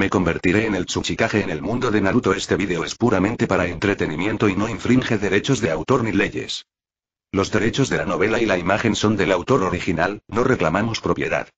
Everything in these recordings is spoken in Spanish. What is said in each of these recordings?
Me convertiré en el Tsuchikage en el mundo de Naruto. Este video es puramente para entretenimiento y no infringe derechos de autor ni leyes. Los derechos de la novela y la imagen son del autor original, no reclamamos propiedad.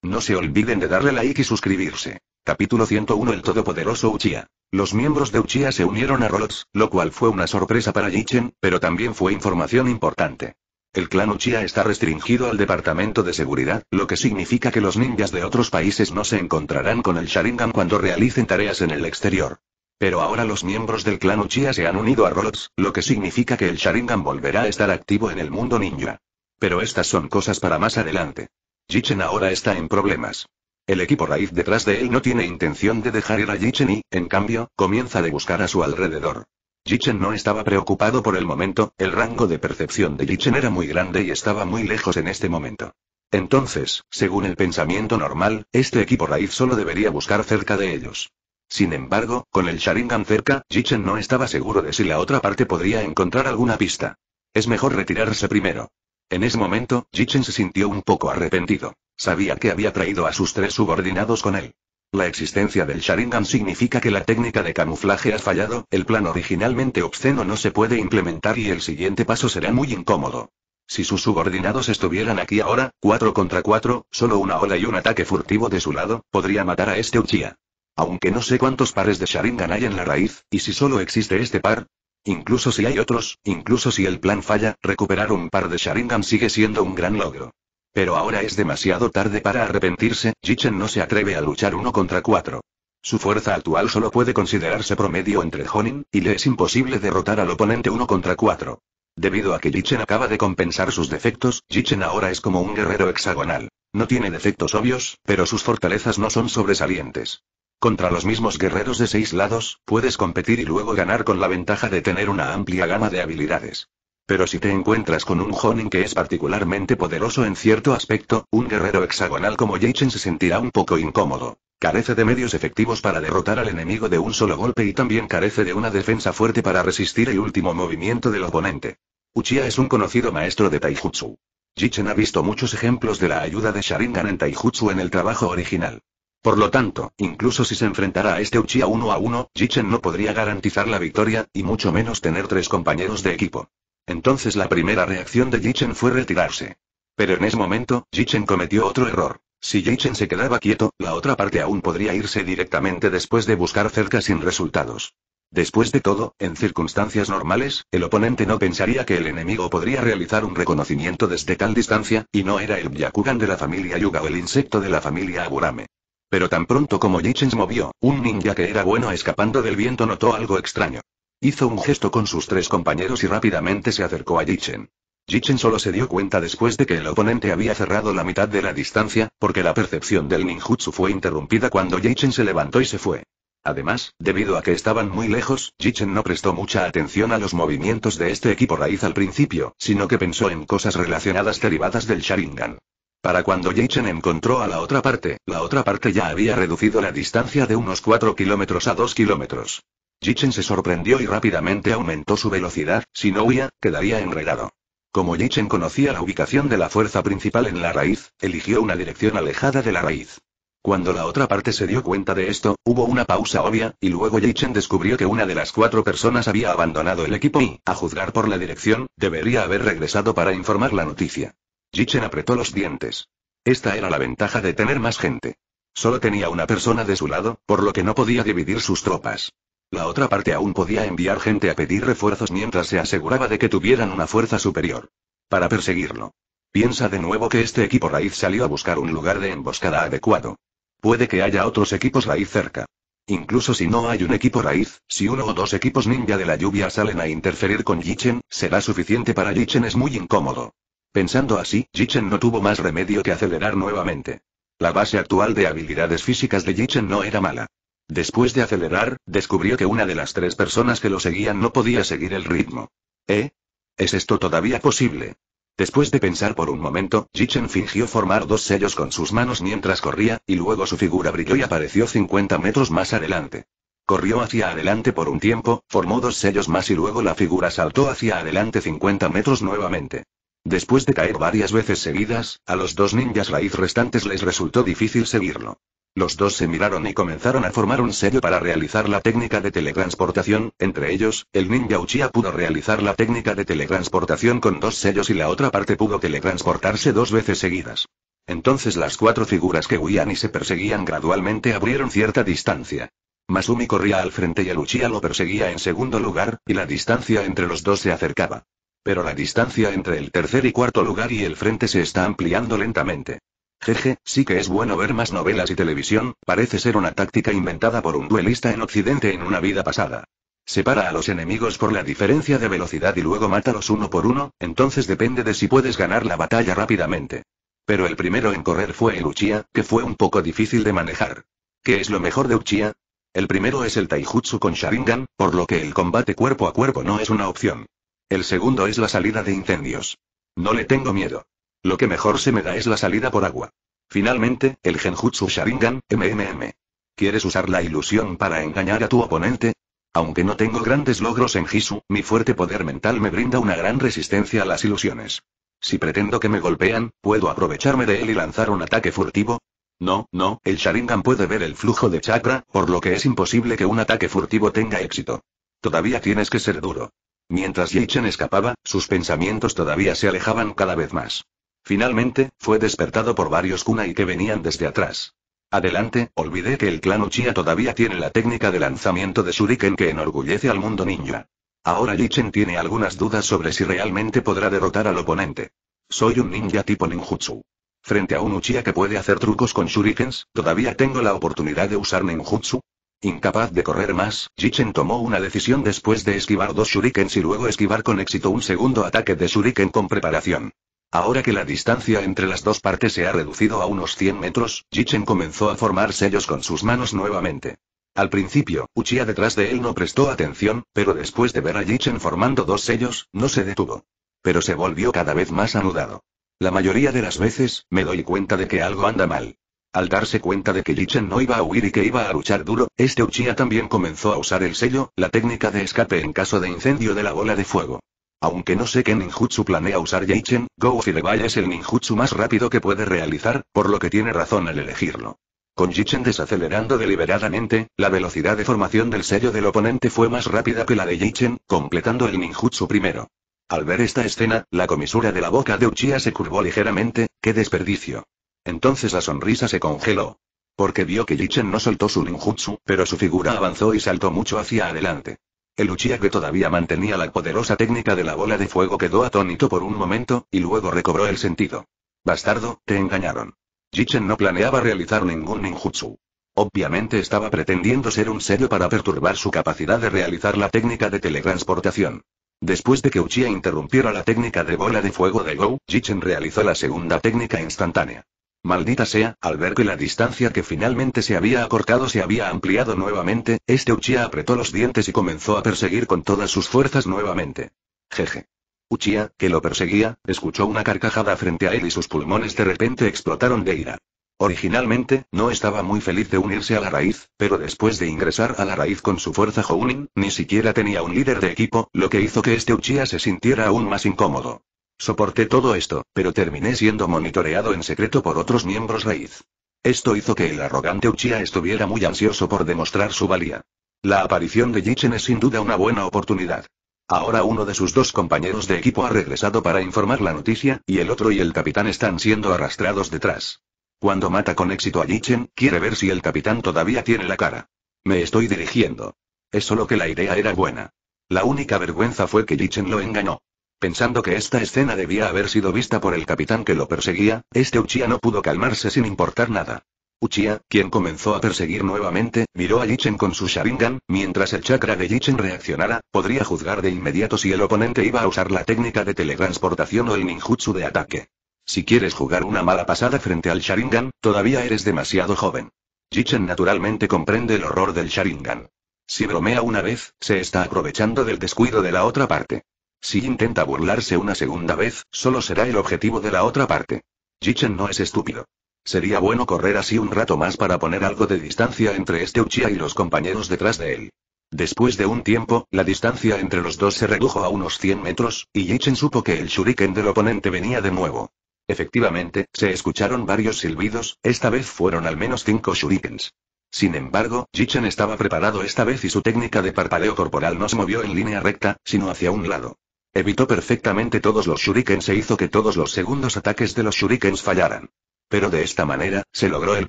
No se olviden de darle like y suscribirse. Capítulo 101 El todopoderoso Uchiha. Los miembros de Uchiha se unieron a Rolox, lo cual fue una sorpresa para Yichen, pero también fue información importante. El clan Uchiha está restringido al departamento de seguridad, lo que significa que los ninjas de otros países no se encontrarán con el Sharingan cuando realicen tareas en el exterior. Pero ahora los miembros del clan Uchiha se han unido a Rhodes, lo que significa que el Sharingan volverá a estar activo en el mundo ninja. Pero estas son cosas para más adelante. Jichen ahora está en problemas. El equipo raíz detrás de él no tiene intención de dejar ir a Jichen y, en cambio, comienza de buscar a su alrededor. Jichen no estaba preocupado por el momento, el rango de percepción de Jichen era muy grande y estaba muy lejos en este momento. Entonces, según el pensamiento normal, este equipo raíz solo debería buscar cerca de ellos. Sin embargo, con el Sharingan cerca, Jichen no estaba seguro de si la otra parte podría encontrar alguna pista. Es mejor retirarse primero. En ese momento, Jichen se sintió un poco arrepentido. Sabía que había traído a sus tres subordinados con él. La existencia del Sharingan significa que la técnica de camuflaje ha fallado, el plan originalmente obsceno no se puede implementar y el siguiente paso será muy incómodo. Si sus subordinados estuvieran aquí ahora, 4 contra 4, solo una ola y un ataque furtivo de su lado, podría matar a este Uchiha. Aunque no sé cuántos pares de Sharingan hay en la raíz, y si solo existe este par, Incluso si hay otros, incluso si el plan falla, recuperar un par de Sharingan sigue siendo un gran logro. Pero ahora es demasiado tarde para arrepentirse, Jichen no se atreve a luchar uno contra cuatro. Su fuerza actual solo puede considerarse promedio entre Honin, y le es imposible derrotar al oponente uno contra cuatro. Debido a que Jichen acaba de compensar sus defectos, Jichen ahora es como un guerrero hexagonal. No tiene defectos obvios, pero sus fortalezas no son sobresalientes. Contra los mismos guerreros de seis lados, puedes competir y luego ganar con la ventaja de tener una amplia gama de habilidades. Pero si te encuentras con un Honin que es particularmente poderoso en cierto aspecto, un guerrero hexagonal como Jichen se sentirá un poco incómodo. Carece de medios efectivos para derrotar al enemigo de un solo golpe y también carece de una defensa fuerte para resistir el último movimiento del oponente. Uchiha es un conocido maestro de Taijutsu. Jichen ha visto muchos ejemplos de la ayuda de Sharingan en Taijutsu en el trabajo original. Por lo tanto, incluso si se enfrentara a este Uchiha uno a uno, Jichen no podría garantizar la victoria, y mucho menos tener tres compañeros de equipo. Entonces la primera reacción de Jichen fue retirarse. Pero en ese momento, Jichen cometió otro error. Si Jichen se quedaba quieto, la otra parte aún podría irse directamente después de buscar cerca sin resultados. Después de todo, en circunstancias normales, el oponente no pensaría que el enemigo podría realizar un reconocimiento desde tal distancia, y no era el Byakugan de la familia Yuga o el insecto de la familia Aburame. Pero tan pronto como se movió, un ninja que era bueno escapando del viento notó algo extraño. Hizo un gesto con sus tres compañeros y rápidamente se acercó a Yichen. Yichen solo se dio cuenta después de que el oponente había cerrado la mitad de la distancia, porque la percepción del ninjutsu fue interrumpida cuando Yichen se levantó y se fue. Además, debido a que estaban muy lejos, Jichen no prestó mucha atención a los movimientos de este equipo raíz al principio, sino que pensó en cosas relacionadas derivadas del Sharingan. Para cuando Jichen encontró a la otra parte, la otra parte ya había reducido la distancia de unos 4 kilómetros a 2 kilómetros. Yichen se sorprendió y rápidamente aumentó su velocidad, si no huía, quedaría enredado. Como Yichen conocía la ubicación de la fuerza principal en la raíz, eligió una dirección alejada de la raíz. Cuando la otra parte se dio cuenta de esto, hubo una pausa obvia, y luego Yichen descubrió que una de las cuatro personas había abandonado el equipo y, a juzgar por la dirección, debería haber regresado para informar la noticia. Jichen apretó los dientes. Esta era la ventaja de tener más gente. Solo tenía una persona de su lado, por lo que no podía dividir sus tropas. La otra parte aún podía enviar gente a pedir refuerzos mientras se aseguraba de que tuvieran una fuerza superior. Para perseguirlo. Piensa de nuevo que este equipo raíz salió a buscar un lugar de emboscada adecuado. Puede que haya otros equipos raíz cerca. Incluso si no hay un equipo raíz, si uno o dos equipos ninja de la lluvia salen a interferir con Yichen, será suficiente para Yichen es muy incómodo. Pensando así, Yichen no tuvo más remedio que acelerar nuevamente. La base actual de habilidades físicas de Yichen no era mala. Después de acelerar, descubrió que una de las tres personas que lo seguían no podía seguir el ritmo. ¿Eh? ¿Es esto todavía posible? Después de pensar por un momento, Jichen fingió formar dos sellos con sus manos mientras corría, y luego su figura brilló y apareció 50 metros más adelante. Corrió hacia adelante por un tiempo, formó dos sellos más y luego la figura saltó hacia adelante 50 metros nuevamente. Después de caer varias veces seguidas, a los dos ninjas raíz restantes les resultó difícil seguirlo. Los dos se miraron y comenzaron a formar un sello para realizar la técnica de teletransportación, entre ellos, el ninja Uchiha pudo realizar la técnica de teletransportación con dos sellos y la otra parte pudo teletransportarse dos veces seguidas. Entonces las cuatro figuras que huían y se perseguían gradualmente abrieron cierta distancia. Masumi corría al frente y el Uchiha lo perseguía en segundo lugar, y la distancia entre los dos se acercaba. Pero la distancia entre el tercer y cuarto lugar y el frente se está ampliando lentamente. Jeje, sí que es bueno ver más novelas y televisión, parece ser una táctica inventada por un duelista en Occidente en una vida pasada. Separa a los enemigos por la diferencia de velocidad y luego mátalos uno por uno, entonces depende de si puedes ganar la batalla rápidamente. Pero el primero en correr fue el Uchiha, que fue un poco difícil de manejar. ¿Qué es lo mejor de Uchiha? El primero es el Taijutsu con Sharingan, por lo que el combate cuerpo a cuerpo no es una opción. El segundo es la salida de incendios. No le tengo miedo. Lo que mejor se me da es la salida por agua. Finalmente, el Genjutsu Sharingan, MMM. ¿Quieres usar la ilusión para engañar a tu oponente? Aunque no tengo grandes logros en Jisu, mi fuerte poder mental me brinda una gran resistencia a las ilusiones. Si pretendo que me golpean, ¿puedo aprovecharme de él y lanzar un ataque furtivo? No, no, el Sharingan puede ver el flujo de chakra, por lo que es imposible que un ataque furtivo tenga éxito. Todavía tienes que ser duro. Mientras Yichen escapaba, sus pensamientos todavía se alejaban cada vez más. Finalmente, fue despertado por varios kunai que venían desde atrás. Adelante, olvidé que el clan Uchiha todavía tiene la técnica de lanzamiento de Shuriken que enorgullece al mundo ninja. Ahora Jichen tiene algunas dudas sobre si realmente podrá derrotar al oponente. Soy un ninja tipo ninjutsu. Frente a un Uchiha que puede hacer trucos con shurikens, ¿todavía tengo la oportunidad de usar ninjutsu? Incapaz de correr más, Jichen tomó una decisión después de esquivar dos shurikens y luego esquivar con éxito un segundo ataque de shuriken con preparación. Ahora que la distancia entre las dos partes se ha reducido a unos 100 metros, Jichen comenzó a formar sellos con sus manos nuevamente. Al principio, Uchiha detrás de él no prestó atención, pero después de ver a Jichen formando dos sellos, no se detuvo. Pero se volvió cada vez más anudado. La mayoría de las veces, me doy cuenta de que algo anda mal. Al darse cuenta de que Jichen no iba a huir y que iba a luchar duro, este Uchiha también comenzó a usar el sello, la técnica de escape en caso de incendio de la bola de fuego. Aunque no sé qué ninjutsu planea usar Yeichen, Go Bay es el ninjutsu más rápido que puede realizar, por lo que tiene razón al elegirlo. Con Yichen desacelerando deliberadamente, la velocidad de formación del sello del oponente fue más rápida que la de Yichen, completando el ninjutsu primero. Al ver esta escena, la comisura de la boca de Uchiha se curvó ligeramente, ¡qué desperdicio! Entonces la sonrisa se congeló. Porque vio que Yichen no soltó su ninjutsu, pero su figura avanzó y saltó mucho hacia adelante. El Uchiha que todavía mantenía la poderosa técnica de la bola de fuego quedó atónito por un momento, y luego recobró el sentido. Bastardo, te engañaron. Jichen no planeaba realizar ningún ninjutsu. Obviamente estaba pretendiendo ser un serio para perturbar su capacidad de realizar la técnica de teletransportación. Después de que Uchiha interrumpiera la técnica de bola de fuego de Go, Jichen realizó la segunda técnica instantánea. Maldita sea, al ver que la distancia que finalmente se había acortado se había ampliado nuevamente, este Uchiha apretó los dientes y comenzó a perseguir con todas sus fuerzas nuevamente. Jeje. Uchiha, que lo perseguía, escuchó una carcajada frente a él y sus pulmones de repente explotaron de ira. Originalmente, no estaba muy feliz de unirse a la raíz, pero después de ingresar a la raíz con su fuerza Jounin, ni siquiera tenía un líder de equipo, lo que hizo que este Uchiha se sintiera aún más incómodo. Soporté todo esto, pero terminé siendo monitoreado en secreto por otros miembros raíz. Esto hizo que el arrogante Uchiha estuviera muy ansioso por demostrar su valía. La aparición de Yichen es sin duda una buena oportunidad. Ahora uno de sus dos compañeros de equipo ha regresado para informar la noticia, y el otro y el capitán están siendo arrastrados detrás. Cuando mata con éxito a Yichen, quiere ver si el capitán todavía tiene la cara. Me estoy dirigiendo. Es solo que la idea era buena. La única vergüenza fue que Yichen lo engañó. Pensando que esta escena debía haber sido vista por el capitán que lo perseguía, este Uchiha no pudo calmarse sin importar nada. Uchiha, quien comenzó a perseguir nuevamente, miró a Yichen con su Sharingan, mientras el chakra de Yichen reaccionara, podría juzgar de inmediato si el oponente iba a usar la técnica de teletransportación o el ninjutsu de ataque. Si quieres jugar una mala pasada frente al Sharingan, todavía eres demasiado joven. Yichen naturalmente comprende el horror del Sharingan. Si bromea una vez, se está aprovechando del descuido de la otra parte. Si intenta burlarse una segunda vez, solo será el objetivo de la otra parte. Jichen no es estúpido. Sería bueno correr así un rato más para poner algo de distancia entre este Uchiha y los compañeros detrás de él. Después de un tiempo, la distancia entre los dos se redujo a unos 100 metros, y Jichen supo que el shuriken del oponente venía de nuevo. Efectivamente, se escucharon varios silbidos, esta vez fueron al menos 5 shurikens. Sin embargo, Jichen estaba preparado esta vez y su técnica de parpadeo corporal no se movió en línea recta, sino hacia un lado. Evitó perfectamente todos los shurikens e hizo que todos los segundos ataques de los shurikens fallaran. Pero de esta manera, se logró el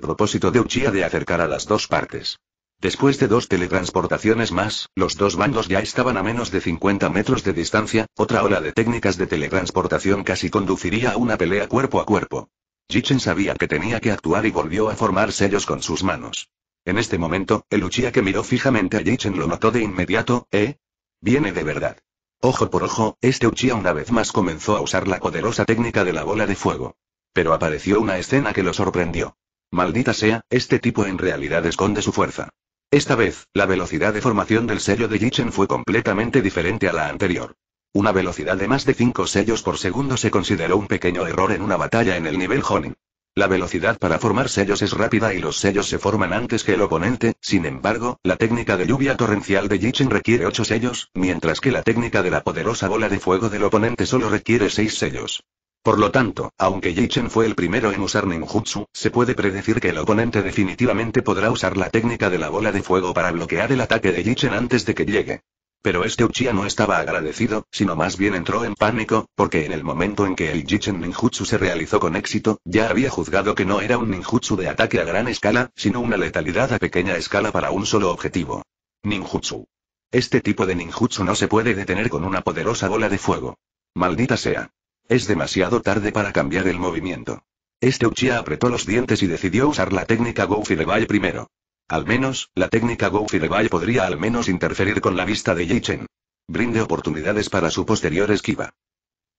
propósito de Uchiha de acercar a las dos partes. Después de dos teletransportaciones más, los dos bandos ya estaban a menos de 50 metros de distancia, otra ola de técnicas de teletransportación casi conduciría a una pelea cuerpo a cuerpo. Jichen sabía que tenía que actuar y volvió a formar sellos con sus manos. En este momento, el Uchiha que miró fijamente a Jichen lo notó de inmediato, ¿eh? Viene de verdad. Ojo por ojo, este Uchiha una vez más comenzó a usar la poderosa técnica de la bola de fuego. Pero apareció una escena que lo sorprendió. Maldita sea, este tipo en realidad esconde su fuerza. Esta vez, la velocidad de formación del sello de Yichen fue completamente diferente a la anterior. Una velocidad de más de 5 sellos por segundo se consideró un pequeño error en una batalla en el nivel Honin. La velocidad para formar sellos es rápida y los sellos se forman antes que el oponente, sin embargo, la técnica de lluvia torrencial de Jichen requiere 8 sellos, mientras que la técnica de la poderosa bola de fuego del oponente solo requiere 6 sellos. Por lo tanto, aunque Jichen fue el primero en usar ninjutsu, se puede predecir que el oponente definitivamente podrá usar la técnica de la bola de fuego para bloquear el ataque de Jichen antes de que llegue. Pero este Uchiha no estaba agradecido, sino más bien entró en pánico, porque en el momento en que el Jichen Ninjutsu se realizó con éxito, ya había juzgado que no era un ninjutsu de ataque a gran escala, sino una letalidad a pequeña escala para un solo objetivo. Ninjutsu. Este tipo de ninjutsu no se puede detener con una poderosa bola de fuego. Maldita sea. Es demasiado tarde para cambiar el movimiento. Este Uchiha apretó los dientes y decidió usar la técnica Go Levi primero. Al menos, la técnica de Bai podría al menos interferir con la vista de Chen. Brinde oportunidades para su posterior esquiva.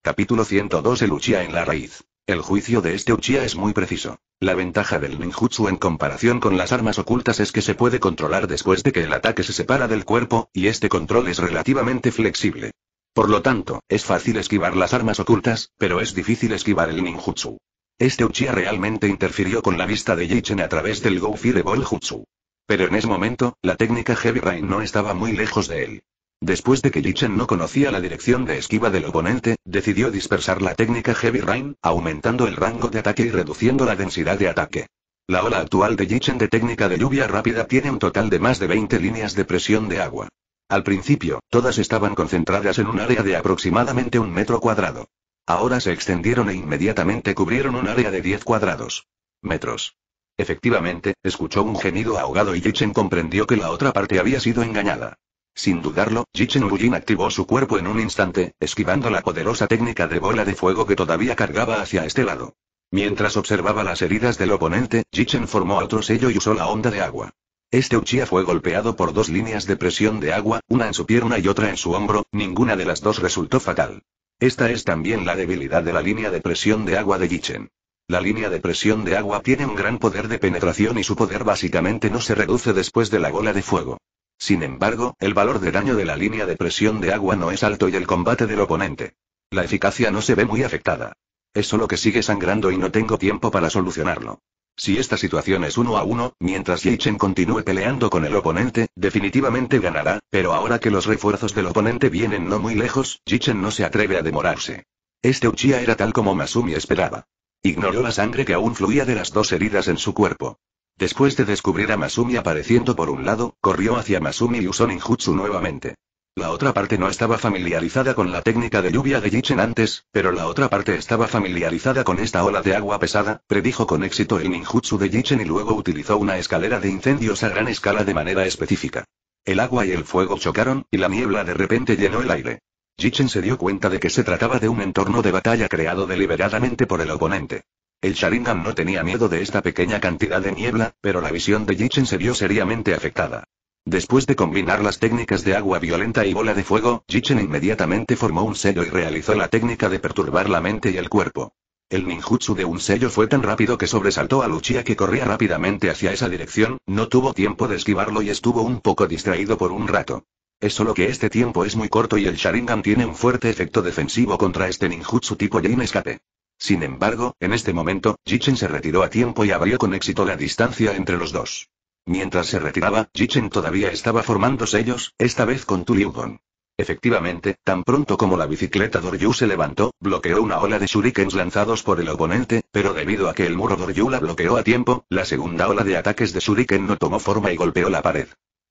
Capítulo 102 El Uchiha en la raíz. El juicio de este Uchiha es muy preciso. La ventaja del ninjutsu en comparación con las armas ocultas es que se puede controlar después de que el ataque se separa del cuerpo, y este control es relativamente flexible. Por lo tanto, es fácil esquivar las armas ocultas, pero es difícil esquivar el ninjutsu. Este Uchiha realmente interfirió con la vista de Chen a través del Gofire de Jutsu. Pero en ese momento, la técnica Heavy Rain no estaba muy lejos de él. Después de que Lichen no conocía la dirección de esquiva del oponente, decidió dispersar la técnica Heavy Rain, aumentando el rango de ataque y reduciendo la densidad de ataque. La ola actual de Yichen de técnica de lluvia rápida tiene un total de más de 20 líneas de presión de agua. Al principio, todas estaban concentradas en un área de aproximadamente un metro cuadrado. Ahora se extendieron e inmediatamente cubrieron un área de 10 cuadrados. Metros. Efectivamente, escuchó un gemido ahogado y Yichen comprendió que la otra parte había sido engañada. Sin dudarlo, Yichen Bujin activó su cuerpo en un instante, esquivando la poderosa técnica de bola de fuego que todavía cargaba hacia este lado. Mientras observaba las heridas del oponente, Yichen formó otro sello y usó la onda de agua. Este Uchiha fue golpeado por dos líneas de presión de agua, una en su pierna y otra en su hombro, ninguna de las dos resultó fatal. Esta es también la debilidad de la línea de presión de agua de Yichen. La línea de presión de agua tiene un gran poder de penetración y su poder básicamente no se reduce después de la bola de fuego. Sin embargo, el valor de daño de la línea de presión de agua no es alto y el combate del oponente. La eficacia no se ve muy afectada. Es solo que sigue sangrando y no tengo tiempo para solucionarlo. Si esta situación es uno a uno, mientras Yichen continúe peleando con el oponente, definitivamente ganará, pero ahora que los refuerzos del oponente vienen no muy lejos, Yichen no se atreve a demorarse. Este Uchiha era tal como Masumi esperaba. Ignoró la sangre que aún fluía de las dos heridas en su cuerpo. Después de descubrir a Masumi apareciendo por un lado, corrió hacia Masumi y usó ninjutsu nuevamente. La otra parte no estaba familiarizada con la técnica de lluvia de Jichen antes, pero la otra parte estaba familiarizada con esta ola de agua pesada, predijo con éxito el ninjutsu de Jichen y luego utilizó una escalera de incendios a gran escala de manera específica. El agua y el fuego chocaron, y la niebla de repente llenó el aire. Jichen se dio cuenta de que se trataba de un entorno de batalla creado deliberadamente por el oponente. El Sharingan no tenía miedo de esta pequeña cantidad de niebla, pero la visión de Jichen se vio seriamente afectada. Después de combinar las técnicas de agua violenta y bola de fuego, Jichen inmediatamente formó un sello y realizó la técnica de perturbar la mente y el cuerpo. El ninjutsu de un sello fue tan rápido que sobresaltó a Lucia que corría rápidamente hacia esa dirección, no tuvo tiempo de esquivarlo y estuvo un poco distraído por un rato. Es solo que este tiempo es muy corto y el Sharingan tiene un fuerte efecto defensivo contra este ninjutsu tipo Jin Escape. Sin embargo, en este momento, Jichen se retiró a tiempo y abrió con éxito la distancia entre los dos. Mientras se retiraba, Jichen todavía estaba formando sellos, esta vez con Tuliugon. Efectivamente, tan pronto como la bicicleta Doryu se levantó, bloqueó una ola de shurikens lanzados por el oponente, pero debido a que el muro Doryu la bloqueó a tiempo, la segunda ola de ataques de shuriken no tomó forma y golpeó la pared.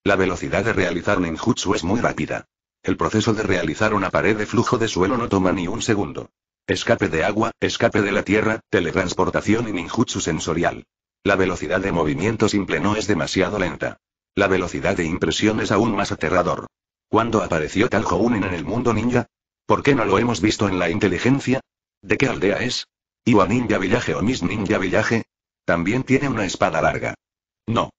La velocidad de realizar un es muy rápida. El proceso de realizar una pared de flujo de suelo no toma ni un segundo. Escape de agua, escape de la tierra, teletransportación y ninjutsu sensorial. La velocidad de movimiento simple no es demasiado lenta. La velocidad de impresión es aún más aterrador. ¿Cuándo apareció tal joven en el mundo ninja? ¿Por qué no lo hemos visto en la inteligencia? ¿De qué aldea es? ¿Iwa Ninja villaje o Miss Ninja villaje? También tiene una espada larga. No.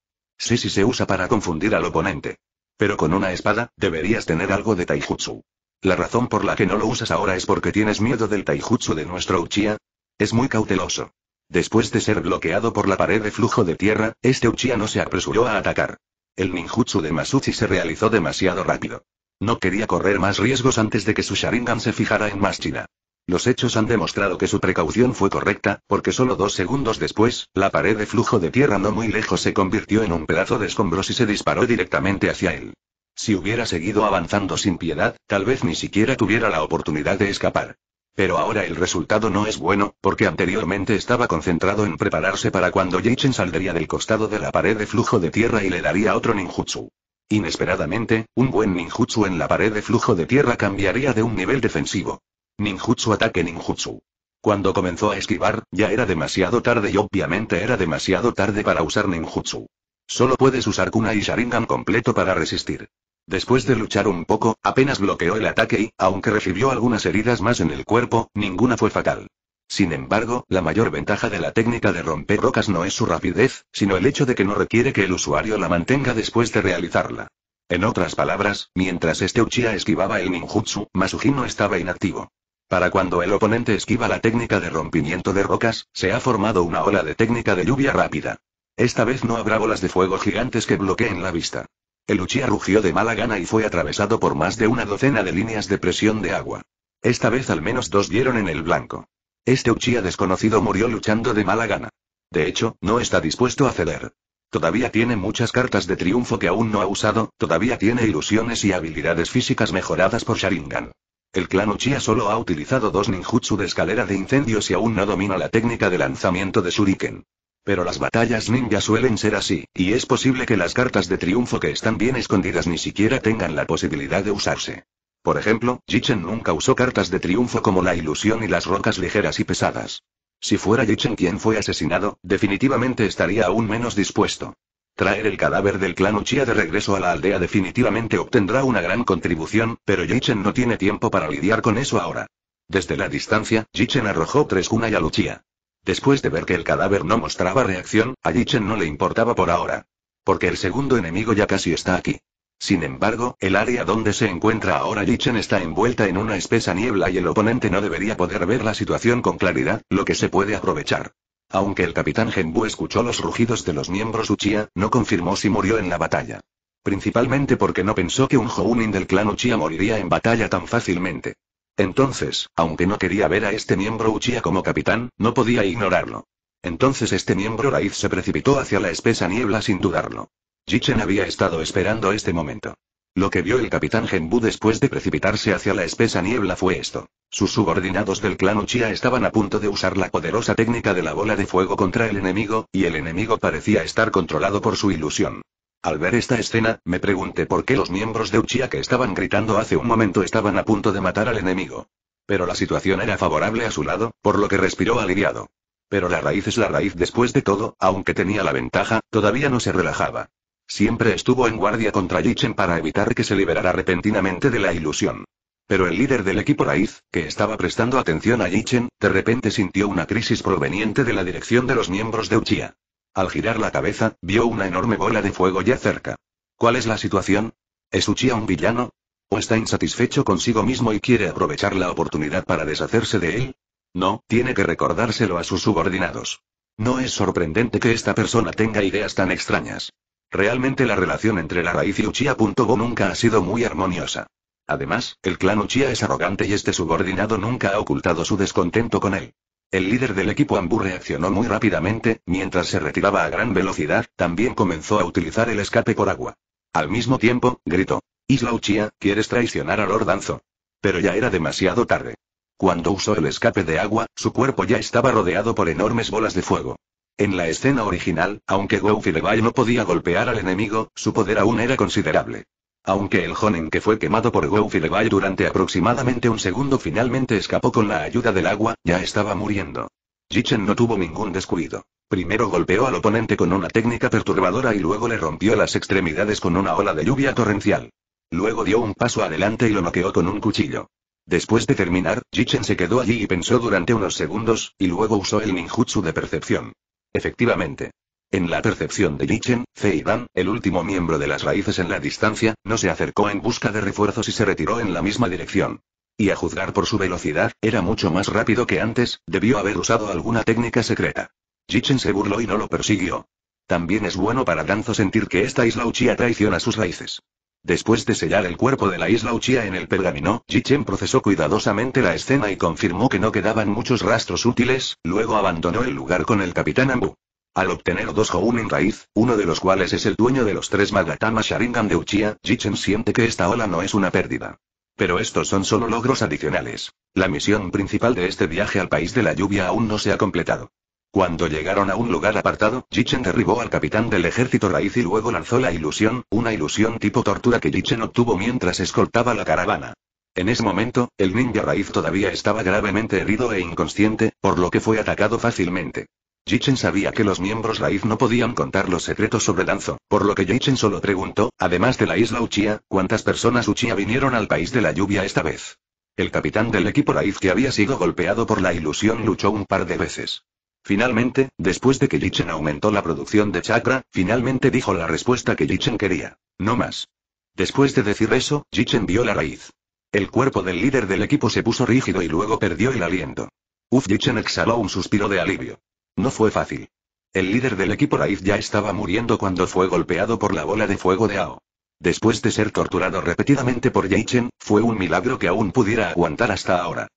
Sí, sí se usa para confundir al oponente. Pero con una espada, deberías tener algo de taijutsu. La razón por la que no lo usas ahora es porque tienes miedo del taijutsu de nuestro Uchiha. Es muy cauteloso. Después de ser bloqueado por la pared de flujo de tierra, este Uchiha no se apresuró a atacar. El ninjutsu de Masuchi se realizó demasiado rápido. No quería correr más riesgos antes de que su Sharingan se fijara en China. Los hechos han demostrado que su precaución fue correcta, porque solo dos segundos después, la pared de flujo de tierra no muy lejos se convirtió en un pedazo de escombros y se disparó directamente hacia él. Si hubiera seguido avanzando sin piedad, tal vez ni siquiera tuviera la oportunidad de escapar. Pero ahora el resultado no es bueno, porque anteriormente estaba concentrado en prepararse para cuando Jeichen saldría del costado de la pared de flujo de tierra y le daría otro ninjutsu. Inesperadamente, un buen ninjutsu en la pared de flujo de tierra cambiaría de un nivel defensivo. Ninjutsu ataque ninjutsu. Cuando comenzó a esquivar, ya era demasiado tarde y obviamente era demasiado tarde para usar ninjutsu. Solo puedes usar Kuna y Sharingan completo para resistir. Después de luchar un poco, apenas bloqueó el ataque y, aunque recibió algunas heridas más en el cuerpo, ninguna fue fatal. Sin embargo, la mayor ventaja de la técnica de romper rocas no es su rapidez, sino el hecho de que no requiere que el usuario la mantenga después de realizarla. En otras palabras, mientras este Uchiha esquivaba el ninjutsu, no estaba inactivo. Para cuando el oponente esquiva la técnica de rompimiento de rocas, se ha formado una ola de técnica de lluvia rápida. Esta vez no habrá bolas de fuego gigantes que bloqueen la vista. El Uchiha rugió de mala gana y fue atravesado por más de una docena de líneas de presión de agua. Esta vez al menos dos dieron en el blanco. Este Uchiha desconocido murió luchando de mala gana. De hecho, no está dispuesto a ceder. Todavía tiene muchas cartas de triunfo que aún no ha usado, todavía tiene ilusiones y habilidades físicas mejoradas por Sharingan. El clan Uchiha solo ha utilizado dos ninjutsu de escalera de incendios y aún no domina la técnica de lanzamiento de shuriken. Pero las batallas ninja suelen ser así, y es posible que las cartas de triunfo que están bien escondidas ni siquiera tengan la posibilidad de usarse. Por ejemplo, Jichen nunca usó cartas de triunfo como la ilusión y las rocas ligeras y pesadas. Si fuera Jichen quien fue asesinado, definitivamente estaría aún menos dispuesto. Traer el cadáver del clan Uchiha de regreso a la aldea definitivamente obtendrá una gran contribución, pero Yichen no tiene tiempo para lidiar con eso ahora. Desde la distancia, Yichen arrojó tres kunai a Uchiha. Después de ver que el cadáver no mostraba reacción, a Yichen no le importaba por ahora. Porque el segundo enemigo ya casi está aquí. Sin embargo, el área donde se encuentra ahora Yichen está envuelta en una espesa niebla y el oponente no debería poder ver la situación con claridad, lo que se puede aprovechar. Aunque el capitán Genbu escuchó los rugidos de los miembros Uchiha, no confirmó si murió en la batalla. Principalmente porque no pensó que un Jounin del clan Uchiha moriría en batalla tan fácilmente. Entonces, aunque no quería ver a este miembro Uchiha como capitán, no podía ignorarlo. Entonces este miembro raíz se precipitó hacia la espesa niebla sin dudarlo. Jichen había estado esperando este momento. Lo que vio el capitán Genbu después de precipitarse hacia la espesa niebla fue esto. Sus subordinados del clan Uchiha estaban a punto de usar la poderosa técnica de la bola de fuego contra el enemigo, y el enemigo parecía estar controlado por su ilusión. Al ver esta escena, me pregunté por qué los miembros de Uchiha que estaban gritando hace un momento estaban a punto de matar al enemigo. Pero la situación era favorable a su lado, por lo que respiró aliviado. Pero la raíz es la raíz después de todo, aunque tenía la ventaja, todavía no se relajaba. Siempre estuvo en guardia contra Yichen para evitar que se liberara repentinamente de la ilusión. Pero el líder del equipo Raíz, que estaba prestando atención a Yichen, de repente sintió una crisis proveniente de la dirección de los miembros de Uchiha. Al girar la cabeza, vio una enorme bola de fuego ya cerca. ¿Cuál es la situación? ¿Es Uchiha un villano? ¿O está insatisfecho consigo mismo y quiere aprovechar la oportunidad para deshacerse de él? No, tiene que recordárselo a sus subordinados. No es sorprendente que esta persona tenga ideas tan extrañas. Realmente la relación entre la raíz y Uchiha.bo nunca ha sido muy armoniosa. Además, el clan Uchiha es arrogante y este subordinado nunca ha ocultado su descontento con él. El líder del equipo Ambu reaccionó muy rápidamente, mientras se retiraba a gran velocidad, también comenzó a utilizar el escape por agua. Al mismo tiempo, gritó. Isla Uchiha, ¿quieres traicionar a Lord Danzo? Pero ya era demasiado tarde. Cuando usó el escape de agua, su cuerpo ya estaba rodeado por enormes bolas de fuego. En la escena original, aunque Goofy no podía golpear al enemigo, su poder aún era considerable. Aunque el Honen que fue quemado por Goofy durante aproximadamente un segundo finalmente escapó con la ayuda del agua, ya estaba muriendo. Jichen no tuvo ningún descuido. Primero golpeó al oponente con una técnica perturbadora y luego le rompió las extremidades con una ola de lluvia torrencial. Luego dio un paso adelante y lo noqueó con un cuchillo. Después de terminar, Jichen se quedó allí y pensó durante unos segundos, y luego usó el ninjutsu de percepción. Efectivamente. En la percepción de Yichen, Feidan, el último miembro de las raíces en la distancia, no se acercó en busca de refuerzos y se retiró en la misma dirección. Y a juzgar por su velocidad, era mucho más rápido que antes, debió haber usado alguna técnica secreta. Jichen se burló y no lo persiguió. También es bueno para Danzo sentir que esta isla Uchiha traiciona sus raíces. Después de sellar el cuerpo de la isla Uchiha en el pergamino, Jichen procesó cuidadosamente la escena y confirmó que no quedaban muchos rastros útiles, luego abandonó el lugar con el capitán Ambu. Al obtener dos en raíz, uno de los cuales es el dueño de los tres Magatama Sharingan de Uchiha, Jichen siente que esta ola no es una pérdida. Pero estos son solo logros adicionales. La misión principal de este viaje al país de la lluvia aún no se ha completado. Cuando llegaron a un lugar apartado, Jichen derribó al capitán del ejército raíz y luego lanzó la ilusión, una ilusión tipo tortura que Jichen obtuvo mientras escoltaba la caravana. En ese momento, el ninja raíz todavía estaba gravemente herido e inconsciente, por lo que fue atacado fácilmente. Jichen sabía que los miembros raíz no podían contar los secretos sobre Danzo, por lo que Jichen solo preguntó, además de la isla Uchiha, cuántas personas Uchiha vinieron al país de la lluvia esta vez. El capitán del equipo raíz que había sido golpeado por la ilusión luchó un par de veces. Finalmente, después de que Yichen aumentó la producción de chakra, finalmente dijo la respuesta que Yichen quería. No más. Después de decir eso, Yichen vio la raíz. El cuerpo del líder del equipo se puso rígido y luego perdió el aliento. Uf Yichen exhaló un suspiro de alivio. No fue fácil. El líder del equipo raíz ya estaba muriendo cuando fue golpeado por la bola de fuego de Ao. Después de ser torturado repetidamente por Yichen, fue un milagro que aún pudiera aguantar hasta ahora.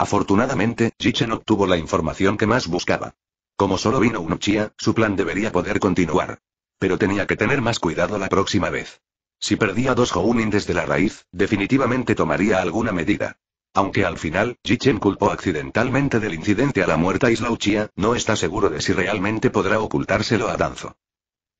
Afortunadamente, Jichen obtuvo la información que más buscaba. Como solo vino un Uchiha, su plan debería poder continuar. Pero tenía que tener más cuidado la próxima vez. Si perdía dos Hounin desde la raíz, definitivamente tomaría alguna medida. Aunque al final, Jichen culpó accidentalmente del incidente a la muerta Isla Uchiha, no está seguro de si realmente podrá ocultárselo a Danzo.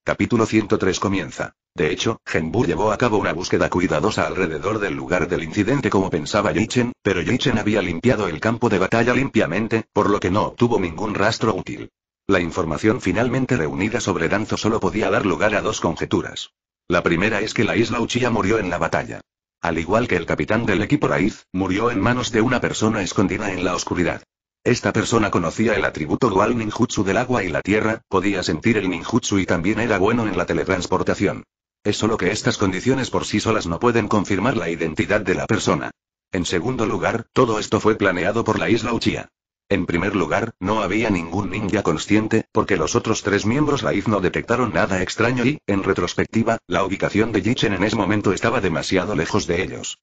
Capítulo 103 comienza. De hecho, Genbu llevó a cabo una búsqueda cuidadosa alrededor del lugar del incidente como pensaba Yichen, pero Yichen había limpiado el campo de batalla limpiamente, por lo que no obtuvo ningún rastro útil. La información finalmente reunida sobre Danzo solo podía dar lugar a dos conjeturas. La primera es que la isla Uchiha murió en la batalla. Al igual que el capitán del equipo Raiz, murió en manos de una persona escondida en la oscuridad. Esta persona conocía el atributo dual ninjutsu del agua y la tierra, podía sentir el ninjutsu y también era bueno en la teletransportación. Es solo que estas condiciones por sí solas no pueden confirmar la identidad de la persona. En segundo lugar, todo esto fue planeado por la isla Uchiha. En primer lugar, no había ningún ninja consciente, porque los otros tres miembros Raíz no detectaron nada extraño y, en retrospectiva, la ubicación de Yichen en ese momento estaba demasiado lejos de ellos.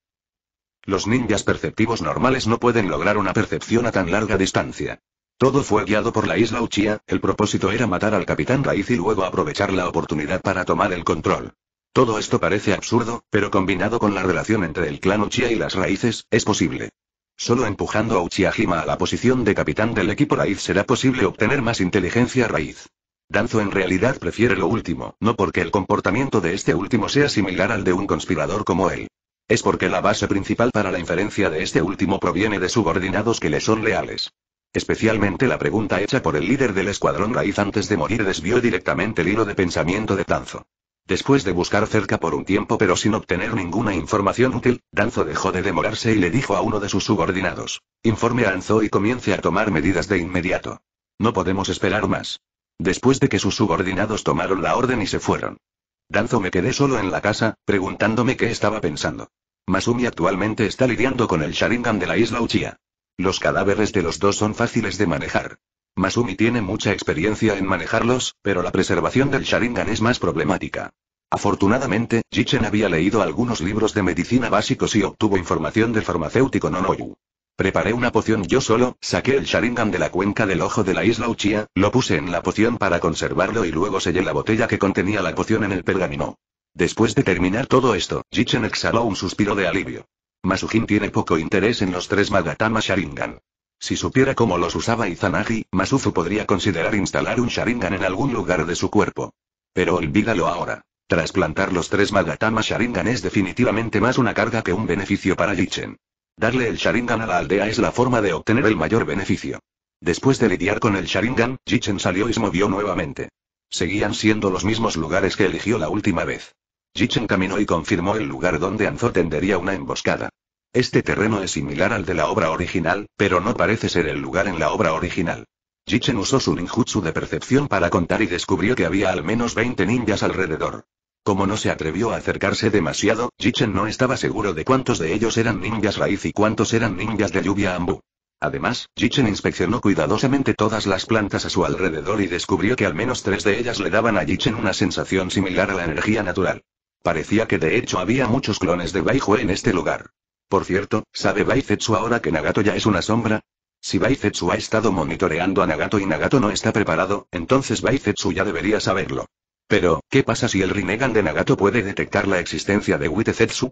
Los ninjas perceptivos normales no pueden lograr una percepción a tan larga distancia. Todo fue guiado por la isla Uchiha, el propósito era matar al capitán Raíz y luego aprovechar la oportunidad para tomar el control. Todo esto parece absurdo, pero combinado con la relación entre el clan Uchiha y las raíces, es posible. Solo empujando a Uchiha-Hima a la posición de capitán del equipo Raíz será posible obtener más inteligencia Raíz. Danzo en realidad prefiere lo último, no porque el comportamiento de este último sea similar al de un conspirador como él. Es porque la base principal para la inferencia de este último proviene de subordinados que le son leales. Especialmente la pregunta hecha por el líder del escuadrón Raíz antes de morir desvió directamente el hilo de pensamiento de Danzo. Después de buscar cerca por un tiempo pero sin obtener ninguna información útil, Danzo dejó de demorarse y le dijo a uno de sus subordinados, informe a Anzo y comience a tomar medidas de inmediato. No podemos esperar más. Después de que sus subordinados tomaron la orden y se fueron. Danzo me quedé solo en la casa, preguntándome qué estaba pensando. Masumi actualmente está lidiando con el Sharingan de la isla Uchiha. Los cadáveres de los dos son fáciles de manejar. Masumi tiene mucha experiencia en manejarlos, pero la preservación del Sharingan es más problemática. Afortunadamente, Jichen había leído algunos libros de medicina básicos y obtuvo información del farmacéutico Nonoyu. Preparé una poción yo solo, saqué el Sharingan de la cuenca del ojo de la isla Uchiha, lo puse en la poción para conservarlo y luego sellé la botella que contenía la poción en el pergamino. Después de terminar todo esto, Jichen exhaló un suspiro de alivio. Masujin tiene poco interés en los tres Magatama Sharingan. Si supiera cómo los usaba Izanagi, Masuzu podría considerar instalar un Sharingan en algún lugar de su cuerpo. Pero olvídalo ahora. Trasplantar los tres Magatama Sharingan es definitivamente más una carga que un beneficio para Jichen. Darle el Sharingan a la aldea es la forma de obtener el mayor beneficio. Después de lidiar con el Sharingan, Jichen salió y se movió nuevamente. Seguían siendo los mismos lugares que eligió la última vez. Jichen caminó y confirmó el lugar donde Anzo tendería una emboscada. Este terreno es similar al de la obra original, pero no parece ser el lugar en la obra original. Jichen usó su ninjutsu de percepción para contar y descubrió que había al menos 20 ninjas alrededor. Como no se atrevió a acercarse demasiado, Jichen no estaba seguro de cuántos de ellos eran ninjas raíz y cuántos eran ninjas de lluvia ambu. Además, Jichen inspeccionó cuidadosamente todas las plantas a su alrededor y descubrió que al menos tres de ellas le daban a Jichen una sensación similar a la energía natural. Parecía que de hecho había muchos clones de Baihu en este lugar. Por cierto, ¿sabe Baizetsu ahora que Nagato ya es una sombra? Si Baizetsu ha estado monitoreando a Nagato y Nagato no está preparado, entonces Baizetsu ya debería saberlo. Pero, ¿qué pasa si el Rinnegan de Nagato puede detectar la existencia de Witezetsu?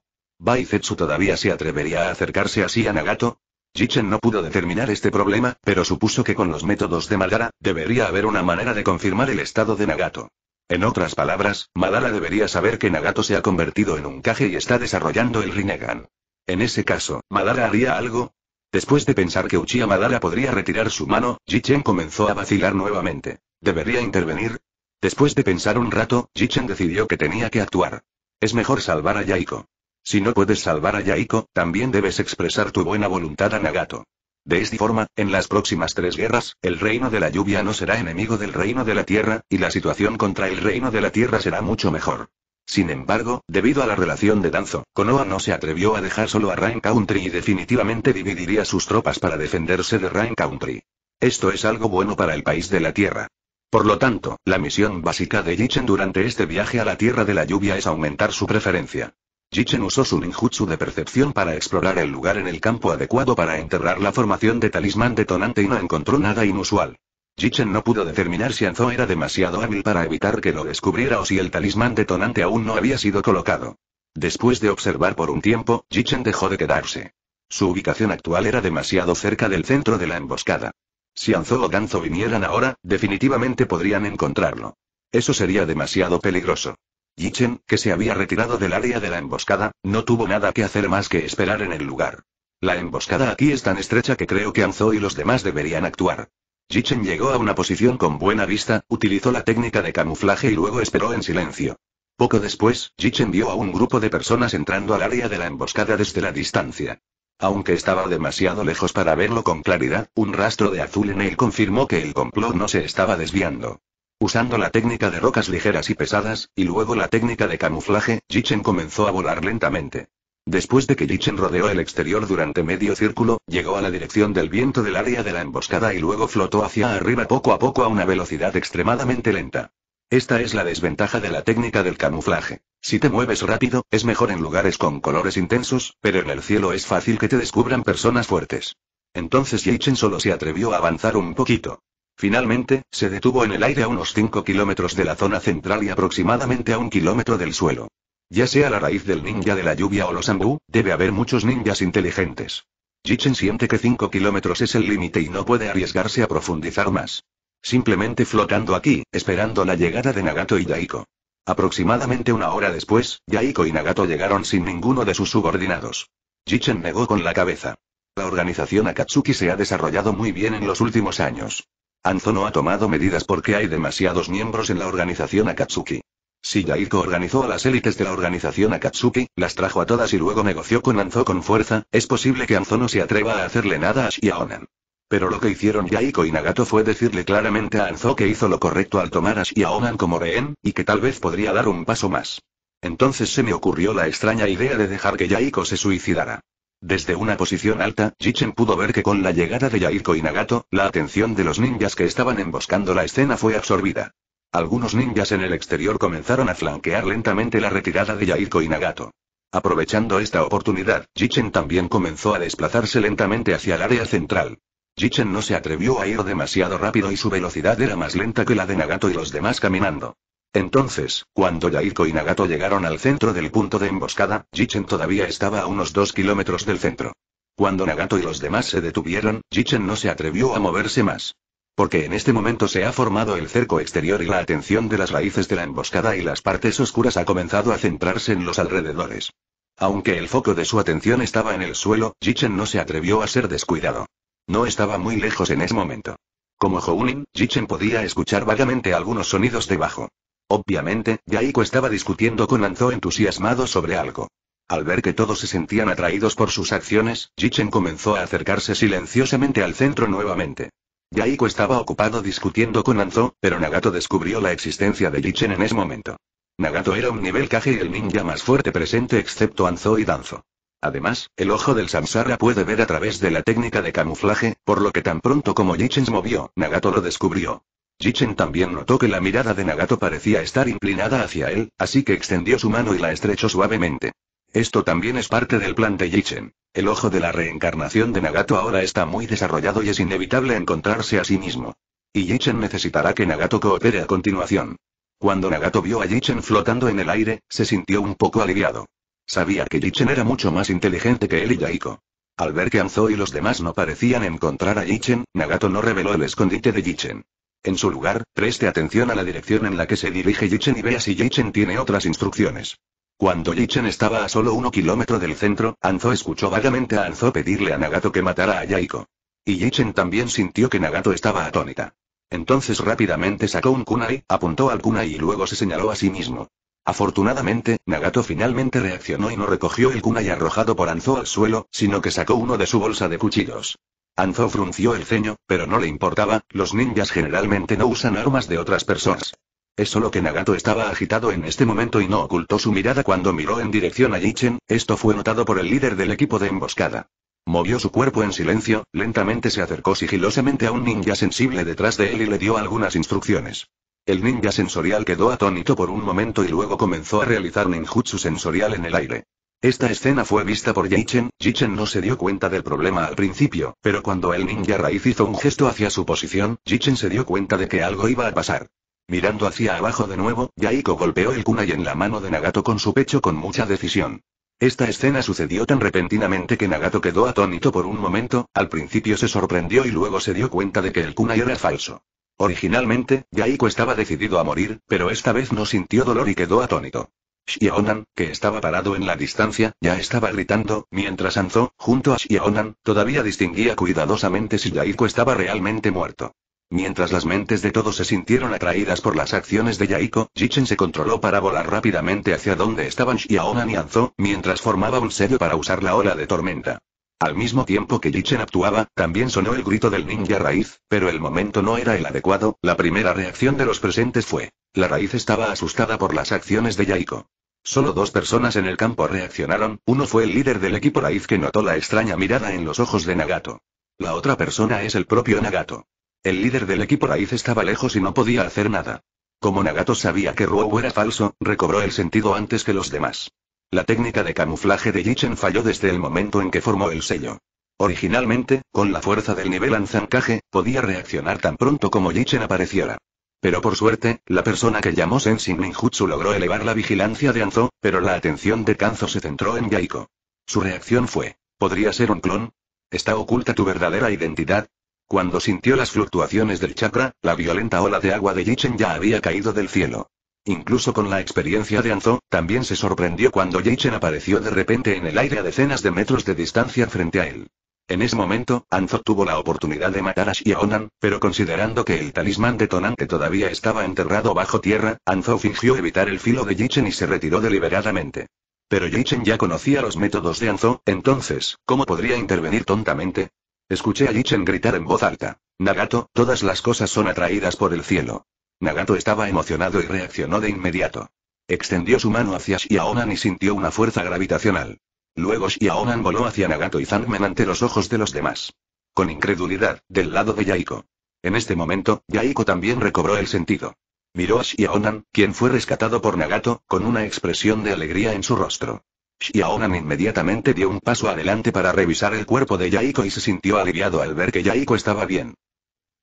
Zetsu todavía se atrevería a acercarse así a Nagato? Jichen no pudo determinar este problema, pero supuso que con los métodos de Madara, debería haber una manera de confirmar el estado de Nagato. En otras palabras, Madara debería saber que Nagato se ha convertido en un Kage y está desarrollando el Rinnegan. En ese caso, ¿Madara haría algo? Después de pensar que Uchiha Madara podría retirar su mano, Jichen comenzó a vacilar nuevamente. ¿Debería intervenir? Después de pensar un rato, Jichen decidió que tenía que actuar. Es mejor salvar a Yaiko. Si no puedes salvar a Yaiko, también debes expresar tu buena voluntad a Nagato. De esta forma, en las próximas tres guerras, el reino de la lluvia no será enemigo del reino de la tierra, y la situación contra el reino de la tierra será mucho mejor. Sin embargo, debido a la relación de Danzo, Konoha no se atrevió a dejar solo a Rain Country y definitivamente dividiría sus tropas para defenderse de Rain Country. Esto es algo bueno para el país de la tierra. Por lo tanto, la misión básica de Jichen durante este viaje a la Tierra de la Lluvia es aumentar su preferencia. Jichen usó su ninjutsu de percepción para explorar el lugar en el campo adecuado para enterrar la formación de talismán detonante y no encontró nada inusual. Jichen no pudo determinar si Anzo era demasiado hábil para evitar que lo descubriera o si el talismán detonante aún no había sido colocado. Después de observar por un tiempo, Jichen dejó de quedarse. Su ubicación actual era demasiado cerca del centro de la emboscada. Si Anzo o Danzo vinieran ahora, definitivamente podrían encontrarlo. Eso sería demasiado peligroso. Yichen, que se había retirado del área de la emboscada, no tuvo nada que hacer más que esperar en el lugar. La emboscada aquí es tan estrecha que creo que Anzo y los demás deberían actuar. Yichen llegó a una posición con buena vista, utilizó la técnica de camuflaje y luego esperó en silencio. Poco después, Yichen vio a un grupo de personas entrando al área de la emboscada desde la distancia. Aunque estaba demasiado lejos para verlo con claridad, un rastro de azul en él confirmó que el complot no se estaba desviando. Usando la técnica de rocas ligeras y pesadas, y luego la técnica de camuflaje, Jichen comenzó a volar lentamente. Después de que Jichen rodeó el exterior durante medio círculo, llegó a la dirección del viento del área de la emboscada y luego flotó hacia arriba poco a poco a una velocidad extremadamente lenta. Esta es la desventaja de la técnica del camuflaje. Si te mueves rápido, es mejor en lugares con colores intensos, pero en el cielo es fácil que te descubran personas fuertes. Entonces Yichen solo se atrevió a avanzar un poquito. Finalmente, se detuvo en el aire a unos 5 kilómetros de la zona central y aproximadamente a un kilómetro del suelo. Ya sea la raíz del ninja de la lluvia o los ambú, debe haber muchos ninjas inteligentes. Jichen siente que 5 kilómetros es el límite y no puede arriesgarse a profundizar más simplemente flotando aquí, esperando la llegada de Nagato y Yaiko. Aproximadamente una hora después, Yaiko y Nagato llegaron sin ninguno de sus subordinados. Jichen negó con la cabeza. La organización Akatsuki se ha desarrollado muy bien en los últimos años. Anzo no ha tomado medidas porque hay demasiados miembros en la organización Akatsuki. Si Yaiko organizó a las élites de la organización Akatsuki, las trajo a todas y luego negoció con Anzo con fuerza, es posible que Anzo no se atreva a hacerle nada a Shiaonan. Pero lo que hicieron Yaiko y Nagato fue decirle claramente a Anzo que hizo lo correcto al tomar a onan como rehén, y que tal vez podría dar un paso más. Entonces se me ocurrió la extraña idea de dejar que Yaiko se suicidara. Desde una posición alta, Jichen pudo ver que con la llegada de Yaiko y Nagato, la atención de los ninjas que estaban emboscando la escena fue absorbida. Algunos ninjas en el exterior comenzaron a flanquear lentamente la retirada de Yaiko y Nagato. Aprovechando esta oportunidad, Jichen también comenzó a desplazarse lentamente hacia el área central. Jichen no se atrevió a ir demasiado rápido y su velocidad era más lenta que la de Nagato y los demás caminando. Entonces, cuando Yairko y Nagato llegaron al centro del punto de emboscada, Jichen todavía estaba a unos dos kilómetros del centro. Cuando Nagato y los demás se detuvieron, Jichen no se atrevió a moverse más. Porque en este momento se ha formado el cerco exterior y la atención de las raíces de la emboscada y las partes oscuras ha comenzado a centrarse en los alrededores. Aunque el foco de su atención estaba en el suelo, Jichen no se atrevió a ser descuidado. No estaba muy lejos en ese momento. Como Hounin, Jichen podía escuchar vagamente algunos sonidos debajo. Obviamente, Yaiko estaba discutiendo con Anzo entusiasmado sobre algo. Al ver que todos se sentían atraídos por sus acciones, Jichen comenzó a acercarse silenciosamente al centro nuevamente. Yaiko estaba ocupado discutiendo con Anzo, pero Nagato descubrió la existencia de Jichen en ese momento. Nagato era un nivel Kage y el ninja más fuerte presente excepto Anzo y Danzo. Además, el ojo del Samsara puede ver a través de la técnica de camuflaje, por lo que tan pronto como Yichen se movió, Nagato lo descubrió. Jichen también notó que la mirada de Nagato parecía estar inclinada hacia él, así que extendió su mano y la estrechó suavemente. Esto también es parte del plan de Yichen. El ojo de la reencarnación de Nagato ahora está muy desarrollado y es inevitable encontrarse a sí mismo. Y Yichen necesitará que Nagato coopere a continuación. Cuando Nagato vio a Yichen flotando en el aire, se sintió un poco aliviado. Sabía que Yichen era mucho más inteligente que él y Yaiko. Al ver que Anzo y los demás no parecían encontrar a Yichen, Nagato no reveló el escondite de Yichen. En su lugar, preste atención a la dirección en la que se dirige Yichen y vea si Yichen tiene otras instrucciones. Cuando Yichen estaba a solo uno kilómetro del centro, Anzo escuchó vagamente a Anzo pedirle a Nagato que matara a Yaiko. Y Yichen también sintió que Nagato estaba atónita. Entonces rápidamente sacó un kunai, apuntó al kunai y luego se señaló a sí mismo. Afortunadamente, Nagato finalmente reaccionó y no recogió el kunai arrojado por Anzo al suelo, sino que sacó uno de su bolsa de cuchillos. Anzo frunció el ceño, pero no le importaba, los ninjas generalmente no usan armas de otras personas. Es solo que Nagato estaba agitado en este momento y no ocultó su mirada cuando miró en dirección a Yichen, esto fue notado por el líder del equipo de emboscada. Movió su cuerpo en silencio, lentamente se acercó sigilosamente a un ninja sensible detrás de él y le dio algunas instrucciones. El ninja sensorial quedó atónito por un momento y luego comenzó a realizar ninjutsu sensorial en el aire. Esta escena fue vista por Yichen, Yichen no se dio cuenta del problema al principio, pero cuando el ninja raíz hizo un gesto hacia su posición, Yichen se dio cuenta de que algo iba a pasar. Mirando hacia abajo de nuevo, Yaiko golpeó el kunai en la mano de Nagato con su pecho con mucha decisión. Esta escena sucedió tan repentinamente que Nagato quedó atónito por un momento, al principio se sorprendió y luego se dio cuenta de que el kunai era falso. Originalmente, Yaiko estaba decidido a morir, pero esta vez no sintió dolor y quedó atónito. Xiaonan, que estaba parado en la distancia, ya estaba gritando, mientras Anzo, junto a Xiaonan, todavía distinguía cuidadosamente si Yaiko estaba realmente muerto. Mientras las mentes de todos se sintieron atraídas por las acciones de Yaiko, Jichen se controló para volar rápidamente hacia donde estaban Xiaonan y Anzo, mientras formaba un sello para usar la ola de tormenta. Al mismo tiempo que Yichen actuaba, también sonó el grito del ninja raíz, pero el momento no era el adecuado, la primera reacción de los presentes fue. La raíz estaba asustada por las acciones de Yaiko. Solo dos personas en el campo reaccionaron, uno fue el líder del equipo raíz que notó la extraña mirada en los ojos de Nagato. La otra persona es el propio Nagato. El líder del equipo raíz estaba lejos y no podía hacer nada. Como Nagato sabía que Ruo era falso, recobró el sentido antes que los demás. La técnica de camuflaje de Yichen falló desde el momento en que formó el sello. Originalmente, con la fuerza del nivel Anzankaje, podía reaccionar tan pronto como Yichen apareciera. Pero por suerte, la persona que llamó Senshin Ninjutsu logró elevar la vigilancia de Anzo, pero la atención de Kanzo se centró en Yaiko. Su reacción fue, ¿podría ser un clon? ¿Está oculta tu verdadera identidad? Cuando sintió las fluctuaciones del chakra, la violenta ola de agua de Yichen ya había caído del cielo. Incluso con la experiencia de Anzo, también se sorprendió cuando Yichen apareció de repente en el aire a decenas de metros de distancia frente a él. En ese momento, Anzo tuvo la oportunidad de matar a Xiaonan, pero considerando que el talismán detonante todavía estaba enterrado bajo tierra, Anzo fingió evitar el filo de Yichen y se retiró deliberadamente. Pero Yichen ya conocía los métodos de Anzo, entonces, ¿cómo podría intervenir tontamente? Escuché a Yichen gritar en voz alta. Nagato, todas las cosas son atraídas por el cielo. Nagato estaba emocionado y reaccionó de inmediato. Extendió su mano hacia Xiaonan y sintió una fuerza gravitacional. Luego Xiaonan voló hacia Nagato y Zangmen ante los ojos de los demás. Con incredulidad, del lado de Yaiko. En este momento, Yaiko también recobró el sentido. Miró a Xiaonan, quien fue rescatado por Nagato, con una expresión de alegría en su rostro. Xiaonan inmediatamente dio un paso adelante para revisar el cuerpo de Yaiko y se sintió aliviado al ver que Yaiko estaba bien.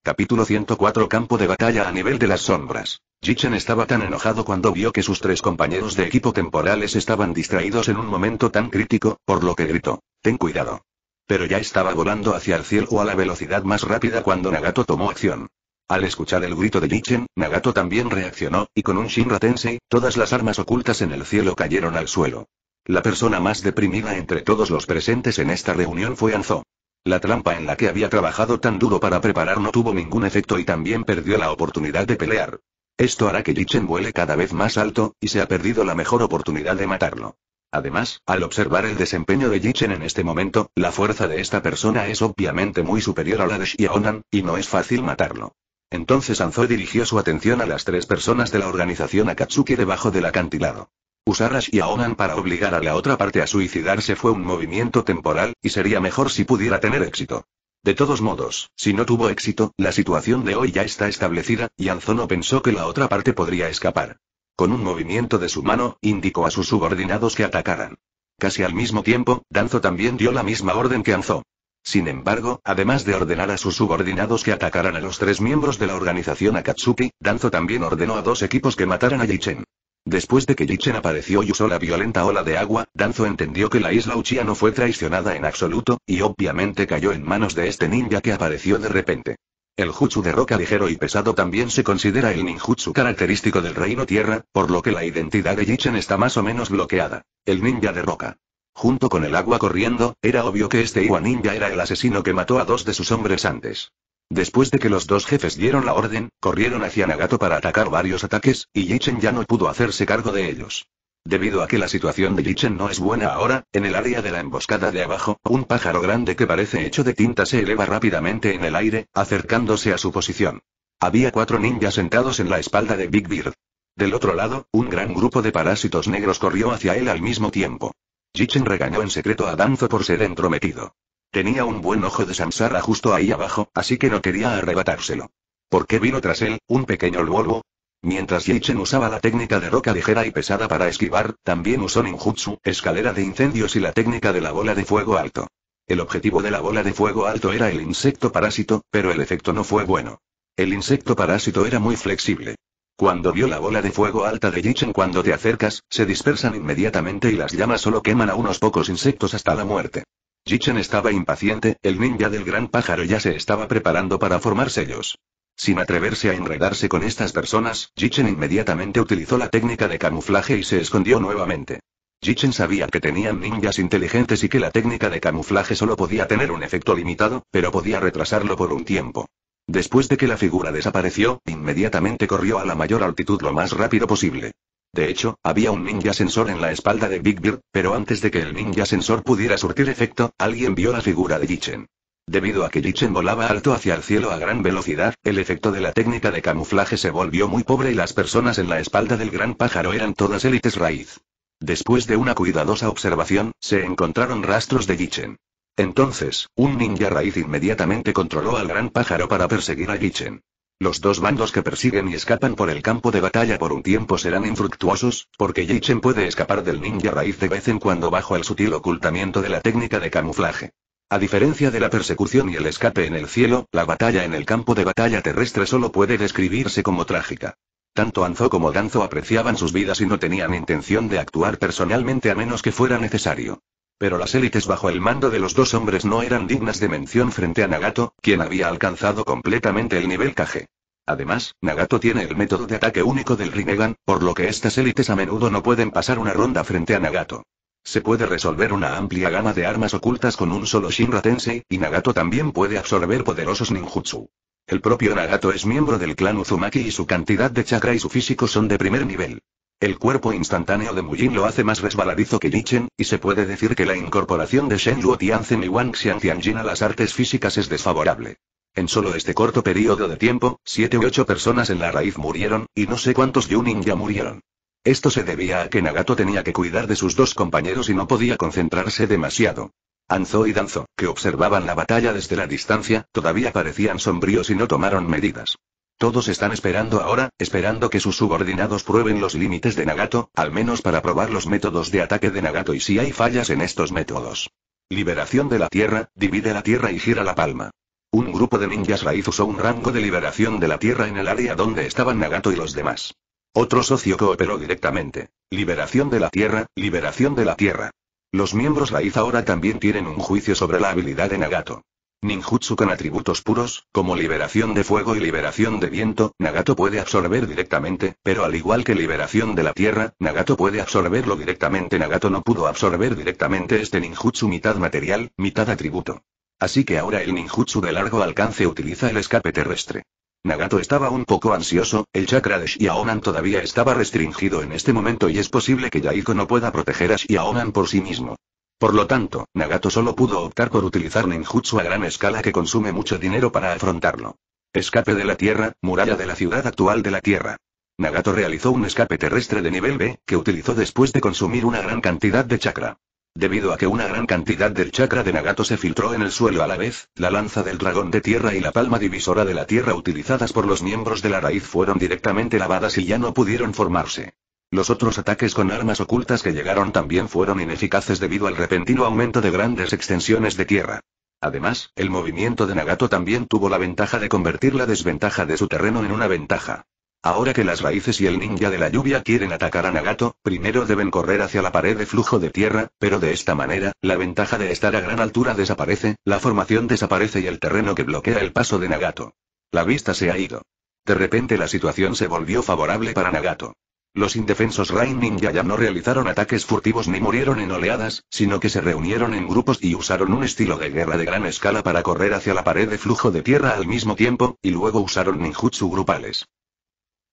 Capítulo 104 Campo de batalla a nivel de las sombras. Jichen estaba tan enojado cuando vio que sus tres compañeros de equipo temporales estaban distraídos en un momento tan crítico, por lo que gritó, ten cuidado. Pero ya estaba volando hacia el cielo a la velocidad más rápida cuando Nagato tomó acción. Al escuchar el grito de Jichen, Nagato también reaccionó, y con un Shinra Tensei, todas las armas ocultas en el cielo cayeron al suelo. La persona más deprimida entre todos los presentes en esta reunión fue Anzo. La trampa en la que había trabajado tan duro para preparar no tuvo ningún efecto y también perdió la oportunidad de pelear. Esto hará que Jichen vuele cada vez más alto, y se ha perdido la mejor oportunidad de matarlo. Además, al observar el desempeño de Jichen en este momento, la fuerza de esta persona es obviamente muy superior a la de Xiaonan, y no es fácil matarlo. Entonces Anzo dirigió su atención a las tres personas de la organización Akatsuki debajo del acantilado. Usar a Shiaonan para obligar a la otra parte a suicidarse fue un movimiento temporal, y sería mejor si pudiera tener éxito. De todos modos, si no tuvo éxito, la situación de hoy ya está establecida, y no pensó que la otra parte podría escapar. Con un movimiento de su mano, indicó a sus subordinados que atacaran. Casi al mismo tiempo, Danzo también dio la misma orden que Anzo. Sin embargo, además de ordenar a sus subordinados que atacaran a los tres miembros de la organización Akatsuki, Danzo también ordenó a dos equipos que mataran a Yichen. Después de que Yichen apareció y usó la violenta ola de agua, Danzo entendió que la isla Uchiha no fue traicionada en absoluto, y obviamente cayó en manos de este ninja que apareció de repente. El jutsu de roca ligero y pesado también se considera el ninjutsu característico del reino tierra, por lo que la identidad de Yichen está más o menos bloqueada. El ninja de roca. Junto con el agua corriendo, era obvio que este Iwa ninja era el asesino que mató a dos de sus hombres antes. Después de que los dos jefes dieron la orden, corrieron hacia Nagato para atacar varios ataques, y Yichen ya no pudo hacerse cargo de ellos. Debido a que la situación de Yichen no es buena ahora, en el área de la emboscada de abajo, un pájaro grande que parece hecho de tinta se eleva rápidamente en el aire, acercándose a su posición. Había cuatro ninjas sentados en la espalda de Big Bird. Del otro lado, un gran grupo de parásitos negros corrió hacia él al mismo tiempo. Jichen regañó en secreto a Danzo por ser entrometido. Tenía un buen ojo de Samsara justo ahí abajo, así que no quería arrebatárselo. ¿Por qué vino tras él, un pequeño lobo? Mientras Yichen usaba la técnica de roca ligera y pesada para esquivar, también usó ninjutsu, escalera de incendios y la técnica de la bola de fuego alto. El objetivo de la bola de fuego alto era el insecto parásito, pero el efecto no fue bueno. El insecto parásito era muy flexible. Cuando vio la bola de fuego alta de Yichen cuando te acercas, se dispersan inmediatamente y las llamas solo queman a unos pocos insectos hasta la muerte. Jichen estaba impaciente, el ninja del gran pájaro ya se estaba preparando para formar sellos. Sin atreverse a enredarse con estas personas, Jichen inmediatamente utilizó la técnica de camuflaje y se escondió nuevamente. Jichen sabía que tenían ninjas inteligentes y que la técnica de camuflaje solo podía tener un efecto limitado, pero podía retrasarlo por un tiempo. Después de que la figura desapareció, inmediatamente corrió a la mayor altitud lo más rápido posible. De hecho, había un ninja sensor en la espalda de Big Bird, pero antes de que el ninja sensor pudiera surtir efecto, alguien vio la figura de Gichen. Debido a que Gichen volaba alto hacia el cielo a gran velocidad, el efecto de la técnica de camuflaje se volvió muy pobre y las personas en la espalda del gran pájaro eran todas élites raíz. Después de una cuidadosa observación, se encontraron rastros de Gichen. Entonces, un ninja raíz inmediatamente controló al gran pájaro para perseguir a Gichen. Los dos bandos que persiguen y escapan por el campo de batalla por un tiempo serán infructuosos, porque Yichen puede escapar del ninja raíz de vez en cuando bajo el sutil ocultamiento de la técnica de camuflaje. A diferencia de la persecución y el escape en el cielo, la batalla en el campo de batalla terrestre solo puede describirse como trágica. Tanto Anzo como Danzo apreciaban sus vidas y no tenían intención de actuar personalmente a menos que fuera necesario pero las élites bajo el mando de los dos hombres no eran dignas de mención frente a Nagato, quien había alcanzado completamente el nivel Kage. Además, Nagato tiene el método de ataque único del Rinnegan, por lo que estas élites a menudo no pueden pasar una ronda frente a Nagato. Se puede resolver una amplia gama de armas ocultas con un solo Shinra Tensei, y Nagato también puede absorber poderosos ninjutsu. El propio Nagato es miembro del clan Uzumaki y su cantidad de chakra y su físico son de primer nivel. El cuerpo instantáneo de Muyin lo hace más resbaladizo que Nichen y se puede decir que la incorporación de Shen Luo y Wang Tianjin a las artes físicas es desfavorable. En solo este corto periodo de tiempo, siete u ocho personas en la raíz murieron, y no sé cuántos Yunin ya murieron. Esto se debía a que Nagato tenía que cuidar de sus dos compañeros y no podía concentrarse demasiado. Anzo y Danzo, que observaban la batalla desde la distancia, todavía parecían sombríos y no tomaron medidas. Todos están esperando ahora, esperando que sus subordinados prueben los límites de Nagato, al menos para probar los métodos de ataque de Nagato y si hay fallas en estos métodos. Liberación de la Tierra, divide la Tierra y gira la palma. Un grupo de ninjas raíz usó un rango de liberación de la Tierra en el área donde estaban Nagato y los demás. Otro socio cooperó directamente. Liberación de la Tierra, liberación de la Tierra. Los miembros raíz ahora también tienen un juicio sobre la habilidad de Nagato ninjutsu con atributos puros, como liberación de fuego y liberación de viento, Nagato puede absorber directamente, pero al igual que liberación de la tierra, Nagato puede absorberlo directamente. Nagato no pudo absorber directamente este ninjutsu mitad material, mitad atributo. Así que ahora el ninjutsu de largo alcance utiliza el escape terrestre. Nagato estaba un poco ansioso, el chakra de Shiaonan todavía estaba restringido en este momento y es posible que Yaiko no pueda proteger a Shiaonan por sí mismo. Por lo tanto, Nagato solo pudo optar por utilizar ninjutsu a gran escala que consume mucho dinero para afrontarlo. Escape de la Tierra, muralla de la ciudad actual de la Tierra. Nagato realizó un escape terrestre de nivel B, que utilizó después de consumir una gran cantidad de chakra. Debido a que una gran cantidad del chakra de Nagato se filtró en el suelo a la vez, la lanza del dragón de tierra y la palma divisora de la tierra utilizadas por los miembros de la raíz fueron directamente lavadas y ya no pudieron formarse. Los otros ataques con armas ocultas que llegaron también fueron ineficaces debido al repentino aumento de grandes extensiones de tierra. Además, el movimiento de Nagato también tuvo la ventaja de convertir la desventaja de su terreno en una ventaja. Ahora que las raíces y el ninja de la lluvia quieren atacar a Nagato, primero deben correr hacia la pared de flujo de tierra, pero de esta manera, la ventaja de estar a gran altura desaparece, la formación desaparece y el terreno que bloquea el paso de Nagato. La vista se ha ido. De repente la situación se volvió favorable para Nagato. Los indefensos Rain Ninja ya no realizaron ataques furtivos ni murieron en oleadas, sino que se reunieron en grupos y usaron un estilo de guerra de gran escala para correr hacia la pared de flujo de tierra al mismo tiempo, y luego usaron ninjutsu grupales.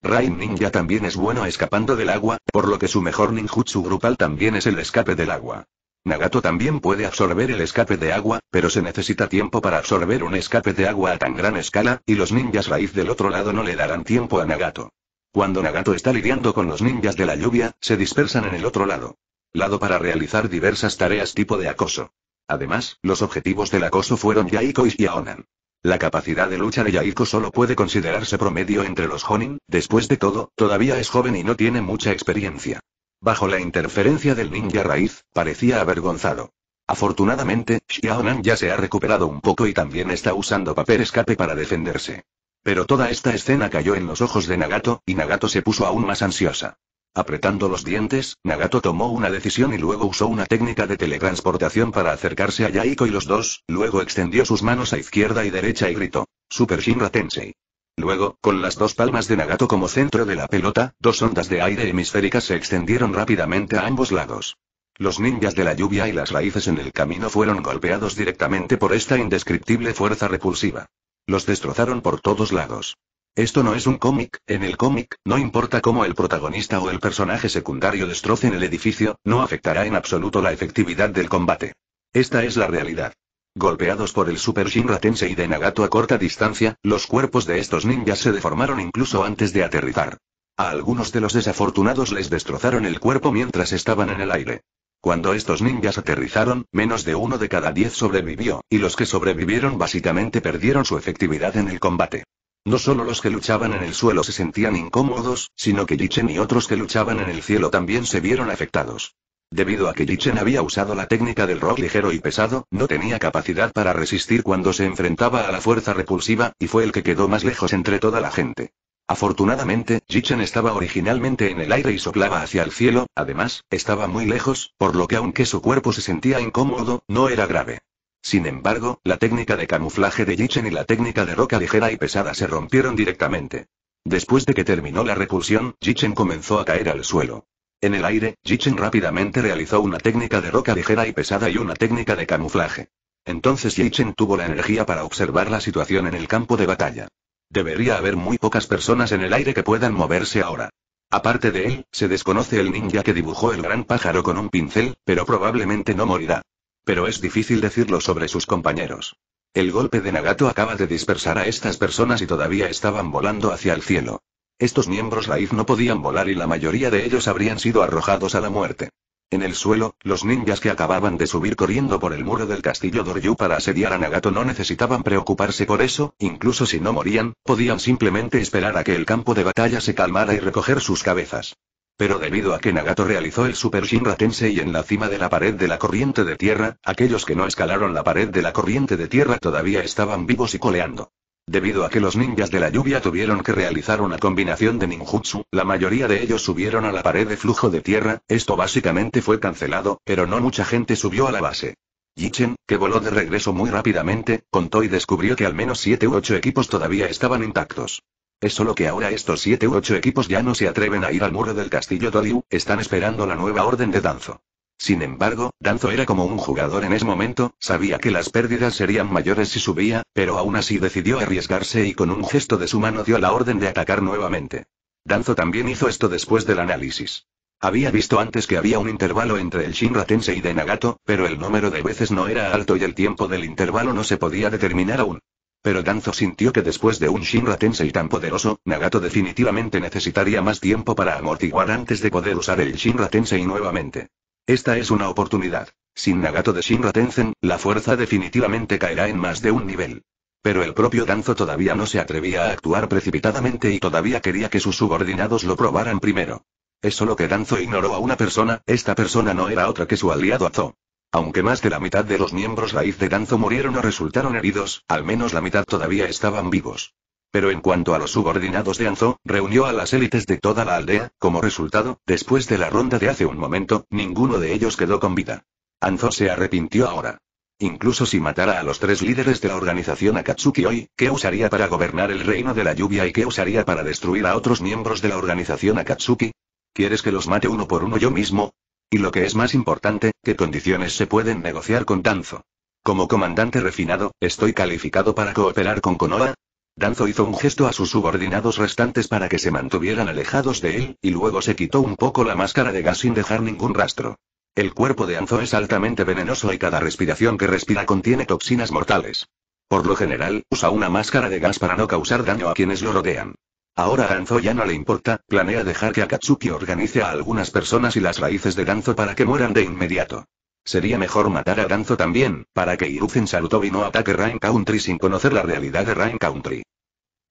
Rain Ninja también es bueno escapando del agua, por lo que su mejor ninjutsu grupal también es el escape del agua. Nagato también puede absorber el escape de agua, pero se necesita tiempo para absorber un escape de agua a tan gran escala, y los ninjas raíz del otro lado no le darán tiempo a Nagato. Cuando Nagato está lidiando con los ninjas de la lluvia, se dispersan en el otro lado. Lado para realizar diversas tareas tipo de acoso. Además, los objetivos del acoso fueron Yaiko y Xiaonan. La capacidad de lucha de Yaiko solo puede considerarse promedio entre los Honin, después de todo, todavía es joven y no tiene mucha experiencia. Bajo la interferencia del ninja raíz, parecía avergonzado. Afortunadamente, Xiaonan ya se ha recuperado un poco y también está usando papel escape para defenderse. Pero toda esta escena cayó en los ojos de Nagato, y Nagato se puso aún más ansiosa. Apretando los dientes, Nagato tomó una decisión y luego usó una técnica de teletransportación para acercarse a Yaiko y los dos, luego extendió sus manos a izquierda y derecha y gritó, Super Shinra Tensei. Luego, con las dos palmas de Nagato como centro de la pelota, dos ondas de aire hemisféricas se extendieron rápidamente a ambos lados. Los ninjas de la lluvia y las raíces en el camino fueron golpeados directamente por esta indescriptible fuerza repulsiva. Los destrozaron por todos lados. Esto no es un cómic, en el cómic, no importa cómo el protagonista o el personaje secundario destrocen el edificio, no afectará en absoluto la efectividad del combate. Esta es la realidad. Golpeados por el Super Shinra Tensei de Nagato a corta distancia, los cuerpos de estos ninjas se deformaron incluso antes de aterrizar. A algunos de los desafortunados les destrozaron el cuerpo mientras estaban en el aire. Cuando estos ninjas aterrizaron, menos de uno de cada diez sobrevivió, y los que sobrevivieron básicamente perdieron su efectividad en el combate. No solo los que luchaban en el suelo se sentían incómodos, sino que Yichen y otros que luchaban en el cielo también se vieron afectados. Debido a que Yichen había usado la técnica del rock ligero y pesado, no tenía capacidad para resistir cuando se enfrentaba a la fuerza repulsiva, y fue el que quedó más lejos entre toda la gente. Afortunadamente, Jichen estaba originalmente en el aire y soplaba hacia el cielo, además, estaba muy lejos, por lo que aunque su cuerpo se sentía incómodo, no era grave. Sin embargo, la técnica de camuflaje de Jichen y la técnica de roca ligera y pesada se rompieron directamente. Después de que terminó la repulsión, Jichen comenzó a caer al suelo. En el aire, Jichen rápidamente realizó una técnica de roca ligera y pesada y una técnica de camuflaje. Entonces Jichen tuvo la energía para observar la situación en el campo de batalla. Debería haber muy pocas personas en el aire que puedan moverse ahora. Aparte de él, se desconoce el ninja que dibujó el gran pájaro con un pincel, pero probablemente no morirá. Pero es difícil decirlo sobre sus compañeros. El golpe de Nagato acaba de dispersar a estas personas y todavía estaban volando hacia el cielo. Estos miembros raíz no podían volar y la mayoría de ellos habrían sido arrojados a la muerte. En el suelo, los ninjas que acababan de subir corriendo por el muro del castillo Doryu para asediar a Nagato no necesitaban preocuparse por eso, incluso si no morían, podían simplemente esperar a que el campo de batalla se calmara y recoger sus cabezas. Pero debido a que Nagato realizó el Super Shinra y en la cima de la pared de la corriente de tierra, aquellos que no escalaron la pared de la corriente de tierra todavía estaban vivos y coleando. Debido a que los ninjas de la lluvia tuvieron que realizar una combinación de ninjutsu, la mayoría de ellos subieron a la pared de flujo de tierra, esto básicamente fue cancelado, pero no mucha gente subió a la base. Yichen, que voló de regreso muy rápidamente, contó y descubrió que al menos 7 u 8 equipos todavía estaban intactos. Es solo que ahora estos 7 u 8 equipos ya no se atreven a ir al muro del castillo Doriu, están esperando la nueva orden de Danzo. Sin embargo, Danzo era como un jugador en ese momento, sabía que las pérdidas serían mayores si subía, pero aún así decidió arriesgarse y con un gesto de su mano dio la orden de atacar nuevamente. Danzo también hizo esto después del análisis. Había visto antes que había un intervalo entre el Shinra Tensei de Nagato, pero el número de veces no era alto y el tiempo del intervalo no se podía determinar aún. Pero Danzo sintió que después de un Shinra Tensei tan poderoso, Nagato definitivamente necesitaría más tiempo para amortiguar antes de poder usar el Shinra Tensei nuevamente. Esta es una oportunidad. Sin Nagato de Shinra Tenzen, la fuerza definitivamente caerá en más de un nivel. Pero el propio Danzo todavía no se atrevía a actuar precipitadamente y todavía quería que sus subordinados lo probaran primero. Es solo que Danzo ignoró a una persona, esta persona no era otra que su aliado Azo. Aunque más de la mitad de los miembros raíz de Danzo murieron o resultaron heridos, al menos la mitad todavía estaban vivos. Pero en cuanto a los subordinados de Anzo, reunió a las élites de toda la aldea, como resultado, después de la ronda de hace un momento, ninguno de ellos quedó con vida. Anzo se arrepintió ahora. Incluso si matara a los tres líderes de la organización Akatsuki hoy, ¿qué usaría para gobernar el reino de la lluvia y qué usaría para destruir a otros miembros de la organización Akatsuki? ¿Quieres que los mate uno por uno yo mismo? Y lo que es más importante, ¿qué condiciones se pueden negociar con Danzo? Como comandante refinado, ¿estoy calificado para cooperar con Konoha? Danzo hizo un gesto a sus subordinados restantes para que se mantuvieran alejados de él, y luego se quitó un poco la máscara de gas sin dejar ningún rastro. El cuerpo de Anzo es altamente venenoso y cada respiración que respira contiene toxinas mortales. Por lo general, usa una máscara de gas para no causar daño a quienes lo rodean. Ahora a Danzo ya no le importa, planea dejar que Akatsuki organice a algunas personas y las raíces de Danzo para que mueran de inmediato. Sería mejor matar a Danzo también, para que Hiruzen Sarutobi no ataque Rain Country sin conocer la realidad de Rain Country.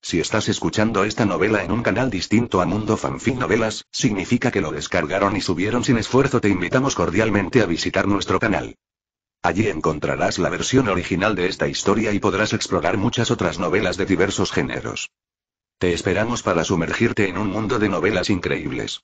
Si estás escuchando esta novela en un canal distinto a Mundo Fanfic Novelas, significa que lo descargaron y subieron sin esfuerzo. Te invitamos cordialmente a visitar nuestro canal. Allí encontrarás la versión original de esta historia y podrás explorar muchas otras novelas de diversos géneros. Te esperamos para sumergirte en un mundo de novelas increíbles.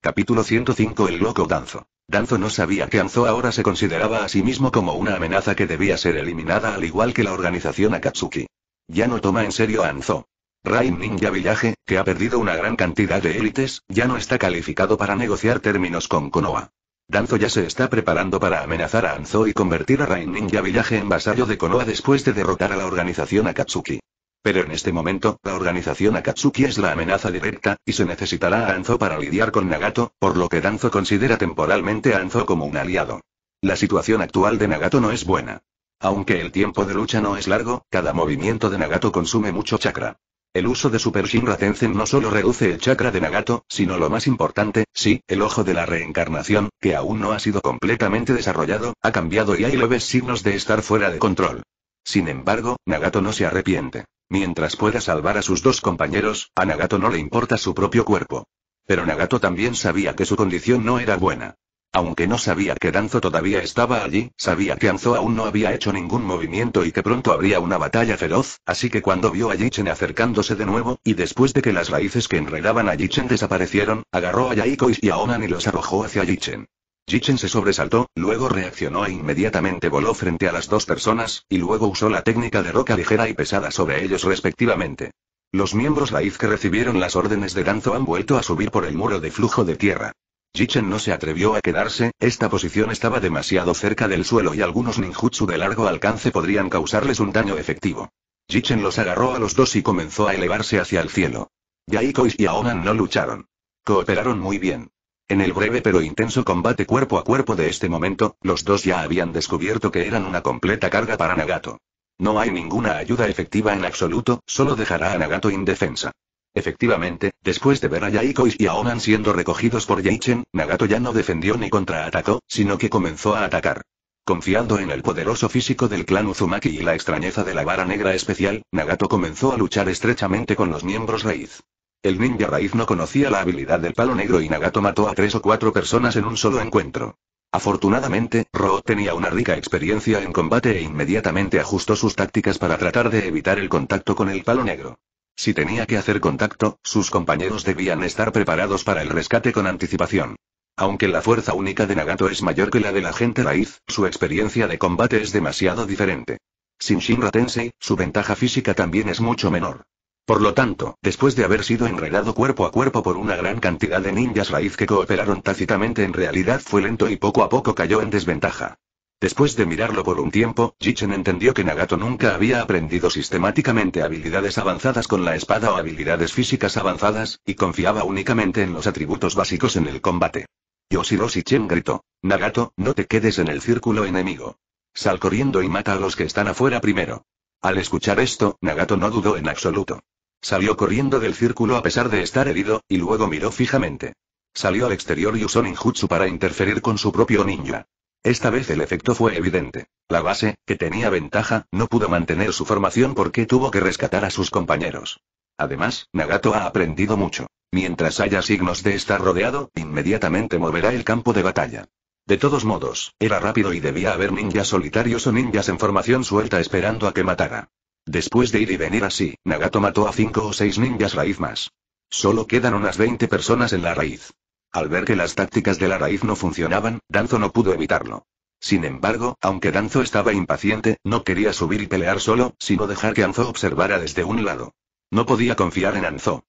Capítulo 105 El loco Danzo. Danzo no sabía que Anzo ahora se consideraba a sí mismo como una amenaza que debía ser eliminada al igual que la organización Akatsuki. Ya no toma en serio a Anzo. Rain Ninja Village, que ha perdido una gran cantidad de élites, ya no está calificado para negociar términos con Konoha. Danzo ya se está preparando para amenazar a Anzo y convertir a Rain Ninja Village en vasallo de Konoha después de derrotar a la organización Akatsuki. Pero en este momento, la organización Akatsuki es la amenaza directa, y se necesitará a Anzo para lidiar con Nagato, por lo que Danzo considera temporalmente a Anzo como un aliado. La situación actual de Nagato no es buena. Aunque el tiempo de lucha no es largo, cada movimiento de Nagato consume mucho chakra. El uso de Super Shinra Tensei no solo reduce el chakra de Nagato, sino lo más importante, sí, el ojo de la reencarnación, que aún no ha sido completamente desarrollado, ha cambiado y hay leves signos de estar fuera de control. Sin embargo, Nagato no se arrepiente. Mientras pueda salvar a sus dos compañeros, a Nagato no le importa su propio cuerpo. Pero Nagato también sabía que su condición no era buena. Aunque no sabía que Danzo todavía estaba allí, sabía que Anzo aún no había hecho ningún movimiento y que pronto habría una batalla feroz, así que cuando vio a Yichen acercándose de nuevo, y después de que las raíces que enredaban a Yichen desaparecieron, agarró a Yaiko y a Onan y los arrojó hacia Yichen. Yichen se sobresaltó, luego reaccionó e inmediatamente voló frente a las dos personas, y luego usó la técnica de roca ligera y pesada sobre ellos respectivamente. Los miembros raíz que recibieron las órdenes de Danzo han vuelto a subir por el muro de flujo de tierra. Jichen no se atrevió a quedarse, esta posición estaba demasiado cerca del suelo y algunos ninjutsu de largo alcance podrían causarles un daño efectivo. Jichen los agarró a los dos y comenzó a elevarse hacia el cielo. Yaikois y Aonan no lucharon. Cooperaron muy bien. En el breve pero intenso combate cuerpo a cuerpo de este momento, los dos ya habían descubierto que eran una completa carga para Nagato. No hay ninguna ayuda efectiva en absoluto, solo dejará a Nagato indefensa. Efectivamente, después de ver a Yaiko y a siendo recogidos por Yeichen, Nagato ya no defendió ni contraatacó, sino que comenzó a atacar. Confiando en el poderoso físico del clan Uzumaki y la extrañeza de la vara negra especial, Nagato comenzó a luchar estrechamente con los miembros raíz. El ninja raíz no conocía la habilidad del palo negro y Nagato mató a tres o cuatro personas en un solo encuentro. Afortunadamente, Ro tenía una rica experiencia en combate e inmediatamente ajustó sus tácticas para tratar de evitar el contacto con el palo negro. Si tenía que hacer contacto, sus compañeros debían estar preparados para el rescate con anticipación. Aunque la fuerza única de Nagato es mayor que la de la gente raíz, su experiencia de combate es demasiado diferente. Sin Shinra Tensei, su ventaja física también es mucho menor. Por lo tanto, después de haber sido enredado cuerpo a cuerpo por una gran cantidad de ninjas raíz que cooperaron tácitamente en realidad fue lento y poco a poco cayó en desventaja. Después de mirarlo por un tiempo, Jichen entendió que Nagato nunca había aprendido sistemáticamente habilidades avanzadas con la espada o habilidades físicas avanzadas, y confiaba únicamente en los atributos básicos en el combate. Yoshiro Chen gritó. Nagato, no te quedes en el círculo enemigo. Sal corriendo y mata a los que están afuera primero. Al escuchar esto, Nagato no dudó en absoluto. Salió corriendo del círculo a pesar de estar herido, y luego miró fijamente. Salió al exterior y usó ninjutsu para interferir con su propio ninja. Esta vez el efecto fue evidente. La base, que tenía ventaja, no pudo mantener su formación porque tuvo que rescatar a sus compañeros. Además, Nagato ha aprendido mucho. Mientras haya signos de estar rodeado, inmediatamente moverá el campo de batalla. De todos modos, era rápido y debía haber ninjas solitarios o ninjas en formación suelta esperando a que matara. Después de ir y venir así, Nagato mató a cinco o seis ninjas raíz más. Solo quedan unas 20 personas en la raíz. Al ver que las tácticas de la raíz no funcionaban, Danzo no pudo evitarlo. Sin embargo, aunque Danzo estaba impaciente, no quería subir y pelear solo, sino dejar que Anzo observara desde un lado. No podía confiar en Anzo.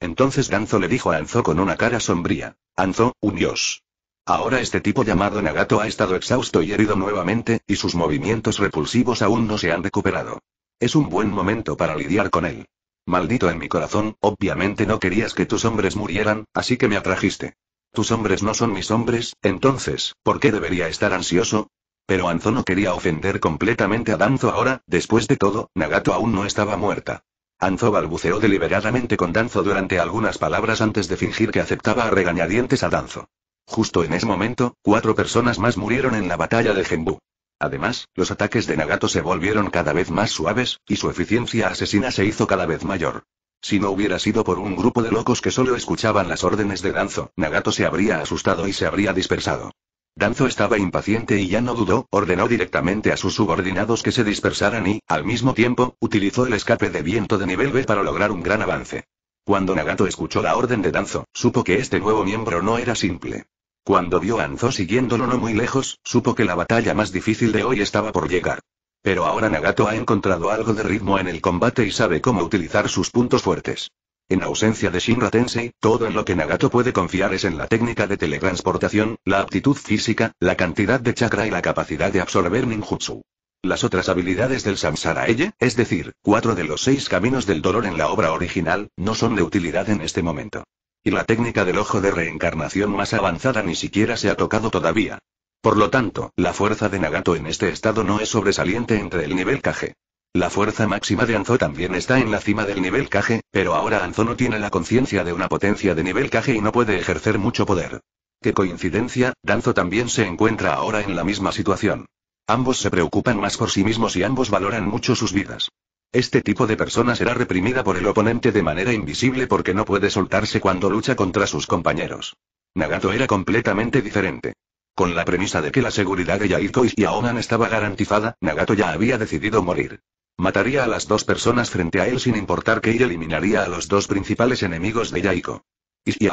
Entonces Danzo le dijo a Anzo con una cara sombría. Anzo, un dios. Ahora este tipo llamado Nagato ha estado exhausto y herido nuevamente, y sus movimientos repulsivos aún no se han recuperado. Es un buen momento para lidiar con él. Maldito en mi corazón, obviamente no querías que tus hombres murieran, así que me atrajiste. Tus hombres no son mis hombres, entonces, ¿por qué debería estar ansioso? Pero Anzo no quería ofender completamente a Danzo ahora, después de todo, Nagato aún no estaba muerta. Anzo balbuceó deliberadamente con Danzo durante algunas palabras antes de fingir que aceptaba a regañadientes a Danzo. Justo en ese momento, cuatro personas más murieron en la batalla de Genbu. Además, los ataques de Nagato se volvieron cada vez más suaves, y su eficiencia asesina se hizo cada vez mayor. Si no hubiera sido por un grupo de locos que solo escuchaban las órdenes de Danzo, Nagato se habría asustado y se habría dispersado. Danzo estaba impaciente y ya no dudó, ordenó directamente a sus subordinados que se dispersaran y, al mismo tiempo, utilizó el escape de viento de nivel B para lograr un gran avance. Cuando Nagato escuchó la orden de Danzo, supo que este nuevo miembro no era simple. Cuando vio a Anzo siguiéndolo no muy lejos, supo que la batalla más difícil de hoy estaba por llegar. Pero ahora Nagato ha encontrado algo de ritmo en el combate y sabe cómo utilizar sus puntos fuertes. En ausencia de Shinra Tensei, todo en lo que Nagato puede confiar es en la técnica de teletransportación, la aptitud física, la cantidad de chakra y la capacidad de absorber ninjutsu. Las otras habilidades del Samsara Eye, es decir, cuatro de los seis caminos del dolor en la obra original, no son de utilidad en este momento la técnica del ojo de reencarnación más avanzada ni siquiera se ha tocado todavía. Por lo tanto, la fuerza de Nagato en este estado no es sobresaliente entre el nivel Kage. La fuerza máxima de Anzo también está en la cima del nivel Kage, pero ahora Anzo no tiene la conciencia de una potencia de nivel Kage y no puede ejercer mucho poder. Qué coincidencia, Danzo también se encuentra ahora en la misma situación. Ambos se preocupan más por sí mismos y ambos valoran mucho sus vidas. Este tipo de persona será reprimida por el oponente de manera invisible porque no puede soltarse cuando lucha contra sus compañeros. Nagato era completamente diferente. Con la premisa de que la seguridad de Yaiko y Aonan estaba garantizada, Nagato ya había decidido morir. Mataría a las dos personas frente a él sin importar que y eliminaría a los dos principales enemigos de Yaiko. Y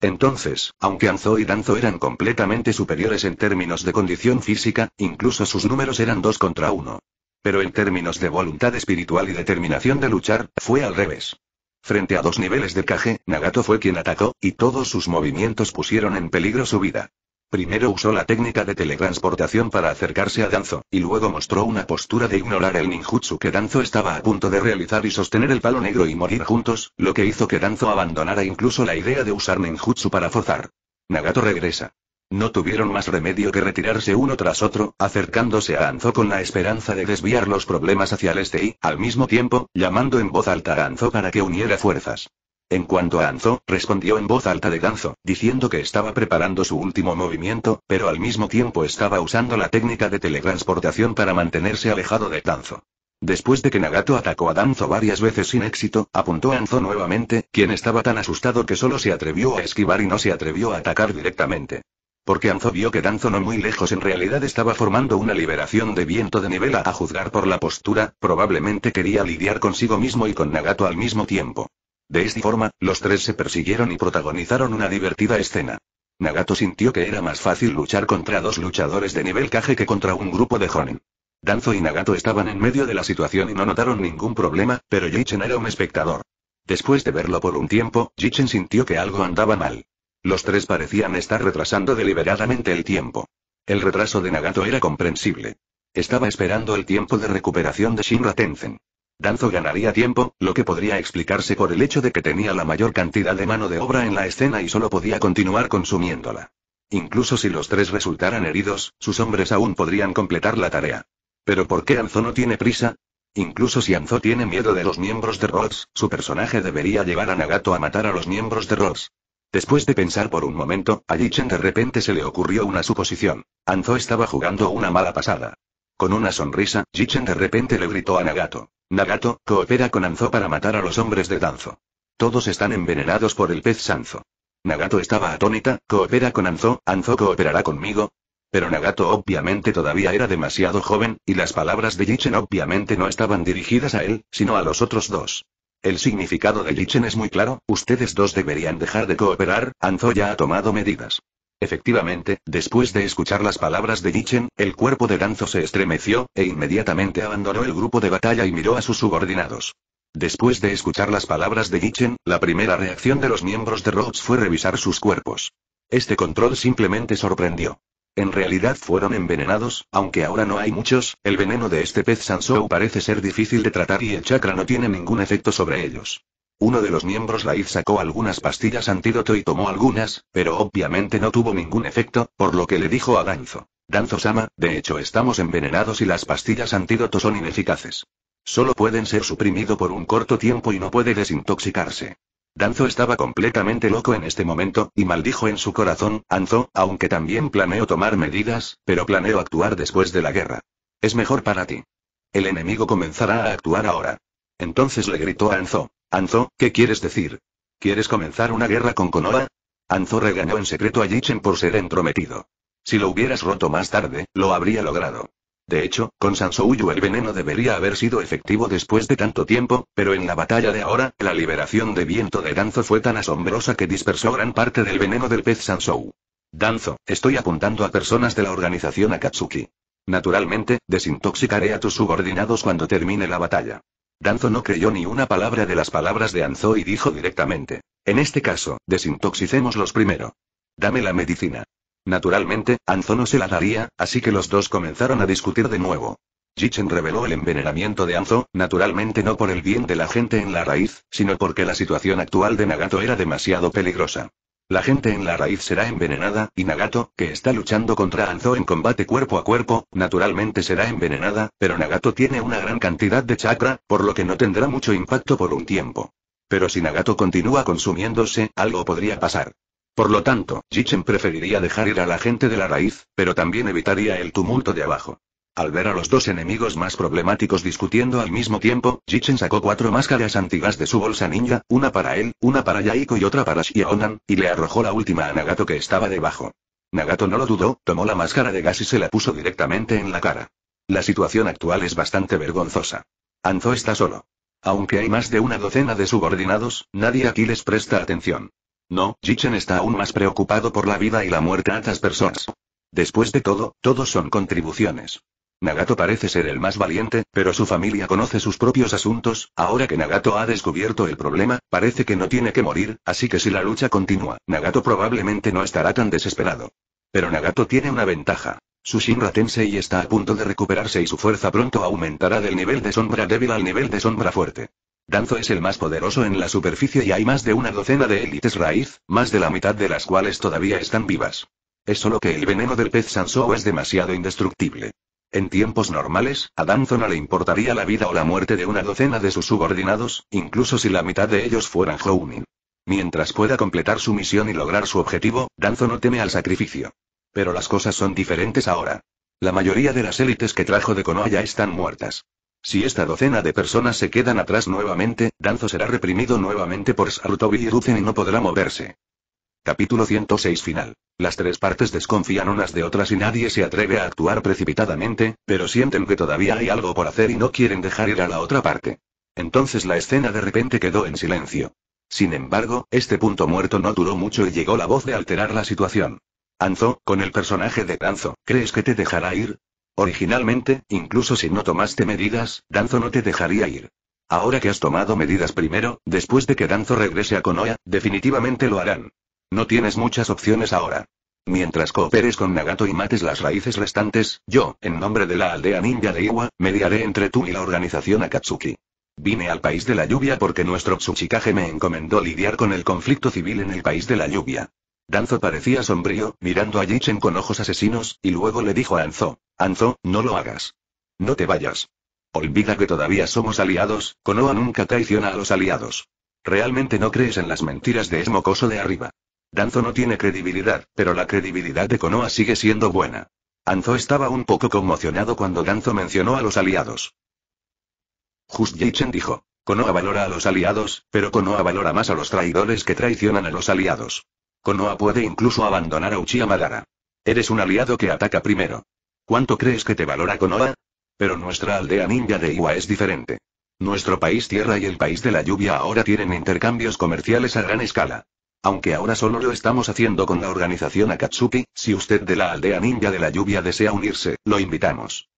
Entonces, aunque Anzo y Danzo eran completamente superiores en términos de condición física, incluso sus números eran dos contra uno. Pero en términos de voluntad espiritual y determinación de luchar, fue al revés. Frente a dos niveles de caje, Nagato fue quien atacó, y todos sus movimientos pusieron en peligro su vida. Primero usó la técnica de teletransportación para acercarse a Danzo, y luego mostró una postura de ignorar el ninjutsu que Danzo estaba a punto de realizar y sostener el palo negro y morir juntos, lo que hizo que Danzo abandonara incluso la idea de usar ninjutsu para forzar. Nagato regresa. No tuvieron más remedio que retirarse uno tras otro, acercándose a Anzo con la esperanza de desviar los problemas hacia el este y, al mismo tiempo, llamando en voz alta a Anzo para que uniera fuerzas. En cuanto a Anzo, respondió en voz alta de Ganzo, diciendo que estaba preparando su último movimiento, pero al mismo tiempo estaba usando la técnica de teletransportación para mantenerse alejado de Danzo. Después de que Nagato atacó a Danzo varias veces sin éxito, apuntó a Anzo nuevamente, quien estaba tan asustado que solo se atrevió a esquivar y no se atrevió a atacar directamente porque Anzo vio que Danzo no muy lejos en realidad estaba formando una liberación de viento de nivel a juzgar por la postura, probablemente quería lidiar consigo mismo y con Nagato al mismo tiempo. De esta forma, los tres se persiguieron y protagonizaron una divertida escena. Nagato sintió que era más fácil luchar contra dos luchadores de nivel Kage que contra un grupo de Jonin. Danzo y Nagato estaban en medio de la situación y no notaron ningún problema, pero Yichen era un espectador. Después de verlo por un tiempo, Jichen sintió que algo andaba mal. Los tres parecían estar retrasando deliberadamente el tiempo. El retraso de Nagato era comprensible. Estaba esperando el tiempo de recuperación de Shinra Tenzen. Danzo ganaría tiempo, lo que podría explicarse por el hecho de que tenía la mayor cantidad de mano de obra en la escena y solo podía continuar consumiéndola. Incluso si los tres resultaran heridos, sus hombres aún podrían completar la tarea. Pero ¿por qué Anzo no tiene prisa? Incluso si Anzo tiene miedo de los miembros de Rods, su personaje debería llevar a Nagato a matar a los miembros de Rods. Después de pensar por un momento, a Yichen de repente se le ocurrió una suposición. Anzo estaba jugando una mala pasada. Con una sonrisa, Yichen de repente le gritó a Nagato. Nagato, coopera con Anzo para matar a los hombres de Danzo. Todos están envenenados por el pez Sanzo. Nagato estaba atónita, coopera con Anzo, Anzo cooperará conmigo. Pero Nagato obviamente todavía era demasiado joven, y las palabras de Yichen obviamente no estaban dirigidas a él, sino a los otros dos. El significado de Lichen es muy claro, ustedes dos deberían dejar de cooperar, Anzo ya ha tomado medidas. Efectivamente, después de escuchar las palabras de Lichen, el cuerpo de Danzo se estremeció, e inmediatamente abandonó el grupo de batalla y miró a sus subordinados. Después de escuchar las palabras de Lichen, la primera reacción de los miembros de Rhodes fue revisar sus cuerpos. Este control simplemente sorprendió en realidad fueron envenenados, aunque ahora no hay muchos, el veneno de este pez Sansou parece ser difícil de tratar y el chakra no tiene ningún efecto sobre ellos. Uno de los miembros Laid sacó algunas pastillas antídoto y tomó algunas, pero obviamente no tuvo ningún efecto, por lo que le dijo a Danzo. Danzo-sama, de hecho estamos envenenados y las pastillas antídoto son ineficaces. Solo pueden ser suprimido por un corto tiempo y no puede desintoxicarse. Danzo estaba completamente loco en este momento, y maldijo en su corazón, Anzo, aunque también planeo tomar medidas, pero planeo actuar después de la guerra. Es mejor para ti. El enemigo comenzará a actuar ahora. Entonces le gritó a Anzo. Anzo, ¿qué quieres decir? ¿Quieres comenzar una guerra con Konoha? Anzo regañó en secreto a Yichen por ser entrometido. Si lo hubieras roto más tarde, lo habría logrado. De hecho, con Sansouyu el veneno debería haber sido efectivo después de tanto tiempo, pero en la batalla de ahora, la liberación de viento de Danzo fue tan asombrosa que dispersó gran parte del veneno del pez Sansou. Danzo, estoy apuntando a personas de la organización Akatsuki. Naturalmente, desintoxicaré a tus subordinados cuando termine la batalla. Danzo no creyó ni una palabra de las palabras de Anzo y dijo directamente. En este caso, desintoxicemos los primero. Dame la medicina. Naturalmente, Anzo no se la daría, así que los dos comenzaron a discutir de nuevo. Jichen reveló el envenenamiento de Anzo, naturalmente no por el bien de la gente en la raíz, sino porque la situación actual de Nagato era demasiado peligrosa. La gente en la raíz será envenenada, y Nagato, que está luchando contra Anzo en combate cuerpo a cuerpo, naturalmente será envenenada, pero Nagato tiene una gran cantidad de chakra, por lo que no tendrá mucho impacto por un tiempo. Pero si Nagato continúa consumiéndose, algo podría pasar. Por lo tanto, Jichen preferiría dejar ir a la gente de la raíz, pero también evitaría el tumulto de abajo. Al ver a los dos enemigos más problemáticos discutiendo al mismo tiempo, Jichen sacó cuatro máscaras antigas de su bolsa ninja, una para él, una para Yaiko y otra para Shionan, y le arrojó la última a Nagato que estaba debajo. Nagato no lo dudó, tomó la máscara de gas y se la puso directamente en la cara. La situación actual es bastante vergonzosa. Anzo está solo. Aunque hay más de una docena de subordinados, nadie aquí les presta atención. No, Jichen está aún más preocupado por la vida y la muerte de otras personas. Después de todo, todos son contribuciones. Nagato parece ser el más valiente, pero su familia conoce sus propios asuntos, ahora que Nagato ha descubierto el problema, parece que no tiene que morir, así que si la lucha continúa, Nagato probablemente no estará tan desesperado. Pero Nagato tiene una ventaja. Su Shinra Tensei está a punto de recuperarse y su fuerza pronto aumentará del nivel de sombra débil al nivel de sombra fuerte. Danzo es el más poderoso en la superficie y hay más de una docena de élites raíz, más de la mitad de las cuales todavía están vivas. Es solo que el veneno del pez Sansou es demasiado indestructible. En tiempos normales, a Danzo no le importaría la vida o la muerte de una docena de sus subordinados, incluso si la mitad de ellos fueran Hounin. Mientras pueda completar su misión y lograr su objetivo, Danzo no teme al sacrificio. Pero las cosas son diferentes ahora. La mayoría de las élites que trajo de Konoha ya están muertas. Si esta docena de personas se quedan atrás nuevamente, Danzo será reprimido nuevamente por Sarutobi y Ruzen y no podrá moverse. Capítulo 106 Final. Las tres partes desconfían unas de otras y nadie se atreve a actuar precipitadamente, pero sienten que todavía hay algo por hacer y no quieren dejar ir a la otra parte. Entonces la escena de repente quedó en silencio. Sin embargo, este punto muerto no duró mucho y llegó la voz de alterar la situación. Anzo, con el personaje de Danzo, ¿crees que te dejará ir? Originalmente, incluso si no tomaste medidas, Danzo no te dejaría ir. Ahora que has tomado medidas primero, después de que Danzo regrese a Konoha, definitivamente lo harán. No tienes muchas opciones ahora. Mientras cooperes con Nagato y mates las raíces restantes, yo, en nombre de la aldea ninja de Iwa, mediaré entre tú y la organización Akatsuki. Vine al país de la lluvia porque nuestro Tsuchikage me encomendó lidiar con el conflicto civil en el país de la lluvia. Danzo parecía sombrío, mirando a Yichen con ojos asesinos, y luego le dijo a Anzo. Anzo, no lo hagas. No te vayas. Olvida que todavía somos aliados, Konoha nunca traiciona a los aliados. Realmente no crees en las mentiras de Esmocoso de arriba. Danzo no tiene credibilidad, pero la credibilidad de Konoha sigue siendo buena. Anzo estaba un poco conmocionado cuando Danzo mencionó a los aliados. Just Yichen dijo, Konoha valora a los aliados, pero Konoha valora más a los traidores que traicionan a los aliados. Konoha puede incluso abandonar a Uchiha Madara. Eres un aliado que ataca primero. ¿Cuánto crees que te valora Konoha? Pero nuestra aldea ninja de Iwa es diferente. Nuestro país tierra y el país de la lluvia ahora tienen intercambios comerciales a gran escala. Aunque ahora solo lo estamos haciendo con la organización Akatsuki, si usted de la aldea ninja de la lluvia desea unirse, lo invitamos.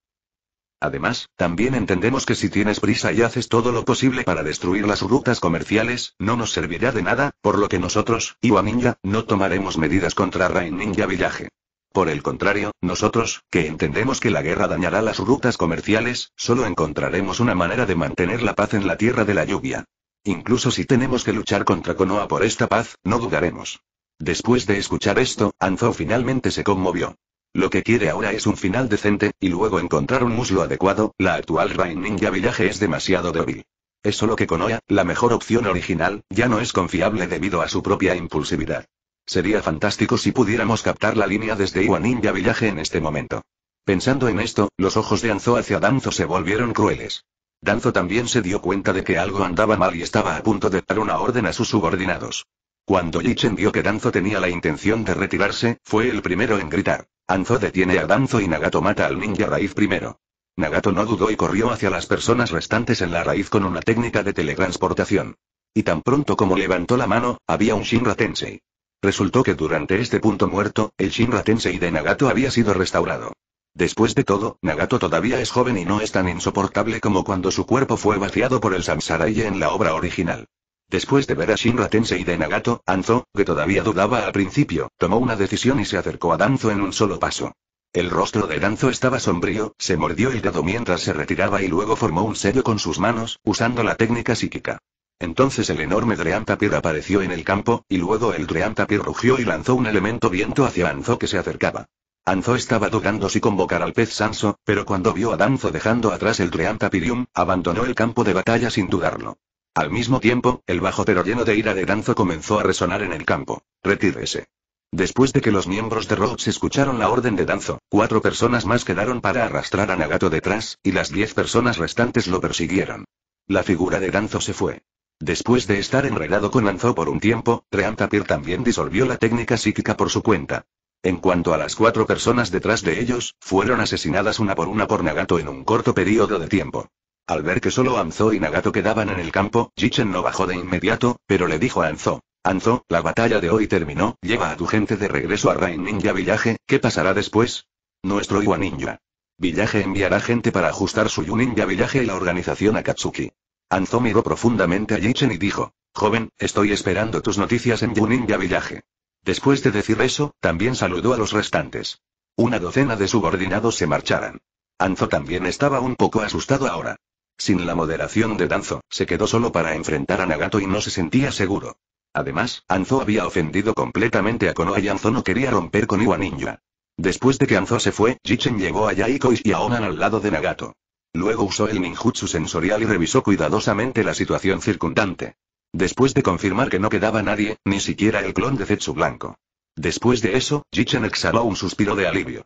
Además, también entendemos que si tienes prisa y haces todo lo posible para destruir las rutas comerciales, no nos servirá de nada, por lo que nosotros, Iwa Ninja, no tomaremos medidas contra Rain Ninja Villaje. Por el contrario, nosotros, que entendemos que la guerra dañará las rutas comerciales, solo encontraremos una manera de mantener la paz en la tierra de la lluvia. Incluso si tenemos que luchar contra Konoha por esta paz, no dudaremos. Después de escuchar esto, Anzo finalmente se conmovió. Lo que quiere ahora es un final decente, y luego encontrar un muslo adecuado, la actual Rain Ninja Village es demasiado débil. Es solo que Konoha, la mejor opción original, ya no es confiable debido a su propia impulsividad. Sería fantástico si pudiéramos captar la línea desde Iwa Ninja Village en este momento. Pensando en esto, los ojos de Anzo hacia Danzo se volvieron crueles. Danzo también se dio cuenta de que algo andaba mal y estaba a punto de dar una orden a sus subordinados. Cuando Yichen vio que Danzo tenía la intención de retirarse, fue el primero en gritar. Anzo detiene a Danzo y Nagato mata al ninja raíz primero. Nagato no dudó y corrió hacia las personas restantes en la raíz con una técnica de teletransportación. Y tan pronto como levantó la mano, había un Shinra Tensei. Resultó que durante este punto muerto, el Shinra Tensei de Nagato había sido restaurado. Después de todo, Nagato todavía es joven y no es tan insoportable como cuando su cuerpo fue vaciado por el Samsaraye en la obra original. Después de ver a Shinra Tensei de Nagato, Anzo, que todavía dudaba al principio, tomó una decisión y se acercó a Danzo en un solo paso. El rostro de Danzo estaba sombrío, se mordió el dedo mientras se retiraba y luego formó un sello con sus manos, usando la técnica psíquica. Entonces el enorme Dreantapir apareció en el campo, y luego el Dreantapir rugió y lanzó un elemento viento hacia Anzo que se acercaba. Anzo estaba dudando si convocar al pez Sanso, pero cuando vio a Danzo dejando atrás el Dreantapirium, abandonó el campo de batalla sin dudarlo. Al mismo tiempo, el bajo pero lleno de ira de Danzo comenzó a resonar en el campo. Retírese. Después de que los miembros de Rhodes escucharon la orden de Danzo, cuatro personas más quedaron para arrastrar a Nagato detrás, y las diez personas restantes lo persiguieron. La figura de Danzo se fue. Después de estar enredado con Anzo por un tiempo, Reantapir también disolvió la técnica psíquica por su cuenta. En cuanto a las cuatro personas detrás de ellos, fueron asesinadas una por una por Nagato en un corto periodo de tiempo. Al ver que solo Anzo y Nagato quedaban en el campo, Jichen no bajó de inmediato, pero le dijo a Anzo. Anzo, la batalla de hoy terminó, lleva a tu gente de regreso a Rain Ninja Villaje, ¿qué pasará después? Nuestro Iwa Ninja. Villaje enviará gente para ajustar su Yu Ninja Village y la organización Akatsuki. Anzo miró profundamente a Jichen y dijo, joven, estoy esperando tus noticias en Yu Ninja Village. Después de decir eso, también saludó a los restantes. Una docena de subordinados se marcharan. Anzo también estaba un poco asustado ahora sin la moderación de Danzo, se quedó solo para enfrentar a Nagato y no se sentía seguro. Además, Anzo había ofendido completamente a Konoha y Anzo no quería romper con Iwa Ninja. Después de que Anzo se fue, Jichen llegó a Yaiko y a Onan al lado de Nagato. Luego usó el ninjutsu sensorial y revisó cuidadosamente la situación circundante. Después de confirmar que no quedaba nadie, ni siquiera el clon de Zetsu Blanco. Después de eso, Jichen exhaló un suspiro de alivio.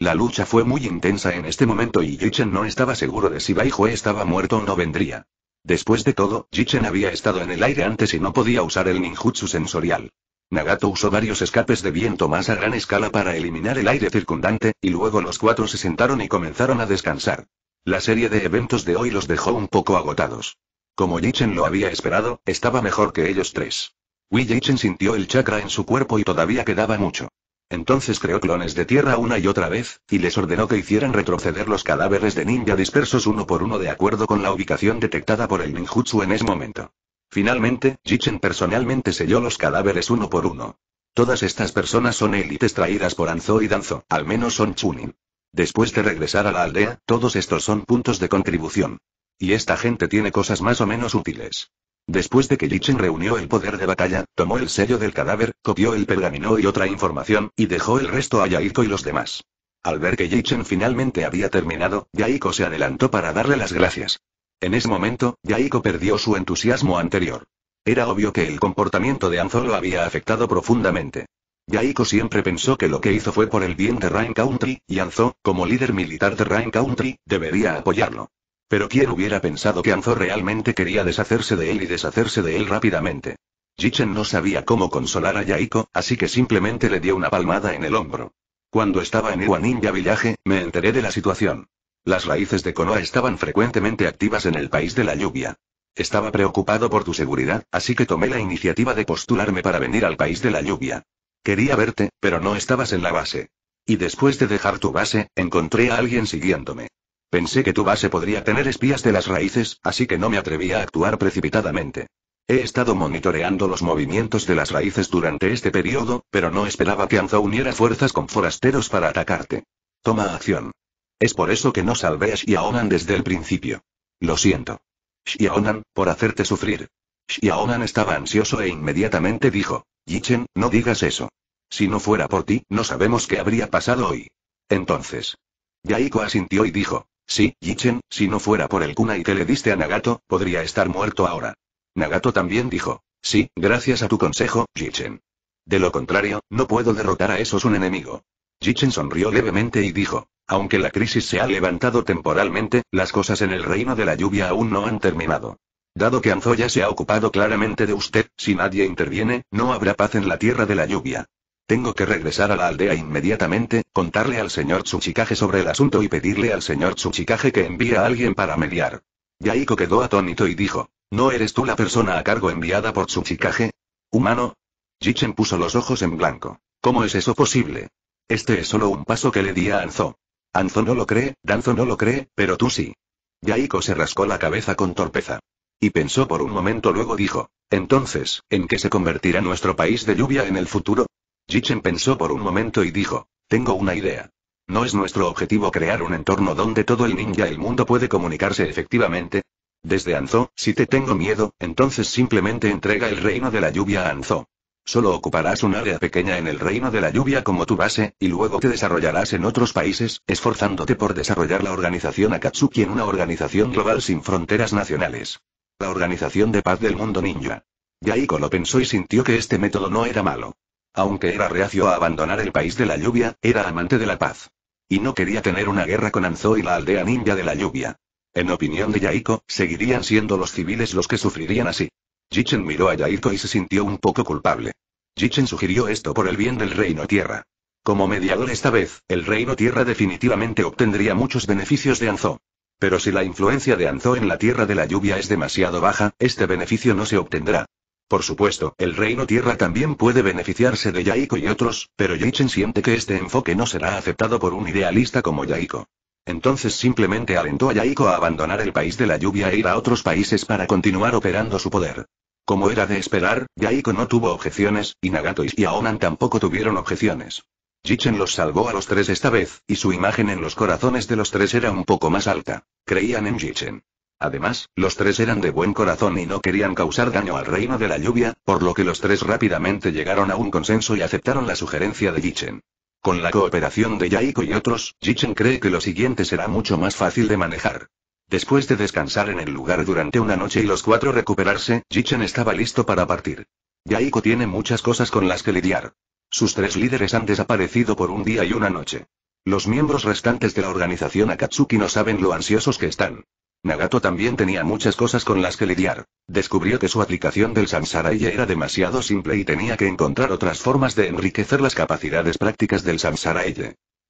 La lucha fue muy intensa en este momento y Yichen no estaba seguro de si Bai estaba muerto o no vendría. Después de todo, Jichen había estado en el aire antes y no podía usar el ninjutsu sensorial. Nagato usó varios escapes de viento más a gran escala para eliminar el aire circundante, y luego los cuatro se sentaron y comenzaron a descansar. La serie de eventos de hoy los dejó un poco agotados. Como Yichen lo había esperado, estaba mejor que ellos tres. Wei Jichen sintió el chakra en su cuerpo y todavía quedaba mucho. Entonces creó clones de tierra una y otra vez, y les ordenó que hicieran retroceder los cadáveres de ninja dispersos uno por uno de acuerdo con la ubicación detectada por el ninjutsu en ese momento. Finalmente, Jichen personalmente selló los cadáveres uno por uno. Todas estas personas son élites traídas por Anzo y Danzo, al menos son Chunin. Después de regresar a la aldea, todos estos son puntos de contribución. Y esta gente tiene cosas más o menos útiles. Después de que Yichen reunió el poder de batalla, tomó el sello del cadáver, copió el pergamino y otra información, y dejó el resto a Yaiko y los demás. Al ver que Yichen finalmente había terminado, Yaiko se adelantó para darle las gracias. En ese momento, Yaiko perdió su entusiasmo anterior. Era obvio que el comportamiento de Anzo lo había afectado profundamente. Yaiko siempre pensó que lo que hizo fue por el bien de Rain Country, y Anzo, como líder militar de Rain Country, debería apoyarlo. Pero quien hubiera pensado que Anzo realmente quería deshacerse de él y deshacerse de él rápidamente. Jichen no sabía cómo consolar a Yaiko, así que simplemente le dio una palmada en el hombro. Cuando estaba en Iwa Ninja Village, me enteré de la situación. Las raíces de Konoha estaban frecuentemente activas en el país de la lluvia. Estaba preocupado por tu seguridad, así que tomé la iniciativa de postularme para venir al país de la lluvia. Quería verte, pero no estabas en la base. Y después de dejar tu base, encontré a alguien siguiéndome. Pensé que tu base podría tener espías de las raíces, así que no me atreví a actuar precipitadamente. He estado monitoreando los movimientos de las raíces durante este periodo, pero no esperaba que Anza uniera fuerzas con forasteros para atacarte. Toma acción. Es por eso que no salvé a Xiaonan desde el principio. Lo siento. Xiaonan, por hacerte sufrir. Xiaonan estaba ansioso e inmediatamente dijo, Yichen, no digas eso. Si no fuera por ti, no sabemos qué habría pasado hoy. Entonces. Yaiko asintió y dijo, Sí, Yichen, si no fuera por el kunai que le diste a Nagato, podría estar muerto ahora. Nagato también dijo. Sí, gracias a tu consejo, Yichen. De lo contrario, no puedo derrotar a esos un enemigo. Yichen sonrió levemente y dijo. Aunque la crisis se ha levantado temporalmente, las cosas en el reino de la lluvia aún no han terminado. Dado que Anzoya se ha ocupado claramente de usted, si nadie interviene, no habrá paz en la tierra de la lluvia. Tengo que regresar a la aldea inmediatamente, contarle al señor Tsuchikage sobre el asunto y pedirle al señor Tsuchikage que envíe a alguien para mediar. Yaiko quedó atónito y dijo, ¿no eres tú la persona a cargo enviada por Tsuchikage? ¿Humano? Jichen puso los ojos en blanco. ¿Cómo es eso posible? Este es solo un paso que le di a Anzo. Anzo no lo cree, Danzo no lo cree, pero tú sí. Yaiko se rascó la cabeza con torpeza. Y pensó por un momento luego dijo, entonces, ¿en qué se convertirá nuestro país de lluvia en el futuro? Jichen pensó por un momento y dijo, tengo una idea. ¿No es nuestro objetivo crear un entorno donde todo el ninja del mundo puede comunicarse efectivamente? Desde Anzo, si te tengo miedo, entonces simplemente entrega el reino de la lluvia a Anzo. Solo ocuparás un área pequeña en el reino de la lluvia como tu base, y luego te desarrollarás en otros países, esforzándote por desarrollar la organización Akatsuki en una organización global sin fronteras nacionales. La Organización de Paz del Mundo Ninja. Yaiko lo pensó y sintió que este método no era malo. Aunque era reacio a abandonar el país de la lluvia, era amante de la paz. Y no quería tener una guerra con Anzó y la aldea ninja de la lluvia. En opinión de Yaiko, seguirían siendo los civiles los que sufrirían así. Jichen miró a Yaiko y se sintió un poco culpable. Jichen sugirió esto por el bien del reino tierra. Como mediador esta vez, el reino tierra definitivamente obtendría muchos beneficios de Anzó. Pero si la influencia de Anzó en la tierra de la lluvia es demasiado baja, este beneficio no se obtendrá. Por supuesto, el reino tierra también puede beneficiarse de Yaiko y otros, pero Yichen siente que este enfoque no será aceptado por un idealista como Yaiko. Entonces simplemente alentó a Yaiko a abandonar el país de la lluvia e ir a otros países para continuar operando su poder. Como era de esperar, Yaiko no tuvo objeciones, y Nagato y Aonan tampoco tuvieron objeciones. Jichen los salvó a los tres esta vez, y su imagen en los corazones de los tres era un poco más alta. Creían en Jichen. Además, los tres eran de buen corazón y no querían causar daño al reino de la lluvia, por lo que los tres rápidamente llegaron a un consenso y aceptaron la sugerencia de Jichen. Con la cooperación de Yaiko y otros, Jichen cree que lo siguiente será mucho más fácil de manejar. Después de descansar en el lugar durante una noche y los cuatro recuperarse, Jichen estaba listo para partir. Yaiko tiene muchas cosas con las que lidiar. Sus tres líderes han desaparecido por un día y una noche. Los miembros restantes de la organización Akatsuki no saben lo ansiosos que están. Nagato también tenía muchas cosas con las que lidiar. Descubrió que su aplicación del samsara era demasiado simple y tenía que encontrar otras formas de enriquecer las capacidades prácticas del samsara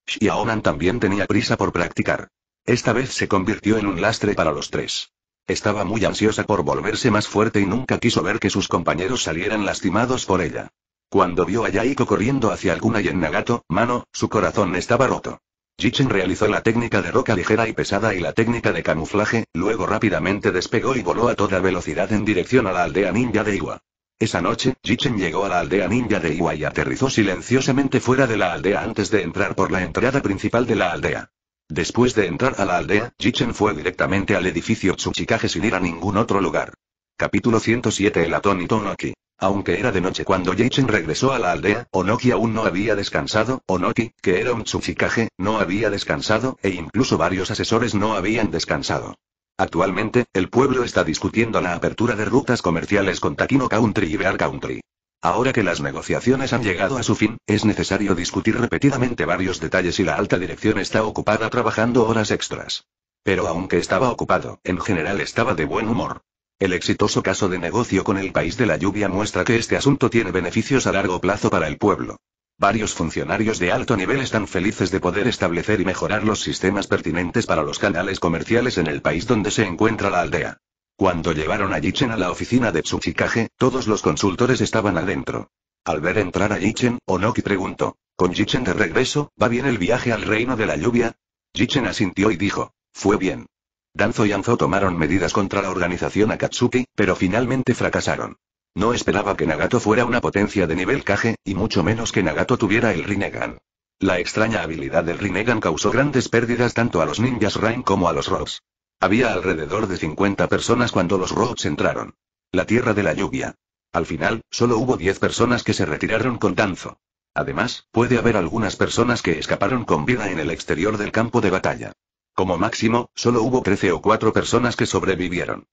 Xiaonan también tenía prisa por practicar. Esta vez se convirtió en un lastre para los tres. Estaba muy ansiosa por volverse más fuerte y nunca quiso ver que sus compañeros salieran lastimados por ella. Cuando vio a Yaiko corriendo hacia alguna y en Nagato, mano, su corazón estaba roto. Jichen realizó la técnica de roca ligera y pesada y la técnica de camuflaje, luego rápidamente despegó y voló a toda velocidad en dirección a la aldea ninja de Iwa. Esa noche, Jichen llegó a la aldea ninja de Iwa y aterrizó silenciosamente fuera de la aldea antes de entrar por la entrada principal de la aldea. Después de entrar a la aldea, Jichen fue directamente al edificio Tsuchikage sin ir a ningún otro lugar. Capítulo 107 El atónito Noki. Aunque era de noche cuando Yeichen regresó a la aldea, Onoki aún no había descansado, Onoki, que era un Tsuchikage, no había descansado, e incluso varios asesores no habían descansado. Actualmente, el pueblo está discutiendo la apertura de rutas comerciales con Takino Country y Bear Country. Ahora que las negociaciones han llegado a su fin, es necesario discutir repetidamente varios detalles y la alta dirección está ocupada trabajando horas extras. Pero aunque estaba ocupado, en general estaba de buen humor. El exitoso caso de negocio con el país de la lluvia muestra que este asunto tiene beneficios a largo plazo para el pueblo. Varios funcionarios de alto nivel están felices de poder establecer y mejorar los sistemas pertinentes para los canales comerciales en el país donde se encuentra la aldea. Cuando llevaron a Yichen a la oficina de Tsuchikage, todos los consultores estaban adentro. Al ver entrar a Yichen, Onoki preguntó, ¿con Yichen de regreso, va bien el viaje al reino de la lluvia? Yichen asintió y dijo, fue bien. Danzo y Anzo tomaron medidas contra la organización Akatsuki, pero finalmente fracasaron. No esperaba que Nagato fuera una potencia de nivel Kage, y mucho menos que Nagato tuviera el Rinnegan. La extraña habilidad del Rinnegan causó grandes pérdidas tanto a los ninjas Rain como a los Rogues. Había alrededor de 50 personas cuando los rogues entraron. La tierra de la lluvia. Al final, solo hubo 10 personas que se retiraron con Danzo. Además, puede haber algunas personas que escaparon con vida en el exterior del campo de batalla. Como máximo, solo hubo 13 o 4 personas que sobrevivieron.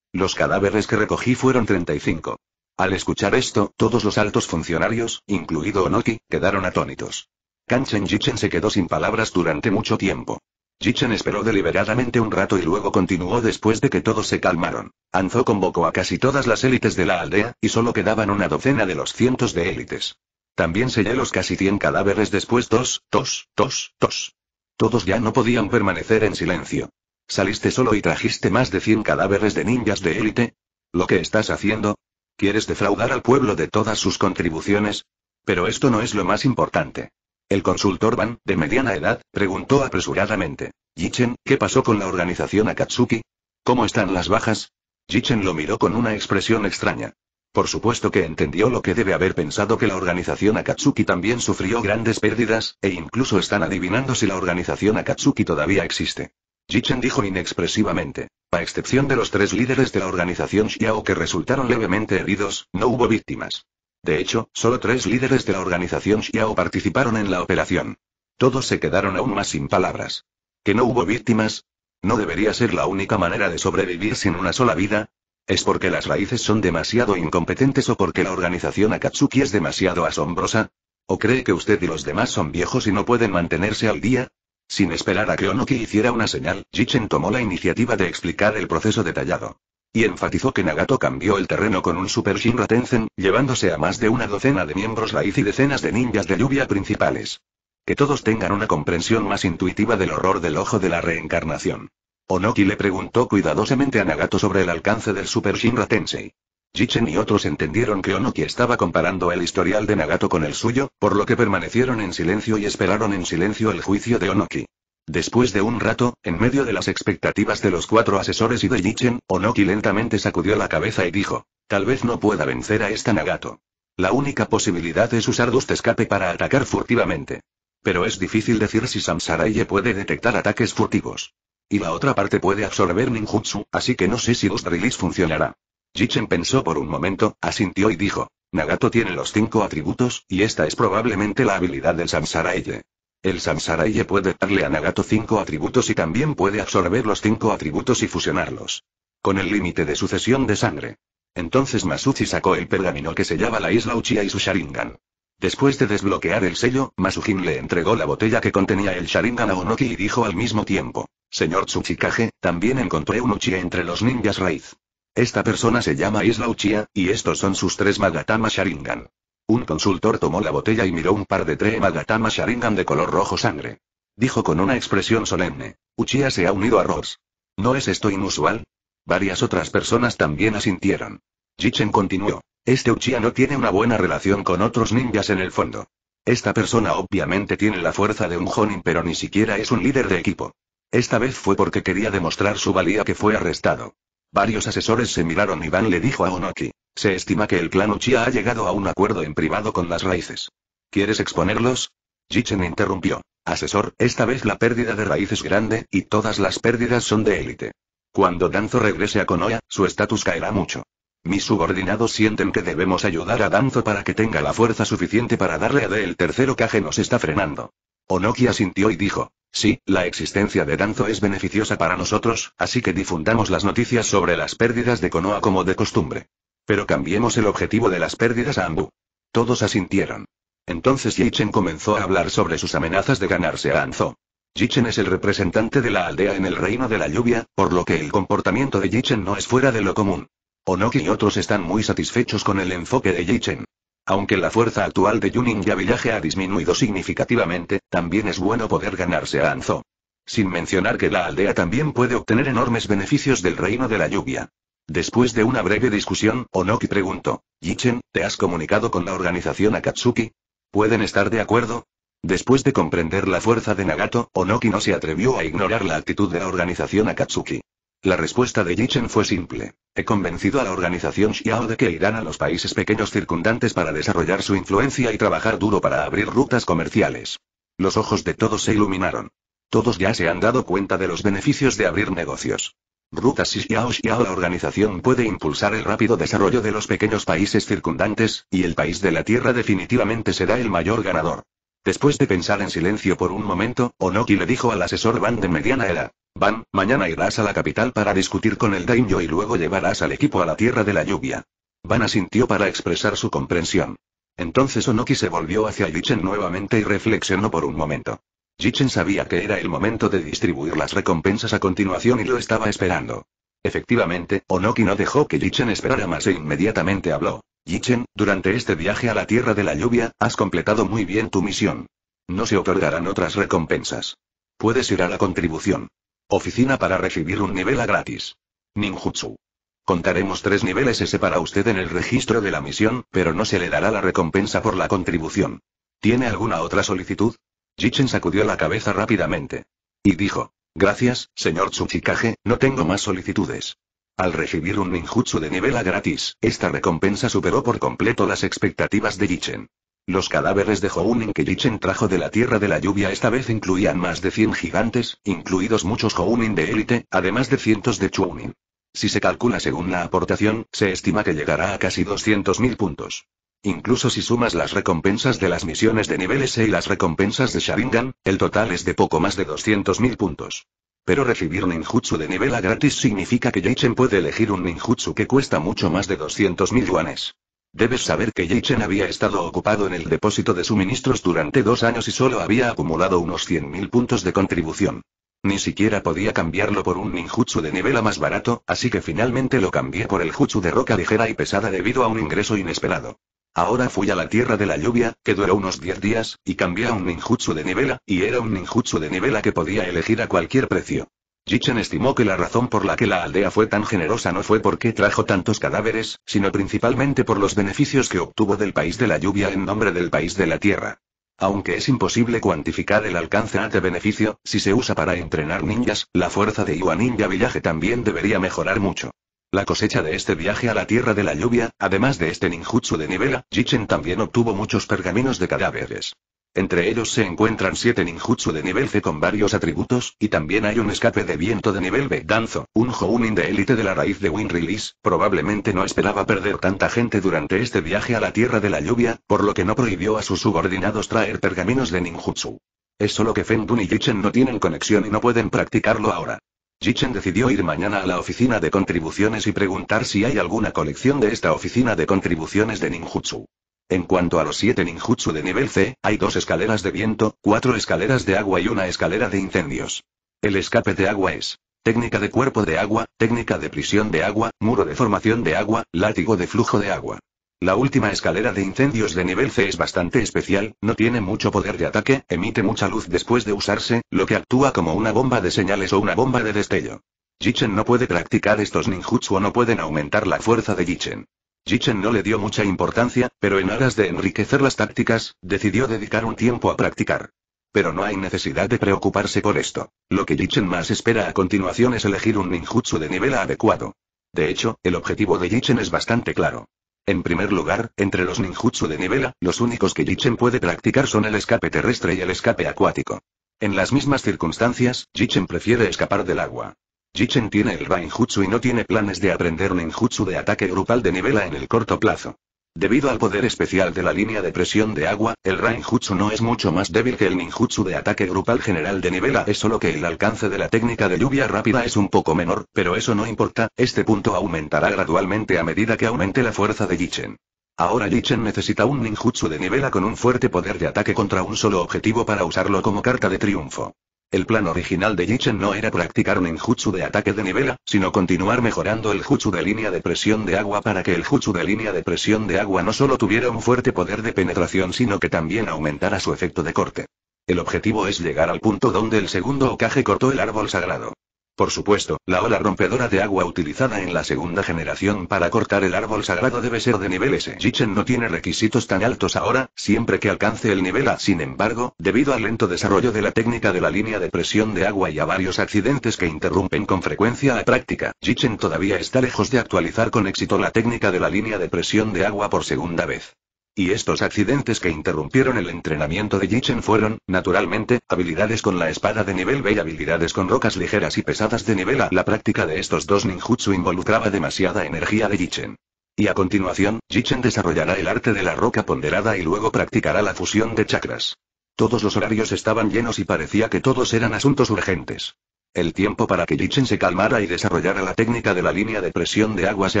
Los cadáveres que recogí fueron 35. Al escuchar esto, todos los altos funcionarios, incluido Onoki, quedaron atónitos. Kanchen Jichen se quedó sin palabras durante mucho tiempo. Jichen esperó deliberadamente un rato y luego continuó después de que todos se calmaron. Anzo convocó a casi todas las élites de la aldea, y solo quedaban una docena de los cientos de élites. También sellé los casi 100 cadáveres después dos, tos, tos, tos. Todos ya no podían permanecer en silencio. Saliste solo y trajiste más de 100 cadáveres de ninjas de élite. ¿Lo que estás haciendo? ¿Quieres defraudar al pueblo de todas sus contribuciones? Pero esto no es lo más importante. El consultor Van, de mediana edad, preguntó apresuradamente. Yichen, ¿qué pasó con la organización Akatsuki? ¿Cómo están las bajas? Yichen lo miró con una expresión extraña. Por supuesto que entendió lo que debe haber pensado que la organización Akatsuki también sufrió grandes pérdidas, e incluso están adivinando si la organización Akatsuki todavía existe. Jichen dijo inexpresivamente. A excepción de los tres líderes de la organización Xiao que resultaron levemente heridos, no hubo víctimas. De hecho, solo tres líderes de la organización Xiao participaron en la operación. Todos se quedaron aún más sin palabras. ¿Que no hubo víctimas? ¿No debería ser la única manera de sobrevivir sin una sola vida? ¿Es porque las raíces son demasiado incompetentes o porque la organización Akatsuki es demasiado asombrosa? ¿O cree que usted y los demás son viejos y no pueden mantenerse al día? Sin esperar a que Onoki hiciera una señal, Jichen tomó la iniciativa de explicar el proceso detallado. Y enfatizó que Nagato cambió el terreno con un Super Shinra Tensen, llevándose a más de una docena de miembros raíz y decenas de ninjas de lluvia principales. Que todos tengan una comprensión más intuitiva del horror del ojo de la reencarnación. Onoki le preguntó cuidadosamente a Nagato sobre el alcance del Super Shinra Tensei. Jichen y otros entendieron que Onoki estaba comparando el historial de Nagato con el suyo, por lo que permanecieron en silencio y esperaron en silencio el juicio de Onoki. Después de un rato, en medio de las expectativas de los cuatro asesores y de Jichen, Onoki lentamente sacudió la cabeza y dijo, tal vez no pueda vencer a esta Nagato. La única posibilidad es usar Dust Escape para atacar furtivamente. Pero es difícil decir si Samsaraye puede detectar ataques furtivos. Y la otra parte puede absorber ninjutsu, así que no sé si los Release funcionará. Jichen pensó por un momento, asintió y dijo. Nagato tiene los cinco atributos, y esta es probablemente la habilidad del Samsaraye. El Samsaraye puede darle a Nagato cinco atributos y también puede absorber los cinco atributos y fusionarlos. Con el límite de sucesión de sangre. Entonces Masuchi sacó el pergamino que sellaba la isla Uchiha y su Sharingan. Después de desbloquear el sello, Masujin le entregó la botella que contenía el Sharingan a Onoki y dijo al mismo tiempo. Señor Tsuchikage, también encontré un Uchiha entre los ninjas raíz. Esta persona se llama Isla Uchiha, y estos son sus tres Magatama Sharingan. Un consultor tomó la botella y miró un par de tres Magatama Sharingan de color rojo sangre. Dijo con una expresión solemne. Uchiha se ha unido a Ross. ¿No es esto inusual? Varias otras personas también asintieron. Jichen continuó. Este Uchiha no tiene una buena relación con otros ninjas en el fondo. Esta persona obviamente tiene la fuerza de un Jonin pero ni siquiera es un líder de equipo. Esta vez fue porque quería demostrar su valía que fue arrestado. Varios asesores se miraron y Van le dijo a Onoki. Se estima que el clan Uchiha ha llegado a un acuerdo en privado con las raíces. ¿Quieres exponerlos? Jichen interrumpió. Asesor, esta vez la pérdida de raíces es grande, y todas las pérdidas son de élite. Cuando Danzo regrese a Konoha, su estatus caerá mucho. Mis subordinados sienten que debemos ayudar a Danzo para que tenga la fuerza suficiente para darle a D. El tercero caje nos está frenando. Onoki asintió y dijo. Sí, la existencia de Danzo es beneficiosa para nosotros, así que difundamos las noticias sobre las pérdidas de Konoha como de costumbre. Pero cambiemos el objetivo de las pérdidas a Ambu. Todos asintieron. Entonces Yichen comenzó a hablar sobre sus amenazas de ganarse a Anzo. Yichen es el representante de la aldea en el reino de la lluvia, por lo que el comportamiento de Yichen no es fuera de lo común. Onoki y otros están muy satisfechos con el enfoque de Yichen. Aunque la fuerza actual de Yunin ya Villaje ha disminuido significativamente, también es bueno poder ganarse a Anzo. Sin mencionar que la aldea también puede obtener enormes beneficios del reino de la lluvia. Después de una breve discusión, Onoki preguntó, Yichen, ¿te has comunicado con la organización Akatsuki? ¿Pueden estar de acuerdo? Después de comprender la fuerza de Nagato, Onoki no se atrevió a ignorar la actitud de la organización Akatsuki. La respuesta de Yichen fue simple. He convencido a la organización Xiao de que irán a los países pequeños circundantes para desarrollar su influencia y trabajar duro para abrir rutas comerciales. Los ojos de todos se iluminaron. Todos ya se han dado cuenta de los beneficios de abrir negocios. Rutas y Xiao Xiao la organización puede impulsar el rápido desarrollo de los pequeños países circundantes, y el país de la Tierra definitivamente será el mayor ganador. Después de pensar en silencio por un momento, Onoki le dijo al asesor Van de mediana edad. Van, mañana irás a la capital para discutir con el daimyo y luego llevarás al equipo a la tierra de la lluvia. Van asintió para expresar su comprensión. Entonces Onoki se volvió hacia Yichen nuevamente y reflexionó por un momento. Yichen sabía que era el momento de distribuir las recompensas a continuación y lo estaba esperando. Efectivamente, Onoki no dejó que Jichen esperara más e inmediatamente habló. Jichen, durante este viaje a la Tierra de la Lluvia, has completado muy bien tu misión. No se otorgarán otras recompensas. Puedes ir a la contribución. Oficina para recibir un nivel a gratis. Ninjutsu. Contaremos tres niveles ese para usted en el registro de la misión, pero no se le dará la recompensa por la contribución. ¿Tiene alguna otra solicitud? Jichen sacudió la cabeza rápidamente. Y dijo. Gracias, señor Tsuchikage, no tengo más solicitudes. Al recibir un ninjutsu de nivel gratis, esta recompensa superó por completo las expectativas de Yichen. Los cadáveres de Hounin que Yichen trajo de la Tierra de la Lluvia esta vez incluían más de 100 gigantes, incluidos muchos Hounin de élite, además de cientos de Chunin. Si se calcula según la aportación, se estima que llegará a casi 200.000 puntos. Incluso si sumas las recompensas de las misiones de nivel S y las recompensas de Sharingan, el total es de poco más de 200.000 puntos. Pero recibir ninjutsu de nivel A gratis significa que Yeichen puede elegir un ninjutsu que cuesta mucho más de 200.000 yuanes. Debes saber que Yeichen había estado ocupado en el depósito de suministros durante dos años y solo había acumulado unos 100.000 puntos de contribución. Ni siquiera podía cambiarlo por un ninjutsu de nivel A más barato, así que finalmente lo cambié por el jutsu de roca ligera y pesada debido a un ingreso inesperado. Ahora fui a la tierra de la lluvia, que duró unos 10 días, y cambié a un ninjutsu de nivela, y era un ninjutsu de nivela que podía elegir a cualquier precio. Jichen estimó que la razón por la que la aldea fue tan generosa no fue porque trajo tantos cadáveres, sino principalmente por los beneficios que obtuvo del país de la lluvia en nombre del país de la tierra. Aunque es imposible cuantificar el alcance de beneficio, si se usa para entrenar ninjas, la fuerza de Iwa Ninja Village también debería mejorar mucho. La cosecha de este viaje a la Tierra de la Lluvia, además de este ninjutsu de nivela, Jichen también obtuvo muchos pergaminos de cadáveres. Entre ellos se encuentran siete ninjutsu de nivel C con varios atributos, y también hay un escape de viento de nivel B. Danzo, un Jounin de élite de la raíz de Wind Release, probablemente no esperaba perder tanta gente durante este viaje a la Tierra de la Lluvia, por lo que no prohibió a sus subordinados traer pergaminos de ninjutsu. Es solo que Fendun y Jichen no tienen conexión y no pueden practicarlo ahora. Jichen decidió ir mañana a la oficina de contribuciones y preguntar si hay alguna colección de esta oficina de contribuciones de ninjutsu. En cuanto a los siete ninjutsu de nivel C, hay dos escaleras de viento, cuatro escaleras de agua y una escalera de incendios. El escape de agua es técnica de cuerpo de agua, técnica de prisión de agua, muro de formación de agua, látigo de flujo de agua. La última escalera de incendios de nivel C es bastante especial, no tiene mucho poder de ataque, emite mucha luz después de usarse, lo que actúa como una bomba de señales o una bomba de destello. Jichen no puede practicar estos ninjutsu o no pueden aumentar la fuerza de Jichen. Jichen no le dio mucha importancia, pero en aras de enriquecer las tácticas, decidió dedicar un tiempo a practicar. Pero no hay necesidad de preocuparse por esto. Lo que Jichen más espera a continuación es elegir un ninjutsu de nivel adecuado. De hecho, el objetivo de Jichen es bastante claro. En primer lugar, entre los ninjutsu de nivela, los únicos que Jichen puede practicar son el escape terrestre y el escape acuático. En las mismas circunstancias, Jichen prefiere escapar del agua. Jichen tiene el Rainjutsu y no tiene planes de aprender ninjutsu de ataque grupal de nivela en el corto plazo. Debido al poder especial de la línea de presión de agua, el Rainjutsu no es mucho más débil que el Ninjutsu de ataque grupal general de nivel Es solo que el alcance de la técnica de lluvia rápida es un poco menor, pero eso no importa, este punto aumentará gradualmente a medida que aumente la fuerza de Yichen. Ahora Yichen necesita un Ninjutsu de nivela con un fuerte poder de ataque contra un solo objetivo para usarlo como carta de triunfo. El plan original de Yichen no era practicar un enjutsu de ataque de nivela, sino continuar mejorando el jutsu de línea de presión de agua para que el jutsu de línea de presión de agua no solo tuviera un fuerte poder de penetración sino que también aumentara su efecto de corte. El objetivo es llegar al punto donde el segundo Okage cortó el árbol sagrado. Por supuesto, la ola rompedora de agua utilizada en la segunda generación para cortar el árbol sagrado debe ser de nivel S. Jichen no tiene requisitos tan altos ahora, siempre que alcance el nivel A. Sin embargo, debido al lento desarrollo de la técnica de la línea de presión de agua y a varios accidentes que interrumpen con frecuencia la práctica, Jichen todavía está lejos de actualizar con éxito la técnica de la línea de presión de agua por segunda vez. Y estos accidentes que interrumpieron el entrenamiento de Yichen fueron, naturalmente, habilidades con la espada de nivel B y habilidades con rocas ligeras y pesadas de nivel A. La práctica de estos dos ninjutsu involucraba demasiada energía de Yichen. Y a continuación, Yichen desarrollará el arte de la roca ponderada y luego practicará la fusión de chakras. Todos los horarios estaban llenos y parecía que todos eran asuntos urgentes. El tiempo para que Yichen se calmara y desarrollara la técnica de la línea de presión de agua se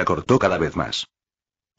acortó cada vez más.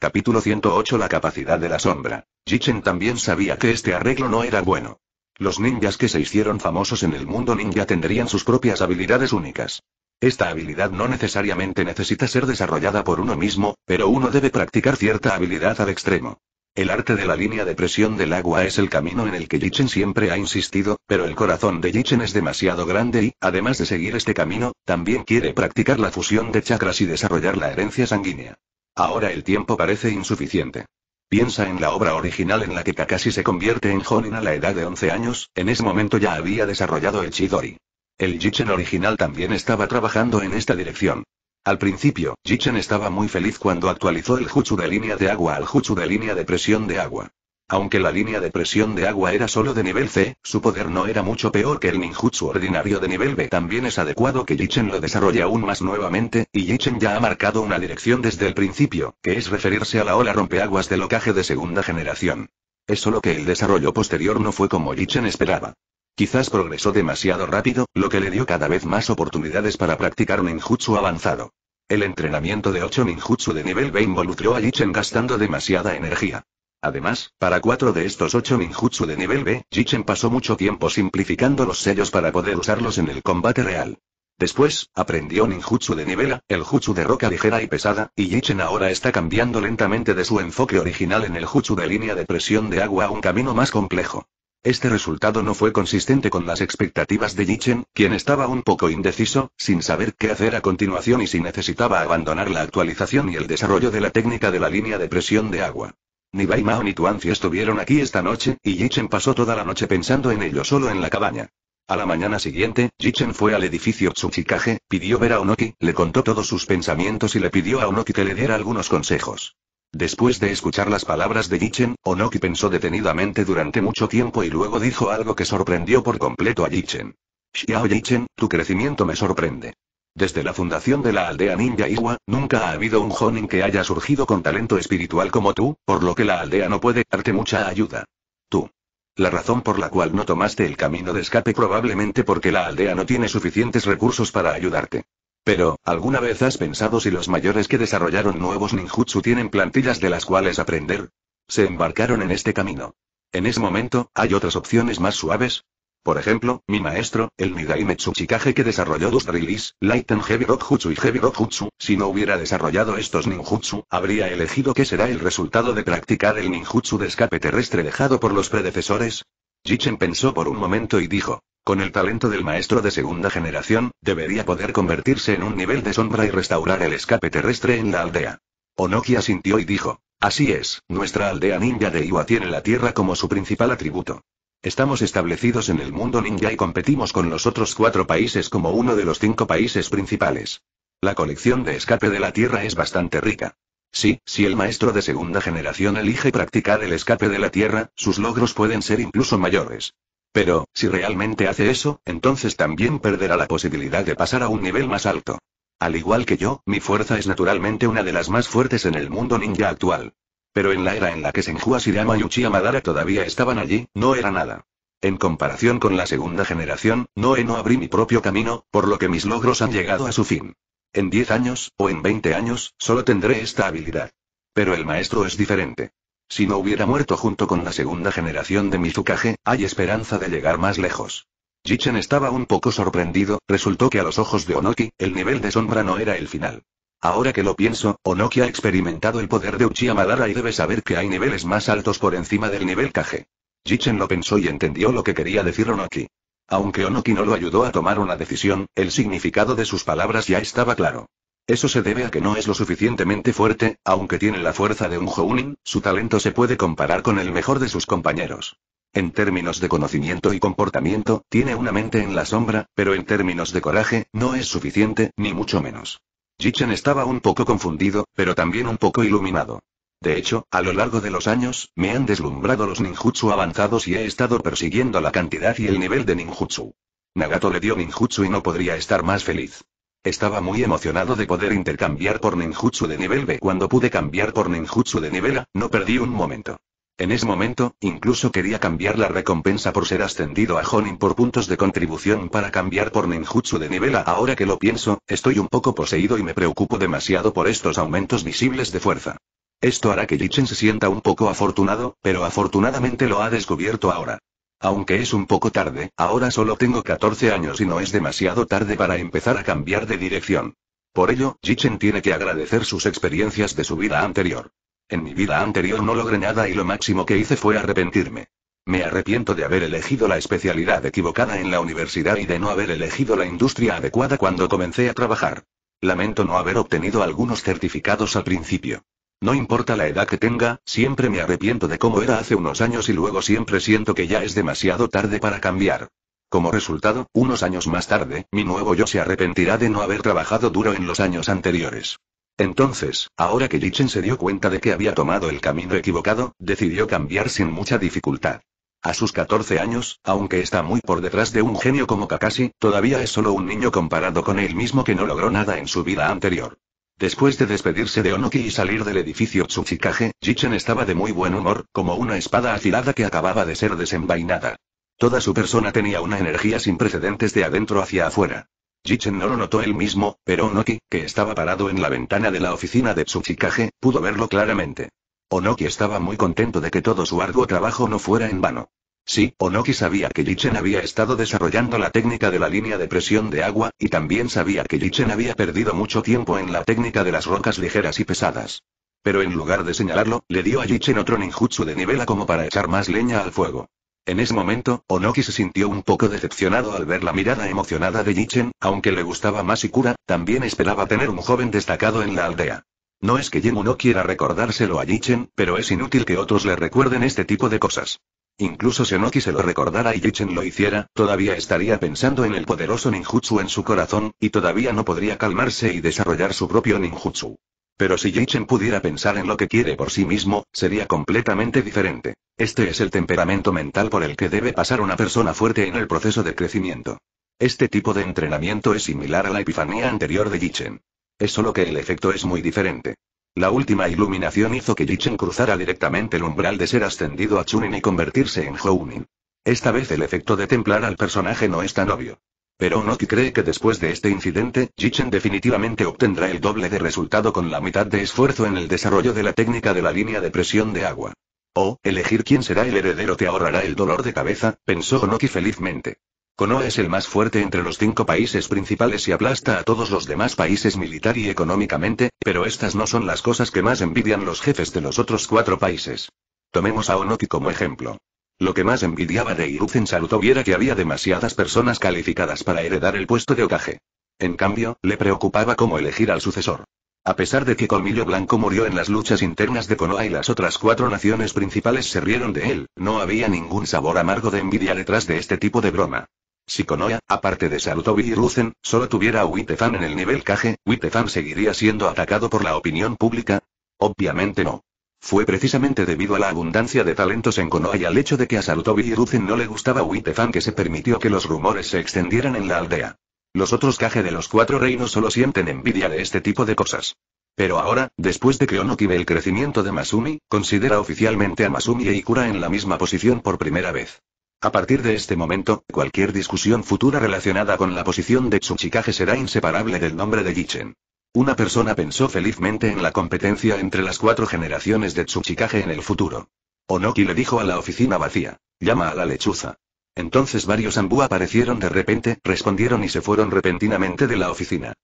Capítulo 108 La capacidad de la sombra. Jichen también sabía que este arreglo no era bueno. Los ninjas que se hicieron famosos en el mundo ninja tendrían sus propias habilidades únicas. Esta habilidad no necesariamente necesita ser desarrollada por uno mismo, pero uno debe practicar cierta habilidad al extremo. El arte de la línea de presión del agua es el camino en el que Jichen siempre ha insistido, pero el corazón de Jichen es demasiado grande y, además de seguir este camino, también quiere practicar la fusión de chakras y desarrollar la herencia sanguínea. Ahora el tiempo parece insuficiente. Piensa en la obra original en la que Kakashi se convierte en Jonin a la edad de 11 años, en ese momento ya había desarrollado el Chidori. El Jichen original también estaba trabajando en esta dirección. Al principio, Jichen estaba muy feliz cuando actualizó el jutsu de línea de agua al jutsu de línea de presión de agua. Aunque la línea de presión de agua era solo de nivel C, su poder no era mucho peor que el ninjutsu ordinario de nivel B. También es adecuado que Yichen lo desarrolle aún más nuevamente, y Yichen ya ha marcado una dirección desde el principio, que es referirse a la ola rompeaguas del locaje de segunda generación. Es solo que el desarrollo posterior no fue como Yichen esperaba. Quizás progresó demasiado rápido, lo que le dio cada vez más oportunidades para practicar un ninjutsu avanzado. El entrenamiento de 8 ninjutsu de nivel B involucró a Yichen gastando demasiada energía. Además, para cuatro de estos ocho ninjutsu de nivel B, Jichen pasó mucho tiempo simplificando los sellos para poder usarlos en el combate real. Después, aprendió ninjutsu de nivel A, el jutsu de roca ligera y pesada, y Jichen ahora está cambiando lentamente de su enfoque original en el jutsu de línea de presión de agua a un camino más complejo. Este resultado no fue consistente con las expectativas de Jichen, quien estaba un poco indeciso, sin saber qué hacer a continuación y si necesitaba abandonar la actualización y el desarrollo de la técnica de la línea de presión de agua. Ni Bai Mao ni Tuanzi estuvieron aquí esta noche, y Yichen pasó toda la noche pensando en ello solo en la cabaña. A la mañana siguiente, Yichen fue al edificio Tsuchikage, pidió ver a Onoki, le contó todos sus pensamientos y le pidió a Onoki que le diera algunos consejos. Después de escuchar las palabras de Yichen, Onoki pensó detenidamente durante mucho tiempo y luego dijo algo que sorprendió por completo a Yichen. Xiao Yichen, tu crecimiento me sorprende. Desde la fundación de la aldea ninja Iwa, nunca ha habido un jonin que haya surgido con talento espiritual como tú, por lo que la aldea no puede darte mucha ayuda. Tú. La razón por la cual no tomaste el camino de escape probablemente porque la aldea no tiene suficientes recursos para ayudarte. Pero, ¿alguna vez has pensado si los mayores que desarrollaron nuevos ninjutsu tienen plantillas de las cuales aprender? Se embarcaron en este camino. En ese momento, ¿hay otras opciones más suaves? Por ejemplo, mi maestro, el Nidaime Metsuchikage que desarrolló dos release, Light and Heavy Rock y Heavy Rock si no hubiera desarrollado estos ninjutsu, habría elegido qué será el resultado de practicar el ninjutsu de escape terrestre dejado por los predecesores. Jichen pensó por un momento y dijo, con el talento del maestro de segunda generación, debería poder convertirse en un nivel de sombra y restaurar el escape terrestre en la aldea. Onoki asintió y dijo, así es, nuestra aldea ninja de Iwa tiene la tierra como su principal atributo. Estamos establecidos en el mundo ninja y competimos con los otros cuatro países como uno de los cinco países principales. La colección de escape de la Tierra es bastante rica. Sí, si el maestro de segunda generación elige practicar el escape de la Tierra, sus logros pueden ser incluso mayores. Pero, si realmente hace eso, entonces también perderá la posibilidad de pasar a un nivel más alto. Al igual que yo, mi fuerza es naturalmente una de las más fuertes en el mundo ninja actual. Pero en la era en la que Senju Asirama y Uchiha Madara todavía estaban allí, no era nada. En comparación con la segunda generación, Noe no abrí mi propio camino, por lo que mis logros han llegado a su fin. En 10 años, o en 20 años, solo tendré esta habilidad. Pero el maestro es diferente. Si no hubiera muerto junto con la segunda generación de Mizukage, hay esperanza de llegar más lejos. Jichen estaba un poco sorprendido, resultó que a los ojos de Onoki, el nivel de sombra no era el final. Ahora que lo pienso, Onoki ha experimentado el poder de Uchiha Madara y debe saber que hay niveles más altos por encima del nivel Kage. Jichen lo pensó y entendió lo que quería decir Onoki. Aunque Onoki no lo ayudó a tomar una decisión, el significado de sus palabras ya estaba claro. Eso se debe a que no es lo suficientemente fuerte, aunque tiene la fuerza de un Jounin, su talento se puede comparar con el mejor de sus compañeros. En términos de conocimiento y comportamiento, tiene una mente en la sombra, pero en términos de coraje, no es suficiente, ni mucho menos. Jichen estaba un poco confundido, pero también un poco iluminado. De hecho, a lo largo de los años, me han deslumbrado los ninjutsu avanzados y he estado persiguiendo la cantidad y el nivel de ninjutsu. Nagato le dio ninjutsu y no podría estar más feliz. Estaba muy emocionado de poder intercambiar por ninjutsu de nivel B. Cuando pude cambiar por ninjutsu de nivel A, no perdí un momento. En ese momento, incluso quería cambiar la recompensa por ser ascendido a Honin por puntos de contribución para cambiar por ninjutsu de nivel a ahora que lo pienso, estoy un poco poseído y me preocupo demasiado por estos aumentos visibles de fuerza. Esto hará que Jichen se sienta un poco afortunado, pero afortunadamente lo ha descubierto ahora. Aunque es un poco tarde, ahora solo tengo 14 años y no es demasiado tarde para empezar a cambiar de dirección. Por ello, Jichen tiene que agradecer sus experiencias de su vida anterior. En mi vida anterior no logré nada y lo máximo que hice fue arrepentirme. Me arrepiento de haber elegido la especialidad equivocada en la universidad y de no haber elegido la industria adecuada cuando comencé a trabajar. Lamento no haber obtenido algunos certificados al principio. No importa la edad que tenga, siempre me arrepiento de cómo era hace unos años y luego siempre siento que ya es demasiado tarde para cambiar. Como resultado, unos años más tarde, mi nuevo yo se arrepentirá de no haber trabajado duro en los años anteriores. Entonces, ahora que Jichen se dio cuenta de que había tomado el camino equivocado, decidió cambiar sin mucha dificultad. A sus 14 años, aunque está muy por detrás de un genio como Kakashi, todavía es solo un niño comparado con él mismo que no logró nada en su vida anterior. Después de despedirse de Onoki y salir del edificio Tsuchikage, Jichen estaba de muy buen humor, como una espada afilada que acababa de ser desenvainada. Toda su persona tenía una energía sin precedentes de adentro hacia afuera. Jichen no lo notó él mismo, pero Onoki, que estaba parado en la ventana de la oficina de Tsuchikage, pudo verlo claramente. Onoki estaba muy contento de que todo su arduo trabajo no fuera en vano. Sí, Onoki sabía que Jichen había estado desarrollando la técnica de la línea de presión de agua, y también sabía que Jichen había perdido mucho tiempo en la técnica de las rocas ligeras y pesadas. Pero en lugar de señalarlo, le dio a Jichen otro ninjutsu de nivela como para echar más leña al fuego. En ese momento, Onoki se sintió un poco decepcionado al ver la mirada emocionada de Yichen, aunque le gustaba más Ikura, también esperaba tener un joven destacado en la aldea. No es que Yemu no quiera recordárselo a Yichen, pero es inútil que otros le recuerden este tipo de cosas. Incluso si Onoki se lo recordara y Yichen lo hiciera, todavía estaría pensando en el poderoso ninjutsu en su corazón, y todavía no podría calmarse y desarrollar su propio ninjutsu. Pero si Yichen pudiera pensar en lo que quiere por sí mismo, sería completamente diferente. Este es el temperamento mental por el que debe pasar una persona fuerte en el proceso de crecimiento. Este tipo de entrenamiento es similar a la epifanía anterior de Yichen. Es solo que el efecto es muy diferente. La última iluminación hizo que Yichen cruzara directamente el umbral de ser ascendido a Chunin y convertirse en Hounin. Esta vez el efecto de templar al personaje no es tan obvio. Pero Onoki cree que después de este incidente, Jichen definitivamente obtendrá el doble de resultado con la mitad de esfuerzo en el desarrollo de la técnica de la línea de presión de agua. O, elegir quién será el heredero te ahorrará el dolor de cabeza, pensó Onoki felizmente. Konoha es el más fuerte entre los cinco países principales y aplasta a todos los demás países militar y económicamente, pero estas no son las cosas que más envidian los jefes de los otros cuatro países. Tomemos a Onoki como ejemplo. Lo que más envidiaba de Iruzen Salutoviera era que había demasiadas personas calificadas para heredar el puesto de ocaje. En cambio, le preocupaba cómo elegir al sucesor. A pesar de que Colmillo Blanco murió en las luchas internas de Konoha y las otras cuatro naciones principales se rieron de él, no había ningún sabor amargo de envidia detrás de este tipo de broma. Si Konoha, aparte de Sarutobi y Ruzen, solo tuviera a Wittefan en el nivel caje, Wittefan seguiría siendo atacado por la opinión pública. Obviamente no. Fue precisamente debido a la abundancia de talentos en Konoha y al hecho de que a Sarutobi y Ruzen no le gustaba Wittefan que se permitió que los rumores se extendieran en la aldea. Los otros Kage de los cuatro reinos solo sienten envidia de este tipo de cosas. Pero ahora, después de que Onoki ve el crecimiento de Masumi, considera oficialmente a Masumi e Ikura en la misma posición por primera vez. A partir de este momento, cualquier discusión futura relacionada con la posición de Tsuchikage será inseparable del nombre de Gichen. Una persona pensó felizmente en la competencia entre las cuatro generaciones de Tsuchikage en el futuro. Onoki le dijo a la oficina vacía. Llama a la lechuza. Entonces varios ambú aparecieron de repente, respondieron y se fueron repentinamente de la oficina.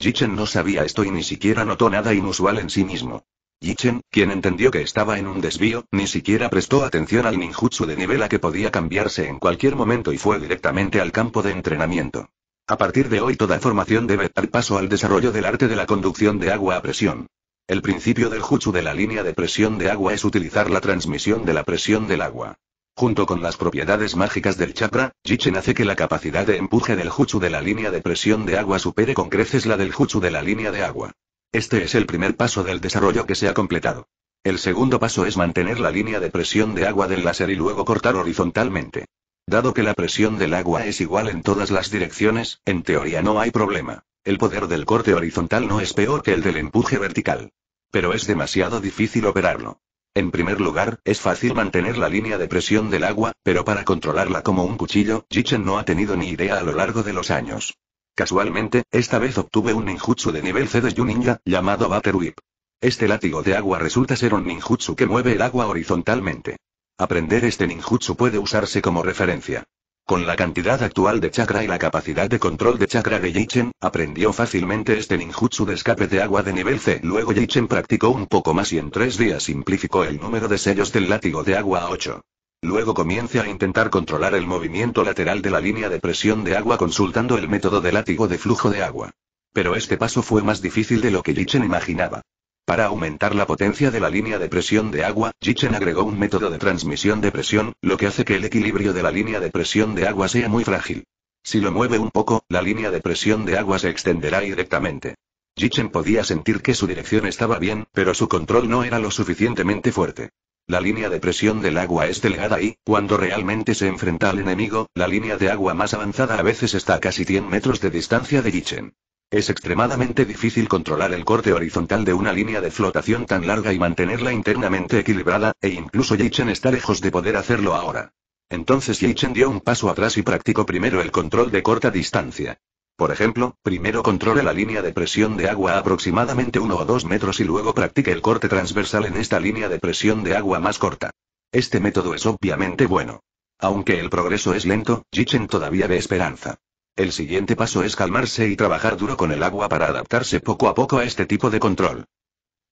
Jichen no sabía esto y ni siquiera notó nada inusual en sí mismo. Jichen, quien entendió que estaba en un desvío, ni siquiera prestó atención al ninjutsu de nivel a que podía cambiarse en cualquier momento y fue directamente al campo de entrenamiento. A partir de hoy toda formación debe dar paso al desarrollo del arte de la conducción de agua a presión. El principio del jutsu de la línea de presión de agua es utilizar la transmisión de la presión del agua. Junto con las propiedades mágicas del chakra, Jichen hace que la capacidad de empuje del jutsu de la línea de presión de agua supere con creces la del jutsu de la línea de agua. Este es el primer paso del desarrollo que se ha completado. El segundo paso es mantener la línea de presión de agua del láser y luego cortar horizontalmente. Dado que la presión del agua es igual en todas las direcciones, en teoría no hay problema. El poder del corte horizontal no es peor que el del empuje vertical. Pero es demasiado difícil operarlo. En primer lugar, es fácil mantener la línea de presión del agua, pero para controlarla como un cuchillo, Jichen no ha tenido ni idea a lo largo de los años. Casualmente, esta vez obtuve un ninjutsu de nivel C de Juninja, llamado Butter Whip. Este látigo de agua resulta ser un ninjutsu que mueve el agua horizontalmente. Aprender este ninjutsu puede usarse como referencia. Con la cantidad actual de chakra y la capacidad de control de chakra de Yichen, aprendió fácilmente este ninjutsu de escape de agua de nivel C. Luego Yichen practicó un poco más y en tres días simplificó el número de sellos del látigo de agua a 8. Luego comienza a intentar controlar el movimiento lateral de la línea de presión de agua consultando el método de látigo de flujo de agua. Pero este paso fue más difícil de lo que Yichen imaginaba. Para aumentar la potencia de la línea de presión de agua, Jichen agregó un método de transmisión de presión, lo que hace que el equilibrio de la línea de presión de agua sea muy frágil. Si lo mueve un poco, la línea de presión de agua se extenderá directamente. Jichen podía sentir que su dirección estaba bien, pero su control no era lo suficientemente fuerte. La línea de presión del agua es delgada y, cuando realmente se enfrenta al enemigo, la línea de agua más avanzada a veces está a casi 100 metros de distancia de Jichen. Es extremadamente difícil controlar el corte horizontal de una línea de flotación tan larga y mantenerla internamente equilibrada, e incluso Yichen está lejos de poder hacerlo ahora. Entonces Yichen dio un paso atrás y practicó primero el control de corta distancia. Por ejemplo, primero controle la línea de presión de agua aproximadamente 1 o 2 metros y luego practique el corte transversal en esta línea de presión de agua más corta. Este método es obviamente bueno. Aunque el progreso es lento, Yichen todavía ve esperanza. El siguiente paso es calmarse y trabajar duro con el agua para adaptarse poco a poco a este tipo de control.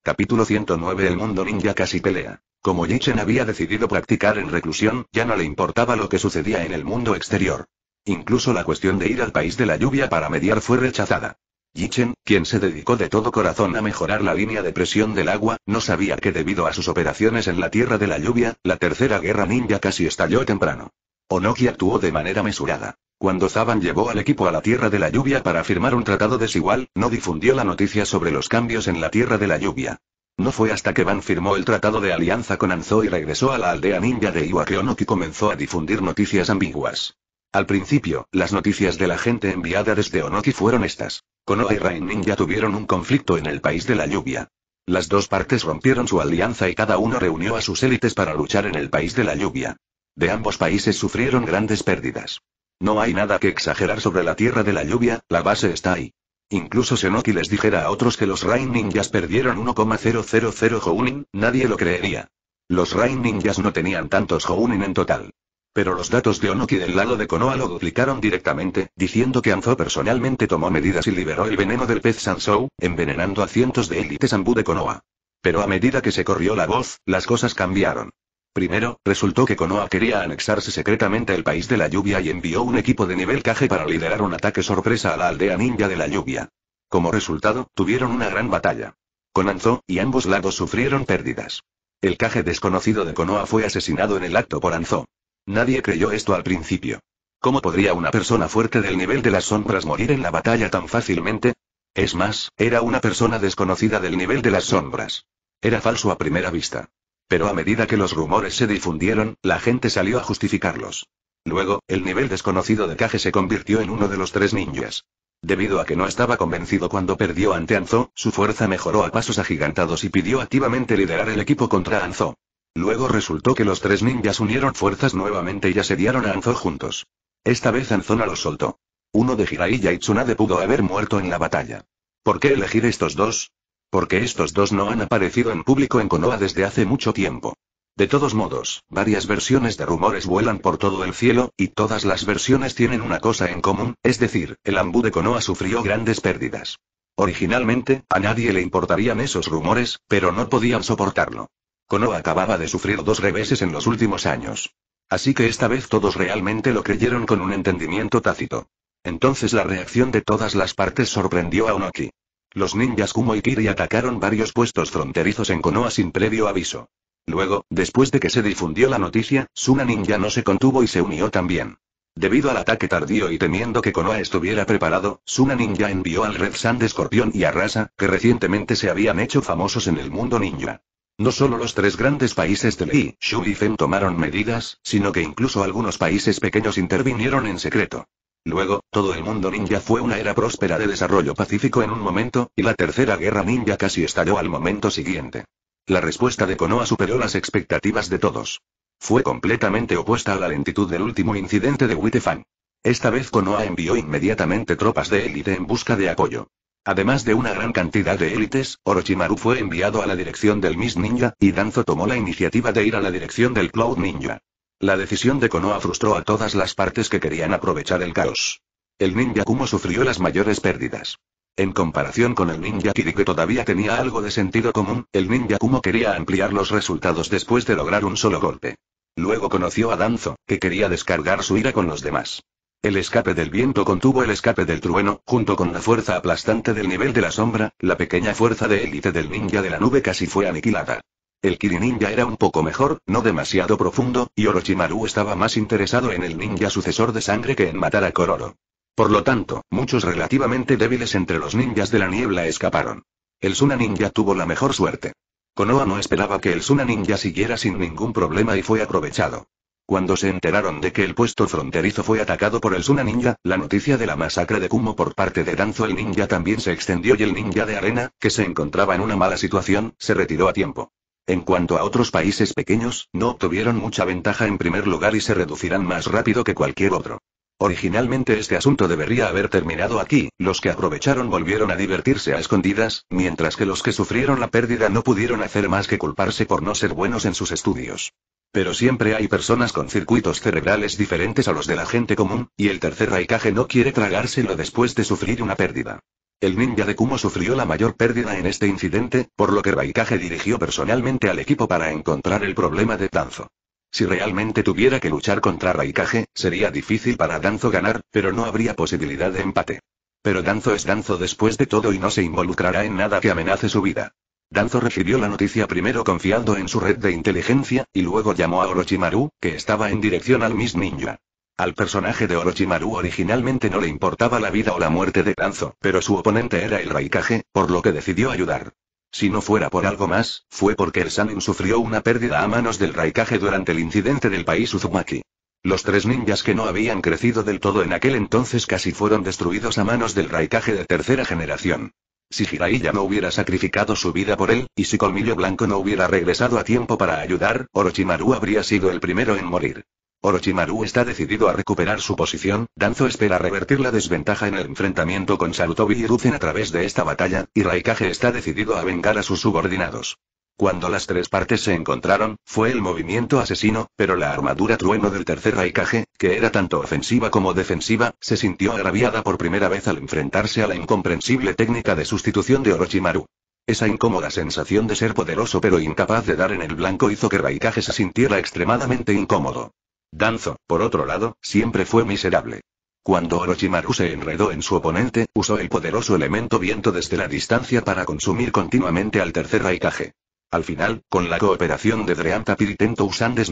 Capítulo 109 El mundo ninja casi pelea. Como Yichen había decidido practicar en reclusión, ya no le importaba lo que sucedía en el mundo exterior. Incluso la cuestión de ir al país de la lluvia para mediar fue rechazada. Yichen, quien se dedicó de todo corazón a mejorar la línea de presión del agua, no sabía que debido a sus operaciones en la Tierra de la Lluvia, la Tercera Guerra Ninja casi estalló temprano. Onoki actuó de manera mesurada. Cuando Zaban llevó al equipo a la Tierra de la Lluvia para firmar un tratado desigual, no difundió la noticia sobre los cambios en la Tierra de la Lluvia. No fue hasta que Van firmó el tratado de alianza con Anzo y regresó a la aldea ninja de que Onoki comenzó a difundir noticias ambiguas. Al principio, las noticias de la gente enviada desde Onoki fueron estas. Konoha y Rain Ninja tuvieron un conflicto en el país de la lluvia. Las dos partes rompieron su alianza y cada uno reunió a sus élites para luchar en el país de la lluvia. De ambos países sufrieron grandes pérdidas. No hay nada que exagerar sobre la Tierra de la Lluvia, la base está ahí. Incluso Senoki les dijera a otros que los Rain Ninjas perdieron 1,000 Jounin, nadie lo creería. Los Rain Ninjas no tenían tantos Jounin en total. Pero los datos de Onoki del lado de Konoha lo duplicaron directamente, diciendo que Anzo personalmente tomó medidas y liberó el veneno del pez Sansou, envenenando a cientos de élites Ambu de Konoha. Pero a medida que se corrió la voz, las cosas cambiaron. Primero, resultó que Konoha quería anexarse secretamente el país de la lluvia y envió un equipo de nivel Kage para liderar un ataque sorpresa a la aldea ninja de la lluvia. Como resultado, tuvieron una gran batalla. Con y ambos lados sufrieron pérdidas. El Kage desconocido de Konoha fue asesinado en el acto por Anzo. Nadie creyó esto al principio. ¿Cómo podría una persona fuerte del nivel de las sombras morir en la batalla tan fácilmente? Es más, era una persona desconocida del nivel de las sombras. Era falso a primera vista. Pero a medida que los rumores se difundieron, la gente salió a justificarlos. Luego, el nivel desconocido de Kage se convirtió en uno de los tres ninjas. Debido a que no estaba convencido cuando perdió ante Anzo, su fuerza mejoró a pasos agigantados y pidió activamente liderar el equipo contra Anzo. Luego resultó que los tres ninjas unieron fuerzas nuevamente y asediaron a Anzo juntos. Esta vez Anzo no los soltó. Uno de Jiraiya y Tsunade pudo haber muerto en la batalla. ¿Por qué elegir estos dos? Porque estos dos no han aparecido en público en Konoha desde hace mucho tiempo. De todos modos, varias versiones de rumores vuelan por todo el cielo, y todas las versiones tienen una cosa en común, es decir, el ambú de Konoha sufrió grandes pérdidas. Originalmente, a nadie le importarían esos rumores, pero no podían soportarlo. Konoha acababa de sufrir dos reveses en los últimos años. Así que esta vez todos realmente lo creyeron con un entendimiento tácito. Entonces la reacción de todas las partes sorprendió a Onoki. Los ninjas Kumo y Kiri atacaron varios puestos fronterizos en Konoha sin previo aviso. Luego, después de que se difundió la noticia, Suna Ninja no se contuvo y se unió también. Debido al ataque tardío y temiendo que Konoha estuviera preparado, Suna Ninja envió al Red Sand Escorpión y a Rasa, que recientemente se habían hecho famosos en el mundo ninja. No solo los tres grandes países de I, Shu y Fen tomaron medidas, sino que incluso algunos países pequeños intervinieron en secreto. Luego, todo el mundo ninja fue una era próspera de desarrollo pacífico en un momento, y la tercera guerra ninja casi estalló al momento siguiente. La respuesta de Konoha superó las expectativas de todos. Fue completamente opuesta a la lentitud del último incidente de Witefan. Esta vez Konoha envió inmediatamente tropas de élite en busca de apoyo. Además de una gran cantidad de élites, Orochimaru fue enviado a la dirección del Miss Ninja, y Danzo tomó la iniciativa de ir a la dirección del Cloud Ninja. La decisión de Konoha frustró a todas las partes que querían aprovechar el caos. El ninja Kumo sufrió las mayores pérdidas. En comparación con el ninja Kiri que todavía tenía algo de sentido común, el ninja Kumo quería ampliar los resultados después de lograr un solo golpe. Luego conoció a Danzo, que quería descargar su ira con los demás. El escape del viento contuvo el escape del trueno, junto con la fuerza aplastante del nivel de la sombra, la pequeña fuerza de élite del ninja de la nube casi fue aniquilada. El Kiri Ninja era un poco mejor, no demasiado profundo, y Orochimaru estaba más interesado en el ninja sucesor de sangre que en matar a Kororo. Por lo tanto, muchos relativamente débiles entre los ninjas de la niebla escaparon. El Suna Ninja tuvo la mejor suerte. Konoha no esperaba que el Suna Ninja siguiera sin ningún problema y fue aprovechado. Cuando se enteraron de que el puesto fronterizo fue atacado por el Suna Ninja, la noticia de la masacre de Kumo por parte de Danzo el ninja también se extendió y el ninja de arena, que se encontraba en una mala situación, se retiró a tiempo. En cuanto a otros países pequeños, no obtuvieron mucha ventaja en primer lugar y se reducirán más rápido que cualquier otro. Originalmente este asunto debería haber terminado aquí, los que aprovecharon volvieron a divertirse a escondidas, mientras que los que sufrieron la pérdida no pudieron hacer más que culparse por no ser buenos en sus estudios. Pero siempre hay personas con circuitos cerebrales diferentes a los de la gente común, y el tercer Raikage no quiere tragárselo después de sufrir una pérdida. El ninja de Kumo sufrió la mayor pérdida en este incidente, por lo que Raikage dirigió personalmente al equipo para encontrar el problema de Tanzo. Si realmente tuviera que luchar contra Raikage, sería difícil para Danzo ganar, pero no habría posibilidad de empate. Pero Danzo es Danzo después de todo y no se involucrará en nada que amenace su vida. Danzo recibió la noticia primero confiando en su red de inteligencia, y luego llamó a Orochimaru, que estaba en dirección al Miss Ninja. Al personaje de Orochimaru originalmente no le importaba la vida o la muerte de Danzo, pero su oponente era el Raikage, por lo que decidió ayudar. Si no fuera por algo más, fue porque el Sanin sufrió una pérdida a manos del Raikage durante el incidente del país Uzumaki. Los tres ninjas que no habían crecido del todo en aquel entonces casi fueron destruidos a manos del Raikage de tercera generación. Si Jiraiya no hubiera sacrificado su vida por él, y si Colmillo Blanco no hubiera regresado a tiempo para ayudar, Orochimaru habría sido el primero en morir. Orochimaru está decidido a recuperar su posición, Danzo espera revertir la desventaja en el enfrentamiento con Sarutobi y Ruzen a través de esta batalla, y Raikage está decidido a vengar a sus subordinados. Cuando las tres partes se encontraron, fue el movimiento asesino, pero la armadura trueno del tercer Raikage, que era tanto ofensiva como defensiva, se sintió agraviada por primera vez al enfrentarse a la incomprensible técnica de sustitución de Orochimaru. Esa incómoda sensación de ser poderoso pero incapaz de dar en el blanco hizo que Raikage se sintiera extremadamente incómodo. Danzo, por otro lado, siempre fue miserable. Cuando Orochimaru se enredó en su oponente, usó el poderoso elemento viento desde la distancia para consumir continuamente al tercer Raikage. Al final, con la cooperación de dreanta Piritento, usando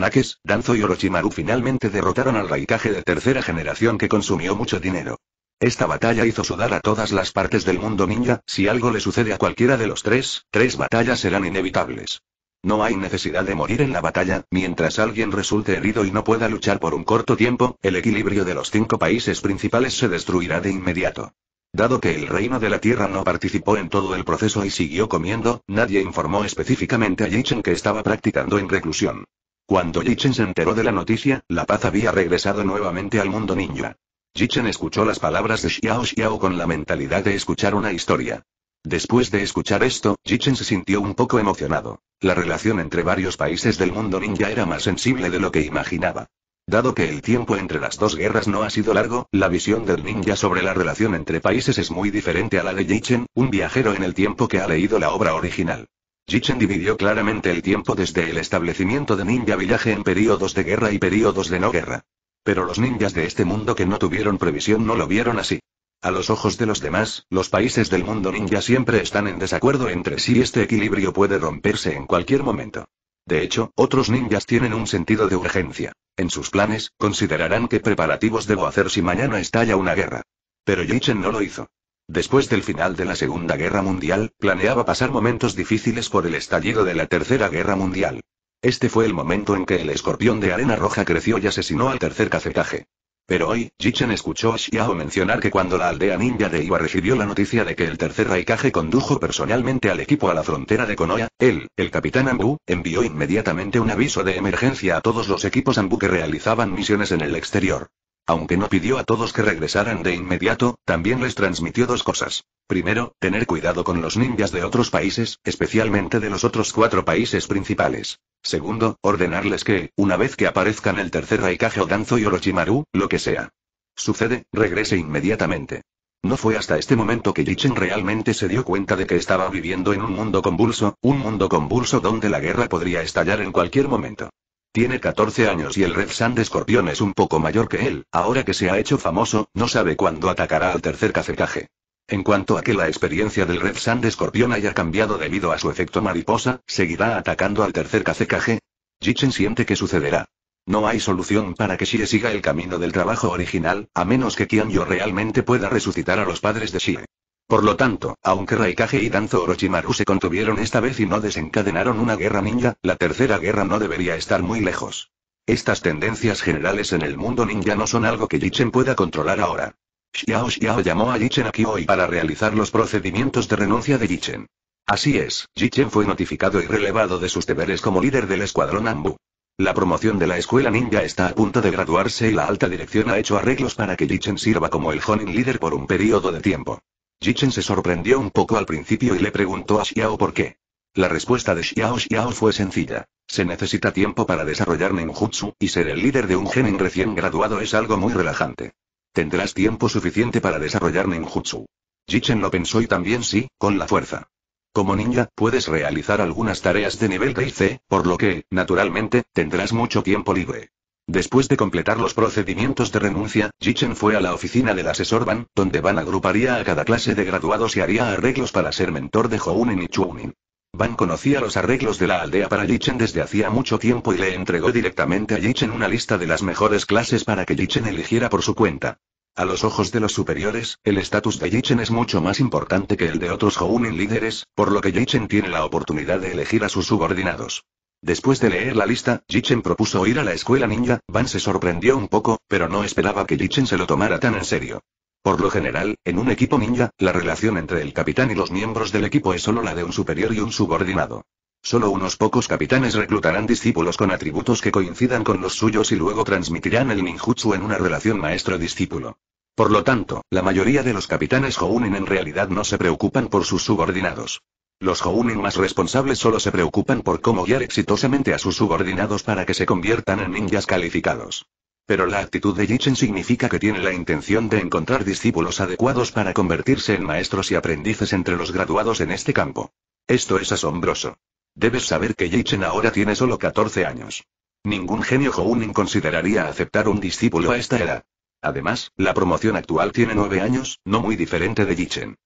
Danzo y Orochimaru finalmente derrotaron al Raikage de tercera generación que consumió mucho dinero. Esta batalla hizo sudar a todas las partes del mundo ninja, si algo le sucede a cualquiera de los tres, tres batallas serán inevitables. No hay necesidad de morir en la batalla, mientras alguien resulte herido y no pueda luchar por un corto tiempo, el equilibrio de los cinco países principales se destruirá de inmediato. Dado que el reino de la tierra no participó en todo el proceso y siguió comiendo, nadie informó específicamente a Yichen que estaba practicando en reclusión. Cuando Yichen se enteró de la noticia, la paz había regresado nuevamente al mundo ninja. Yichen escuchó las palabras de Xiao Xiao con la mentalidad de escuchar una historia. Después de escuchar esto, Jichen se sintió un poco emocionado. La relación entre varios países del mundo ninja era más sensible de lo que imaginaba. Dado que el tiempo entre las dos guerras no ha sido largo, la visión del ninja sobre la relación entre países es muy diferente a la de Jichen, un viajero en el tiempo que ha leído la obra original. Jichen dividió claramente el tiempo desde el establecimiento de Ninja villaje en períodos de guerra y períodos de no guerra. Pero los ninjas de este mundo que no tuvieron previsión no lo vieron así. A los ojos de los demás, los países del mundo ninja siempre están en desacuerdo entre sí este equilibrio puede romperse en cualquier momento. De hecho, otros ninjas tienen un sentido de urgencia. En sus planes, considerarán qué preparativos debo hacer si mañana estalla una guerra. Pero Yichen no lo hizo. Después del final de la Segunda Guerra Mundial, planeaba pasar momentos difíciles por el estallido de la Tercera Guerra Mundial. Este fue el momento en que el escorpión de arena roja creció y asesinó al tercer cacetaje. Pero hoy, Jichen escuchó a Xiao mencionar que cuando la aldea ninja de Iwa recibió la noticia de que el tercer Raikage condujo personalmente al equipo a la frontera de Konoha, él, el capitán Ambu, envió inmediatamente un aviso de emergencia a todos los equipos Ambu que realizaban misiones en el exterior. Aunque no pidió a todos que regresaran de inmediato, también les transmitió dos cosas. Primero, tener cuidado con los ninjas de otros países, especialmente de los otros cuatro países principales. Segundo, ordenarles que, una vez que aparezcan el tercer Raikage o Danzo y Orochimaru, lo que sea. Sucede, regrese inmediatamente. No fue hasta este momento que Yichen realmente se dio cuenta de que estaba viviendo en un mundo convulso, un mundo convulso donde la guerra podría estallar en cualquier momento. Tiene 14 años y el Red Sand Scorpion es un poco mayor que él, ahora que se ha hecho famoso, no sabe cuándo atacará al tercer cacecaje. En cuanto a que la experiencia del Red Sand Scorpion haya cambiado debido a su efecto mariposa, seguirá atacando al tercer cacecaje. Jichen siente que sucederá. No hay solución para que Xie siga el camino del trabajo original, a menos que yo realmente pueda resucitar a los padres de Xie. Por lo tanto, aunque Raikage y Danzo Orochimaru se contuvieron esta vez y no desencadenaron una guerra ninja, la tercera guerra no debería estar muy lejos. Estas tendencias generales en el mundo ninja no son algo que Jichen pueda controlar ahora. Xiao Xiao llamó a Yichen aquí hoy para realizar los procedimientos de renuncia de Jichen. Así es, Jichen fue notificado y relevado de sus deberes como líder del escuadrón Anbu. La promoción de la escuela ninja está a punto de graduarse y la alta dirección ha hecho arreglos para que Jichen sirva como el Honin líder por un periodo de tiempo. Jichen se sorprendió un poco al principio y le preguntó a Xiao por qué. La respuesta de Xiao Xiao fue sencilla. Se necesita tiempo para desarrollar ninjutsu, y ser el líder de un genin recién graduado es algo muy relajante. Tendrás tiempo suficiente para desarrollar ninjutsu. Jichen lo pensó y también sí, con la fuerza. Como ninja, puedes realizar algunas tareas de nivel 3C, por lo que, naturalmente, tendrás mucho tiempo libre. Después de completar los procedimientos de renuncia, Jichen fue a la oficina del asesor Van, donde Van agruparía a cada clase de graduados y haría arreglos para ser mentor de Hounin y Chunin. Van conocía los arreglos de la aldea para Jichen desde hacía mucho tiempo y le entregó directamente a Jichen una lista de las mejores clases para que Jichen eligiera por su cuenta. A los ojos de los superiores, el estatus de Jichen es mucho más importante que el de otros Hounin líderes, por lo que Yichen tiene la oportunidad de elegir a sus subordinados. Después de leer la lista, Jichen propuso ir a la escuela ninja, Van se sorprendió un poco, pero no esperaba que Jichen se lo tomara tan en serio. Por lo general, en un equipo ninja, la relación entre el capitán y los miembros del equipo es solo la de un superior y un subordinado. Solo unos pocos capitanes reclutarán discípulos con atributos que coincidan con los suyos y luego transmitirán el ninjutsu en una relación maestro-discípulo. Por lo tanto, la mayoría de los capitanes Hounen en realidad no se preocupan por sus subordinados. Los Jounin más responsables solo se preocupan por cómo guiar exitosamente a sus subordinados para que se conviertan en ninjas calificados. Pero la actitud de Yichen significa que tiene la intención de encontrar discípulos adecuados para convertirse en maestros y aprendices entre los graduados en este campo. Esto es asombroso. Debes saber que Yichen ahora tiene solo 14 años. Ningún genio Jounin consideraría aceptar un discípulo a esta edad. Además, la promoción actual tiene 9 años, no muy diferente de Yichen.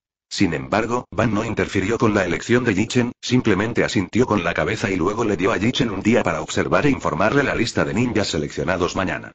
Sin embargo, Van no interfirió con la elección de Yichen, simplemente asintió con la cabeza y luego le dio a Yichen un día para observar e informarle la lista de ninjas seleccionados mañana.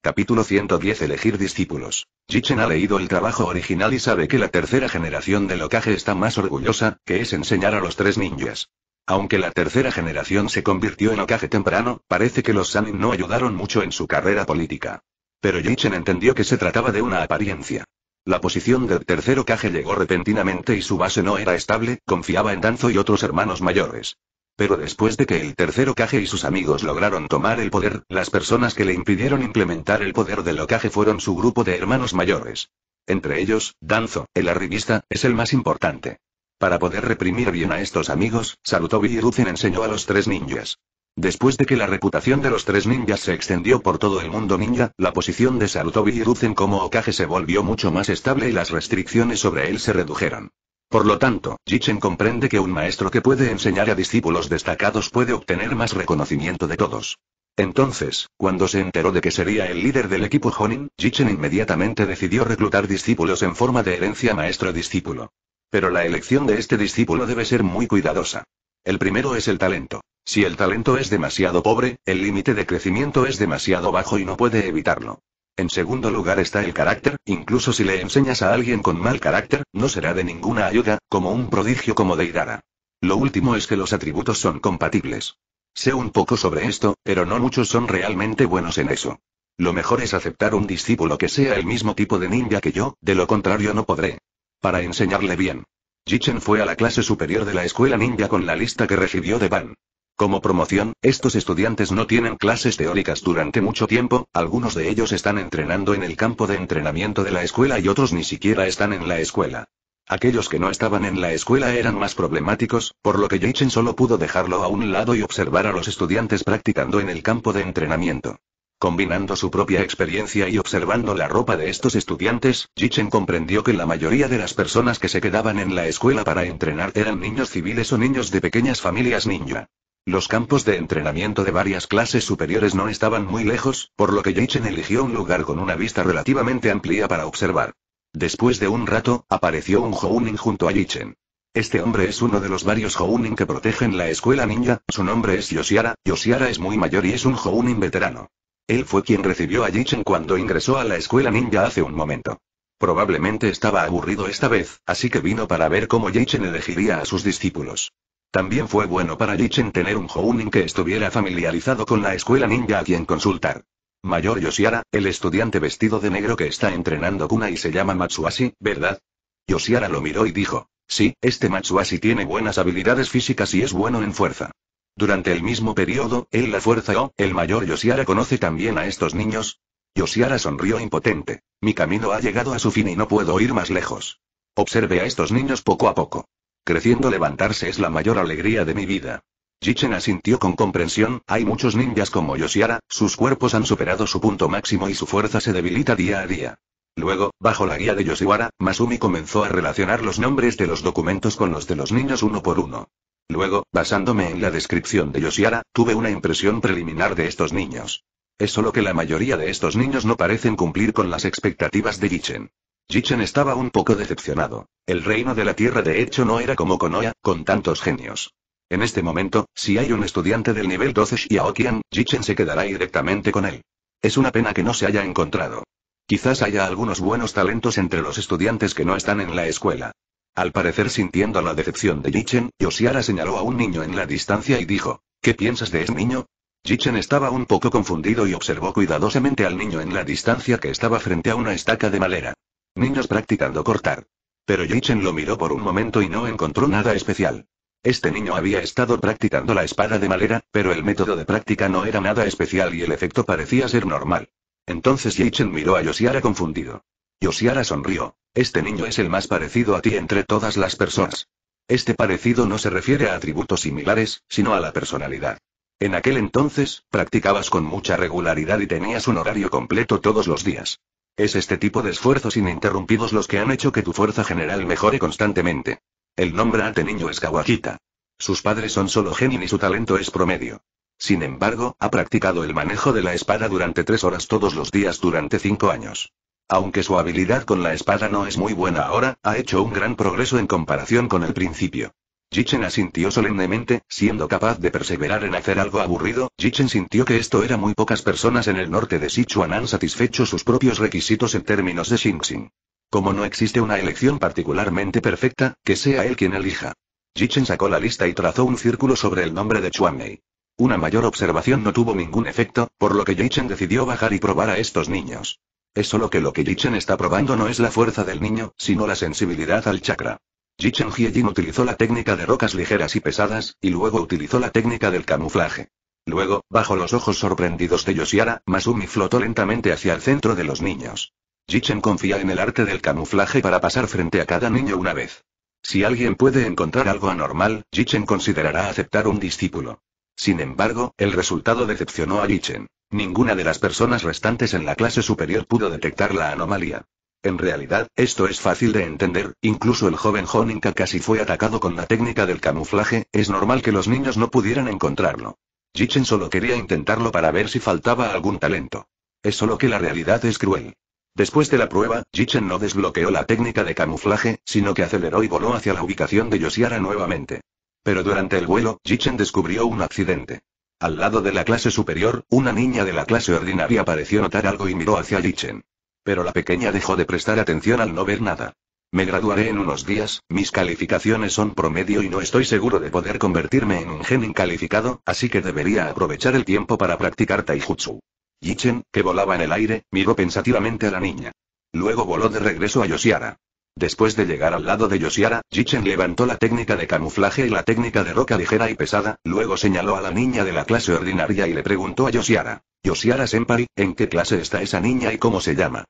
Capítulo 110 Elegir discípulos. Yichen ha leído el trabajo original y sabe que la tercera generación de Okage está más orgullosa, que es enseñar a los tres ninjas. Aunque la tercera generación se convirtió en Okage temprano, parece que los Sanin no ayudaron mucho en su carrera política. Pero Yichen entendió que se trataba de una apariencia. La posición del tercero caje llegó repentinamente y su base no era estable, confiaba en Danzo y otros hermanos mayores. Pero después de que el tercero caje y sus amigos lograron tomar el poder, las personas que le impidieron implementar el poder del Okage fueron su grupo de hermanos mayores. Entre ellos, Danzo, el arribista, es el más importante. Para poder reprimir bien a estos amigos, Sarutobi y enseñó a los tres ninjas. Después de que la reputación de los tres ninjas se extendió por todo el mundo ninja, la posición de Sarutobi y Ruzen como Okage se volvió mucho más estable y las restricciones sobre él se redujeron. Por lo tanto, Jichen comprende que un maestro que puede enseñar a discípulos destacados puede obtener más reconocimiento de todos. Entonces, cuando se enteró de que sería el líder del equipo Honin, Jichen inmediatamente decidió reclutar discípulos en forma de herencia maestro-discípulo. Pero la elección de este discípulo debe ser muy cuidadosa. El primero es el talento. Si el talento es demasiado pobre, el límite de crecimiento es demasiado bajo y no puede evitarlo. En segundo lugar está el carácter, incluso si le enseñas a alguien con mal carácter, no será de ninguna ayuda, como un prodigio como Deidara. Lo último es que los atributos son compatibles. Sé un poco sobre esto, pero no muchos son realmente buenos en eso. Lo mejor es aceptar un discípulo que sea el mismo tipo de ninja que yo, de lo contrario no podré. Para enseñarle bien. Jichen fue a la clase superior de la escuela ninja con la lista que recibió de Van. Como promoción, estos estudiantes no tienen clases teóricas durante mucho tiempo, algunos de ellos están entrenando en el campo de entrenamiento de la escuela y otros ni siquiera están en la escuela. Aquellos que no estaban en la escuela eran más problemáticos, por lo que Yichen solo pudo dejarlo a un lado y observar a los estudiantes practicando en el campo de entrenamiento. Combinando su propia experiencia y observando la ropa de estos estudiantes, Yichen comprendió que la mayoría de las personas que se quedaban en la escuela para entrenar eran niños civiles o niños de pequeñas familias ninja. Los campos de entrenamiento de varias clases superiores no estaban muy lejos, por lo que Yichen eligió un lugar con una vista relativamente amplia para observar. Después de un rato, apareció un Hounin junto a Yichen. Este hombre es uno de los varios Hounin que protegen la escuela ninja, su nombre es Yoshiara, Yoshiara es muy mayor y es un Hounin veterano. Él fue quien recibió a Yichen cuando ingresó a la escuela ninja hace un momento. Probablemente estaba aburrido esta vez, así que vino para ver cómo Yichen elegiría a sus discípulos. También fue bueno para Yichen tener un Hounin que estuviera familiarizado con la escuela ninja a quien consultar. Mayor Yoshiara, el estudiante vestido de negro que está entrenando Kuna y se llama Matsuashi, ¿verdad? Yoshiara lo miró y dijo, sí, este Matsuashi tiene buenas habilidades físicas y es bueno en fuerza. Durante el mismo periodo, él la fuerza o, el mayor Yoshiara conoce también a estos niños. Yoshiara sonrió impotente. Mi camino ha llegado a su fin y no puedo ir más lejos. Observe a estos niños poco a poco. Creciendo levantarse es la mayor alegría de mi vida. jichen asintió con comprensión, hay muchos ninjas como Yoshiara, sus cuerpos han superado su punto máximo y su fuerza se debilita día a día. Luego, bajo la guía de Yoshiwara, Masumi comenzó a relacionar los nombres de los documentos con los de los niños uno por uno. Luego, basándome en la descripción de Yoshiara, tuve una impresión preliminar de estos niños. Es solo que la mayoría de estos niños no parecen cumplir con las expectativas de Yichen. Jichen estaba un poco decepcionado. El reino de la Tierra de hecho no era como Konoya, con tantos genios. En este momento, si hay un estudiante del nivel 12 Xiaoqian, Jichen se quedará directamente con él. Es una pena que no se haya encontrado. Quizás haya algunos buenos talentos entre los estudiantes que no están en la escuela. Al parecer sintiendo la decepción de Jichen, Yoshiara señaló a un niño en la distancia y dijo, ¿qué piensas de ese niño? Jichen estaba un poco confundido y observó cuidadosamente al niño en la distancia que estaba frente a una estaca de madera. Niños practicando cortar. Pero Yichen lo miró por un momento y no encontró nada especial. Este niño había estado practicando la espada de madera, pero el método de práctica no era nada especial y el efecto parecía ser normal. Entonces Yichen miró a Yoshiara confundido. Yoshiara sonrió. Este niño es el más parecido a ti entre todas las personas. Este parecido no se refiere a atributos similares, sino a la personalidad. En aquel entonces, practicabas con mucha regularidad y tenías un horario completo todos los días. Es este tipo de esfuerzos ininterrumpidos los que han hecho que tu fuerza general mejore constantemente. El nombre Ate niño es Kawajita. Sus padres son solo genin y su talento es promedio. Sin embargo, ha practicado el manejo de la espada durante tres horas todos los días durante cinco años. Aunque su habilidad con la espada no es muy buena ahora, ha hecho un gran progreso en comparación con el principio. Jichen asintió solemnemente, siendo capaz de perseverar en hacer algo aburrido, Jichen sintió que esto era muy pocas personas en el norte de Sichuan han satisfecho sus propios requisitos en términos de Xingxing. Como no existe una elección particularmente perfecta, que sea él quien elija. Jichen sacó la lista y trazó un círculo sobre el nombre de Chuanmei. Una mayor observación no tuvo ningún efecto, por lo que Jichen decidió bajar y probar a estos niños. Es solo que lo que Jichen está probando no es la fuerza del niño, sino la sensibilidad al chakra. Jichen Hyejin utilizó la técnica de rocas ligeras y pesadas, y luego utilizó la técnica del camuflaje. Luego, bajo los ojos sorprendidos de Yoshiara, Masumi flotó lentamente hacia el centro de los niños. Jichen confía en el arte del camuflaje para pasar frente a cada niño una vez. Si alguien puede encontrar algo anormal, Jichen considerará aceptar un discípulo. Sin embargo, el resultado decepcionó a Jichen. Ninguna de las personas restantes en la clase superior pudo detectar la anomalía. En realidad, esto es fácil de entender, incluso el joven Honinka casi fue atacado con la técnica del camuflaje, es normal que los niños no pudieran encontrarlo. Jichen solo quería intentarlo para ver si faltaba algún talento. Es solo que la realidad es cruel. Después de la prueba, Jichen no desbloqueó la técnica de camuflaje, sino que aceleró y voló hacia la ubicación de Yoshiara nuevamente. Pero durante el vuelo, Jichen descubrió un accidente. Al lado de la clase superior, una niña de la clase ordinaria pareció notar algo y miró hacia Jichen. Pero la pequeña dejó de prestar atención al no ver nada. Me graduaré en unos días, mis calificaciones son promedio y no estoy seguro de poder convertirme en un genin calificado, así que debería aprovechar el tiempo para practicar taijutsu. Yichen, que volaba en el aire, miró pensativamente a la niña. Luego voló de regreso a Yoshiara. Después de llegar al lado de Yoshiara, Jichen levantó la técnica de camuflaje y la técnica de roca ligera y pesada, luego señaló a la niña de la clase ordinaria y le preguntó a Yoshiara. Yoshiara Senpai, ¿en qué clase está esa niña y cómo se llama?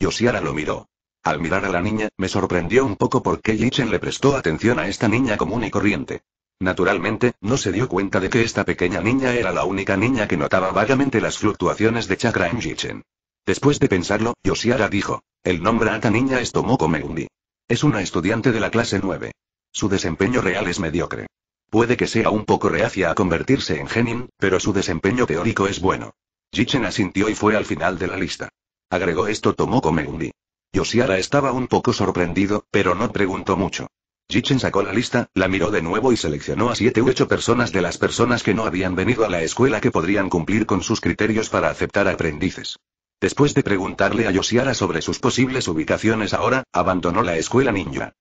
Yoshiara lo miró. Al mirar a la niña, me sorprendió un poco porque Jichen le prestó atención a esta niña común y corriente. Naturalmente, no se dio cuenta de que esta pequeña niña era la única niña que notaba vagamente las fluctuaciones de chakra en Jichen. Después de pensarlo, Yoshiara dijo. El nombre ata niña es Tomoko Megumi. Es una estudiante de la clase 9. Su desempeño real es mediocre. Puede que sea un poco reacia a convertirse en genin, pero su desempeño teórico es bueno. Jichen asintió y fue al final de la lista. Agregó esto Tomoko Megumi. Yoshiara estaba un poco sorprendido, pero no preguntó mucho. Jichen sacó la lista, la miró de nuevo y seleccionó a siete u ocho personas de las personas que no habían venido a la escuela que podrían cumplir con sus criterios para aceptar aprendices. Después de preguntarle a Yoshiara sobre sus posibles ubicaciones ahora, abandonó la escuela ninja.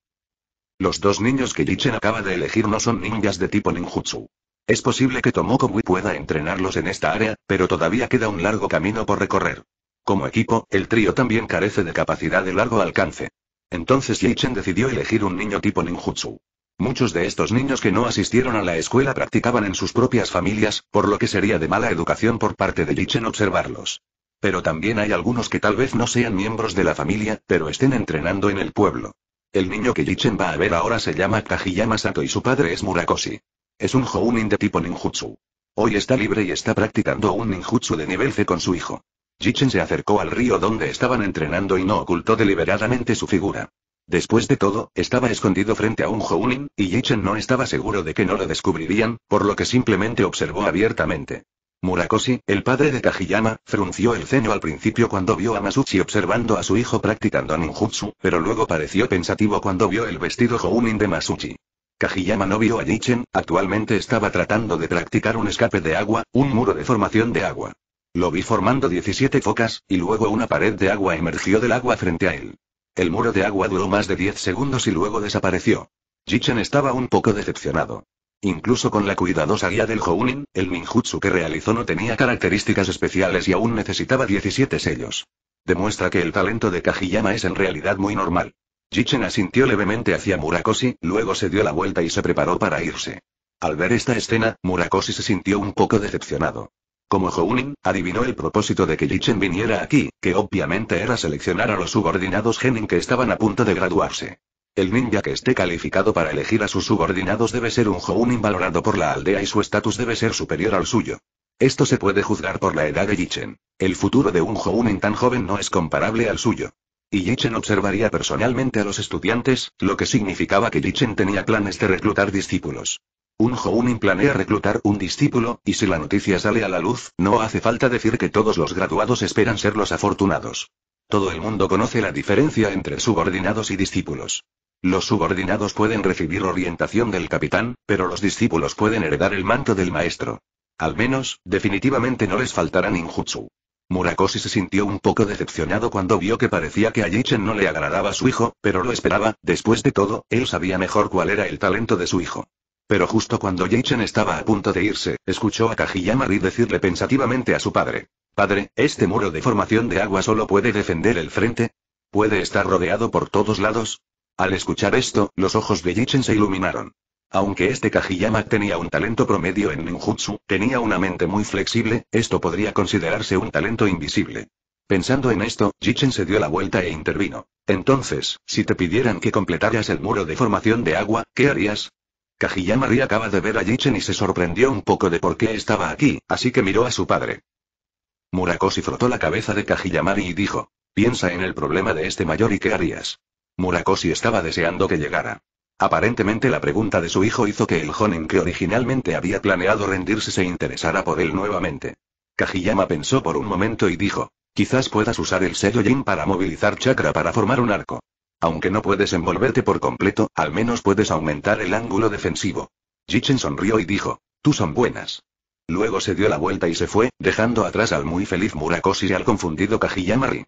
Los dos niños que Yichen acaba de elegir no son ninjas de tipo ninjutsu. Es posible que Tomoko pueda entrenarlos en esta área, pero todavía queda un largo camino por recorrer. Como equipo, el trío también carece de capacidad de largo alcance. Entonces Yichen decidió elegir un niño tipo ninjutsu. Muchos de estos niños que no asistieron a la escuela practicaban en sus propias familias, por lo que sería de mala educación por parte de Yichen observarlos. Pero también hay algunos que tal vez no sean miembros de la familia, pero estén entrenando en el pueblo. El niño que Jichen va a ver ahora se llama Kajiyama Sato y su padre es Murakoshi. Es un Jounin de tipo ninjutsu. Hoy está libre y está practicando un ninjutsu de nivel C con su hijo. Jichen se acercó al río donde estaban entrenando y no ocultó deliberadamente su figura. Después de todo, estaba escondido frente a un Jounin, y Jichen no estaba seguro de que no lo descubrirían, por lo que simplemente observó abiertamente. Murakoshi, el padre de Kajiyama, frunció el ceño al principio cuando vio a Masuchi observando a su hijo practicando ninjutsu, pero luego pareció pensativo cuando vio el vestido Jounin de Masuchi. Kajiyama no vio a Jichen, actualmente estaba tratando de practicar un escape de agua, un muro de formación de agua. Lo vi formando 17 focas, y luego una pared de agua emergió del agua frente a él. El muro de agua duró más de 10 segundos y luego desapareció. Jichen estaba un poco decepcionado. Incluso con la cuidadosa guía del Hounin, el Minjutsu que realizó no tenía características especiales y aún necesitaba 17 sellos. Demuestra que el talento de Kajiyama es en realidad muy normal. Jichen asintió levemente hacia Murakoshi, luego se dio la vuelta y se preparó para irse. Al ver esta escena, Murakoshi se sintió un poco decepcionado. Como Hounin, adivinó el propósito de que Jichen viniera aquí, que obviamente era seleccionar a los subordinados Genin que estaban a punto de graduarse. El ninja que esté calificado para elegir a sus subordinados debe ser un Jounin valorado por la aldea y su estatus debe ser superior al suyo. Esto se puede juzgar por la edad de Yichen. El futuro de un Jounin tan joven no es comparable al suyo. Y Yichen observaría personalmente a los estudiantes, lo que significaba que Yichen tenía planes de reclutar discípulos. Un Jounin planea reclutar un discípulo, y si la noticia sale a la luz, no hace falta decir que todos los graduados esperan ser los afortunados. Todo el mundo conoce la diferencia entre subordinados y discípulos. Los subordinados pueden recibir orientación del capitán, pero los discípulos pueden heredar el manto del maestro. Al menos, definitivamente no les faltará ninjutsu. Murakoshi se sintió un poco decepcionado cuando vio que parecía que a Yichen no le agradaba su hijo, pero lo esperaba, después de todo, él sabía mejor cuál era el talento de su hijo. Pero justo cuando Yeichen estaba a punto de irse, escuchó a y decirle pensativamente a su padre. Padre, ¿este muro de formación de agua solo puede defender el frente? ¿Puede estar rodeado por todos lados? Al escuchar esto, los ojos de Jichen se iluminaron. Aunque este Kajiyama tenía un talento promedio en ninjutsu, tenía una mente muy flexible, esto podría considerarse un talento invisible. Pensando en esto, Jichen se dio la vuelta e intervino. Entonces, si te pidieran que completaras el muro de formación de agua, ¿qué harías? Kajiyama Ri acaba de ver a Jichen y se sorprendió un poco de por qué estaba aquí, así que miró a su padre. Murakoshi frotó la cabeza de Kajiyama-ri y dijo. Piensa en el problema de este mayor y qué harías. Murakoshi estaba deseando que llegara. Aparentemente la pregunta de su hijo hizo que el jonen que originalmente había planeado rendirse se interesara por él nuevamente. Kajiyama pensó por un momento y dijo, quizás puedas usar el sello Jin para movilizar chakra para formar un arco. Aunque no puedes envolverte por completo, al menos puedes aumentar el ángulo defensivo. Jichen sonrió y dijo, tú son buenas. Luego se dio la vuelta y se fue, dejando atrás al muy feliz Murakoshi y al confundido Kajiyama Ri.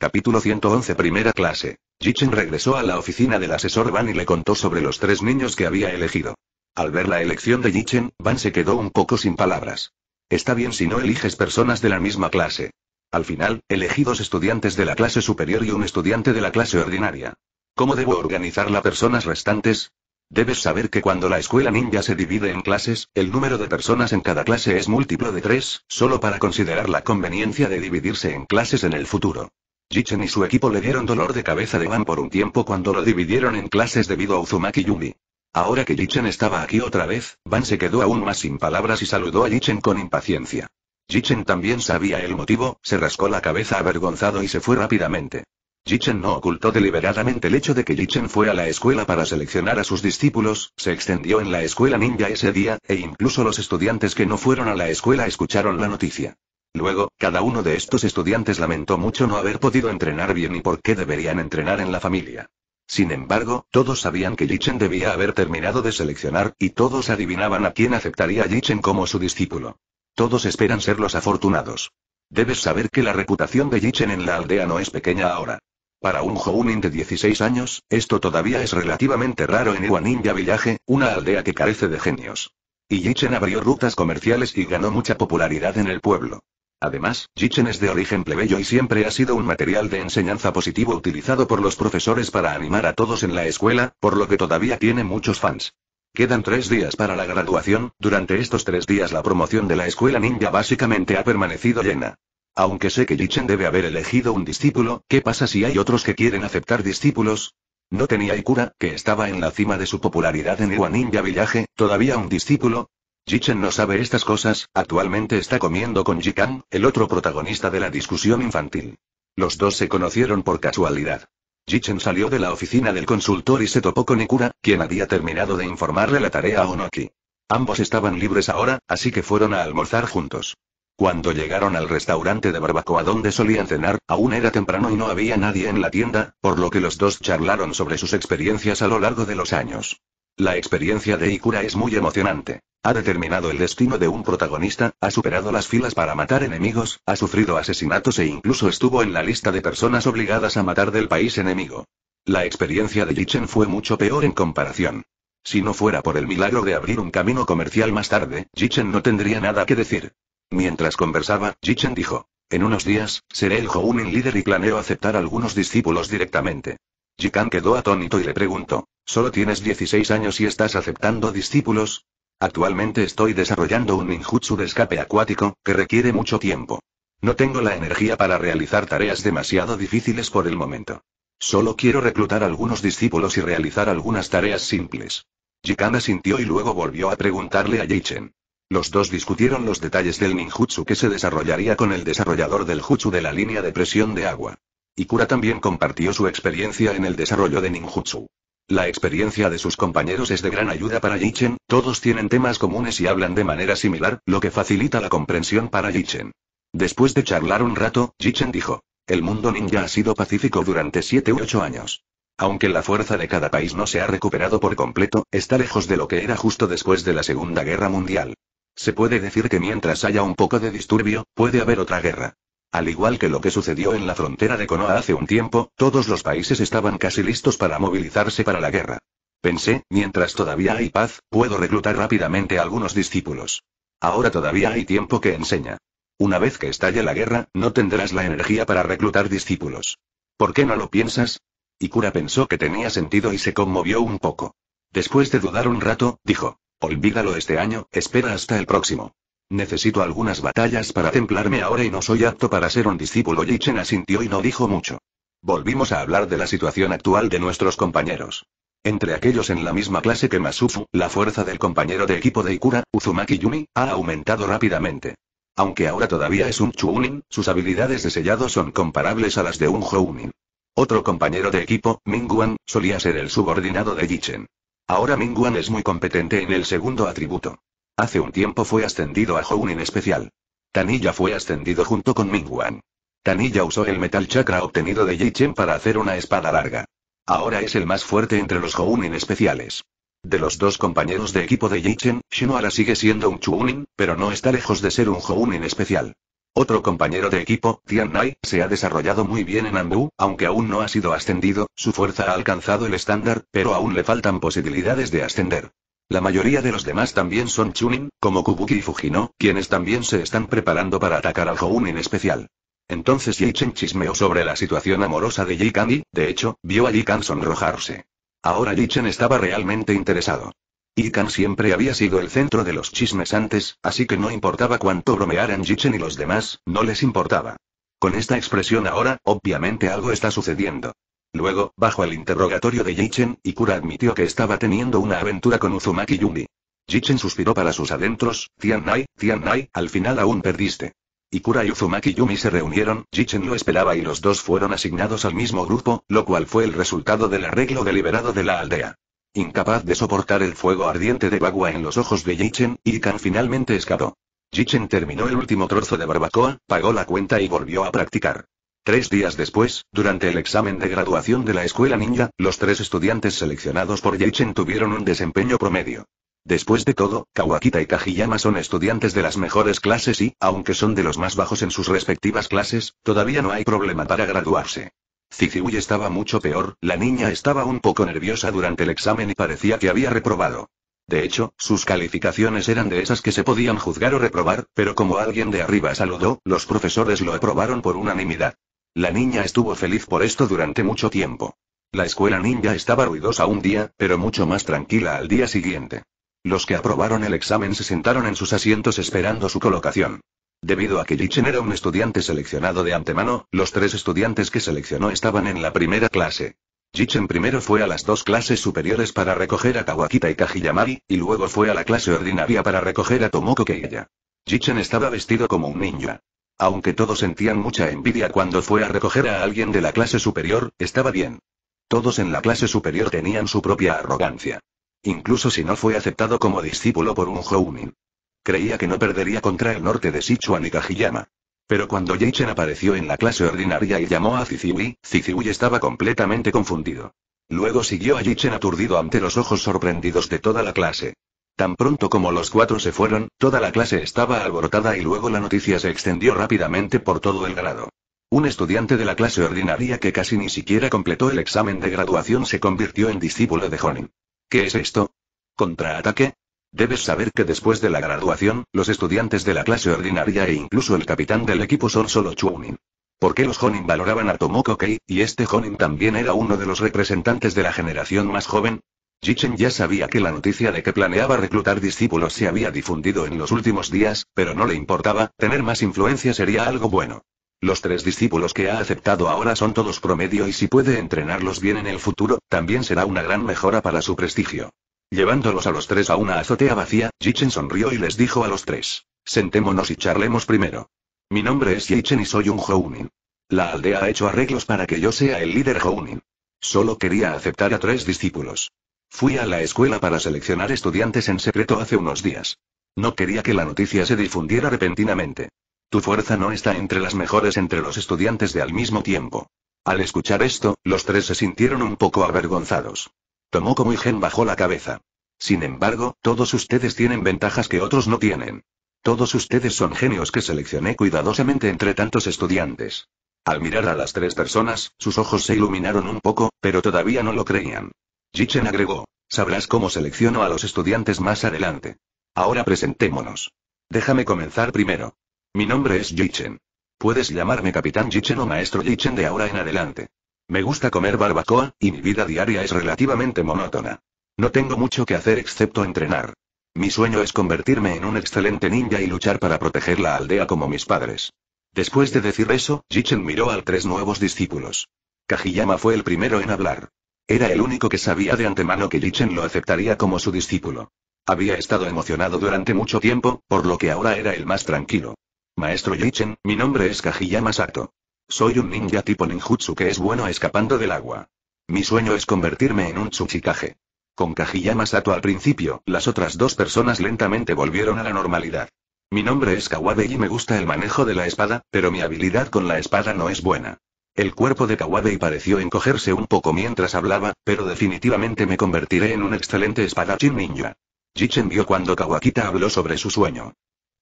Capítulo 111 Primera clase. Jichen regresó a la oficina del asesor Van y le contó sobre los tres niños que había elegido. Al ver la elección de Jichen, Van se quedó un poco sin palabras. Está bien si no eliges personas de la misma clase. Al final, elegí dos estudiantes de la clase superior y un estudiante de la clase ordinaria. ¿Cómo debo organizar las personas restantes? Debes saber que cuando la escuela ninja se divide en clases, el número de personas en cada clase es múltiplo de tres, solo para considerar la conveniencia de dividirse en clases en el futuro. Jichen y su equipo le dieron dolor de cabeza de Van por un tiempo cuando lo dividieron en clases debido a Uzumaki Yumi. Ahora que Jichen estaba aquí otra vez, Van se quedó aún más sin palabras y saludó a Jichen con impaciencia. Jichen también sabía el motivo, se rascó la cabeza avergonzado y se fue rápidamente. Jichen no ocultó deliberadamente el hecho de que Jichen fue a la escuela para seleccionar a sus discípulos, se extendió en la escuela ninja ese día, e incluso los estudiantes que no fueron a la escuela escucharon la noticia. Luego, cada uno de estos estudiantes lamentó mucho no haber podido entrenar bien y por qué deberían entrenar en la familia. Sin embargo, todos sabían que Yichen debía haber terminado de seleccionar, y todos adivinaban a quién aceptaría Yichen como su discípulo. Todos esperan ser los afortunados. Debes saber que la reputación de Yichen en la aldea no es pequeña ahora. Para un Jounin de 16 años, esto todavía es relativamente raro en Iwaninja Villaje, una aldea que carece de genios. Y Yichen abrió rutas comerciales y ganó mucha popularidad en el pueblo. Además, Jichen es de origen plebeyo y siempre ha sido un material de enseñanza positivo utilizado por los profesores para animar a todos en la escuela, por lo que todavía tiene muchos fans. Quedan tres días para la graduación, durante estos tres días la promoción de la escuela ninja básicamente ha permanecido llena. Aunque sé que Jichen debe haber elegido un discípulo, ¿qué pasa si hay otros que quieren aceptar discípulos? No tenía Ikura, que estaba en la cima de su popularidad en Iwa Ninja Village, todavía un discípulo, Jichen no sabe estas cosas, actualmente está comiendo con Jikan, el otro protagonista de la discusión infantil. Los dos se conocieron por casualidad. Jichen salió de la oficina del consultor y se topó con Ikura, quien había terminado de informarle la tarea a Onoki. Ambos estaban libres ahora, así que fueron a almorzar juntos. Cuando llegaron al restaurante de barbacoa donde solían cenar, aún era temprano y no había nadie en la tienda, por lo que los dos charlaron sobre sus experiencias a lo largo de los años. La experiencia de Ikura es muy emocionante. Ha determinado el destino de un protagonista, ha superado las filas para matar enemigos, ha sufrido asesinatos e incluso estuvo en la lista de personas obligadas a matar del país enemigo. La experiencia de Jichen fue mucho peor en comparación. Si no fuera por el milagro de abrir un camino comercial más tarde, Jichen no tendría nada que decir. Mientras conversaba, Jichen dijo. En unos días, seré el Hounin líder y planeo aceptar algunos discípulos directamente. Jikan quedó atónito y le preguntó. Solo tienes 16 años y estás aceptando discípulos. Actualmente estoy desarrollando un ninjutsu de escape acuático, que requiere mucho tiempo. No tengo la energía para realizar tareas demasiado difíciles por el momento. Solo quiero reclutar algunos discípulos y realizar algunas tareas simples. Jikana sintió y luego volvió a preguntarle a Yichen. Los dos discutieron los detalles del ninjutsu que se desarrollaría con el desarrollador del jutsu de la línea de presión de agua. Ikura también compartió su experiencia en el desarrollo de ninjutsu. La experiencia de sus compañeros es de gran ayuda para Yichen, todos tienen temas comunes y hablan de manera similar, lo que facilita la comprensión para Yichen. Después de charlar un rato, Yichen dijo. El mundo ninja ha sido pacífico durante 7 u 8 años. Aunque la fuerza de cada país no se ha recuperado por completo, está lejos de lo que era justo después de la Segunda Guerra Mundial. Se puede decir que mientras haya un poco de disturbio, puede haber otra guerra. Al igual que lo que sucedió en la frontera de Konoha hace un tiempo, todos los países estaban casi listos para movilizarse para la guerra. Pensé, mientras todavía hay paz, puedo reclutar rápidamente algunos discípulos. Ahora todavía hay tiempo que enseña. Una vez que estalle la guerra, no tendrás la energía para reclutar discípulos. ¿Por qué no lo piensas? Ikura pensó que tenía sentido y se conmovió un poco. Después de dudar un rato, dijo, olvídalo este año, espera hasta el próximo. Necesito algunas batallas para templarme ahora y no soy apto para ser un discípulo. Yichen asintió y no dijo mucho. Volvimos a hablar de la situación actual de nuestros compañeros. Entre aquellos en la misma clase que Masufu, la fuerza del compañero de equipo de Ikura, Uzumaki Yumi, ha aumentado rápidamente. Aunque ahora todavía es un Chunin, sus habilidades de sellado son comparables a las de un Jounin. Otro compañero de equipo, Minguan, solía ser el subordinado de Yichen. Ahora Minguan es muy competente en el segundo atributo. Hace un tiempo fue ascendido a Hounin especial. Tanilla fue ascendido junto con Mingwan. Tanilla usó el metal chakra obtenido de Yichen para hacer una espada larga. Ahora es el más fuerte entre los Hounin especiales. De los dos compañeros de equipo de Yichen, Shinohara sigue siendo un Chunin, pero no está lejos de ser un Hounin especial. Otro compañero de equipo, Tian Nai, se ha desarrollado muy bien en Anbu, aunque aún no ha sido ascendido, su fuerza ha alcanzado el estándar, pero aún le faltan posibilidades de ascender. La mayoría de los demás también son Chunin, como Kubuki y Fujino, quienes también se están preparando para atacar al Houn en especial. Entonces Yichen chismeó sobre la situación amorosa de Yi y, de hecho, vio a Yi sonrojarse. Ahora yi estaba realmente interesado. Yi Kan siempre había sido el centro de los chismes antes, así que no importaba cuánto bromearan yi y los demás, no les importaba. Con esta expresión ahora, obviamente algo está sucediendo. Luego, bajo el interrogatorio de Yichen, Ikura admitió que estaba teniendo una aventura con Uzumaki Yumi. Yichen suspiró para sus adentros, Tian Nai, al final aún perdiste. Ikura y Uzumaki Yumi se reunieron, Jichen lo esperaba y los dos fueron asignados al mismo grupo, lo cual fue el resultado del arreglo deliberado de la aldea. Incapaz de soportar el fuego ardiente de Bagua en los ojos de Jichen, Ikan finalmente escapó. Jichen terminó el último trozo de barbacoa, pagó la cuenta y volvió a practicar. Tres días después, durante el examen de graduación de la escuela ninja, los tres estudiantes seleccionados por Yeichen tuvieron un desempeño promedio. Después de todo, Kawakita y Kajiyama son estudiantes de las mejores clases y, aunque son de los más bajos en sus respectivas clases, todavía no hay problema para graduarse. Zizui estaba mucho peor, la niña estaba un poco nerviosa durante el examen y parecía que había reprobado. De hecho, sus calificaciones eran de esas que se podían juzgar o reprobar, pero como alguien de arriba saludó, los profesores lo aprobaron por unanimidad. La niña estuvo feliz por esto durante mucho tiempo. La escuela ninja estaba ruidosa un día, pero mucho más tranquila al día siguiente. Los que aprobaron el examen se sentaron en sus asientos esperando su colocación. Debido a que Jichen era un estudiante seleccionado de antemano, los tres estudiantes que seleccionó estaban en la primera clase. Jichen primero fue a las dos clases superiores para recoger a Kawakita y Kajiyamari, y luego fue a la clase ordinaria para recoger a Tomoko Keiya. Jichen estaba vestido como un ninja. Aunque todos sentían mucha envidia cuando fue a recoger a alguien de la clase superior, estaba bien. Todos en la clase superior tenían su propia arrogancia. Incluso si no fue aceptado como discípulo por un Houmin. Creía que no perdería contra el norte de Sichuan y Kajiyama. Pero cuando Yeichen apareció en la clase ordinaria y llamó a Zizui, Zizui estaba completamente confundido. Luego siguió a Yichen aturdido ante los ojos sorprendidos de toda la clase. Tan pronto como los cuatro se fueron, toda la clase estaba alborotada y luego la noticia se extendió rápidamente por todo el grado. Un estudiante de la clase ordinaria que casi ni siquiera completó el examen de graduación se convirtió en discípulo de Honin. ¿Qué es esto? ¿Contraataque? Debes saber que después de la graduación, los estudiantes de la clase ordinaria e incluso el capitán del equipo son solo Chunin. ¿Por qué los Honin valoraban a Tomoko Kei, y este Honin también era uno de los representantes de la generación más joven? Jichen ya sabía que la noticia de que planeaba reclutar discípulos se había difundido en los últimos días, pero no le importaba, tener más influencia sería algo bueno. Los tres discípulos que ha aceptado ahora son todos promedio y si puede entrenarlos bien en el futuro, también será una gran mejora para su prestigio. Llevándolos a los tres a una azotea vacía, Jichen sonrió y les dijo a los tres. Sentémonos y charlemos primero. Mi nombre es Jichen y soy un Hounin. La aldea ha hecho arreglos para que yo sea el líder Hounin. Solo quería aceptar a tres discípulos. Fui a la escuela para seleccionar estudiantes en secreto hace unos días. No quería que la noticia se difundiera repentinamente. Tu fuerza no está entre las mejores entre los estudiantes de al mismo tiempo. Al escuchar esto, los tres se sintieron un poco avergonzados. Tomoko Gen bajó la cabeza. Sin embargo, todos ustedes tienen ventajas que otros no tienen. Todos ustedes son genios que seleccioné cuidadosamente entre tantos estudiantes. Al mirar a las tres personas, sus ojos se iluminaron un poco, pero todavía no lo creían. Jichen agregó. Sabrás cómo selecciono a los estudiantes más adelante. Ahora presentémonos. Déjame comenzar primero. Mi nombre es Jichen. Puedes llamarme Capitán Jichen o Maestro Jichen de ahora en adelante. Me gusta comer barbacoa, y mi vida diaria es relativamente monótona. No tengo mucho que hacer excepto entrenar. Mi sueño es convertirme en un excelente ninja y luchar para proteger la aldea como mis padres. Después de decir eso, Jichen miró a tres nuevos discípulos. Kajiyama fue el primero en hablar. Era el único que sabía de antemano que Lichen lo aceptaría como su discípulo. Había estado emocionado durante mucho tiempo, por lo que ahora era el más tranquilo. Maestro Yichen, mi nombre es Kajiyama Sato. Soy un ninja tipo ninjutsu que es bueno escapando del agua. Mi sueño es convertirme en un Tsuchikage. Con Kajiyama Sato al principio, las otras dos personas lentamente volvieron a la normalidad. Mi nombre es Kawabe y me gusta el manejo de la espada, pero mi habilidad con la espada no es buena. El cuerpo de Kawabe pareció encogerse un poco mientras hablaba, pero definitivamente me convertiré en un excelente espadachín ninja. Jichen vio cuando Kawakita habló sobre su sueño.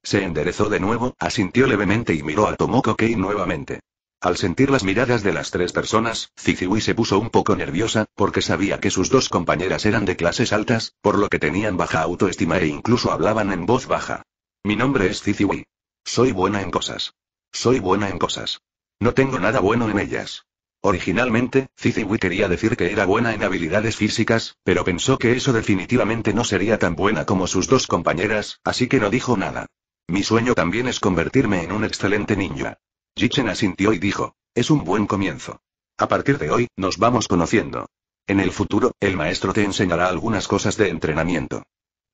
Se enderezó de nuevo, asintió levemente y miró a Tomoko Kei nuevamente. Al sentir las miradas de las tres personas, Zizui se puso un poco nerviosa, porque sabía que sus dos compañeras eran de clases altas, por lo que tenían baja autoestima e incluso hablaban en voz baja. Mi nombre es Zizui. Soy buena en cosas. Soy buena en cosas. No tengo nada bueno en ellas. Originalmente, Ciciwi quería decir que era buena en habilidades físicas, pero pensó que eso definitivamente no sería tan buena como sus dos compañeras, así que no dijo nada. Mi sueño también es convertirme en un excelente ninja. Jichen asintió y dijo, es un buen comienzo. A partir de hoy, nos vamos conociendo. En el futuro, el maestro te enseñará algunas cosas de entrenamiento.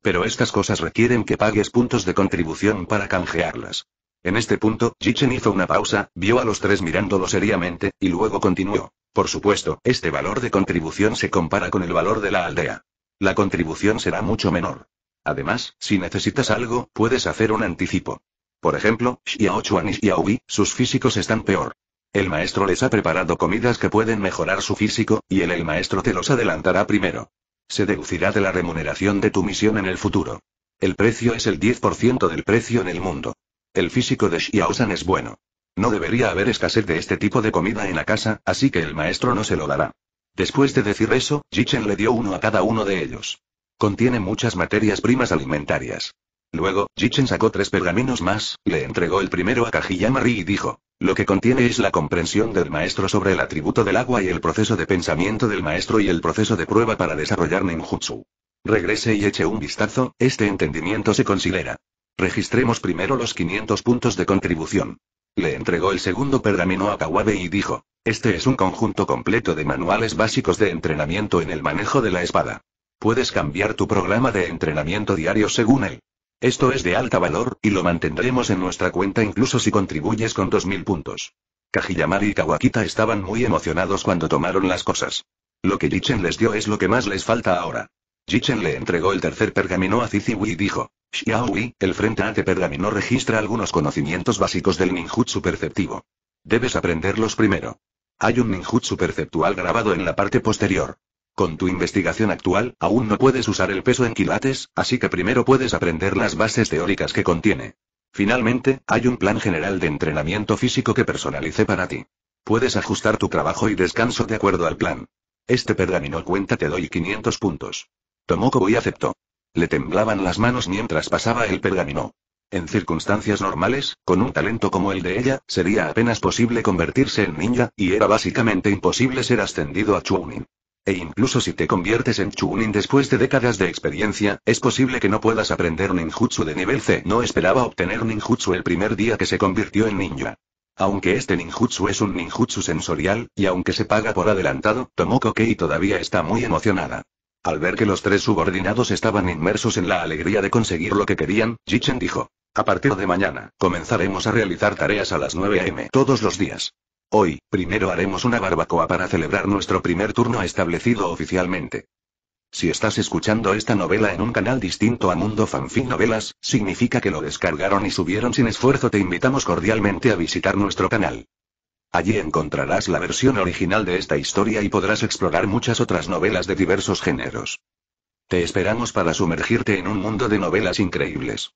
Pero estas cosas requieren que pagues puntos de contribución para canjearlas. En este punto, Jichen hizo una pausa, vio a los tres mirándolo seriamente, y luego continuó. Por supuesto, este valor de contribución se compara con el valor de la aldea. La contribución será mucho menor. Además, si necesitas algo, puedes hacer un anticipo. Por ejemplo, Xiao Chuan y Xiao sus físicos están peor. El maestro les ha preparado comidas que pueden mejorar su físico, y el maestro te los adelantará primero. Se deducirá de la remuneración de tu misión en el futuro. El precio es el 10% del precio en el mundo. El físico de Xiaozan es bueno. No debería haber escasez de este tipo de comida en la casa, así que el maestro no se lo dará. Después de decir eso, Jichen le dio uno a cada uno de ellos. Contiene muchas materias primas alimentarias. Luego, Jichen sacó tres pergaminos más, le entregó el primero a Kajiyama Ri y dijo, lo que contiene es la comprensión del maestro sobre el atributo del agua y el proceso de pensamiento del maestro y el proceso de prueba para desarrollar ninjutsu. Regrese y eche un vistazo, este entendimiento se considera Registremos primero los 500 puntos de contribución. Le entregó el segundo pergamino a Kawabe y dijo, este es un conjunto completo de manuales básicos de entrenamiento en el manejo de la espada. Puedes cambiar tu programa de entrenamiento diario según él. Esto es de alta valor, y lo mantendremos en nuestra cuenta incluso si contribuyes con 2.000 puntos. Kajiyamari y Kawakita estaban muy emocionados cuando tomaron las cosas. Lo que Jichen les dio es lo que más les falta ahora. Jichen le entregó el tercer pergamino a Ciciwi y dijo, Xiaowi, el frente ante pergamino registra algunos conocimientos básicos del ninjutsu perceptivo. Debes aprenderlos primero. Hay un ninjutsu perceptual grabado en la parte posterior. Con tu investigación actual, aún no puedes usar el peso en quilates, así que primero puedes aprender las bases teóricas que contiene. Finalmente, hay un plan general de entrenamiento físico que personalice para ti. Puedes ajustar tu trabajo y descanso de acuerdo al plan. Este pergamino cuenta te doy 500 puntos. Tomoko y aceptó. Le temblaban las manos mientras pasaba el pergamino. En circunstancias normales, con un talento como el de ella, sería apenas posible convertirse en ninja, y era básicamente imposible ser ascendido a Chunin. E incluso si te conviertes en Chunin después de décadas de experiencia, es posible que no puedas aprender ninjutsu de nivel C. No esperaba obtener ninjutsu el primer día que se convirtió en ninja. Aunque este ninjutsu es un ninjutsu sensorial, y aunque se paga por adelantado, Tomoko Kei todavía está muy emocionada. Al ver que los tres subordinados estaban inmersos en la alegría de conseguir lo que querían, Jichen dijo. A partir de mañana, comenzaremos a realizar tareas a las 9 a.m. todos los días. Hoy, primero haremos una barbacoa para celebrar nuestro primer turno establecido oficialmente. Si estás escuchando esta novela en un canal distinto a Mundo Fanfic Novelas, significa que lo descargaron y subieron sin esfuerzo. Te invitamos cordialmente a visitar nuestro canal. Allí encontrarás la versión original de esta historia y podrás explorar muchas otras novelas de diversos géneros. Te esperamos para sumergirte en un mundo de novelas increíbles.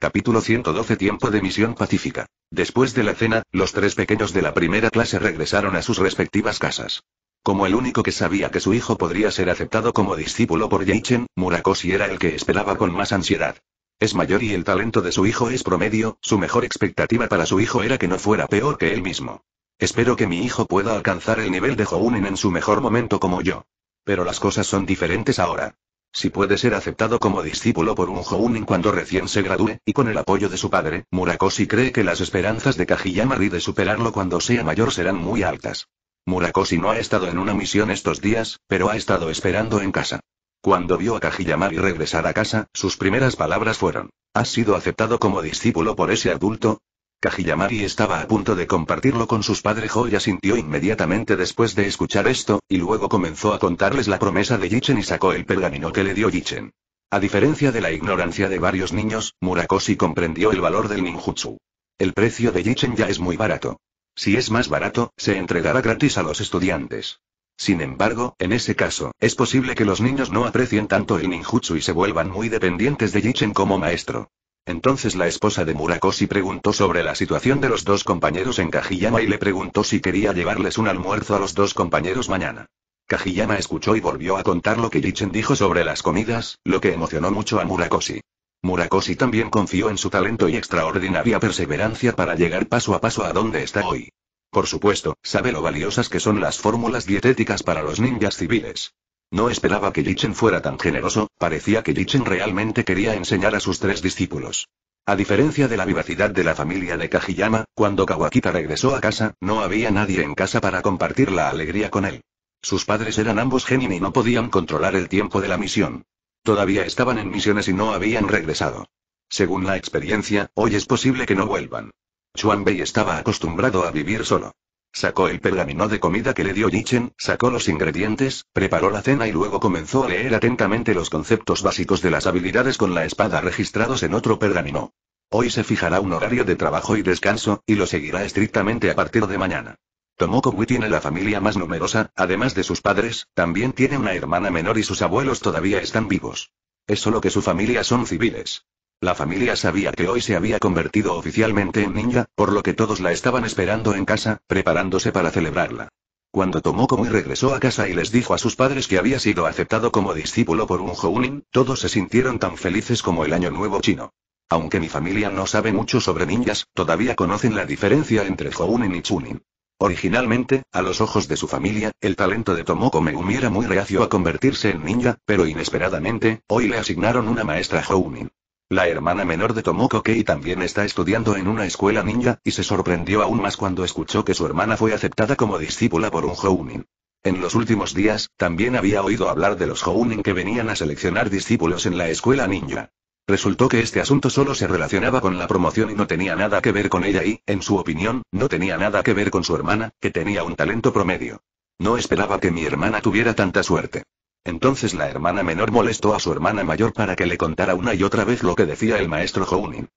Capítulo 112 Tiempo de misión pacífica. Después de la cena, los tres pequeños de la primera clase regresaron a sus respectivas casas. Como el único que sabía que su hijo podría ser aceptado como discípulo por Yeichen, Murakoshi era el que esperaba con más ansiedad. Es mayor y el talento de su hijo es promedio, su mejor expectativa para su hijo era que no fuera peor que él mismo. Espero que mi hijo pueda alcanzar el nivel de Jounen en su mejor momento como yo. Pero las cosas son diferentes ahora. Si puede ser aceptado como discípulo por un Jounin cuando recién se gradúe, y con el apoyo de su padre, Murakoshi cree que las esperanzas de Kajiyama de superarlo cuando sea mayor serán muy altas. Murakoshi no ha estado en una misión estos días, pero ha estado esperando en casa. Cuando vio a Kajiyamari regresar a casa, sus primeras palabras fueron, ¿has sido aceptado como discípulo por ese adulto? Kajiyamari estaba a punto de compartirlo con sus padres. Joya sintió inmediatamente después de escuchar esto, y luego comenzó a contarles la promesa de Yichen y sacó el pergamino que le dio Yichen. A diferencia de la ignorancia de varios niños, Murakoshi comprendió el valor del ninjutsu. El precio de Yichen ya es muy barato. Si es más barato, se entregará gratis a los estudiantes. Sin embargo, en ese caso, es posible que los niños no aprecien tanto el ninjutsu y se vuelvan muy dependientes de Yichen como maestro. Entonces la esposa de Murakoshi preguntó sobre la situación de los dos compañeros en Kajiyama y le preguntó si quería llevarles un almuerzo a los dos compañeros mañana. Kajiyama escuchó y volvió a contar lo que Yichen dijo sobre las comidas, lo que emocionó mucho a Murakoshi. Murakoshi también confió en su talento y extraordinaria perseverancia para llegar paso a paso a donde está hoy. Por supuesto, sabe lo valiosas que son las fórmulas dietéticas para los ninjas civiles. No esperaba que Lichen fuera tan generoso, parecía que Lichen realmente quería enseñar a sus tres discípulos. A diferencia de la vivacidad de la familia de Kajiyama, cuando Kawakita regresó a casa, no había nadie en casa para compartir la alegría con él. Sus padres eran ambos genin y no podían controlar el tiempo de la misión. Todavía estaban en misiones y no habían regresado. Según la experiencia, hoy es posible que no vuelvan. Chuanbei estaba acostumbrado a vivir solo. Sacó el pergamino de comida que le dio Yichen, sacó los ingredientes, preparó la cena y luego comenzó a leer atentamente los conceptos básicos de las habilidades con la espada registrados en otro pergamino. Hoy se fijará un horario de trabajo y descanso, y lo seguirá estrictamente a partir de mañana. Tomoko Wii tiene la familia más numerosa, además de sus padres, también tiene una hermana menor y sus abuelos todavía están vivos. Es solo que su familia son civiles. La familia sabía que hoy se había convertido oficialmente en ninja, por lo que todos la estaban esperando en casa, preparándose para celebrarla. Cuando Tomoko como regresó a casa y les dijo a sus padres que había sido aceptado como discípulo por un Jounin, todos se sintieron tan felices como el año nuevo chino. Aunque mi familia no sabe mucho sobre ninjas, todavía conocen la diferencia entre Jounin y Chunin. Originalmente, a los ojos de su familia, el talento de Tomoko Megumi era muy reacio a convertirse en ninja, pero inesperadamente, hoy le asignaron una maestra Jounin. La hermana menor de Tomoko Kei también está estudiando en una escuela ninja, y se sorprendió aún más cuando escuchó que su hermana fue aceptada como discípula por un Hounin. En los últimos días, también había oído hablar de los Hounin que venían a seleccionar discípulos en la escuela ninja. Resultó que este asunto solo se relacionaba con la promoción y no tenía nada que ver con ella y, en su opinión, no tenía nada que ver con su hermana, que tenía un talento promedio. No esperaba que mi hermana tuviera tanta suerte. Entonces la hermana menor molestó a su hermana mayor para que le contara una y otra vez lo que decía el maestro Hounin.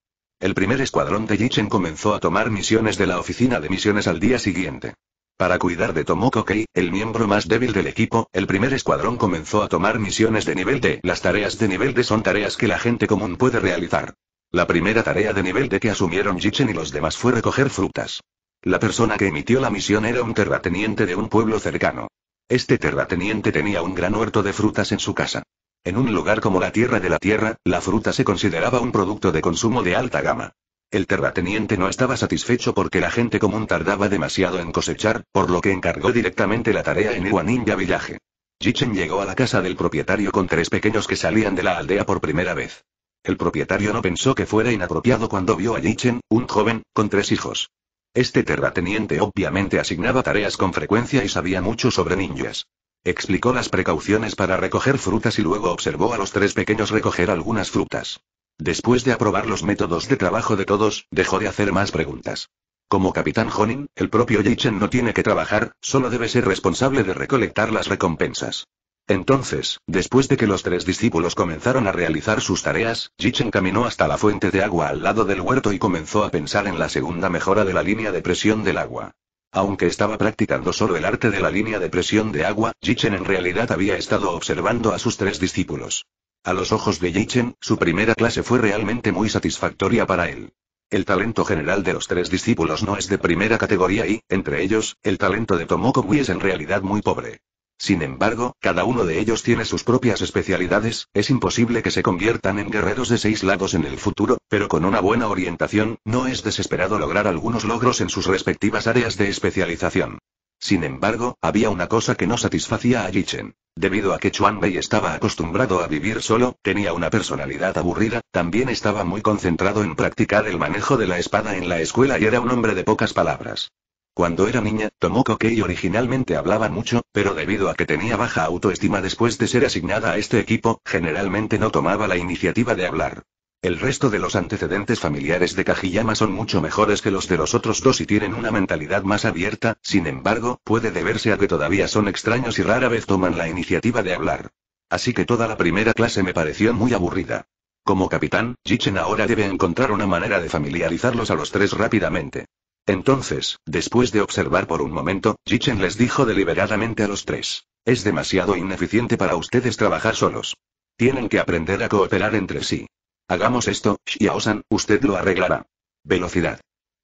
El primer escuadrón de Jichen comenzó a tomar misiones de la oficina de misiones al día siguiente. Para cuidar de Tomoko Kei, el miembro más débil del equipo, el primer escuadrón comenzó a tomar misiones de nivel D. Las tareas de nivel D son tareas que la gente común puede realizar. La primera tarea de nivel D que asumieron Jichen y los demás fue recoger frutas. La persona que emitió la misión era un terrateniente de un pueblo cercano. Este terrateniente tenía un gran huerto de frutas en su casa. En un lugar como la Tierra de la Tierra, la fruta se consideraba un producto de consumo de alta gama. El terrateniente no estaba satisfecho porque la gente común tardaba demasiado en cosechar, por lo que encargó directamente la tarea en Iwa Ninja Village. Jichen llegó a la casa del propietario con tres pequeños que salían de la aldea por primera vez. El propietario no pensó que fuera inapropiado cuando vio a Jichen, un joven, con tres hijos. Este terrateniente obviamente asignaba tareas con frecuencia y sabía mucho sobre ninjas. Explicó las precauciones para recoger frutas y luego observó a los tres pequeños recoger algunas frutas. Después de aprobar los métodos de trabajo de todos, dejó de hacer más preguntas. Como capitán Honin, el propio Yichen no tiene que trabajar, solo debe ser responsable de recolectar las recompensas. Entonces, después de que los tres discípulos comenzaron a realizar sus tareas, Jichen caminó hasta la fuente de agua al lado del huerto y comenzó a pensar en la segunda mejora de la línea de presión del agua. Aunque estaba practicando solo el arte de la línea de presión de agua, Jichen en realidad había estado observando a sus tres discípulos. A los ojos de Yichen, su primera clase fue realmente muy satisfactoria para él. El talento general de los tres discípulos no es de primera categoría y, entre ellos, el talento de Tomoko es en realidad muy pobre. Sin embargo, cada uno de ellos tiene sus propias especialidades, es imposible que se conviertan en guerreros de seis lados en el futuro, pero con una buena orientación, no es desesperado lograr algunos logros en sus respectivas áreas de especialización. Sin embargo, había una cosa que no satisfacía a Yichen. Debido a que Chuan Bei estaba acostumbrado a vivir solo, tenía una personalidad aburrida, también estaba muy concentrado en practicar el manejo de la espada en la escuela y era un hombre de pocas palabras. Cuando era niña, Tomoko Kei originalmente hablaba mucho, pero debido a que tenía baja autoestima después de ser asignada a este equipo, generalmente no tomaba la iniciativa de hablar. El resto de los antecedentes familiares de Kajiyama son mucho mejores que los de los otros dos y tienen una mentalidad más abierta, sin embargo, puede deberse a que todavía son extraños y rara vez toman la iniciativa de hablar. Así que toda la primera clase me pareció muy aburrida. Como capitán, Jichen ahora debe encontrar una manera de familiarizarlos a los tres rápidamente. Entonces, después de observar por un momento, Jichen les dijo deliberadamente a los tres. Es demasiado ineficiente para ustedes trabajar solos. Tienen que aprender a cooperar entre sí. Hagamos esto, Xiaosan, usted lo arreglará. Velocidad.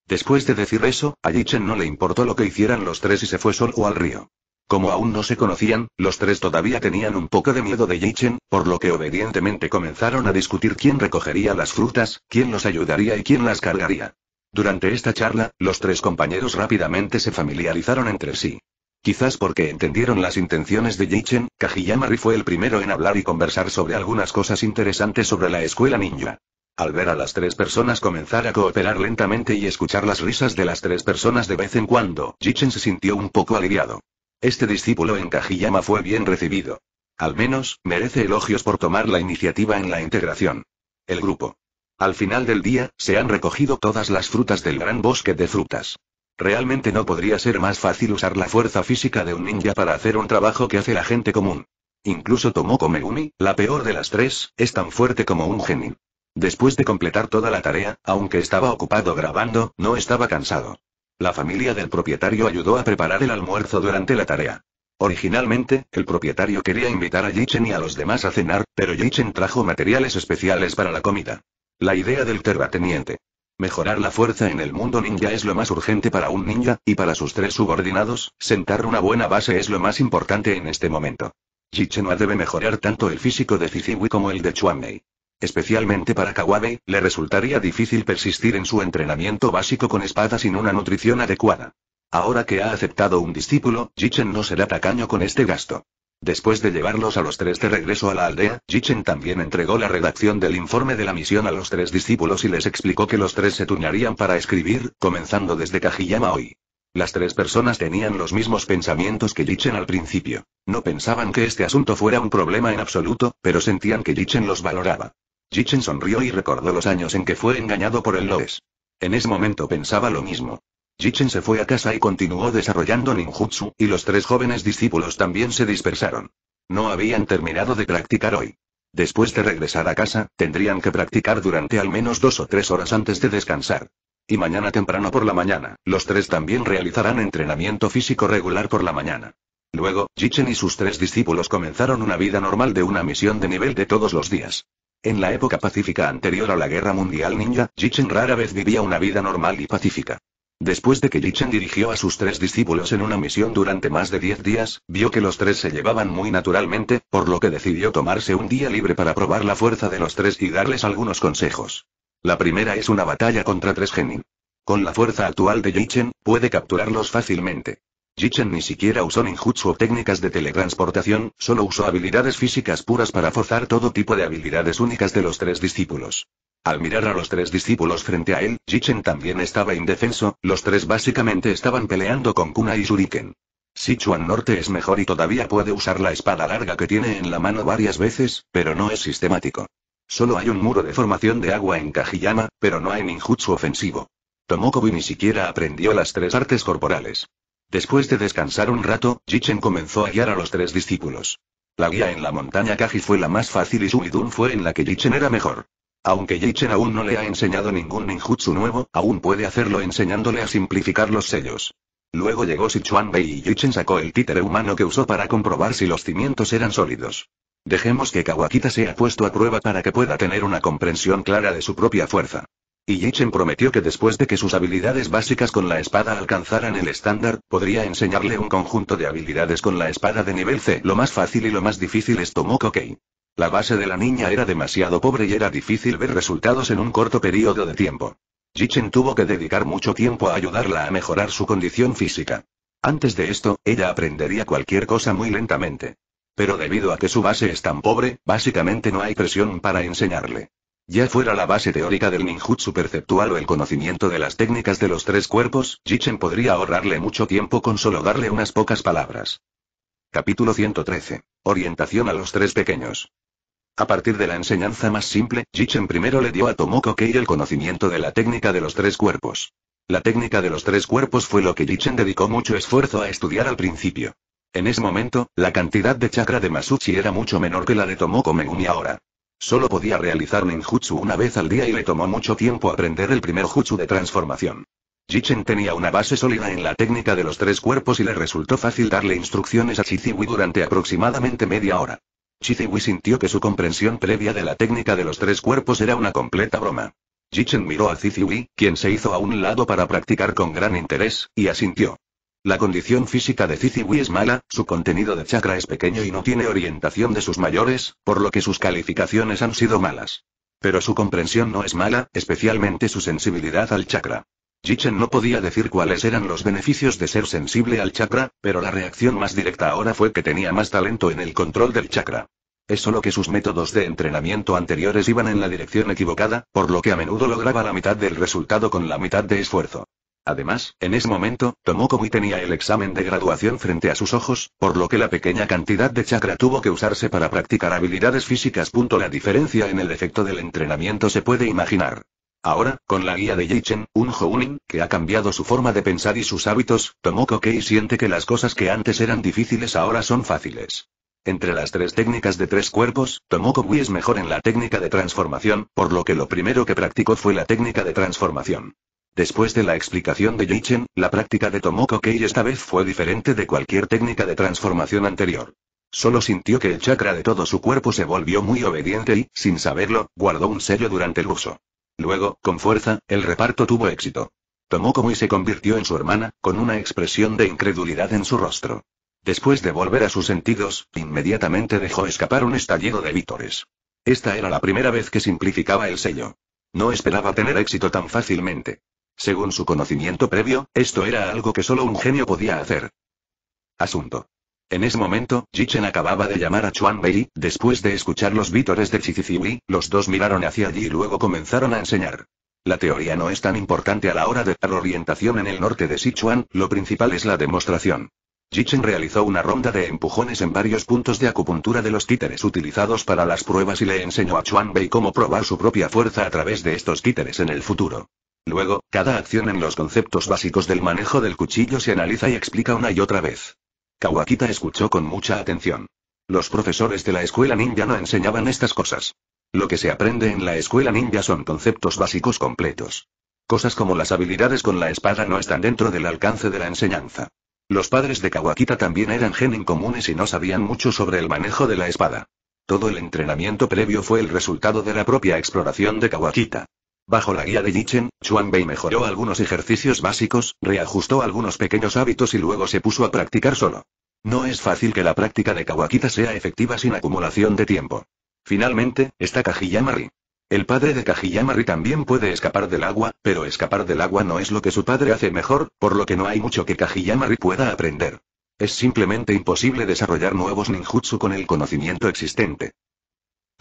Después de decir eso, a Yichen no le importó lo que hicieran los tres y se fue solo al río. Como aún no se conocían, los tres todavía tenían un poco de miedo de Yichen, por lo que obedientemente comenzaron a discutir quién recogería las frutas, quién los ayudaría y quién las cargaría. Durante esta charla, los tres compañeros rápidamente se familiarizaron entre sí. Quizás porque entendieron las intenciones de Jichen, Ri fue el primero en hablar y conversar sobre algunas cosas interesantes sobre la escuela ninja. Al ver a las tres personas comenzar a cooperar lentamente y escuchar las risas de las tres personas de vez en cuando, Jichen se sintió un poco aliviado. Este discípulo en Kajiyama fue bien recibido. Al menos, merece elogios por tomar la iniciativa en la integración. El grupo. Al final del día, se han recogido todas las frutas del gran bosque de frutas. Realmente no podría ser más fácil usar la fuerza física de un ninja para hacer un trabajo que hace la gente común. Incluso Tomoko Megumi, la peor de las tres, es tan fuerte como un genin. Después de completar toda la tarea, aunque estaba ocupado grabando, no estaba cansado. La familia del propietario ayudó a preparar el almuerzo durante la tarea. Originalmente, el propietario quería invitar a Yichen y a los demás a cenar, pero Yichen trajo materiales especiales para la comida. La idea del terrateniente. Mejorar la fuerza en el mundo ninja es lo más urgente para un ninja, y para sus tres subordinados, sentar una buena base es lo más importante en este momento. no debe mejorar tanto el físico de Ciziwi como el de Chuanmei. Especialmente para Kawabe, le resultaría difícil persistir en su entrenamiento básico con espada sin una nutrición adecuada. Ahora que ha aceptado un discípulo, Jichen no será tacaño con este gasto. Después de llevarlos a los tres de regreso a la aldea, Jichen también entregó la redacción del informe de la misión a los tres discípulos y les explicó que los tres se tuñarían para escribir, comenzando desde Kajiyama hoy. Las tres personas tenían los mismos pensamientos que Jichen al principio. No pensaban que este asunto fuera un problema en absoluto, pero sentían que Jichen los valoraba. Jichen sonrió y recordó los años en que fue engañado por el Loes. En ese momento pensaba lo mismo. Jichen se fue a casa y continuó desarrollando ninjutsu, y los tres jóvenes discípulos también se dispersaron. No habían terminado de practicar hoy. Después de regresar a casa, tendrían que practicar durante al menos dos o tres horas antes de descansar. Y mañana temprano por la mañana, los tres también realizarán entrenamiento físico regular por la mañana. Luego, Jichen y sus tres discípulos comenzaron una vida normal de una misión de nivel de todos los días. En la época pacífica anterior a la Guerra Mundial Ninja, Jichen rara vez vivía una vida normal y pacífica. Después de que Yichen dirigió a sus tres discípulos en una misión durante más de diez días, vio que los tres se llevaban muy naturalmente, por lo que decidió tomarse un día libre para probar la fuerza de los tres y darles algunos consejos. La primera es una batalla contra tres genin. Con la fuerza actual de Yichen, puede capturarlos fácilmente. Jichen ni siquiera usó ninjutsu o técnicas de teletransportación, solo usó habilidades físicas puras para forzar todo tipo de habilidades únicas de los tres discípulos. Al mirar a los tres discípulos frente a él, Jichen también estaba indefenso, los tres básicamente estaban peleando con Kuna y Shuriken. Sichuan Norte es mejor y todavía puede usar la espada larga que tiene en la mano varias veces, pero no es sistemático. Solo hay un muro de formación de agua en Kajiyama, pero no hay ninjutsu ofensivo. Tomoko ni siquiera aprendió las tres artes corporales. Después de descansar un rato, Jichen comenzó a guiar a los tres discípulos. La guía en la montaña Kaji fue la más fácil y Suidun fue en la que Jichen era mejor. Aunque Jichen aún no le ha enseñado ningún ninjutsu nuevo, aún puede hacerlo enseñándole a simplificar los sellos. Luego llegó Sichuan Bei y Jichen sacó el títere humano que usó para comprobar si los cimientos eran sólidos. Dejemos que Kawakita sea puesto a prueba para que pueda tener una comprensión clara de su propia fuerza. Y Yichen prometió que después de que sus habilidades básicas con la espada alcanzaran el estándar, podría enseñarle un conjunto de habilidades con la espada de nivel C. Lo más fácil y lo más difícil es Tomoko Kei. La base de la niña era demasiado pobre y era difícil ver resultados en un corto periodo de tiempo. Yichen tuvo que dedicar mucho tiempo a ayudarla a mejorar su condición física. Antes de esto, ella aprendería cualquier cosa muy lentamente. Pero debido a que su base es tan pobre, básicamente no hay presión para enseñarle. Ya fuera la base teórica del ninjutsu perceptual o el conocimiento de las técnicas de los tres cuerpos, Jichen podría ahorrarle mucho tiempo con solo darle unas pocas palabras. Capítulo 113. Orientación a los tres pequeños. A partir de la enseñanza más simple, Jichen primero le dio a Tomoko Kei el conocimiento de la técnica de los tres cuerpos. La técnica de los tres cuerpos fue lo que Jichen dedicó mucho esfuerzo a estudiar al principio. En ese momento, la cantidad de chakra de Masuchi era mucho menor que la de Tomoko Megumi ahora. Solo podía realizar ninjutsu una vez al día y le tomó mucho tiempo aprender el primer jutsu de transformación. Jichen tenía una base sólida en la técnica de los tres cuerpos y le resultó fácil darle instrucciones a Chiziwi durante aproximadamente media hora. Chiziwi sintió que su comprensión previa de la técnica de los tres cuerpos era una completa broma. Jichen miró a Chiziwi, quien se hizo a un lado para practicar con gran interés, y asintió. La condición física de Ciciwi es mala, su contenido de chakra es pequeño y no tiene orientación de sus mayores, por lo que sus calificaciones han sido malas. Pero su comprensión no es mala, especialmente su sensibilidad al chakra. Jichen no podía decir cuáles eran los beneficios de ser sensible al chakra, pero la reacción más directa ahora fue que tenía más talento en el control del chakra. Es solo que sus métodos de entrenamiento anteriores iban en la dirección equivocada, por lo que a menudo lograba la mitad del resultado con la mitad de esfuerzo. Además, en ese momento, Tomoko tenía el examen de graduación frente a sus ojos, por lo que la pequeña cantidad de chakra tuvo que usarse para practicar habilidades físicas. La diferencia en el efecto del entrenamiento se puede imaginar. Ahora, con la guía de Yichen, un Hounin, que ha cambiado su forma de pensar y sus hábitos, Tomoko Kei siente que las cosas que antes eran difíciles ahora son fáciles. Entre las tres técnicas de tres cuerpos, Tomoko Mui es mejor en la técnica de transformación, por lo que lo primero que practicó fue la técnica de transformación. Después de la explicación de Yichen, la práctica de Tomoko Kei esta vez fue diferente de cualquier técnica de transformación anterior. Solo sintió que el chakra de todo su cuerpo se volvió muy obediente y, sin saberlo, guardó un sello durante el uso. Luego, con fuerza, el reparto tuvo éxito. Tomoko Mui se convirtió en su hermana, con una expresión de incredulidad en su rostro. Después de volver a sus sentidos, inmediatamente dejó escapar un estallido de vítores. Esta era la primera vez que simplificaba el sello. No esperaba tener éxito tan fácilmente. Según su conocimiento previo, esto era algo que solo un genio podía hacer. Asunto. En ese momento, Jichen acababa de llamar a Chuan Bei, después de escuchar los vítores de Chiziziwi, los dos miraron hacia allí y luego comenzaron a enseñar. La teoría no es tan importante a la hora de dar orientación en el norte de Sichuan, lo principal es la demostración. Jichen realizó una ronda de empujones en varios puntos de acupuntura de los títeres utilizados para las pruebas y le enseñó a Chuan Bei cómo probar su propia fuerza a través de estos títeres en el futuro. Luego, cada acción en los conceptos básicos del manejo del cuchillo se analiza y explica una y otra vez. Kawakita escuchó con mucha atención. Los profesores de la escuela ninja no enseñaban estas cosas. Lo que se aprende en la escuela ninja son conceptos básicos completos. Cosas como las habilidades con la espada no están dentro del alcance de la enseñanza. Los padres de Kawakita también eran gen comunes y no sabían mucho sobre el manejo de la espada. Todo el entrenamiento previo fue el resultado de la propia exploración de Kawakita. Bajo la guía de Yichen, Bei mejoró algunos ejercicios básicos, reajustó algunos pequeños hábitos y luego se puso a practicar solo. No es fácil que la práctica de Kawakita sea efectiva sin acumulación de tiempo. Finalmente, está Kajiyamari. El padre de Kajiyamari también puede escapar del agua, pero escapar del agua no es lo que su padre hace mejor, por lo que no hay mucho que Kajiyamari pueda aprender. Es simplemente imposible desarrollar nuevos ninjutsu con el conocimiento existente.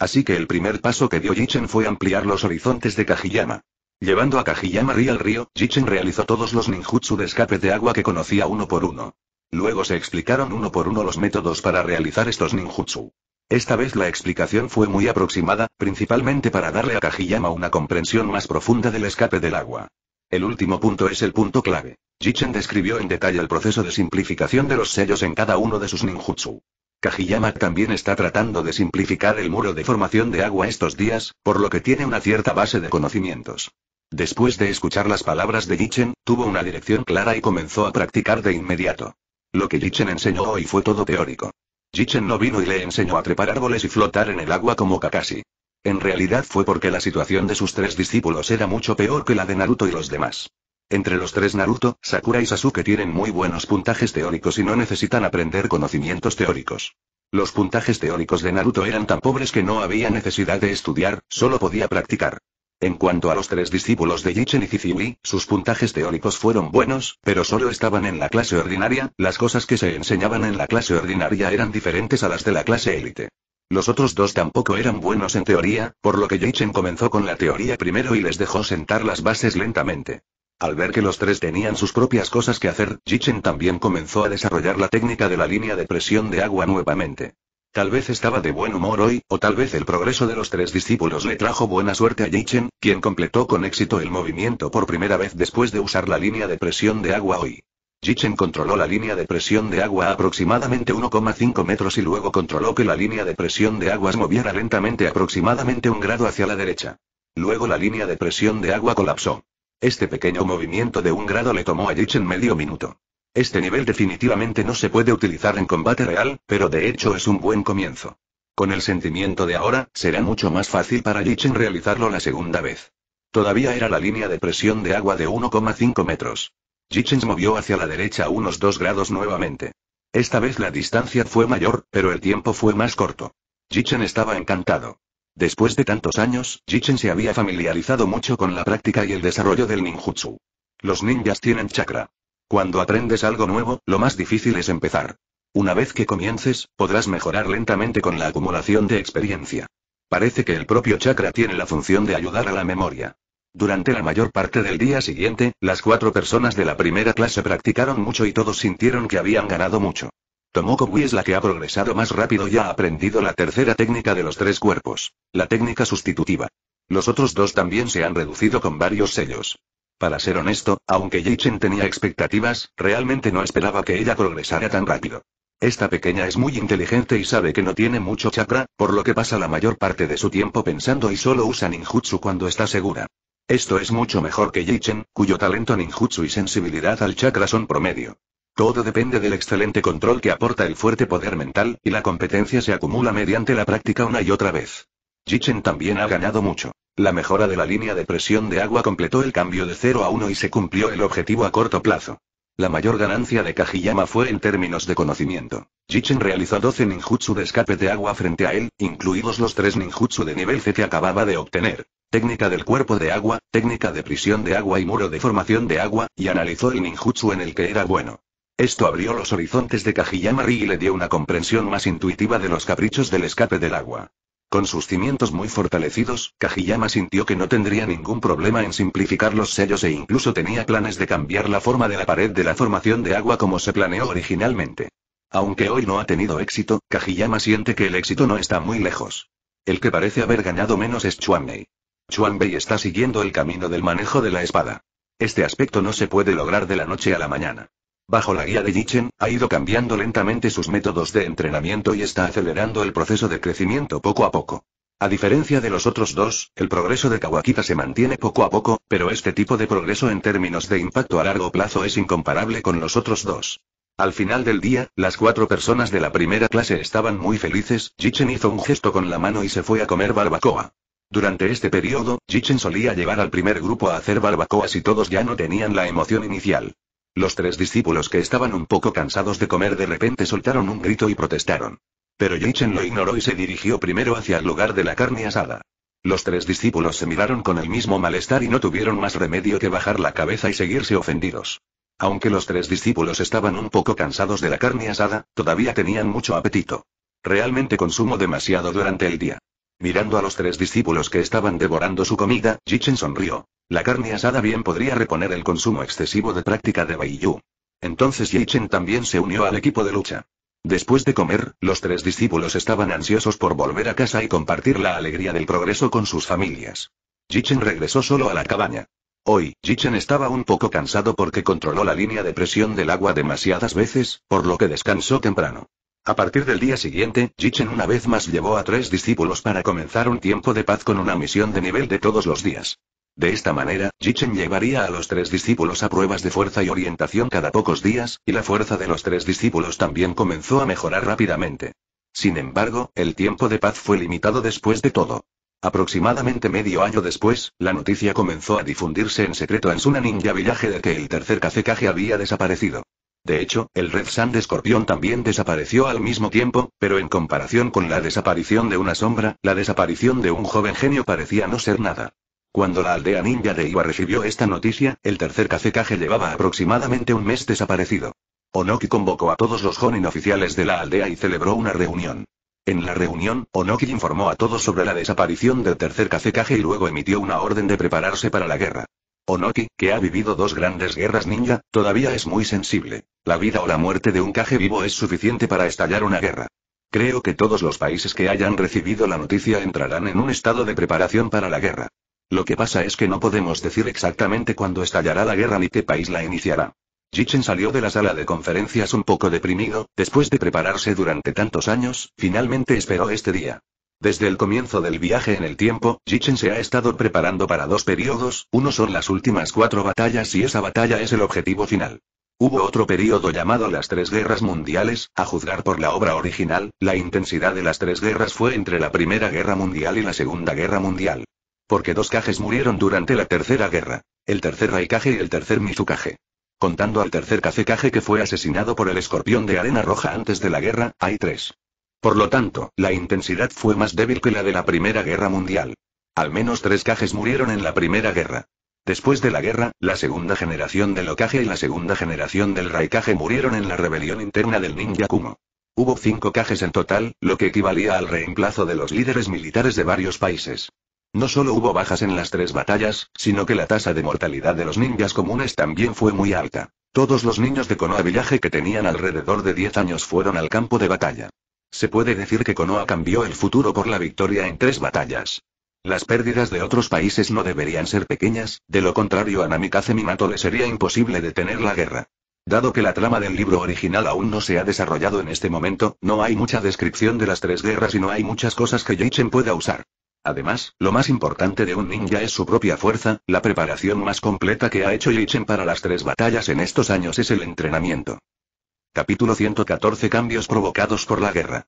Así que el primer paso que dio Jichen fue ampliar los horizontes de Kajiyama. Llevando a Kajiyama Ri al río, Jichen realizó todos los ninjutsu de escape de agua que conocía uno por uno. Luego se explicaron uno por uno los métodos para realizar estos ninjutsu. Esta vez la explicación fue muy aproximada, principalmente para darle a Kajiyama una comprensión más profunda del escape del agua. El último punto es el punto clave. Jichen describió en detalle el proceso de simplificación de los sellos en cada uno de sus ninjutsu. Kajiyama también está tratando de simplificar el muro de formación de agua estos días, por lo que tiene una cierta base de conocimientos. Después de escuchar las palabras de Yichen, tuvo una dirección clara y comenzó a practicar de inmediato. Lo que Yichen enseñó hoy fue todo teórico. Yichen no vino y le enseñó a trepar árboles y flotar en el agua como Kakashi. En realidad fue porque la situación de sus tres discípulos era mucho peor que la de Naruto y los demás. Entre los tres Naruto, Sakura y Sasuke tienen muy buenos puntajes teóricos y no necesitan aprender conocimientos teóricos. Los puntajes teóricos de Naruto eran tan pobres que no había necesidad de estudiar, solo podía practicar. En cuanto a los tres discípulos de Yichen y Zizui, sus puntajes teóricos fueron buenos, pero solo estaban en la clase ordinaria, las cosas que se enseñaban en la clase ordinaria eran diferentes a las de la clase élite. Los otros dos tampoco eran buenos en teoría, por lo que Yichen comenzó con la teoría primero y les dejó sentar las bases lentamente. Al ver que los tres tenían sus propias cosas que hacer, Jichen también comenzó a desarrollar la técnica de la línea de presión de agua nuevamente. Tal vez estaba de buen humor hoy, o tal vez el progreso de los tres discípulos le trajo buena suerte a Jichen, quien completó con éxito el movimiento por primera vez después de usar la línea de presión de agua hoy. Jichen controló la línea de presión de agua a aproximadamente 1,5 metros y luego controló que la línea de presión de agua se moviera lentamente aproximadamente un grado hacia la derecha. Luego la línea de presión de agua colapsó. Este pequeño movimiento de un grado le tomó a Jichen medio minuto. Este nivel definitivamente no se puede utilizar en combate real, pero de hecho es un buen comienzo. Con el sentimiento de ahora, será mucho más fácil para Yichen realizarlo la segunda vez. Todavía era la línea de presión de agua de 1,5 metros. se movió hacia la derecha unos 2 grados nuevamente. Esta vez la distancia fue mayor, pero el tiempo fue más corto. Gichen estaba encantado. Después de tantos años, Jichen se había familiarizado mucho con la práctica y el desarrollo del ninjutsu. Los ninjas tienen chakra. Cuando aprendes algo nuevo, lo más difícil es empezar. Una vez que comiences, podrás mejorar lentamente con la acumulación de experiencia. Parece que el propio chakra tiene la función de ayudar a la memoria. Durante la mayor parte del día siguiente, las cuatro personas de la primera clase practicaron mucho y todos sintieron que habían ganado mucho. Tomoko es la que ha progresado más rápido y ha aprendido la tercera técnica de los tres cuerpos, la técnica sustitutiva. Los otros dos también se han reducido con varios sellos. Para ser honesto, aunque Yichen tenía expectativas, realmente no esperaba que ella progresara tan rápido. Esta pequeña es muy inteligente y sabe que no tiene mucho chakra, por lo que pasa la mayor parte de su tiempo pensando y solo usa ninjutsu cuando está segura. Esto es mucho mejor que Yichen, cuyo talento ninjutsu y sensibilidad al chakra son promedio. Todo depende del excelente control que aporta el fuerte poder mental, y la competencia se acumula mediante la práctica una y otra vez. Jichen también ha ganado mucho. La mejora de la línea de presión de agua completó el cambio de 0 a 1 y se cumplió el objetivo a corto plazo. La mayor ganancia de Kajiyama fue en términos de conocimiento. Jichen realizó 12 ninjutsu de escape de agua frente a él, incluidos los 3 ninjutsu de nivel C que acababa de obtener. Técnica del cuerpo de agua, técnica de prisión de agua y muro de formación de agua, y analizó el ninjutsu en el que era bueno. Esto abrió los horizontes de Kajiyama Ri y le dio una comprensión más intuitiva de los caprichos del escape del agua. Con sus cimientos muy fortalecidos, Kajiyama sintió que no tendría ningún problema en simplificar los sellos e incluso tenía planes de cambiar la forma de la pared de la formación de agua como se planeó originalmente. Aunque hoy no ha tenido éxito, Kajiyama siente que el éxito no está muy lejos. El que parece haber ganado menos es Chuanbei. Chuanbei está siguiendo el camino del manejo de la espada. Este aspecto no se puede lograr de la noche a la mañana bajo la guía de Yichen, ha ido cambiando lentamente sus métodos de entrenamiento y está acelerando el proceso de crecimiento poco a poco. A diferencia de los otros dos, el progreso de Kawakita se mantiene poco a poco, pero este tipo de progreso en términos de impacto a largo plazo es incomparable con los otros dos. Al final del día, las cuatro personas de la primera clase estaban muy felices, Jichen hizo un gesto con la mano y se fue a comer barbacoa. Durante este periodo, Jichen solía llevar al primer grupo a hacer barbacoas y todos ya no tenían la emoción inicial. Los tres discípulos que estaban un poco cansados de comer de repente soltaron un grito y protestaron. Pero Yichen lo ignoró y se dirigió primero hacia el lugar de la carne asada. Los tres discípulos se miraron con el mismo malestar y no tuvieron más remedio que bajar la cabeza y seguirse ofendidos. Aunque los tres discípulos estaban un poco cansados de la carne asada, todavía tenían mucho apetito. Realmente consumo demasiado durante el día. Mirando a los tres discípulos que estaban devorando su comida, Jichen sonrió. La carne asada bien podría reponer el consumo excesivo de práctica de Baiyu. Entonces Yichen también se unió al equipo de lucha. Después de comer, los tres discípulos estaban ansiosos por volver a casa y compartir la alegría del progreso con sus familias. Yichen regresó solo a la cabaña. Hoy, Yichen estaba un poco cansado porque controló la línea de presión del agua demasiadas veces, por lo que descansó temprano. A partir del día siguiente, Yichen una vez más llevó a tres discípulos para comenzar un tiempo de paz con una misión de nivel de todos los días. De esta manera, Jichen llevaría a los tres discípulos a pruebas de fuerza y orientación cada pocos días, y la fuerza de los tres discípulos también comenzó a mejorar rápidamente. Sin embargo, el tiempo de paz fue limitado después de todo. Aproximadamente medio año después, la noticia comenzó a difundirse en secreto en Suna Ninja Villaje de que el tercer Kazekage había desaparecido. De hecho, el Red Sand Escorpión también desapareció al mismo tiempo, pero en comparación con la desaparición de una sombra, la desaparición de un joven genio parecía no ser nada. Cuando la aldea ninja de Iwa recibió esta noticia, el tercer kage llevaba aproximadamente un mes desaparecido. Onoki convocó a todos los Jonin oficiales de la aldea y celebró una reunión. En la reunión, Onoki informó a todos sobre la desaparición del tercer kage y luego emitió una orden de prepararse para la guerra. Onoki, que ha vivido dos grandes guerras ninja, todavía es muy sensible. La vida o la muerte de un Kage vivo es suficiente para estallar una guerra. Creo que todos los países que hayan recibido la noticia entrarán en un estado de preparación para la guerra. Lo que pasa es que no podemos decir exactamente cuándo estallará la guerra ni qué país la iniciará. Jichen salió de la sala de conferencias un poco deprimido, después de prepararse durante tantos años, finalmente esperó este día. Desde el comienzo del viaje en el tiempo, Jichen se ha estado preparando para dos periodos, uno son las últimas cuatro batallas y esa batalla es el objetivo final. Hubo otro periodo llamado las Tres Guerras Mundiales, a juzgar por la obra original, la intensidad de las tres guerras fue entre la Primera Guerra Mundial y la Segunda Guerra Mundial. Porque dos cajes murieron durante la Tercera Guerra. El tercer Raikage y el tercer Mizukage. Contando al tercer Kazekage que fue asesinado por el escorpión de arena roja antes de la guerra, hay tres. Por lo tanto, la intensidad fue más débil que la de la Primera Guerra Mundial. Al menos tres cajes murieron en la Primera Guerra. Después de la guerra, la segunda generación del Okage y la segunda generación del Raikage murieron en la rebelión interna del Ninja Kumo. Hubo cinco cajes en total, lo que equivalía al reemplazo de los líderes militares de varios países. No solo hubo bajas en las tres batallas, sino que la tasa de mortalidad de los ninjas comunes también fue muy alta. Todos los niños de Konoha Village que tenían alrededor de 10 años fueron al campo de batalla. Se puede decir que Konoha cambió el futuro por la victoria en tres batallas. Las pérdidas de otros países no deberían ser pequeñas, de lo contrario a Namikaze Minato le sería imposible detener la guerra. Dado que la trama del libro original aún no se ha desarrollado en este momento, no hay mucha descripción de las tres guerras y no hay muchas cosas que Yeichen pueda usar. Además, lo más importante de un ninja es su propia fuerza, la preparación más completa que ha hecho Yichen para las tres batallas en estos años es el entrenamiento. Capítulo 114 Cambios provocados por la guerra.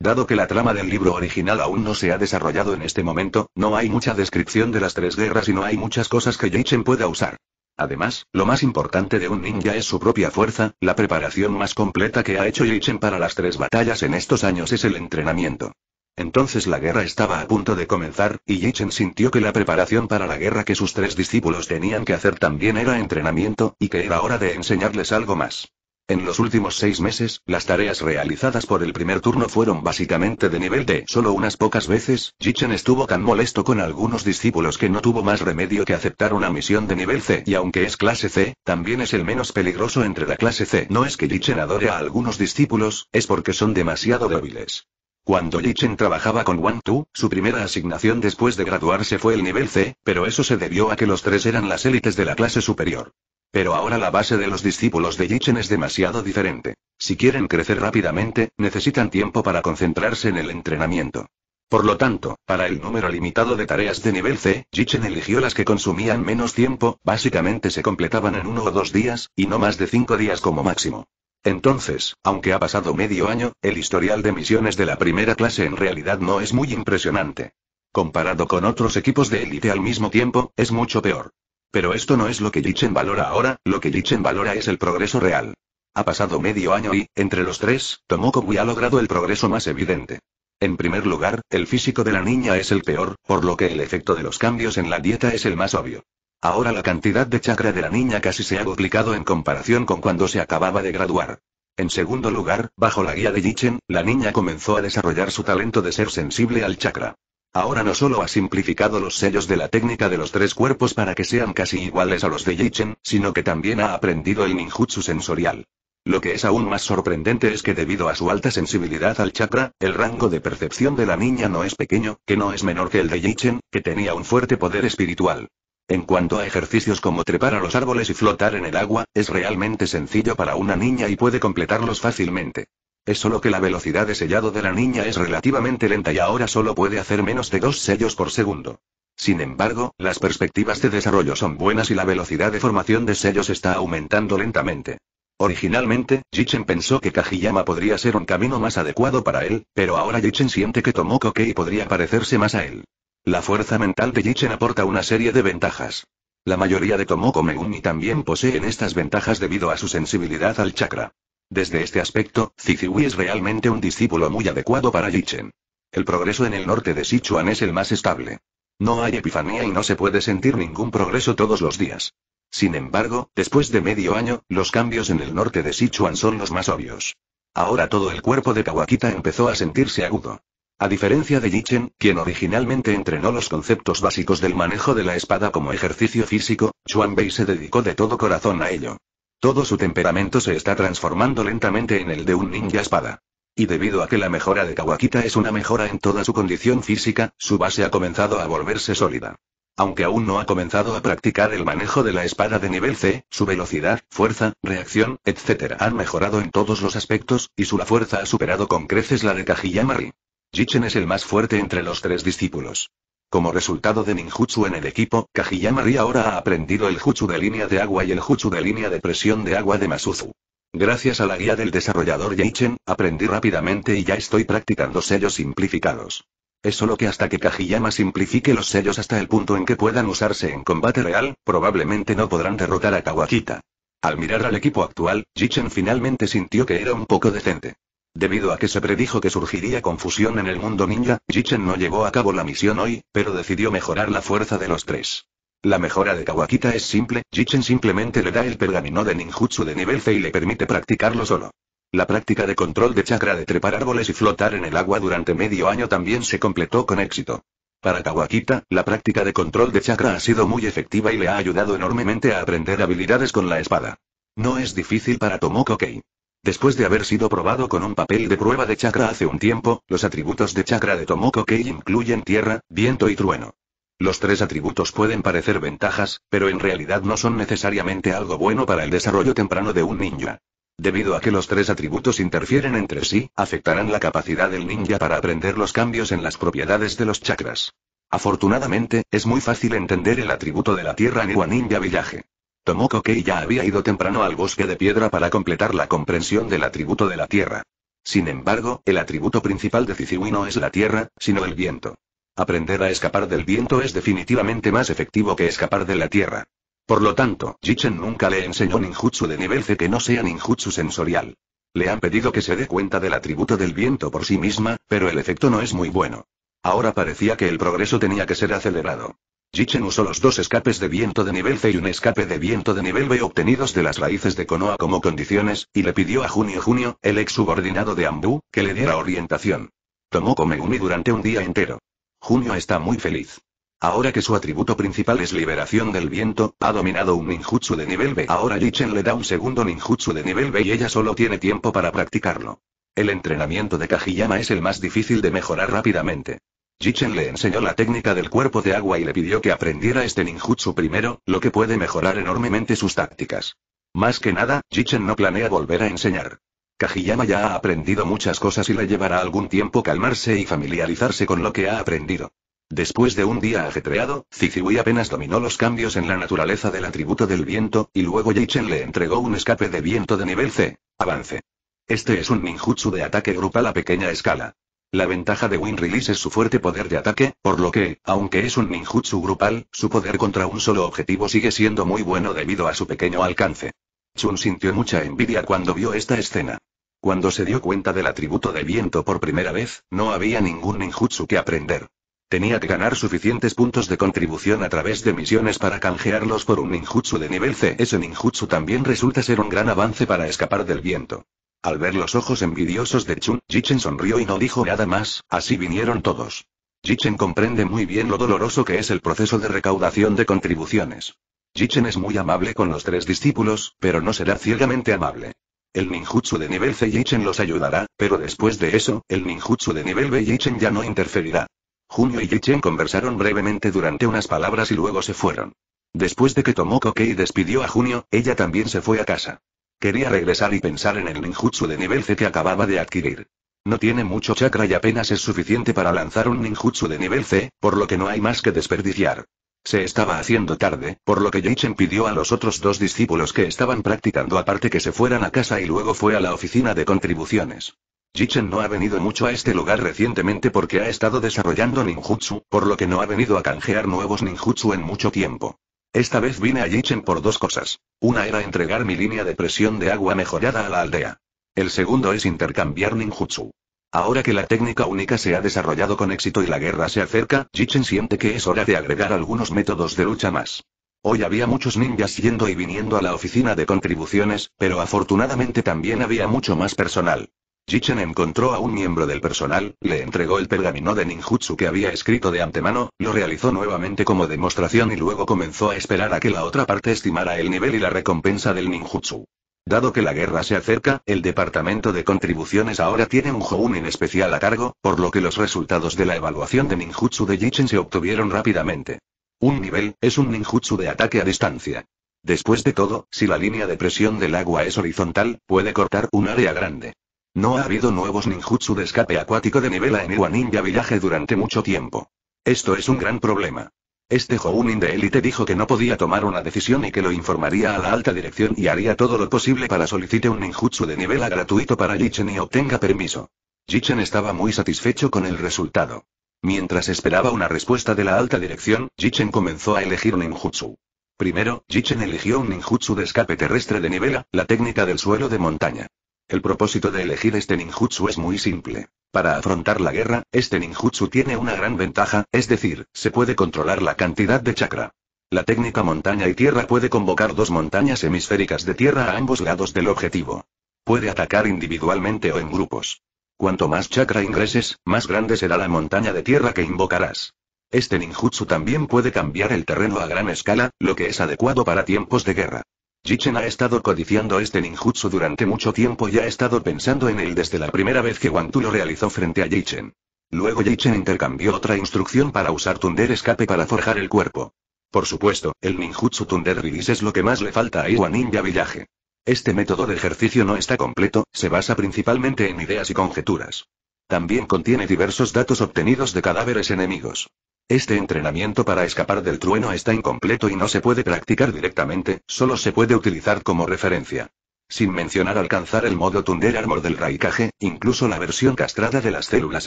Dado que la trama del libro original aún no se ha desarrollado en este momento, no hay mucha descripción de las tres guerras y no hay muchas cosas que Yichen pueda usar. Además, lo más importante de un ninja es su propia fuerza, la preparación más completa que ha hecho Yichen para las tres batallas en estos años es el entrenamiento. Entonces la guerra estaba a punto de comenzar, y Yichen sintió que la preparación para la guerra que sus tres discípulos tenían que hacer también era entrenamiento, y que era hora de enseñarles algo más. En los últimos seis meses, las tareas realizadas por el primer turno fueron básicamente de nivel D. Solo unas pocas veces, Yichen estuvo tan molesto con algunos discípulos que no tuvo más remedio que aceptar una misión de nivel C. Y aunque es clase C, también es el menos peligroso entre la clase C. No es que Yichen adore a algunos discípulos, es porque son demasiado débiles. Cuando Yichen trabajaba con Wang Tu, su primera asignación después de graduarse fue el nivel C, pero eso se debió a que los tres eran las élites de la clase superior. Pero ahora la base de los discípulos de Yichen es demasiado diferente. Si quieren crecer rápidamente, necesitan tiempo para concentrarse en el entrenamiento. Por lo tanto, para el número limitado de tareas de nivel C, Yichen eligió las que consumían menos tiempo, básicamente se completaban en uno o dos días, y no más de cinco días como máximo. Entonces, aunque ha pasado medio año, el historial de misiones de la primera clase en realidad no es muy impresionante. Comparado con otros equipos de élite al mismo tiempo, es mucho peor. Pero esto no es lo que Yichen valora ahora, lo que Yichen valora es el progreso real. Ha pasado medio año y, entre los tres, tomoko ha logrado el progreso más evidente. En primer lugar, el físico de la niña es el peor, por lo que el efecto de los cambios en la dieta es el más obvio. Ahora la cantidad de chakra de la niña casi se ha duplicado en comparación con cuando se acababa de graduar. En segundo lugar, bajo la guía de Yichen, la niña comenzó a desarrollar su talento de ser sensible al chakra. Ahora no solo ha simplificado los sellos de la técnica de los tres cuerpos para que sean casi iguales a los de Yichen, sino que también ha aprendido el ninjutsu sensorial. Lo que es aún más sorprendente es que debido a su alta sensibilidad al chakra, el rango de percepción de la niña no es pequeño, que no es menor que el de Yichen, que tenía un fuerte poder espiritual. En cuanto a ejercicios como trepar a los árboles y flotar en el agua, es realmente sencillo para una niña y puede completarlos fácilmente. Es solo que la velocidad de sellado de la niña es relativamente lenta y ahora solo puede hacer menos de dos sellos por segundo. Sin embargo, las perspectivas de desarrollo son buenas y la velocidad de formación de sellos está aumentando lentamente. Originalmente, Jichen pensó que Kajiyama podría ser un camino más adecuado para él, pero ahora Jichen siente que Tomoko Kei podría parecerse más a él. La fuerza mental de Yichen aporta una serie de ventajas. La mayoría de Tomoko Megumi también poseen estas ventajas debido a su sensibilidad al chakra. Desde este aspecto, Ziziwi es realmente un discípulo muy adecuado para Yichen. El progreso en el norte de Sichuan es el más estable. No hay epifanía y no se puede sentir ningún progreso todos los días. Sin embargo, después de medio año, los cambios en el norte de Sichuan son los más obvios. Ahora todo el cuerpo de Kawakita empezó a sentirse agudo. A diferencia de Yichen, quien originalmente entrenó los conceptos básicos del manejo de la espada como ejercicio físico, Chuan se dedicó de todo corazón a ello. Todo su temperamento se está transformando lentamente en el de un ninja espada. Y debido a que la mejora de Kawakita es una mejora en toda su condición física, su base ha comenzado a volverse sólida. Aunque aún no ha comenzado a practicar el manejo de la espada de nivel C, su velocidad, fuerza, reacción, etc. han mejorado en todos los aspectos, y su la fuerza ha superado con creces la de Kajiyamari. Jichen es el más fuerte entre los tres discípulos. Como resultado de ninjutsu en el equipo, Ri ahora ha aprendido el jutsu de línea de agua y el jutsu de línea de presión de agua de Masuzu. Gracias a la guía del desarrollador Jichen, aprendí rápidamente y ya estoy practicando sellos simplificados. Es solo que hasta que Kajiyama simplifique los sellos hasta el punto en que puedan usarse en combate real, probablemente no podrán derrotar a Kawakita. Al mirar al equipo actual, Jichen finalmente sintió que era un poco decente. Debido a que se predijo que surgiría confusión en el mundo ninja, Jichen no llevó a cabo la misión hoy, pero decidió mejorar la fuerza de los tres. La mejora de Kawakita es simple, Jichen simplemente le da el pergamino de ninjutsu de nivel C y le permite practicarlo solo. La práctica de control de chakra de trepar árboles y flotar en el agua durante medio año también se completó con éxito. Para Kawakita, la práctica de control de chakra ha sido muy efectiva y le ha ayudado enormemente a aprender habilidades con la espada. No es difícil para Tomoko Kei. Después de haber sido probado con un papel de prueba de chakra hace un tiempo, los atributos de chakra de Tomoko Kei incluyen tierra, viento y trueno. Los tres atributos pueden parecer ventajas, pero en realidad no son necesariamente algo bueno para el desarrollo temprano de un ninja. Debido a que los tres atributos interfieren entre sí, afectarán la capacidad del ninja para aprender los cambios en las propiedades de los chakras. Afortunadamente, es muy fácil entender el atributo de la tierra en Iwa Ninja villaje. Tomoko Kei ya había ido temprano al bosque de piedra para completar la comprensión del atributo de la tierra. Sin embargo, el atributo principal de Ciciwi no es la tierra, sino el viento. Aprender a escapar del viento es definitivamente más efectivo que escapar de la tierra. Por lo tanto, Jichen nunca le enseñó ninjutsu de nivel C que no sea ninjutsu sensorial. Le han pedido que se dé cuenta del atributo del viento por sí misma, pero el efecto no es muy bueno. Ahora parecía que el progreso tenía que ser acelerado. Jichen usó los dos escapes de viento de nivel C y un escape de viento de nivel B obtenidos de las raíces de Konoha como condiciones, y le pidió a Junio Junio, el ex subordinado de Ambu, que le diera orientación. Tomó Komegumi durante un día entero. Junio está muy feliz. Ahora que su atributo principal es liberación del viento, ha dominado un ninjutsu de nivel B. Ahora Jichen le da un segundo ninjutsu de nivel B y ella solo tiene tiempo para practicarlo. El entrenamiento de Kajiyama es el más difícil de mejorar rápidamente. Jichen le enseñó la técnica del cuerpo de agua y le pidió que aprendiera este ninjutsu primero, lo que puede mejorar enormemente sus tácticas. Más que nada, Jichen no planea volver a enseñar. Kajiyama ya ha aprendido muchas cosas y le llevará algún tiempo calmarse y familiarizarse con lo que ha aprendido. Después de un día ajetreado, Zizui apenas dominó los cambios en la naturaleza del atributo del viento, y luego Jichen le entregó un escape de viento de nivel C. Avance. Este es un ninjutsu de ataque grupal a pequeña escala. La ventaja de Win Release es su fuerte poder de ataque, por lo que, aunque es un ninjutsu grupal, su poder contra un solo objetivo sigue siendo muy bueno debido a su pequeño alcance. Chun sintió mucha envidia cuando vio esta escena. Cuando se dio cuenta del atributo de viento por primera vez, no había ningún ninjutsu que aprender. Tenía que ganar suficientes puntos de contribución a través de misiones para canjearlos por un ninjutsu de nivel C. Ese ninjutsu también resulta ser un gran avance para escapar del viento. Al ver los ojos envidiosos de Chun, Jichen sonrió y no dijo nada más, así vinieron todos. Jichen comprende muy bien lo doloroso que es el proceso de recaudación de contribuciones. Jichen es muy amable con los tres discípulos, pero no será ciegamente amable. El ninjutsu de nivel C Jichen los ayudará, pero después de eso, el ninjutsu de nivel B Jichen ya no interferirá. Junio y Jichen conversaron brevemente durante unas palabras y luego se fueron. Después de que Tomoko Kei despidió a Junio, ella también se fue a casa. Quería regresar y pensar en el ninjutsu de nivel C que acababa de adquirir. No tiene mucho chakra y apenas es suficiente para lanzar un ninjutsu de nivel C, por lo que no hay más que desperdiciar. Se estaba haciendo tarde, por lo que Jichen pidió a los otros dos discípulos que estaban practicando aparte que se fueran a casa y luego fue a la oficina de contribuciones. Jichen no ha venido mucho a este lugar recientemente porque ha estado desarrollando ninjutsu, por lo que no ha venido a canjear nuevos ninjutsu en mucho tiempo. Esta vez vine a Yichen por dos cosas. Una era entregar mi línea de presión de agua mejorada a la aldea. El segundo es intercambiar ninjutsu. Ahora que la técnica única se ha desarrollado con éxito y la guerra se acerca, Jichen siente que es hora de agregar algunos métodos de lucha más. Hoy había muchos ninjas yendo y viniendo a la oficina de contribuciones, pero afortunadamente también había mucho más personal. Jichen encontró a un miembro del personal, le entregó el pergamino de ninjutsu que había escrito de antemano, lo realizó nuevamente como demostración y luego comenzó a esperar a que la otra parte estimara el nivel y la recompensa del ninjutsu. Dado que la guerra se acerca, el Departamento de Contribuciones ahora tiene un en especial a cargo, por lo que los resultados de la evaluación de ninjutsu de Jichen se obtuvieron rápidamente. Un nivel, es un ninjutsu de ataque a distancia. Después de todo, si la línea de presión del agua es horizontal, puede cortar un área grande. No ha habido nuevos ninjutsu de escape acuático de nivel en Iwa Ninja Village durante mucho tiempo. Esto es un gran problema. Este Jounin de élite dijo que no podía tomar una decisión y que lo informaría a la alta dirección y haría todo lo posible para solicitar un ninjutsu de nivel gratuito para Jichen y obtenga permiso. Jichen estaba muy satisfecho con el resultado. Mientras esperaba una respuesta de la alta dirección, Jichen comenzó a elegir ninjutsu. Primero, Jichen eligió un ninjutsu de escape terrestre de nivel la técnica del suelo de montaña. El propósito de elegir este ninjutsu es muy simple. Para afrontar la guerra, este ninjutsu tiene una gran ventaja, es decir, se puede controlar la cantidad de chakra. La técnica montaña y tierra puede convocar dos montañas hemisféricas de tierra a ambos lados del objetivo. Puede atacar individualmente o en grupos. Cuanto más chakra ingreses, más grande será la montaña de tierra que invocarás. Este ninjutsu también puede cambiar el terreno a gran escala, lo que es adecuado para tiempos de guerra. Jichen ha estado codiciando este ninjutsu durante mucho tiempo y ha estado pensando en él desde la primera vez que Wantu lo realizó frente a Jichen. Luego Jichen intercambió otra instrucción para usar Thunder Escape para forjar el cuerpo. Por supuesto, el ninjutsu Thunder Release es lo que más le falta a Iwa Ninja Village. Este método de ejercicio no está completo, se basa principalmente en ideas y conjeturas. También contiene diversos datos obtenidos de cadáveres enemigos. Este entrenamiento para escapar del trueno está incompleto y no se puede practicar directamente, solo se puede utilizar como referencia. Sin mencionar alcanzar el modo Thunder Armor del Raikage, incluso la versión castrada de las células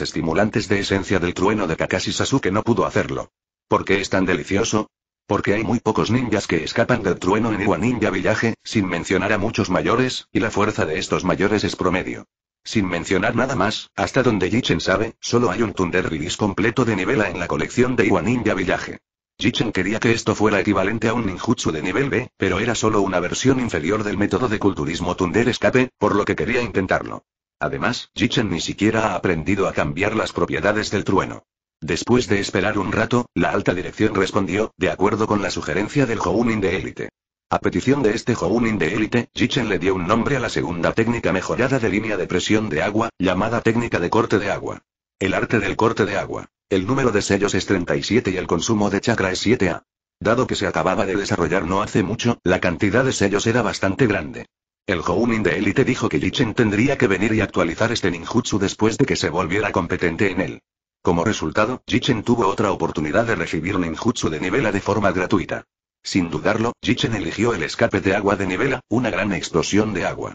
estimulantes de esencia del trueno de Kakashi Sasuke no pudo hacerlo. ¿Por qué es tan delicioso? Porque hay muy pocos ninjas que escapan del trueno en Iwa Ninja Village, sin mencionar a muchos mayores, y la fuerza de estos mayores es promedio. Sin mencionar nada más, hasta donde Jichen sabe, solo hay un Thunder Release completo de nivel a en la colección de Iwaninja Village. Jichen quería que esto fuera equivalente a un ninjutsu de nivel B, pero era solo una versión inferior del método de culturismo Thunder Escape, por lo que quería intentarlo. Además, Jichen ni siquiera ha aprendido a cambiar las propiedades del trueno. Después de esperar un rato, la alta dirección respondió, de acuerdo con la sugerencia del Jounin de élite. A petición de este Jounin de élite, Jichen le dio un nombre a la segunda técnica mejorada de línea de presión de agua, llamada técnica de corte de agua. El arte del corte de agua. El número de sellos es 37 y el consumo de chakra es 7A. Dado que se acababa de desarrollar no hace mucho, la cantidad de sellos era bastante grande. El Jounin de élite dijo que Jichen tendría que venir y actualizar este ninjutsu después de que se volviera competente en él. Como resultado, Jichen tuvo otra oportunidad de recibir ninjutsu de nivela de forma gratuita. Sin dudarlo, Jichen eligió el escape de agua de nivela, una gran explosión de agua.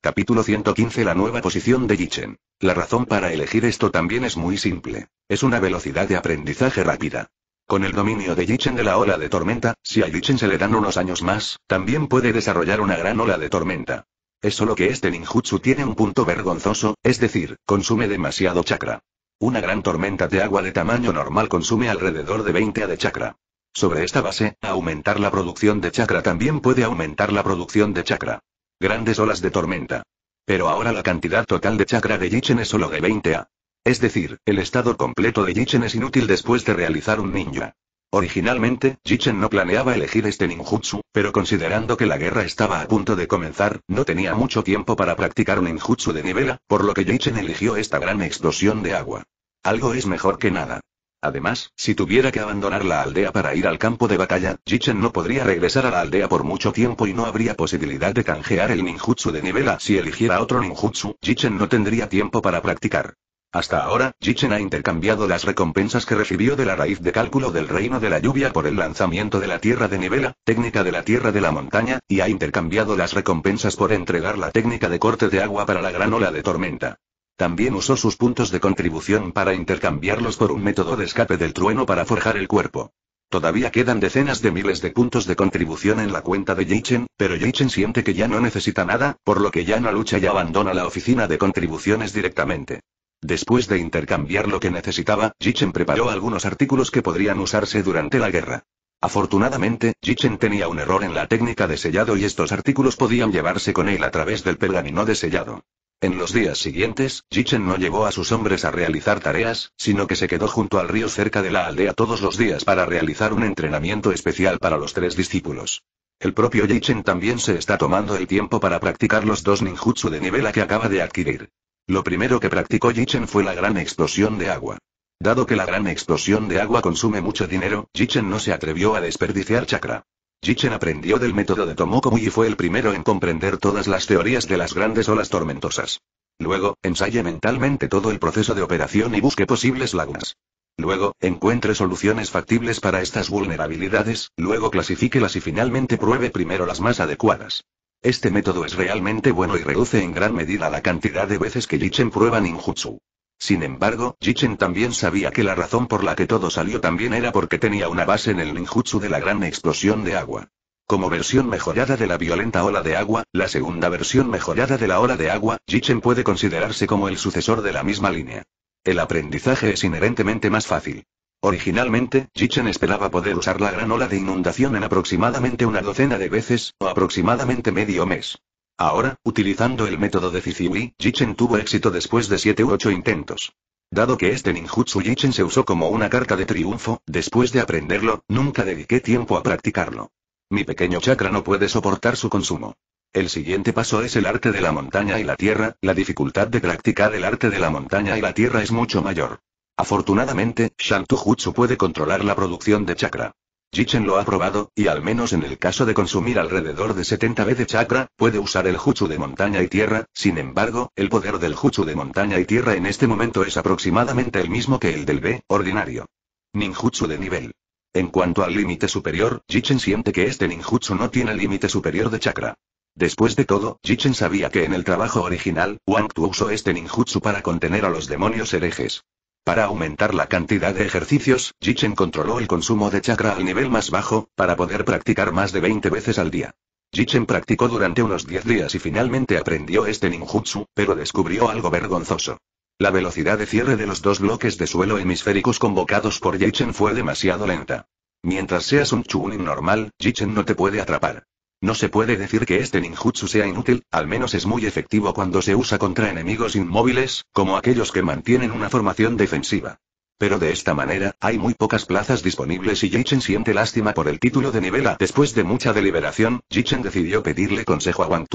Capítulo 115 La nueva posición de Jichen. La razón para elegir esto también es muy simple. Es una velocidad de aprendizaje rápida. Con el dominio de Jichen de la ola de tormenta, si a Jichen se le dan unos años más, también puede desarrollar una gran ola de tormenta. Es solo que este ninjutsu tiene un punto vergonzoso, es decir, consume demasiado chakra. Una gran tormenta de agua de tamaño normal consume alrededor de 20 a de chakra. Sobre esta base, aumentar la producción de chakra también puede aumentar la producción de chakra. Grandes olas de tormenta. Pero ahora la cantidad total de chakra de Yichen es solo de 20A. Es decir, el estado completo de Yichen es inútil después de realizar un ninja. Originalmente, Jichen no planeaba elegir este ninjutsu, pero considerando que la guerra estaba a punto de comenzar, no tenía mucho tiempo para practicar un ninjutsu de nivela, por lo que Yichen eligió esta gran explosión de agua. Algo es mejor que nada. Además, si tuviera que abandonar la aldea para ir al campo de batalla, Jichen no podría regresar a la aldea por mucho tiempo y no habría posibilidad de canjear el ninjutsu de nivel Si eligiera otro ninjutsu, Jichen no tendría tiempo para practicar. Hasta ahora, Jichen ha intercambiado las recompensas que recibió de la raíz de cálculo del reino de la lluvia por el lanzamiento de la tierra de nivela, técnica de la tierra de la montaña, y ha intercambiado las recompensas por entregar la técnica de corte de agua para la gran ola de tormenta. También usó sus puntos de contribución para intercambiarlos por un método de escape del trueno para forjar el cuerpo. Todavía quedan decenas de miles de puntos de contribución en la cuenta de Yichen, pero Yichen siente que ya no necesita nada, por lo que ya no lucha y abandona la oficina de contribuciones directamente. Después de intercambiar lo que necesitaba, Yichen preparó algunos artículos que podrían usarse durante la guerra. Afortunadamente, Yichen tenía un error en la técnica de sellado y estos artículos podían llevarse con él a través del pergamino de sellado. En los días siguientes, Jichen no llevó a sus hombres a realizar tareas, sino que se quedó junto al río cerca de la aldea todos los días para realizar un entrenamiento especial para los tres discípulos. El propio Jichen también se está tomando el tiempo para practicar los dos ninjutsu de nivel a que acaba de adquirir. Lo primero que practicó Jichen fue la gran explosión de agua. Dado que la gran explosión de agua consume mucho dinero, Jichen no se atrevió a desperdiciar chakra. Jichen aprendió del método de Tomoko y fue el primero en comprender todas las teorías de las grandes olas tormentosas. Luego, ensaye mentalmente todo el proceso de operación y busque posibles lagunas. Luego, encuentre soluciones factibles para estas vulnerabilidades, luego clasifíquelas y finalmente pruebe primero las más adecuadas. Este método es realmente bueno y reduce en gran medida la cantidad de veces que Jichen prueba ninjutsu. Sin embargo, Jichen también sabía que la razón por la que todo salió también era porque tenía una base en el ninjutsu de la gran explosión de agua. Como versión mejorada de la violenta ola de agua, la segunda versión mejorada de la ola de agua, Jichen puede considerarse como el sucesor de la misma línea. El aprendizaje es inherentemente más fácil. Originalmente, Jichen esperaba poder usar la gran ola de inundación en aproximadamente una docena de veces, o aproximadamente medio mes. Ahora, utilizando el método de Zizui, Jichen tuvo éxito después de 7 u 8 intentos. Dado que este ninjutsu Jichen se usó como una carta de triunfo, después de aprenderlo, nunca dediqué tiempo a practicarlo. Mi pequeño chakra no puede soportar su consumo. El siguiente paso es el arte de la montaña y la tierra, la dificultad de practicar el arte de la montaña y la tierra es mucho mayor. Afortunadamente, Shantu Jutsu puede controlar la producción de chakra. Jichen lo ha probado, y al menos en el caso de consumir alrededor de 70 B de chakra, puede usar el jutsu de montaña y tierra, sin embargo, el poder del jutsu de montaña y tierra en este momento es aproximadamente el mismo que el del B, ordinario. Ninjutsu de nivel. En cuanto al límite superior, Jichen siente que este ninjutsu no tiene límite superior de chakra. Después de todo, Jichen sabía que en el trabajo original, Wang Tu usó este ninjutsu para contener a los demonios herejes. Para aumentar la cantidad de ejercicios, Jichen controló el consumo de chakra al nivel más bajo, para poder practicar más de 20 veces al día. Jichen practicó durante unos 10 días y finalmente aprendió este ninjutsu, pero descubrió algo vergonzoso. La velocidad de cierre de los dos bloques de suelo hemisféricos convocados por Jichen fue demasiado lenta. Mientras seas un chunin normal, Jichen no te puede atrapar. No se puede decir que este ninjutsu sea inútil, al menos es muy efectivo cuando se usa contra enemigos inmóviles, como aquellos que mantienen una formación defensiva. Pero de esta manera, hay muy pocas plazas disponibles y Jichen siente lástima por el título de nivel Después de mucha deliberación, Jichen decidió pedirle consejo a Wang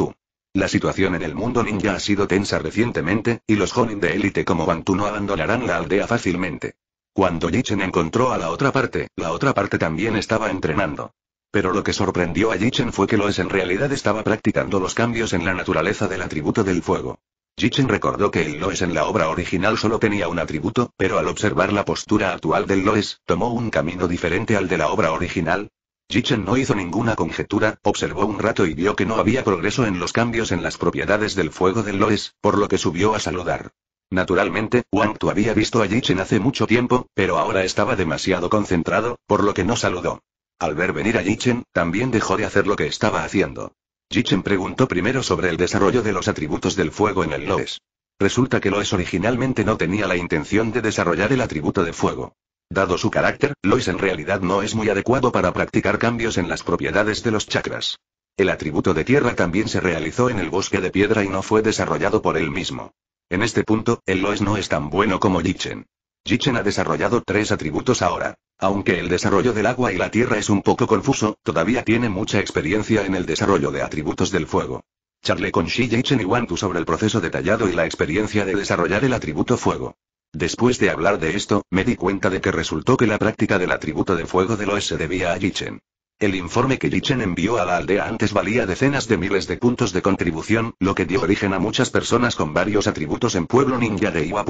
La situación en el mundo ninja ha sido tensa recientemente, y los Jonin de élite como Wang no abandonarán la aldea fácilmente. Cuando Jichen encontró a la otra parte, la otra parte también estaba entrenando. Pero lo que sorprendió a Yichen fue que Loes en realidad estaba practicando los cambios en la naturaleza del atributo del fuego. Jichen recordó que el Loes en la obra original solo tenía un atributo, pero al observar la postura actual del Loes, tomó un camino diferente al de la obra original. Yichen no hizo ninguna conjetura, observó un rato y vio que no había progreso en los cambios en las propiedades del fuego del Loes, por lo que subió a saludar. Naturalmente, Wang Tu había visto a Yichen hace mucho tiempo, pero ahora estaba demasiado concentrado, por lo que no saludó. Al ver venir a Yichen, también dejó de hacer lo que estaba haciendo. Yichen preguntó primero sobre el desarrollo de los atributos del fuego en el Loes. Resulta que Loes originalmente no tenía la intención de desarrollar el atributo de fuego. Dado su carácter, Loes en realidad no es muy adecuado para practicar cambios en las propiedades de los chakras. El atributo de tierra también se realizó en el bosque de piedra y no fue desarrollado por él mismo. En este punto, el Loes no es tan bueno como Yichen. Jichen ha desarrollado tres atributos ahora. Aunque el desarrollo del agua y la tierra es un poco confuso, todavía tiene mucha experiencia en el desarrollo de atributos del fuego. Charlé con Shi Jichen y Wantu sobre el proceso detallado y la experiencia de desarrollar el atributo fuego. Después de hablar de esto, me di cuenta de que resultó que la práctica del atributo de fuego del se debía a Jichen. El informe que Jichen envió a la aldea antes valía decenas de miles de puntos de contribución, lo que dio origen a muchas personas con varios atributos en Pueblo Ninja de Iwa.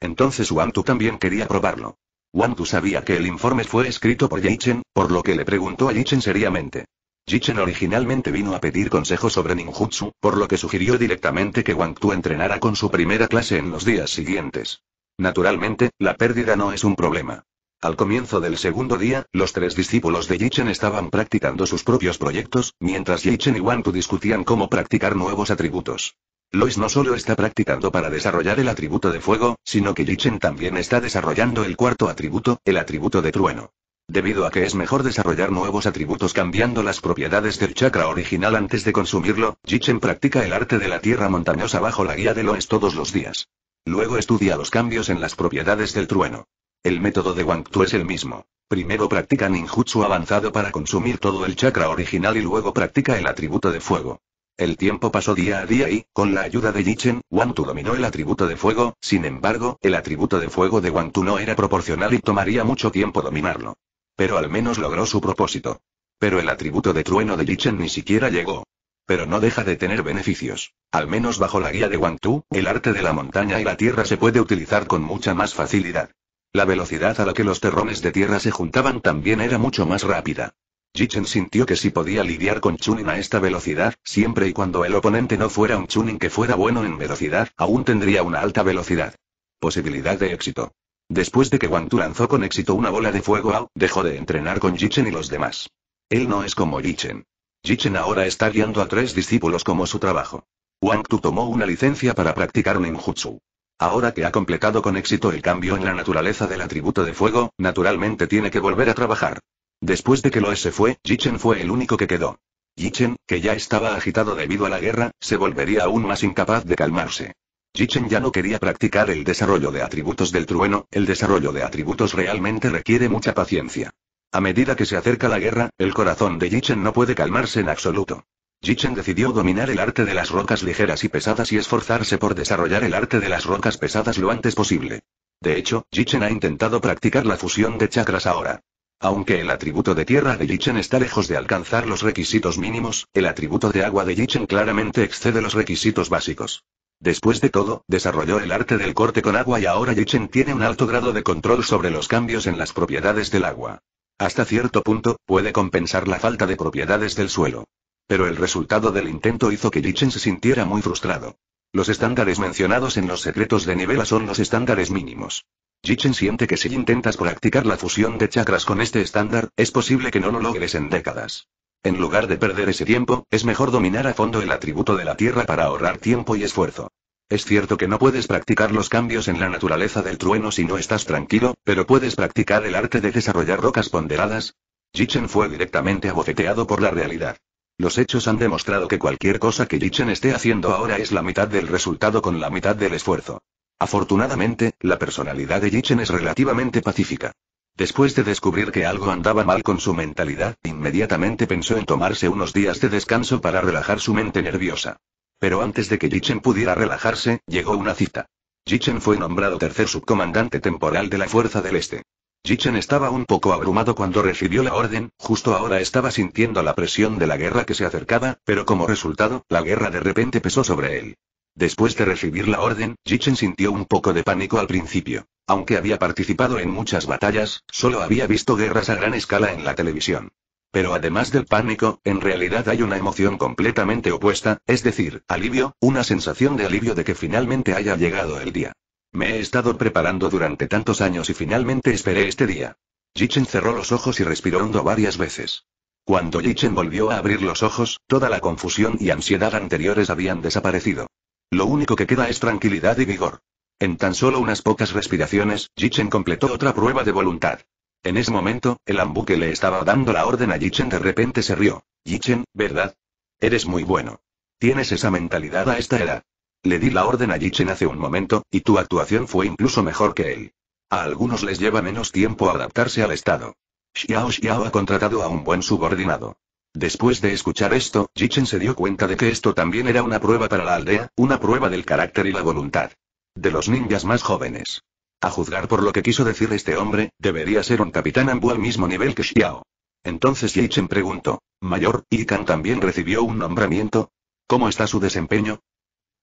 Entonces Wang también quería probarlo. Wang sabía que el informe fue escrito por Yichen, por lo que le preguntó a Yichen seriamente. Yichen originalmente vino a pedir consejo sobre ninjutsu, por lo que sugirió directamente que Wang Tu entrenara con su primera clase en los días siguientes. Naturalmente, la pérdida no es un problema. Al comienzo del segundo día, los tres discípulos de Yichen estaban practicando sus propios proyectos, mientras Chen y Wang Tu discutían cómo practicar nuevos atributos. Lois no solo está practicando para desarrollar el atributo de fuego, sino que Jichen también está desarrollando el cuarto atributo, el atributo de trueno. Debido a que es mejor desarrollar nuevos atributos cambiando las propiedades del chakra original antes de consumirlo, Jichen practica el arte de la tierra montañosa bajo la guía de Lois todos los días. Luego estudia los cambios en las propiedades del trueno. El método de Wang Tu es el mismo. Primero practica ninjutsu avanzado para consumir todo el chakra original y luego practica el atributo de fuego. El tiempo pasó día a día y, con la ayuda de Yichen, Wantu dominó el atributo de fuego, sin embargo, el atributo de fuego de Wantu no era proporcional y tomaría mucho tiempo dominarlo. Pero al menos logró su propósito. Pero el atributo de trueno de Yichen ni siquiera llegó. Pero no deja de tener beneficios. Al menos bajo la guía de Wantu, el arte de la montaña y la tierra se puede utilizar con mucha más facilidad. La velocidad a la que los terrones de tierra se juntaban también era mucho más rápida. Jichen sintió que si podía lidiar con Chunin a esta velocidad, siempre y cuando el oponente no fuera un Chunin que fuera bueno en velocidad, aún tendría una alta velocidad. Posibilidad de éxito. Después de que Wang Tu lanzó con éxito una bola de fuego Ao, dejó de entrenar con Jichen y los demás. Él no es como Jichen. Jichen ahora está guiando a tres discípulos como su trabajo. Wang Tu tomó una licencia para practicar un ninjutsu. Ahora que ha completado con éxito el cambio en la naturaleza del atributo de fuego, naturalmente tiene que volver a trabajar. Después de que lo se fue, Jichen fue el único que quedó. Jichen, que ya estaba agitado debido a la guerra, se volvería aún más incapaz de calmarse. Jichen ya no quería practicar el desarrollo de atributos del trueno, el desarrollo de atributos realmente requiere mucha paciencia. A medida que se acerca la guerra, el corazón de Jichen no puede calmarse en absoluto. Jichen decidió dominar el arte de las rocas ligeras y pesadas y esforzarse por desarrollar el arte de las rocas pesadas lo antes posible. De hecho, Jichen ha intentado practicar la fusión de chakras ahora. Aunque el atributo de tierra de Yichen está lejos de alcanzar los requisitos mínimos, el atributo de agua de Yichen claramente excede los requisitos básicos. Después de todo, desarrolló el arte del corte con agua y ahora Yichen tiene un alto grado de control sobre los cambios en las propiedades del agua. Hasta cierto punto, puede compensar la falta de propiedades del suelo. Pero el resultado del intento hizo que Yichen se sintiera muy frustrado. Los estándares mencionados en los secretos de Nivela son los estándares mínimos. Jichen siente que si intentas practicar la fusión de chakras con este estándar, es posible que no lo logres en décadas. En lugar de perder ese tiempo, es mejor dominar a fondo el atributo de la Tierra para ahorrar tiempo y esfuerzo. Es cierto que no puedes practicar los cambios en la naturaleza del trueno si no estás tranquilo, pero puedes practicar el arte de desarrollar rocas ponderadas. Jichen fue directamente abofeteado por la realidad. Los hechos han demostrado que cualquier cosa que Yichen esté haciendo ahora es la mitad del resultado con la mitad del esfuerzo. Afortunadamente, la personalidad de Yichen es relativamente pacífica. Después de descubrir que algo andaba mal con su mentalidad, inmediatamente pensó en tomarse unos días de descanso para relajar su mente nerviosa. Pero antes de que Yichen pudiera relajarse, llegó una cita. Yichen fue nombrado tercer subcomandante temporal de la Fuerza del Este. Jichen estaba un poco abrumado cuando recibió la orden, justo ahora estaba sintiendo la presión de la guerra que se acercaba, pero como resultado, la guerra de repente pesó sobre él. Después de recibir la orden, Jichen sintió un poco de pánico al principio. Aunque había participado en muchas batallas, solo había visto guerras a gran escala en la televisión. Pero además del pánico, en realidad hay una emoción completamente opuesta, es decir, alivio, una sensación de alivio de que finalmente haya llegado el día. Me he estado preparando durante tantos años y finalmente esperé este día. Jichen cerró los ojos y respiró hondo varias veces. Cuando Jichen volvió a abrir los ojos, toda la confusión y ansiedad anteriores habían desaparecido. Lo único que queda es tranquilidad y vigor. En tan solo unas pocas respiraciones, Jichen completó otra prueba de voluntad. En ese momento, el ambu que le estaba dando la orden a Jichen de repente se rió. Jichen, ¿verdad? Eres muy bueno. Tienes esa mentalidad a esta edad. Le di la orden a Yichen hace un momento, y tu actuación fue incluso mejor que él. A algunos les lleva menos tiempo adaptarse al estado. Xiao Xiao ha contratado a un buen subordinado. Después de escuchar esto, Yichen se dio cuenta de que esto también era una prueba para la aldea, una prueba del carácter y la voluntad. De los ninjas más jóvenes. A juzgar por lo que quiso decir este hombre, debería ser un capitán Ambu al mismo nivel que Xiao. Entonces Yichen preguntó, Mayor, ¿Ikan también recibió un nombramiento? ¿Cómo está su desempeño?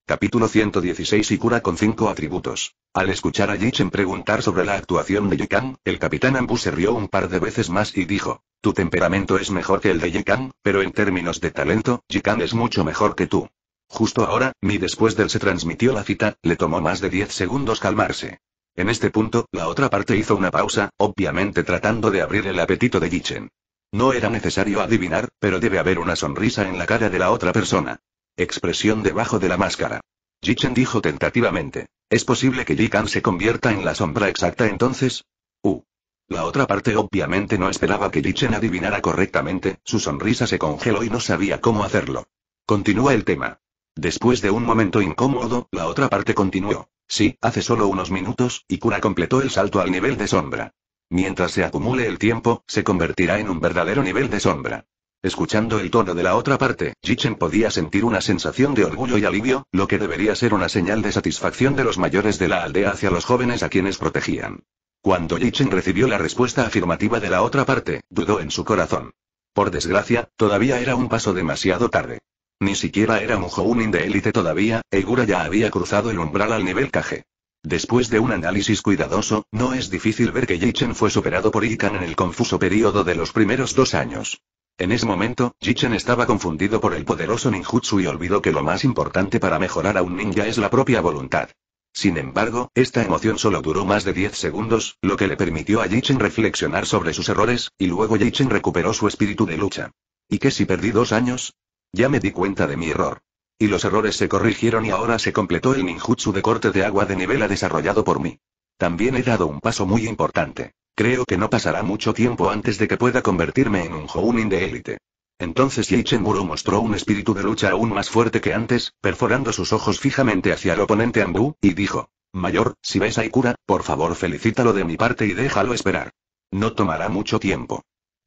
Capítulo 116 y cura con cinco atributos. Al escuchar a Yichen preguntar sobre la actuación de Yekang, el capitán Ambu se rió un par de veces más y dijo, tu temperamento es mejor que el de Yekang, pero en términos de talento, Yekang es mucho mejor que tú. Justo ahora, mi después del se transmitió la cita, le tomó más de 10 segundos calmarse. En este punto, la otra parte hizo una pausa, obviamente tratando de abrir el apetito de Yichen. No era necesario adivinar, pero debe haber una sonrisa en la cara de la otra persona. Expresión debajo de la máscara. Jichen dijo tentativamente. ¿Es posible que Jikan se convierta en la sombra exacta entonces? Uh. La otra parte obviamente no esperaba que Jichen adivinara correctamente, su sonrisa se congeló y no sabía cómo hacerlo. Continúa el tema. Después de un momento incómodo, la otra parte continuó. Sí, hace solo unos minutos, y Ikura completó el salto al nivel de sombra. Mientras se acumule el tiempo, se convertirá en un verdadero nivel de sombra. Escuchando el tono de la otra parte, Jichen podía sentir una sensación de orgullo y alivio, lo que debería ser una señal de satisfacción de los mayores de la aldea hacia los jóvenes a quienes protegían. Cuando Jichen recibió la respuesta afirmativa de la otra parte, dudó en su corazón. Por desgracia, todavía era un paso demasiado tarde. Ni siquiera era un Jounin de élite todavía, Egura ya había cruzado el umbral al nivel Kage. Después de un análisis cuidadoso, no es difícil ver que Yichen fue superado por Ikan en el confuso período de los primeros dos años. En ese momento, Jichen estaba confundido por el poderoso ninjutsu y olvidó que lo más importante para mejorar a un ninja es la propia voluntad. Sin embargo, esta emoción solo duró más de 10 segundos, lo que le permitió a Yichen reflexionar sobre sus errores, y luego Jichen recuperó su espíritu de lucha. ¿Y qué si perdí dos años? Ya me di cuenta de mi error. Y los errores se corrigieron y ahora se completó el ninjutsu de corte de agua de nivel desarrollado por mí. También he dado un paso muy importante. Creo que no pasará mucho tiempo antes de que pueda convertirme en un Jounin de élite. Entonces Yichenburu mostró un espíritu de lucha aún más fuerte que antes, perforando sus ojos fijamente hacia el oponente Ambu, y dijo, Mayor, si ves a Ikura, por favor felicítalo de mi parte y déjalo esperar. No tomará mucho tiempo.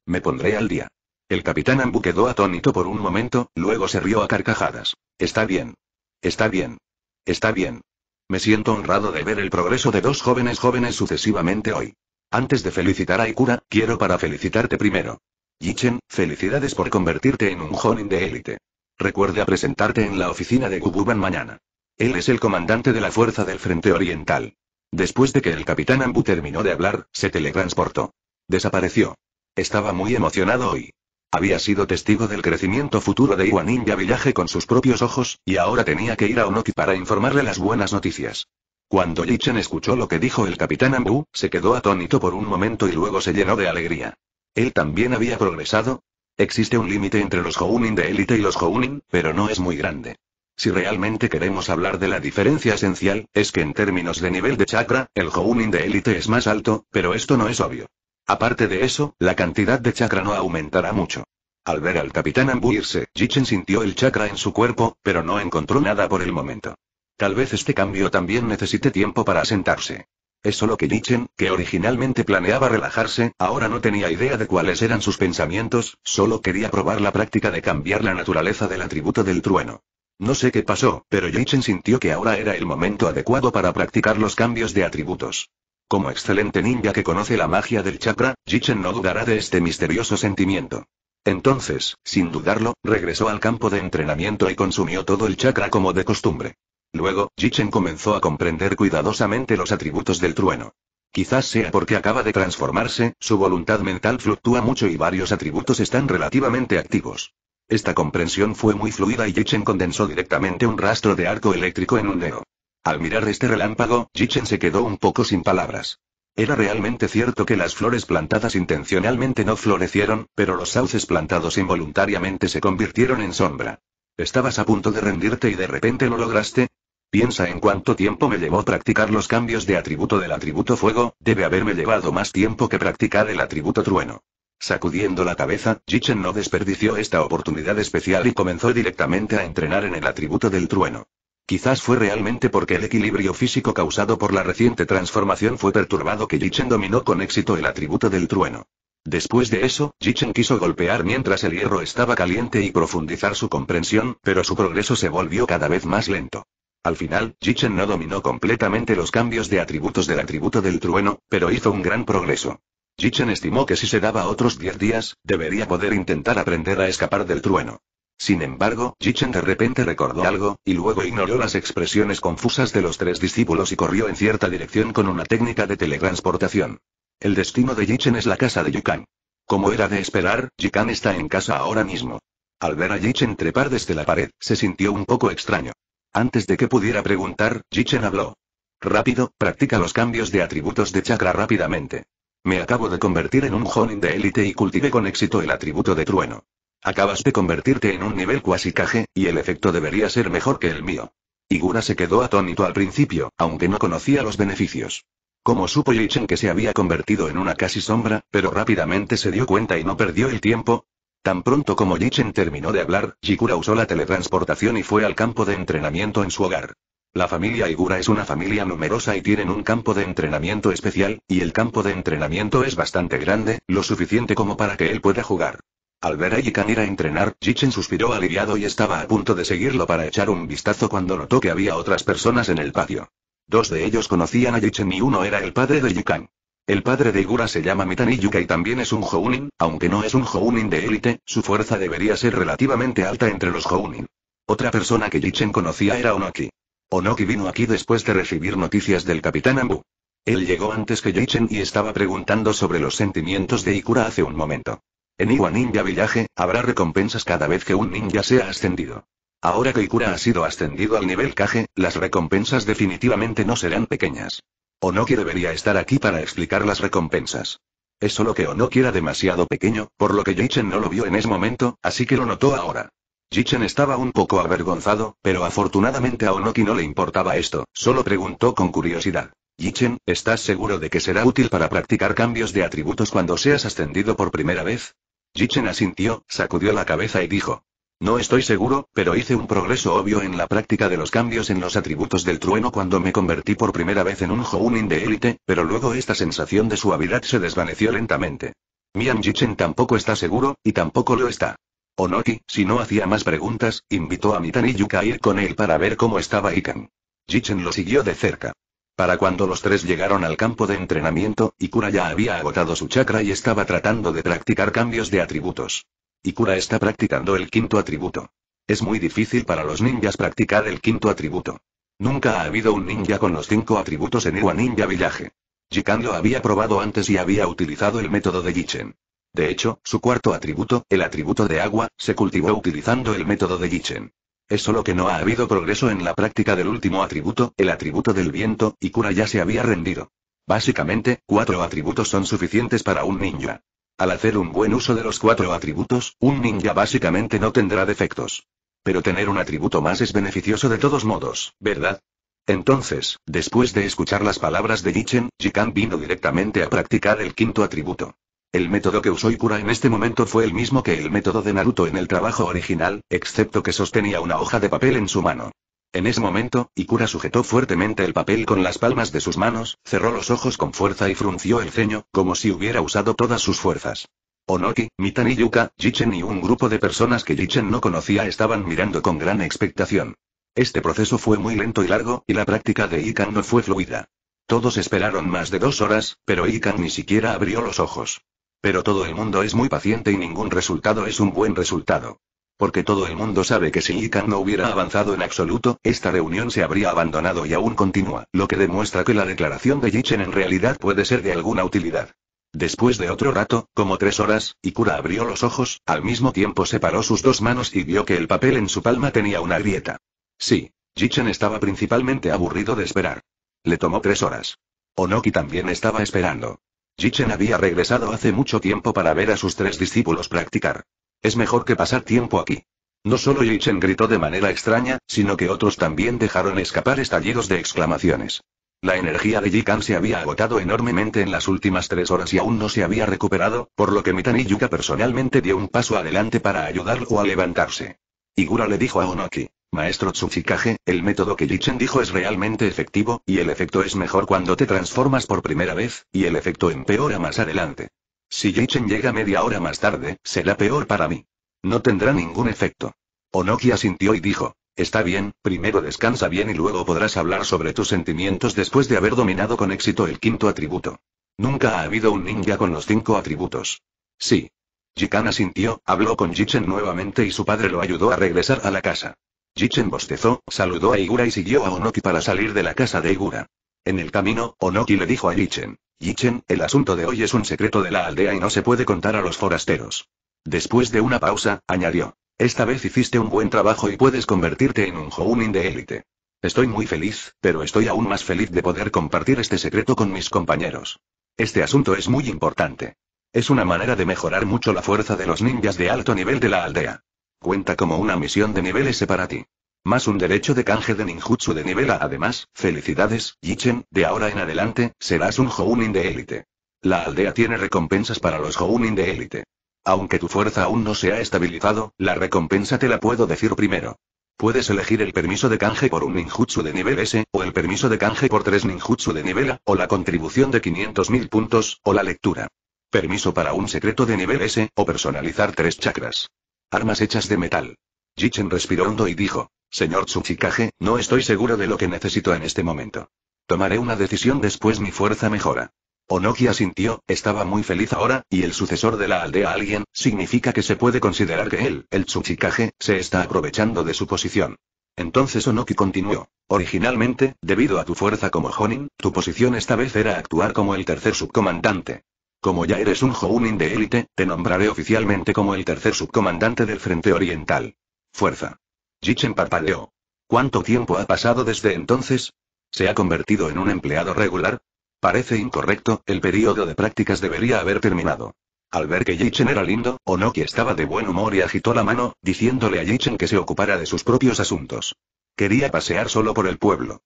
Me pondré al día. El capitán Ambu quedó atónito por un momento, luego se rió a carcajadas. Está bien. Está bien. Está bien. Me siento honrado de ver el progreso de dos jóvenes jóvenes sucesivamente hoy. Antes de felicitar a Ikura, quiero para felicitarte primero. Yichen, felicidades por convertirte en un jonin de élite. Recuerda presentarte en la oficina de Gububan mañana. Él es el comandante de la fuerza del Frente Oriental. Después de que el capitán Ambu terminó de hablar, se teletransportó. Desapareció. Estaba muy emocionado hoy. Había sido testigo del crecimiento futuro de Iwa Villaje con sus propios ojos, y ahora tenía que ir a Onoki para informarle las buenas noticias. Cuando Yichen escuchó lo que dijo el capitán Ambu, se quedó atónito por un momento y luego se llenó de alegría. Él también había progresado. Existe un límite entre los Hounin de élite y los Hounin, pero no es muy grande. Si realmente queremos hablar de la diferencia esencial, es que en términos de nivel de chakra, el Hounin de élite es más alto, pero esto no es obvio. Aparte de eso, la cantidad de chakra no aumentará mucho. Al ver al capitán ambuirse, Jichen sintió el chakra en su cuerpo, pero no encontró nada por el momento. Tal vez este cambio también necesite tiempo para asentarse. Es solo que Jichen, que originalmente planeaba relajarse, ahora no tenía idea de cuáles eran sus pensamientos, solo quería probar la práctica de cambiar la naturaleza del atributo del trueno. No sé qué pasó, pero Jichen sintió que ahora era el momento adecuado para practicar los cambios de atributos. Como excelente ninja que conoce la magia del chakra, Jichen no dudará de este misterioso sentimiento. Entonces, sin dudarlo, regresó al campo de entrenamiento y consumió todo el chakra como de costumbre. Luego, Jichen comenzó a comprender cuidadosamente los atributos del trueno. Quizás sea porque acaba de transformarse, su voluntad mental fluctúa mucho y varios atributos están relativamente activos. Esta comprensión fue muy fluida y Jichen condensó directamente un rastro de arco eléctrico en un dedo. Al mirar este relámpago, Jichen se quedó un poco sin palabras. Era realmente cierto que las flores plantadas intencionalmente no florecieron, pero los sauces plantados involuntariamente se convirtieron en sombra. Estabas a punto de rendirte y de repente lo lograste, Piensa en cuánto tiempo me llevó practicar los cambios de atributo del atributo fuego, debe haberme llevado más tiempo que practicar el atributo trueno. Sacudiendo la cabeza, Jichen no desperdició esta oportunidad especial y comenzó directamente a entrenar en el atributo del trueno. Quizás fue realmente porque el equilibrio físico causado por la reciente transformación fue perturbado que Jichen dominó con éxito el atributo del trueno. Después de eso, Jichen quiso golpear mientras el hierro estaba caliente y profundizar su comprensión, pero su progreso se volvió cada vez más lento. Al final, Jichen no dominó completamente los cambios de atributos del atributo del trueno, pero hizo un gran progreso. Jichen estimó que si se daba otros 10 días, debería poder intentar aprender a escapar del trueno. Sin embargo, Jichen de repente recordó algo, y luego ignoró las expresiones confusas de los tres discípulos y corrió en cierta dirección con una técnica de teletransportación. El destino de Jichen es la casa de Yukan. Como era de esperar, Jikan está en casa ahora mismo. Al ver a Jichen trepar desde la pared, se sintió un poco extraño. Antes de que pudiera preguntar, Jichen habló. Rápido, practica los cambios de atributos de chakra rápidamente. Me acabo de convertir en un Jonin de élite y cultivé con éxito el atributo de trueno. Acabas de convertirte en un nivel cuasi caje, y el efecto debería ser mejor que el mío. Igura se quedó atónito al principio, aunque no conocía los beneficios. Como supo Yichen que se había convertido en una casi sombra, pero rápidamente se dio cuenta y no perdió el tiempo. Tan pronto como Yichen terminó de hablar, Jikura usó la teletransportación y fue al campo de entrenamiento en su hogar. La familia Igura es una familia numerosa y tienen un campo de entrenamiento especial, y el campo de entrenamiento es bastante grande, lo suficiente como para que él pueda jugar. Al ver a Yikan ir a entrenar, Jichen suspiró aliviado y estaba a punto de seguirlo para echar un vistazo cuando notó que había otras personas en el patio. Dos de ellos conocían a Jichen y uno era el padre de Yikan. El padre de Igura se llama Mitani Yuka y también es un Hounin, aunque no es un Hounin de élite, su fuerza debería ser relativamente alta entre los Jounin. Otra persona que Jichen conocía era Onoki. Onoki vino aquí después de recibir noticias del capitán Ambu. Él llegó antes que Jichen y estaba preguntando sobre los sentimientos de Ikura hace un momento. En Iwa Ninja Village, habrá recompensas cada vez que un ninja sea ascendido. Ahora que Ikura ha sido ascendido al nivel Kage, las recompensas definitivamente no serán pequeñas. Onoki debería estar aquí para explicar las recompensas. Es solo que Onoki era demasiado pequeño, por lo que Yichen no lo vio en ese momento, así que lo notó ahora. Yichen estaba un poco avergonzado, pero afortunadamente a Onoki no le importaba esto, solo preguntó con curiosidad. Yichen, ¿estás seguro de que será útil para practicar cambios de atributos cuando seas ascendido por primera vez? Jichen asintió, sacudió la cabeza y dijo. No estoy seguro, pero hice un progreso obvio en la práctica de los cambios en los atributos del trueno cuando me convertí por primera vez en un Jounin de élite, pero luego esta sensación de suavidad se desvaneció lentamente. Mian Jichen tampoco está seguro, y tampoco lo está. Onoki, si no hacía más preguntas, invitó a Mitan Yuka a ir con él para ver cómo estaba Ikan. Jichen lo siguió de cerca. Para cuando los tres llegaron al campo de entrenamiento, Ikura ya había agotado su chakra y estaba tratando de practicar cambios de atributos. Ikura está practicando el quinto atributo. Es muy difícil para los ninjas practicar el quinto atributo. Nunca ha habido un ninja con los cinco atributos en Iwa Ninja Villaje. Jikan lo había probado antes y había utilizado el método de Yichen. De hecho, su cuarto atributo, el atributo de agua, se cultivó utilizando el método de Yichen. Es solo que no ha habido progreso en la práctica del último atributo, el atributo del viento, y Kura ya se había rendido. Básicamente, cuatro atributos son suficientes para un ninja. Al hacer un buen uso de los cuatro atributos, un ninja básicamente no tendrá defectos. Pero tener un atributo más es beneficioso de todos modos, ¿verdad? Entonces, después de escuchar las palabras de Yichen, Jikan vino directamente a practicar el quinto atributo. El método que usó Ikura en este momento fue el mismo que el método de Naruto en el trabajo original, excepto que sostenía una hoja de papel en su mano. En ese momento, Ikura sujetó fuertemente el papel con las palmas de sus manos, cerró los ojos con fuerza y frunció el ceño, como si hubiera usado todas sus fuerzas. Onoki, Mitani Yuka, Jichen y un grupo de personas que Jichen no conocía estaban mirando con gran expectación. Este proceso fue muy lento y largo, y la práctica de Ikan no fue fluida. Todos esperaron más de dos horas, pero Ikan ni siquiera abrió los ojos. Pero todo el mundo es muy paciente y ningún resultado es un buen resultado. Porque todo el mundo sabe que si Ikan no hubiera avanzado en absoluto, esta reunión se habría abandonado y aún continúa, lo que demuestra que la declaración de Yichen en realidad puede ser de alguna utilidad. Después de otro rato, como tres horas, Ikura abrió los ojos, al mismo tiempo separó sus dos manos y vio que el papel en su palma tenía una grieta. Sí, Jichen estaba principalmente aburrido de esperar. Le tomó tres horas. Onoki también estaba esperando. Jichen había regresado hace mucho tiempo para ver a sus tres discípulos practicar. Es mejor que pasar tiempo aquí. No solo Yichen gritó de manera extraña, sino que otros también dejaron escapar estallidos de exclamaciones. La energía de Jikan se había agotado enormemente en las últimas tres horas y aún no se había recuperado, por lo que Mitan y Yuka personalmente dio un paso adelante para ayudarlo a levantarse. Igura le dijo a Onoki. Maestro Tsuchikage, el método que Jichen dijo es realmente efectivo, y el efecto es mejor cuando te transformas por primera vez, y el efecto empeora más adelante. Si Jichen llega media hora más tarde, será peor para mí. No tendrá ningún efecto. Onoki asintió y dijo, Está bien, primero descansa bien y luego podrás hablar sobre tus sentimientos después de haber dominado con éxito el quinto atributo. Nunca ha habido un ninja con los cinco atributos. Sí. Jikana sintió, habló con Jichen nuevamente y su padre lo ayudó a regresar a la casa. Jichen bostezó, saludó a Igura y siguió a Onoki para salir de la casa de Igura. En el camino, Onoki le dijo a Jichen. Jichen, el asunto de hoy es un secreto de la aldea y no se puede contar a los forasteros. Después de una pausa, añadió. Esta vez hiciste un buen trabajo y puedes convertirte en un Jounin de élite. Estoy muy feliz, pero estoy aún más feliz de poder compartir este secreto con mis compañeros. Este asunto es muy importante. Es una manera de mejorar mucho la fuerza de los ninjas de alto nivel de la aldea. Cuenta como una misión de nivel S para ti. Más un derecho de canje de ninjutsu de nivel A. Además, felicidades, Yichen, de ahora en adelante, serás un jounin de élite. La aldea tiene recompensas para los jounin de élite. Aunque tu fuerza aún no se ha estabilizado, la recompensa te la puedo decir primero. Puedes elegir el permiso de canje por un ninjutsu de nivel S, o el permiso de canje por tres ninjutsu de nivel A, o la contribución de 500.000 puntos, o la lectura. Permiso para un secreto de nivel S, o personalizar tres chakras. Armas hechas de metal. Jichen respiró hondo y dijo, Señor Tsuchikage, no estoy seguro de lo que necesito en este momento. Tomaré una decisión después mi fuerza mejora. Onoki asintió, estaba muy feliz ahora, y el sucesor de la aldea alguien, significa que se puede considerar que él, el Tsuchikage, se está aprovechando de su posición. Entonces Onoki continuó. Originalmente, debido a tu fuerza como Honin, tu posición esta vez era actuar como el tercer subcomandante. Como ya eres un Jounin de élite, te nombraré oficialmente como el tercer subcomandante del Frente Oriental. Fuerza. Jichen parpadeó. ¿Cuánto tiempo ha pasado desde entonces? ¿Se ha convertido en un empleado regular? Parece incorrecto, el periodo de prácticas debería haber terminado. Al ver que Jichen era lindo, O que estaba de buen humor y agitó la mano, diciéndole a Jichen que se ocupara de sus propios asuntos. Quería pasear solo por el pueblo.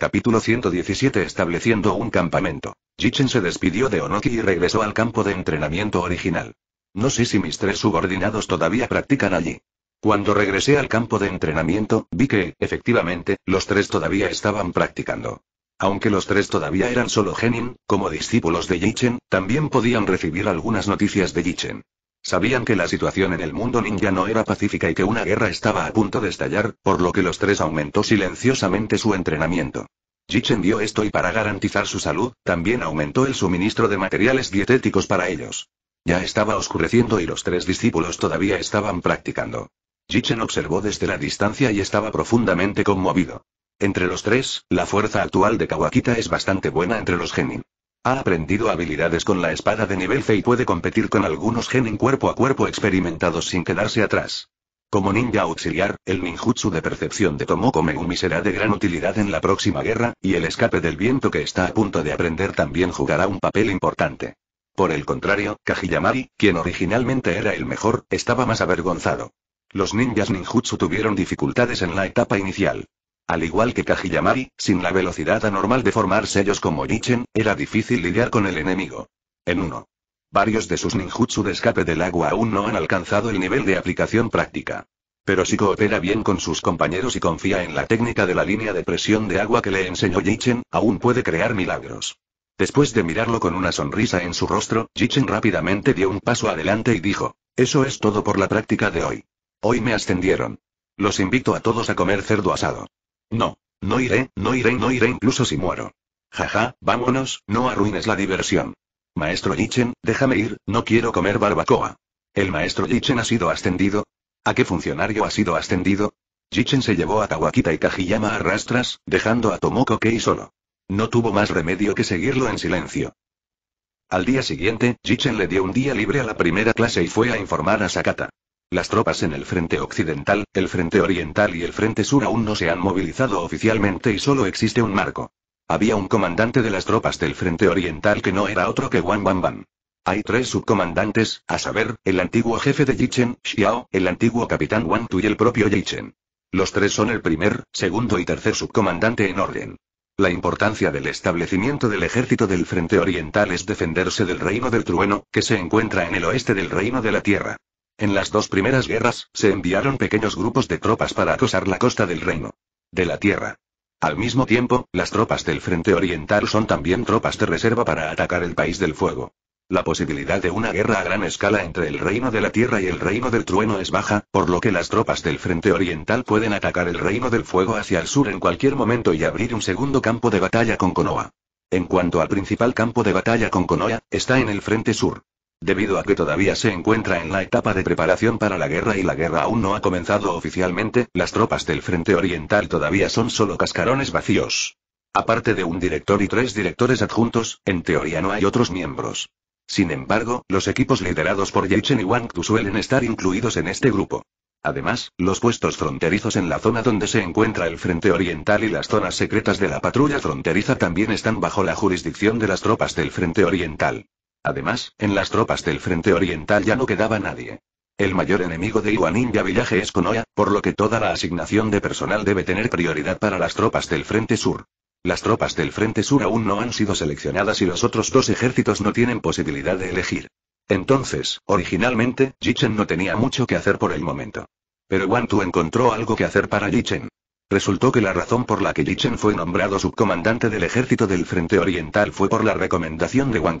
Capítulo 117 Estableciendo un campamento. Jichen se despidió de Onoki y regresó al campo de entrenamiento original. No sé si mis tres subordinados todavía practican allí. Cuando regresé al campo de entrenamiento, vi que, efectivamente, los tres todavía estaban practicando. Aunque los tres todavía eran solo Genin, como discípulos de Jichen, también podían recibir algunas noticias de Jichen. Sabían que la situación en el mundo ninja no era pacífica y que una guerra estaba a punto de estallar, por lo que los tres aumentó silenciosamente su entrenamiento. Jichen vio esto y para garantizar su salud, también aumentó el suministro de materiales dietéticos para ellos. Ya estaba oscureciendo y los tres discípulos todavía estaban practicando. Jichen observó desde la distancia y estaba profundamente conmovido. Entre los tres, la fuerza actual de Kawakita es bastante buena entre los genin. Ha aprendido habilidades con la espada de nivel C y puede competir con algunos gen en cuerpo a cuerpo experimentados sin quedarse atrás. Como ninja auxiliar, el ninjutsu de percepción de Tomoko Megumi será de gran utilidad en la próxima guerra, y el escape del viento que está a punto de aprender también jugará un papel importante. Por el contrario, Kajiyamari, quien originalmente era el mejor, estaba más avergonzado. Los ninjas ninjutsu tuvieron dificultades en la etapa inicial. Al igual que Kajiyamari, sin la velocidad anormal de formar sellos como Yichen, era difícil lidiar con el enemigo. En uno. Varios de sus ninjutsu de escape del agua aún no han alcanzado el nivel de aplicación práctica. Pero si coopera bien con sus compañeros y confía en la técnica de la línea de presión de agua que le enseñó Yichen, aún puede crear milagros. Después de mirarlo con una sonrisa en su rostro, Yichen rápidamente dio un paso adelante y dijo, eso es todo por la práctica de hoy. Hoy me ascendieron. Los invito a todos a comer cerdo asado. No. No iré, no iré, no iré incluso si muero. Jaja, vámonos, no arruines la diversión. Maestro Yichen, déjame ir, no quiero comer barbacoa. ¿El maestro Yichen ha sido ascendido? ¿A qué funcionario ha sido ascendido? Yichen se llevó a Kawakita y Kajiyama a rastras, dejando a Tomoko Kei solo. No tuvo más remedio que seguirlo en silencio. Al día siguiente, Jichen le dio un día libre a la primera clase y fue a informar a Sakata. Las tropas en el frente occidental, el frente oriental y el frente sur aún no se han movilizado oficialmente y solo existe un marco. Había un comandante de las tropas del frente oriental que no era otro que Wang Wang Hay tres subcomandantes, a saber, el antiguo jefe de Yichen, Xiao, el antiguo capitán Wang Tu y el propio Yichen. Los tres son el primer, segundo y tercer subcomandante en orden. La importancia del establecimiento del ejército del frente oriental es defenderse del reino del trueno, que se encuentra en el oeste del reino de la tierra. En las dos primeras guerras, se enviaron pequeños grupos de tropas para acosar la costa del reino. De la tierra. Al mismo tiempo, las tropas del Frente Oriental son también tropas de reserva para atacar el país del fuego. La posibilidad de una guerra a gran escala entre el reino de la tierra y el reino del trueno es baja, por lo que las tropas del Frente Oriental pueden atacar el reino del fuego hacia el sur en cualquier momento y abrir un segundo campo de batalla con Konoa. En cuanto al principal campo de batalla con Konoa, está en el Frente Sur. Debido a que todavía se encuentra en la etapa de preparación para la guerra y la guerra aún no ha comenzado oficialmente, las tropas del Frente Oriental todavía son solo cascarones vacíos. Aparte de un director y tres directores adjuntos, en teoría no hay otros miembros. Sin embargo, los equipos liderados por Yeichen y Wang Tu suelen estar incluidos en este grupo. Además, los puestos fronterizos en la zona donde se encuentra el Frente Oriental y las zonas secretas de la patrulla fronteriza también están bajo la jurisdicción de las tropas del Frente Oriental. Además, en las tropas del Frente Oriental ya no quedaba nadie. El mayor enemigo de Iwaninja ya Village es Konoya, por lo que toda la asignación de personal debe tener prioridad para las tropas del Frente Sur. Las tropas del Frente Sur aún no han sido seleccionadas y los otros dos ejércitos no tienen posibilidad de elegir. Entonces, originalmente, Jichen no tenía mucho que hacer por el momento. Pero Wantu encontró algo que hacer para Jichen. Resultó que la razón por la que Jichen fue nombrado subcomandante del ejército del Frente Oriental fue por la recomendación de Wang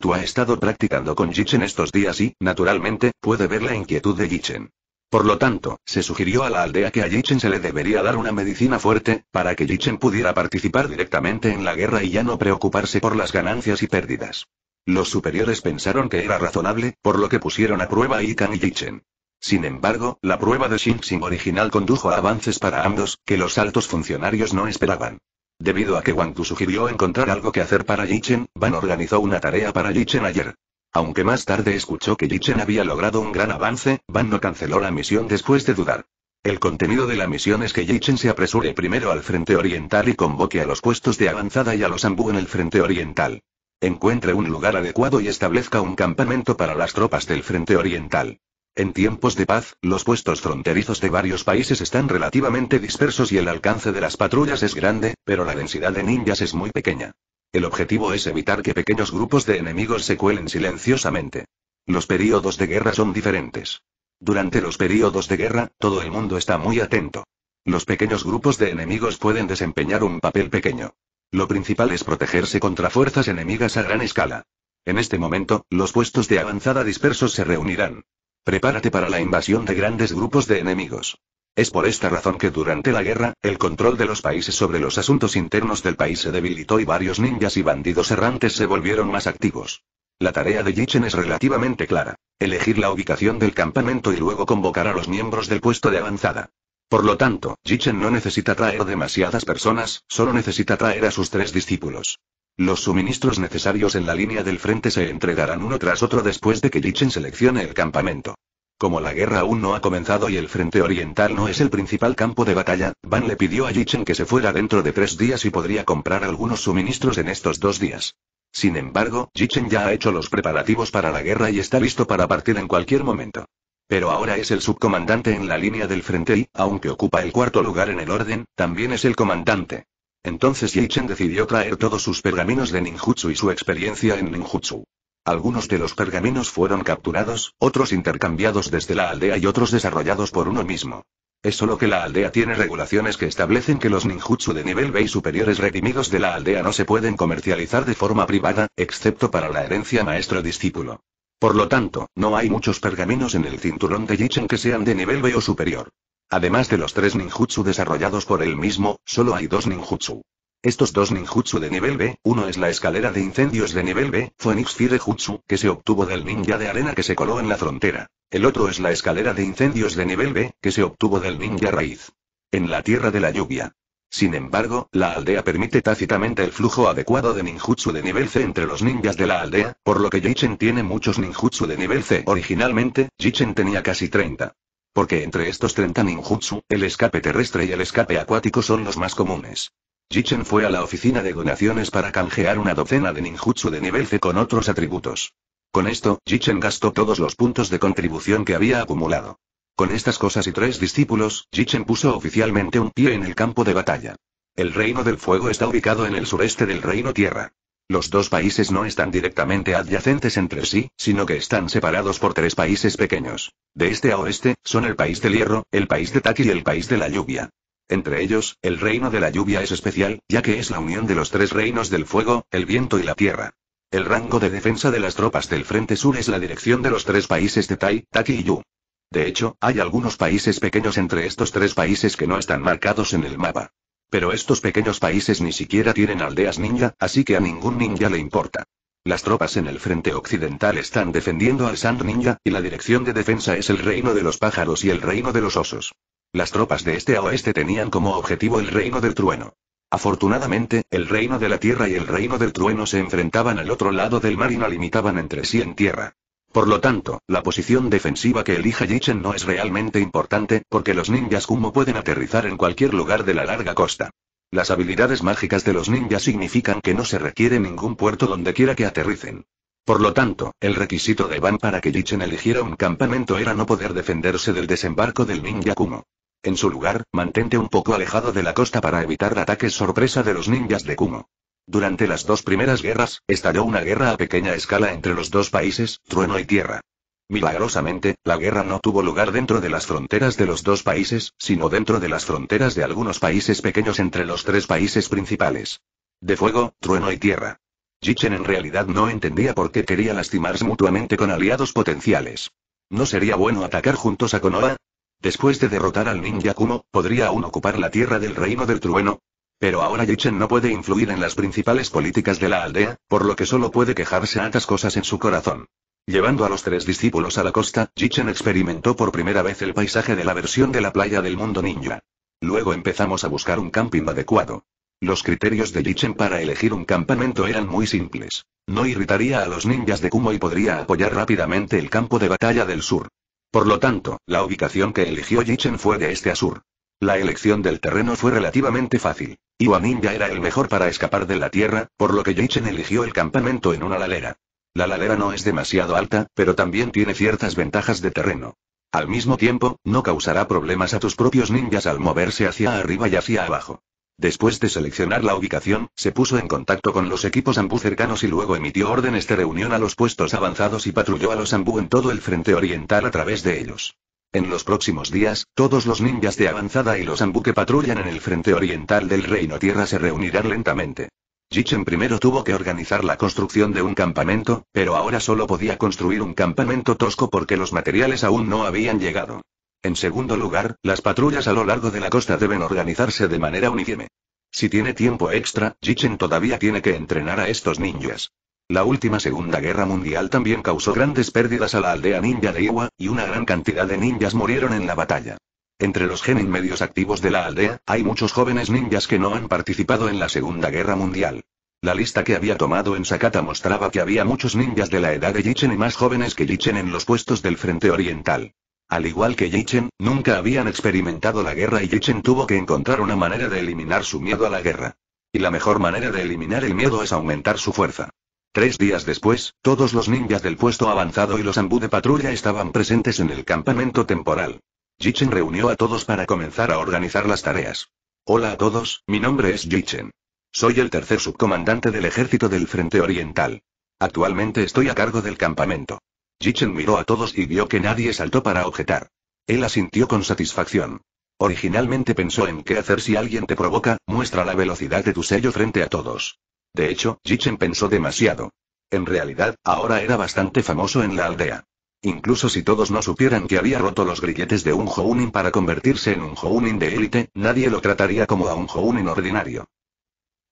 tu ha estado practicando con Yichen estos días y, naturalmente, puede ver la inquietud de Yichen. Por lo tanto, se sugirió a la aldea que a Yichen se le debería dar una medicina fuerte, para que Yichen pudiera participar directamente en la guerra y ya no preocuparse por las ganancias y pérdidas. Los superiores pensaron que era razonable, por lo que pusieron a prueba a Ikan y Yichen. Sin embargo, la prueba de Xingxing original condujo a avances para ambos, que los altos funcionarios no esperaban. Debido a que Wang Tu sugirió encontrar algo que hacer para Yichen, Van organizó una tarea para Yichen ayer. Aunque más tarde escuchó que Yichen había logrado un gran avance, Ban no canceló la misión después de dudar. El contenido de la misión es que Yichen se apresure primero al frente oriental y convoque a los puestos de avanzada y a los ambú en el frente oriental. Encuentre un lugar adecuado y establezca un campamento para las tropas del frente oriental. En tiempos de paz, los puestos fronterizos de varios países están relativamente dispersos y el alcance de las patrullas es grande, pero la densidad de ninjas es muy pequeña. El objetivo es evitar que pequeños grupos de enemigos se cuelen silenciosamente. Los períodos de guerra son diferentes. Durante los períodos de guerra, todo el mundo está muy atento. Los pequeños grupos de enemigos pueden desempeñar un papel pequeño. Lo principal es protegerse contra fuerzas enemigas a gran escala. En este momento, los puestos de avanzada dispersos se reunirán. Prepárate para la invasión de grandes grupos de enemigos. Es por esta razón que durante la guerra, el control de los países sobre los asuntos internos del país se debilitó y varios ninjas y bandidos errantes se volvieron más activos. La tarea de Yichen es relativamente clara. Elegir la ubicación del campamento y luego convocar a los miembros del puesto de avanzada. Por lo tanto, Yichen no necesita traer demasiadas personas, solo necesita traer a sus tres discípulos. Los suministros necesarios en la línea del frente se entregarán uno tras otro después de que Jichen seleccione el campamento. Como la guerra aún no ha comenzado y el frente oriental no es el principal campo de batalla, Van le pidió a Jichen que se fuera dentro de tres días y podría comprar algunos suministros en estos dos días. Sin embargo, Jichen ya ha hecho los preparativos para la guerra y está listo para partir en cualquier momento. Pero ahora es el subcomandante en la línea del frente y, aunque ocupa el cuarto lugar en el orden, también es el comandante. Entonces Yichen decidió traer todos sus pergaminos de ninjutsu y su experiencia en ninjutsu. Algunos de los pergaminos fueron capturados, otros intercambiados desde la aldea y otros desarrollados por uno mismo. Es solo que la aldea tiene regulaciones que establecen que los ninjutsu de nivel B y superiores redimidos de la aldea no se pueden comercializar de forma privada, excepto para la herencia maestro-discípulo. Por lo tanto, no hay muchos pergaminos en el cinturón de Yichen que sean de nivel B o superior. Además de los tres ninjutsu desarrollados por él mismo, solo hay dos ninjutsu. Estos dos ninjutsu de nivel B, uno es la escalera de incendios de nivel B, Phoenix Fire Jutsu, que se obtuvo del ninja de arena que se coló en la frontera. El otro es la escalera de incendios de nivel B, que se obtuvo del ninja raíz. En la tierra de la lluvia. Sin embargo, la aldea permite tácitamente el flujo adecuado de ninjutsu de nivel C entre los ninjas de la aldea, por lo que Jichen tiene muchos ninjutsu de nivel C. Originalmente, Jichen tenía casi 30. Porque entre estos 30 ninjutsu, el escape terrestre y el escape acuático son los más comunes. Jichen fue a la oficina de donaciones para canjear una docena de ninjutsu de nivel C con otros atributos. Con esto, Jichen gastó todos los puntos de contribución que había acumulado. Con estas cosas y tres discípulos, Jichen puso oficialmente un pie en el campo de batalla. El Reino del Fuego está ubicado en el sureste del Reino Tierra. Los dos países no están directamente adyacentes entre sí, sino que están separados por tres países pequeños. De este a oeste, son el país del hierro, el país de Taki y el país de la lluvia. Entre ellos, el reino de la lluvia es especial, ya que es la unión de los tres reinos del fuego, el viento y la tierra. El rango de defensa de las tropas del Frente Sur es la dirección de los tres países de Tai, Taki y Yu. De hecho, hay algunos países pequeños entre estos tres países que no están marcados en el mapa. Pero estos pequeños países ni siquiera tienen aldeas ninja, así que a ningún ninja le importa. Las tropas en el frente occidental están defendiendo al Sand Ninja, y la dirección de defensa es el reino de los pájaros y el reino de los osos. Las tropas de este a oeste tenían como objetivo el reino del trueno. Afortunadamente, el reino de la tierra y el reino del trueno se enfrentaban al otro lado del mar y no limitaban entre sí en tierra. Por lo tanto, la posición defensiva que elija Jichen no es realmente importante, porque los ninjas Kumo pueden aterrizar en cualquier lugar de la larga costa. Las habilidades mágicas de los ninjas significan que no se requiere ningún puerto donde quiera que aterricen. Por lo tanto, el requisito de Van para que Jichen eligiera un campamento era no poder defenderse del desembarco del ninja Kumo. En su lugar, mantente un poco alejado de la costa para evitar ataques sorpresa de los ninjas de Kumo. Durante las dos primeras guerras, estalló una guerra a pequeña escala entre los dos países, trueno y tierra. Milagrosamente, la guerra no tuvo lugar dentro de las fronteras de los dos países, sino dentro de las fronteras de algunos países pequeños entre los tres países principales. De fuego, trueno y tierra. Jichen en realidad no entendía por qué quería lastimarse mutuamente con aliados potenciales. ¿No sería bueno atacar juntos a Konoha? Después de derrotar al ninja Kumo, ¿podría aún ocupar la tierra del reino del trueno? Pero ahora Yichen no puede influir en las principales políticas de la aldea, por lo que solo puede quejarse altas cosas en su corazón. Llevando a los tres discípulos a la costa, Yichen experimentó por primera vez el paisaje de la versión de la playa del mundo ninja. Luego empezamos a buscar un camping adecuado. Los criterios de Yichen para elegir un campamento eran muy simples. No irritaría a los ninjas de Kumo y podría apoyar rápidamente el campo de batalla del sur. Por lo tanto, la ubicación que eligió Yichen fue de este a sur. La elección del terreno fue relativamente fácil. Iwa Ninja era el mejor para escapar de la Tierra, por lo que Yichen eligió el campamento en una lalera. La lalera no es demasiado alta, pero también tiene ciertas ventajas de terreno. Al mismo tiempo, no causará problemas a tus propios ninjas al moverse hacia arriba y hacia abajo. Después de seleccionar la ubicación, se puso en contacto con los equipos ambú cercanos y luego emitió órdenes de reunión a los puestos avanzados y patrulló a los Ambu en todo el frente oriental a través de ellos. En los próximos días, todos los ninjas de avanzada y los Ambu que patrullan en el frente oriental del Reino Tierra se reunirán lentamente. Jichen primero tuvo que organizar la construcción de un campamento, pero ahora solo podía construir un campamento tosco porque los materiales aún no habían llegado. En segundo lugar, las patrullas a lo largo de la costa deben organizarse de manera uniforme. Si tiene tiempo extra, Jichen todavía tiene que entrenar a estos ninjas. La última Segunda Guerra Mundial también causó grandes pérdidas a la aldea ninja de Iwa, y una gran cantidad de ninjas murieron en la batalla. Entre los genin medios activos de la aldea, hay muchos jóvenes ninjas que no han participado en la Segunda Guerra Mundial. La lista que había tomado en Sakata mostraba que había muchos ninjas de la edad de Yichen y más jóvenes que Yichen en los puestos del frente oriental. Al igual que Yichen, nunca habían experimentado la guerra y Yichen tuvo que encontrar una manera de eliminar su miedo a la guerra. Y la mejor manera de eliminar el miedo es aumentar su fuerza. Tres días después, todos los ninjas del puesto avanzado y los ambú de patrulla estaban presentes en el campamento temporal. Jichen reunió a todos para comenzar a organizar las tareas. Hola a todos, mi nombre es Jichen. Soy el tercer subcomandante del ejército del Frente Oriental. Actualmente estoy a cargo del campamento. Jichen miró a todos y vio que nadie saltó para objetar. Él asintió con satisfacción. Originalmente pensó en qué hacer si alguien te provoca, muestra la velocidad de tu sello frente a todos. De hecho, Jichen pensó demasiado. En realidad, ahora era bastante famoso en la aldea. Incluso si todos no supieran que había roto los grilletes de un Jounin para convertirse en un Jounin de élite, nadie lo trataría como a un Jounin ordinario.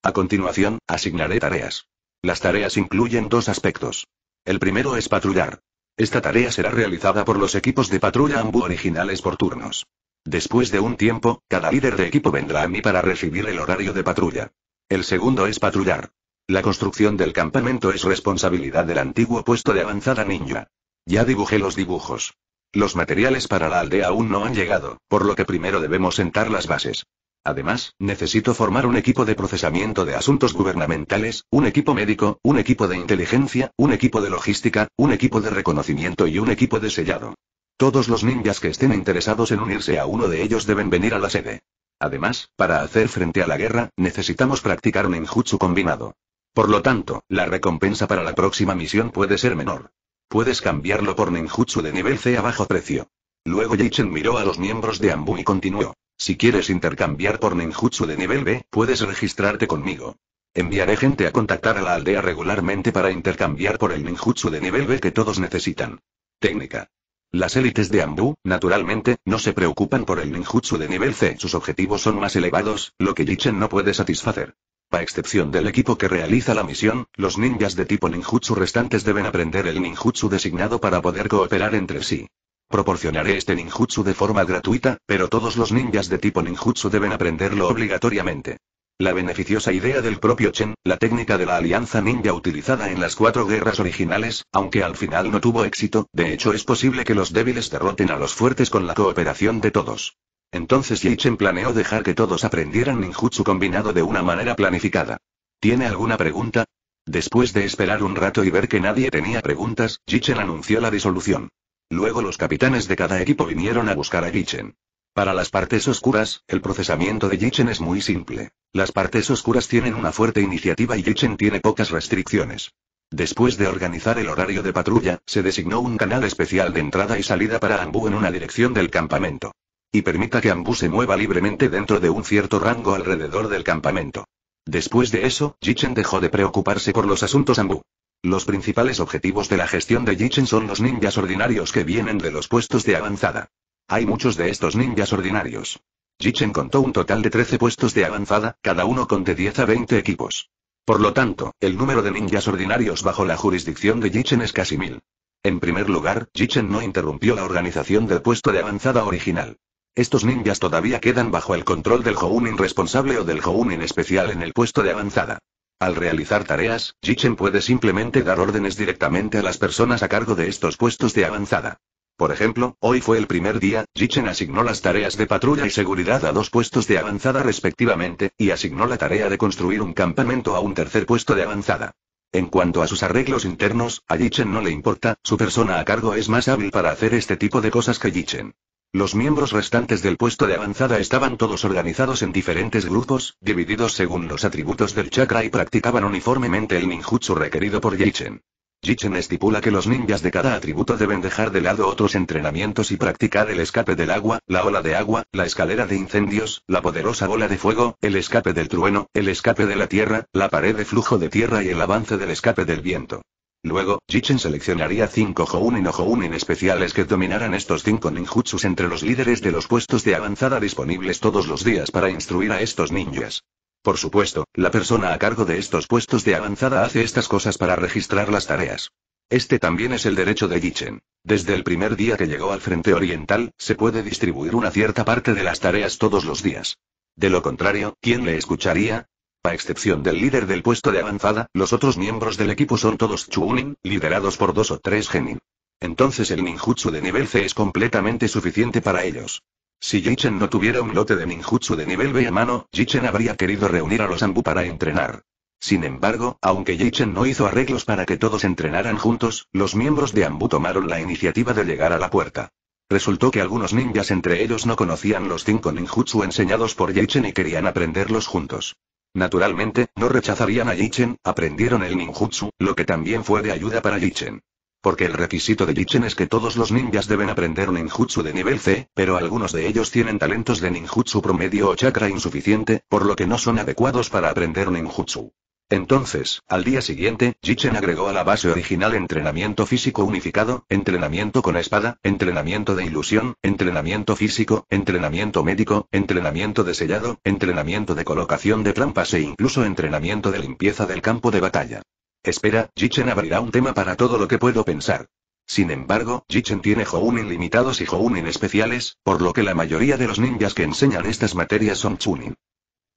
A continuación, asignaré tareas. Las tareas incluyen dos aspectos. El primero es patrullar. Esta tarea será realizada por los equipos de patrulla Ambu originales por turnos. Después de un tiempo, cada líder de equipo vendrá a mí para recibir el horario de patrulla. El segundo es patrullar. La construcción del campamento es responsabilidad del antiguo puesto de avanzada ninja. Ya dibujé los dibujos. Los materiales para la aldea aún no han llegado, por lo que primero debemos sentar las bases. Además, necesito formar un equipo de procesamiento de asuntos gubernamentales, un equipo médico, un equipo de inteligencia, un equipo de logística, un equipo de reconocimiento y un equipo de sellado. Todos los ninjas que estén interesados en unirse a uno de ellos deben venir a la sede. Además, para hacer frente a la guerra, necesitamos practicar un ninjutsu combinado. Por lo tanto, la recompensa para la próxima misión puede ser menor. Puedes cambiarlo por ninjutsu de nivel C a bajo precio. Luego Yeichen miró a los miembros de Ambu y continuó. Si quieres intercambiar por ninjutsu de nivel B, puedes registrarte conmigo. Enviaré gente a contactar a la aldea regularmente para intercambiar por el ninjutsu de nivel B que todos necesitan. Técnica. Las élites de Ambu, naturalmente, no se preocupan por el ninjutsu de nivel C. Sus objetivos son más elevados, lo que Yichen no puede satisfacer. A excepción del equipo que realiza la misión, los ninjas de tipo ninjutsu restantes deben aprender el ninjutsu designado para poder cooperar entre sí. Proporcionaré este ninjutsu de forma gratuita, pero todos los ninjas de tipo ninjutsu deben aprenderlo obligatoriamente. La beneficiosa idea del propio Chen, la técnica de la alianza ninja utilizada en las cuatro guerras originales, aunque al final no tuvo éxito, de hecho es posible que los débiles derroten a los fuertes con la cooperación de todos. Entonces Yi Chen planeó dejar que todos aprendieran ninjutsu combinado de una manera planificada. ¿Tiene alguna pregunta? Después de esperar un rato y ver que nadie tenía preguntas, Yichen anunció la disolución. Luego los capitanes de cada equipo vinieron a buscar a Yichen. Para las partes oscuras, el procesamiento de Yichen es muy simple. Las partes oscuras tienen una fuerte iniciativa y Yichen tiene pocas restricciones. Después de organizar el horario de patrulla, se designó un canal especial de entrada y salida para Ambu en una dirección del campamento. Y permita que Ambu se mueva libremente dentro de un cierto rango alrededor del campamento. Después de eso, Jichen dejó de preocuparse por los asuntos Ambu. Los principales objetivos de la gestión de Jichen son los ninjas ordinarios que vienen de los puestos de avanzada. Hay muchos de estos ninjas ordinarios. Jichen contó un total de 13 puestos de avanzada, cada uno con de 10 a 20 equipos. Por lo tanto, el número de ninjas ordinarios bajo la jurisdicción de Jichen es casi mil. En primer lugar, Jichen no interrumpió la organización del puesto de avanzada original. Estos ninjas todavía quedan bajo el control del Jounin responsable o del Jounin especial en el puesto de avanzada. Al realizar tareas, Jichen puede simplemente dar órdenes directamente a las personas a cargo de estos puestos de avanzada. Por ejemplo, hoy fue el primer día, Yichen asignó las tareas de patrulla y seguridad a dos puestos de avanzada respectivamente, y asignó la tarea de construir un campamento a un tercer puesto de avanzada. En cuanto a sus arreglos internos, a Yichen no le importa, su persona a cargo es más hábil para hacer este tipo de cosas que Yichen. Los miembros restantes del puesto de avanzada estaban todos organizados en diferentes grupos, divididos según los atributos del chakra y practicaban uniformemente el ninjutsu requerido por Yichen. Jichen estipula que los ninjas de cada atributo deben dejar de lado otros entrenamientos y practicar el escape del agua, la ola de agua, la escalera de incendios, la poderosa bola de fuego, el escape del trueno, el escape de la tierra, la pared de flujo de tierra y el avance del escape del viento. Luego, Jichen seleccionaría cinco Jounin o Jounin especiales que dominaran estos cinco ninjutsus entre los líderes de los puestos de avanzada disponibles todos los días para instruir a estos ninjas. Por supuesto, la persona a cargo de estos puestos de avanzada hace estas cosas para registrar las tareas. Este también es el derecho de Yichen. Desde el primer día que llegó al Frente Oriental, se puede distribuir una cierta parte de las tareas todos los días. De lo contrario, ¿quién le escucharía? A excepción del líder del puesto de avanzada, los otros miembros del equipo son todos Chunin, liderados por dos o tres Genin. Entonces el ninjutsu de nivel C es completamente suficiente para ellos. Si Jichen no tuviera un lote de ninjutsu de nivel B a mano, Jichen habría querido reunir a los Ambu para entrenar. Sin embargo, aunque Jichen no hizo arreglos para que todos entrenaran juntos, los miembros de Ambu tomaron la iniciativa de llegar a la puerta. Resultó que algunos ninjas entre ellos no conocían los cinco ninjutsu enseñados por Jichen y querían aprenderlos juntos. Naturalmente, no rechazarían a Jichen, aprendieron el ninjutsu, lo que también fue de ayuda para Jichen. Porque el requisito de Jichen es que todos los ninjas deben aprender ninjutsu de nivel C, pero algunos de ellos tienen talentos de ninjutsu promedio o chakra insuficiente, por lo que no son adecuados para aprender ninjutsu. Entonces, al día siguiente, Jichen agregó a la base original entrenamiento físico unificado, entrenamiento con espada, entrenamiento de ilusión, entrenamiento físico, entrenamiento médico, entrenamiento de sellado, entrenamiento de colocación de trampas e incluso entrenamiento de limpieza del campo de batalla. Espera, Jichen abrirá un tema para todo lo que puedo pensar. Sin embargo, Jichen tiene Jounin limitados y Jounin especiales, por lo que la mayoría de los ninjas que enseñan estas materias son Chunin.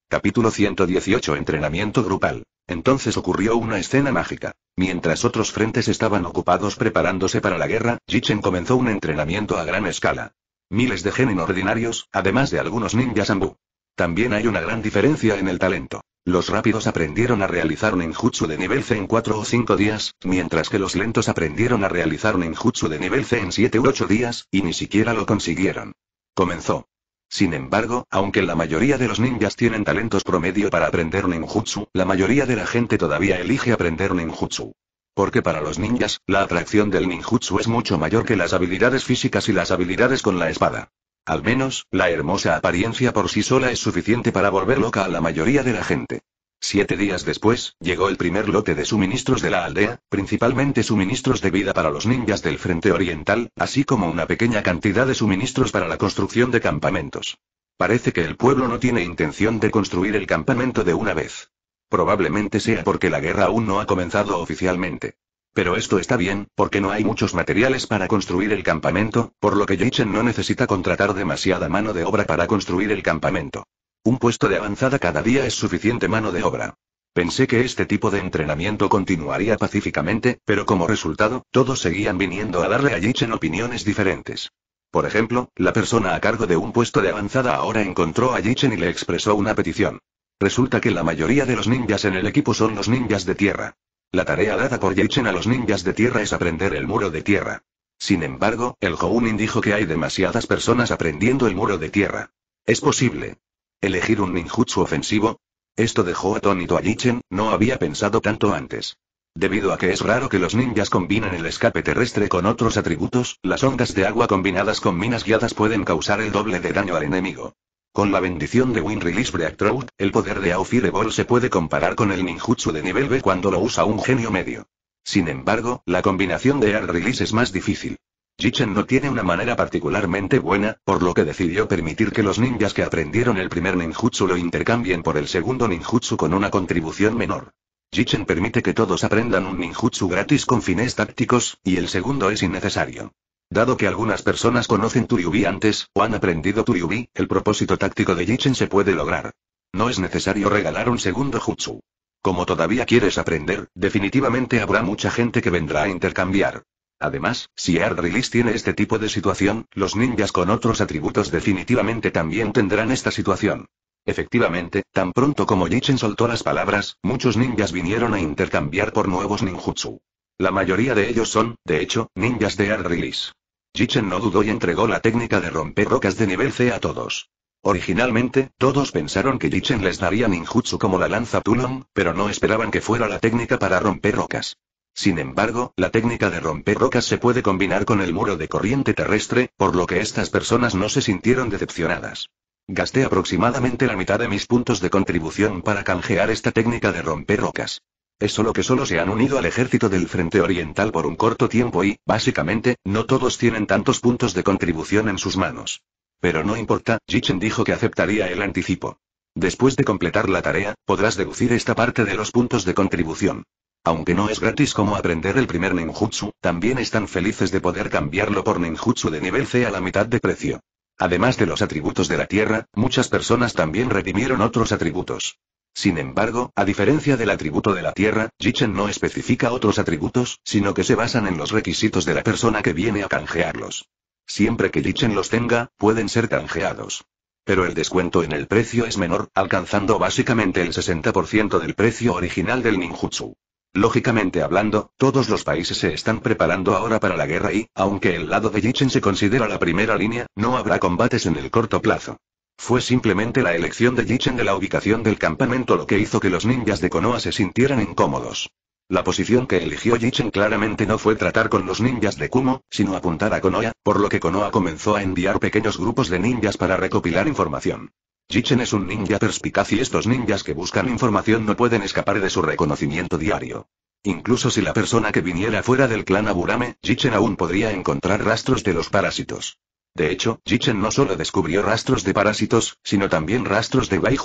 Capítulo 118 Entrenamiento grupal. Entonces ocurrió una escena mágica. Mientras otros frentes estaban ocupados preparándose para la guerra, Jichen comenzó un entrenamiento a gran escala. Miles de genin ordinarios, además de algunos ninjas ambú. También hay una gran diferencia en el talento. Los rápidos aprendieron a realizar un de nivel C en 4 o 5 días, mientras que los lentos aprendieron a realizar un de nivel C en 7 u 8 días, y ni siquiera lo consiguieron. Comenzó. Sin embargo, aunque la mayoría de los ninjas tienen talentos promedio para aprender ninjutsu, la mayoría de la gente todavía elige aprender ninjutsu. Porque para los ninjas, la atracción del ninjutsu es mucho mayor que las habilidades físicas y las habilidades con la espada. Al menos, la hermosa apariencia por sí sola es suficiente para volver loca a la mayoría de la gente. Siete días después, llegó el primer lote de suministros de la aldea, principalmente suministros de vida para los ninjas del Frente Oriental, así como una pequeña cantidad de suministros para la construcción de campamentos. Parece que el pueblo no tiene intención de construir el campamento de una vez. Probablemente sea porque la guerra aún no ha comenzado oficialmente. Pero esto está bien, porque no hay muchos materiales para construir el campamento, por lo que Yichen no necesita contratar demasiada mano de obra para construir el campamento. Un puesto de avanzada cada día es suficiente mano de obra. Pensé que este tipo de entrenamiento continuaría pacíficamente, pero como resultado, todos seguían viniendo a darle a Yichen opiniones diferentes. Por ejemplo, la persona a cargo de un puesto de avanzada ahora encontró a Yichen y le expresó una petición. Resulta que la mayoría de los ninjas en el equipo son los ninjas de tierra. La tarea dada por Yichen a los ninjas de tierra es aprender el muro de tierra. Sin embargo, el Hounin dijo que hay demasiadas personas aprendiendo el muro de tierra. ¿Es posible? ¿Elegir un ninjutsu ofensivo? Esto dejó atónito a Yichen, no había pensado tanto antes. Debido a que es raro que los ninjas combinen el escape terrestre con otros atributos, las ondas de agua combinadas con minas guiadas pueden causar el doble de daño al enemigo. Con la bendición de Win Release Breakthrough, el poder de Ball se puede comparar con el ninjutsu de nivel B cuando lo usa un genio medio. Sin embargo, la combinación de Air Release es más difícil. Jichen no tiene una manera particularmente buena, por lo que decidió permitir que los ninjas que aprendieron el primer ninjutsu lo intercambien por el segundo ninjutsu con una contribución menor. Jichen permite que todos aprendan un ninjutsu gratis con fines tácticos, y el segundo es innecesario. Dado que algunas personas conocen Turyubi antes, o han aprendido Turiubi, el propósito táctico de Yichen se puede lograr. No es necesario regalar un segundo jutsu. Como todavía quieres aprender, definitivamente habrá mucha gente que vendrá a intercambiar. Además, si Air Release tiene este tipo de situación, los ninjas con otros atributos definitivamente también tendrán esta situación. Efectivamente, tan pronto como Yichen soltó las palabras, muchos ninjas vinieron a intercambiar por nuevos ninjutsu. La mayoría de ellos son, de hecho, ninjas de Air Release. Jichen no dudó y entregó la técnica de romper rocas de nivel C a todos. Originalmente, todos pensaron que Jichen les daría ninjutsu como la lanza tulong, pero no esperaban que fuera la técnica para romper rocas. Sin embargo, la técnica de romper rocas se puede combinar con el muro de corriente terrestre, por lo que estas personas no se sintieron decepcionadas. Gasté aproximadamente la mitad de mis puntos de contribución para canjear esta técnica de romper rocas es solo que solo se han unido al ejército del Frente Oriental por un corto tiempo y, básicamente, no todos tienen tantos puntos de contribución en sus manos. Pero no importa, Jichen dijo que aceptaría el anticipo. Después de completar la tarea, podrás deducir esta parte de los puntos de contribución. Aunque no es gratis como aprender el primer ninjutsu, también están felices de poder cambiarlo por ninjutsu de nivel C a la mitad de precio. Además de los atributos de la tierra, muchas personas también redimieron otros atributos. Sin embargo, a diferencia del atributo de la tierra, Jichen no especifica otros atributos, sino que se basan en los requisitos de la persona que viene a canjearlos. Siempre que Jichen los tenga, pueden ser canjeados. Pero el descuento en el precio es menor, alcanzando básicamente el 60% del precio original del ninjutsu. Lógicamente hablando, todos los países se están preparando ahora para la guerra y, aunque el lado de Jichen se considera la primera línea, no habrá combates en el corto plazo. Fue simplemente la elección de Jichen de la ubicación del campamento lo que hizo que los ninjas de Konoha se sintieran incómodos. La posición que eligió Jichen claramente no fue tratar con los ninjas de Kumo, sino apuntar a Konoha, por lo que Konoha comenzó a enviar pequeños grupos de ninjas para recopilar información. Jichen es un ninja perspicaz y estos ninjas que buscan información no pueden escapar de su reconocimiento diario. Incluso si la persona que viniera fuera del clan Aburame, Jichen aún podría encontrar rastros de los parásitos. De hecho, Jichen no solo descubrió rastros de parásitos, sino también rastros de Bai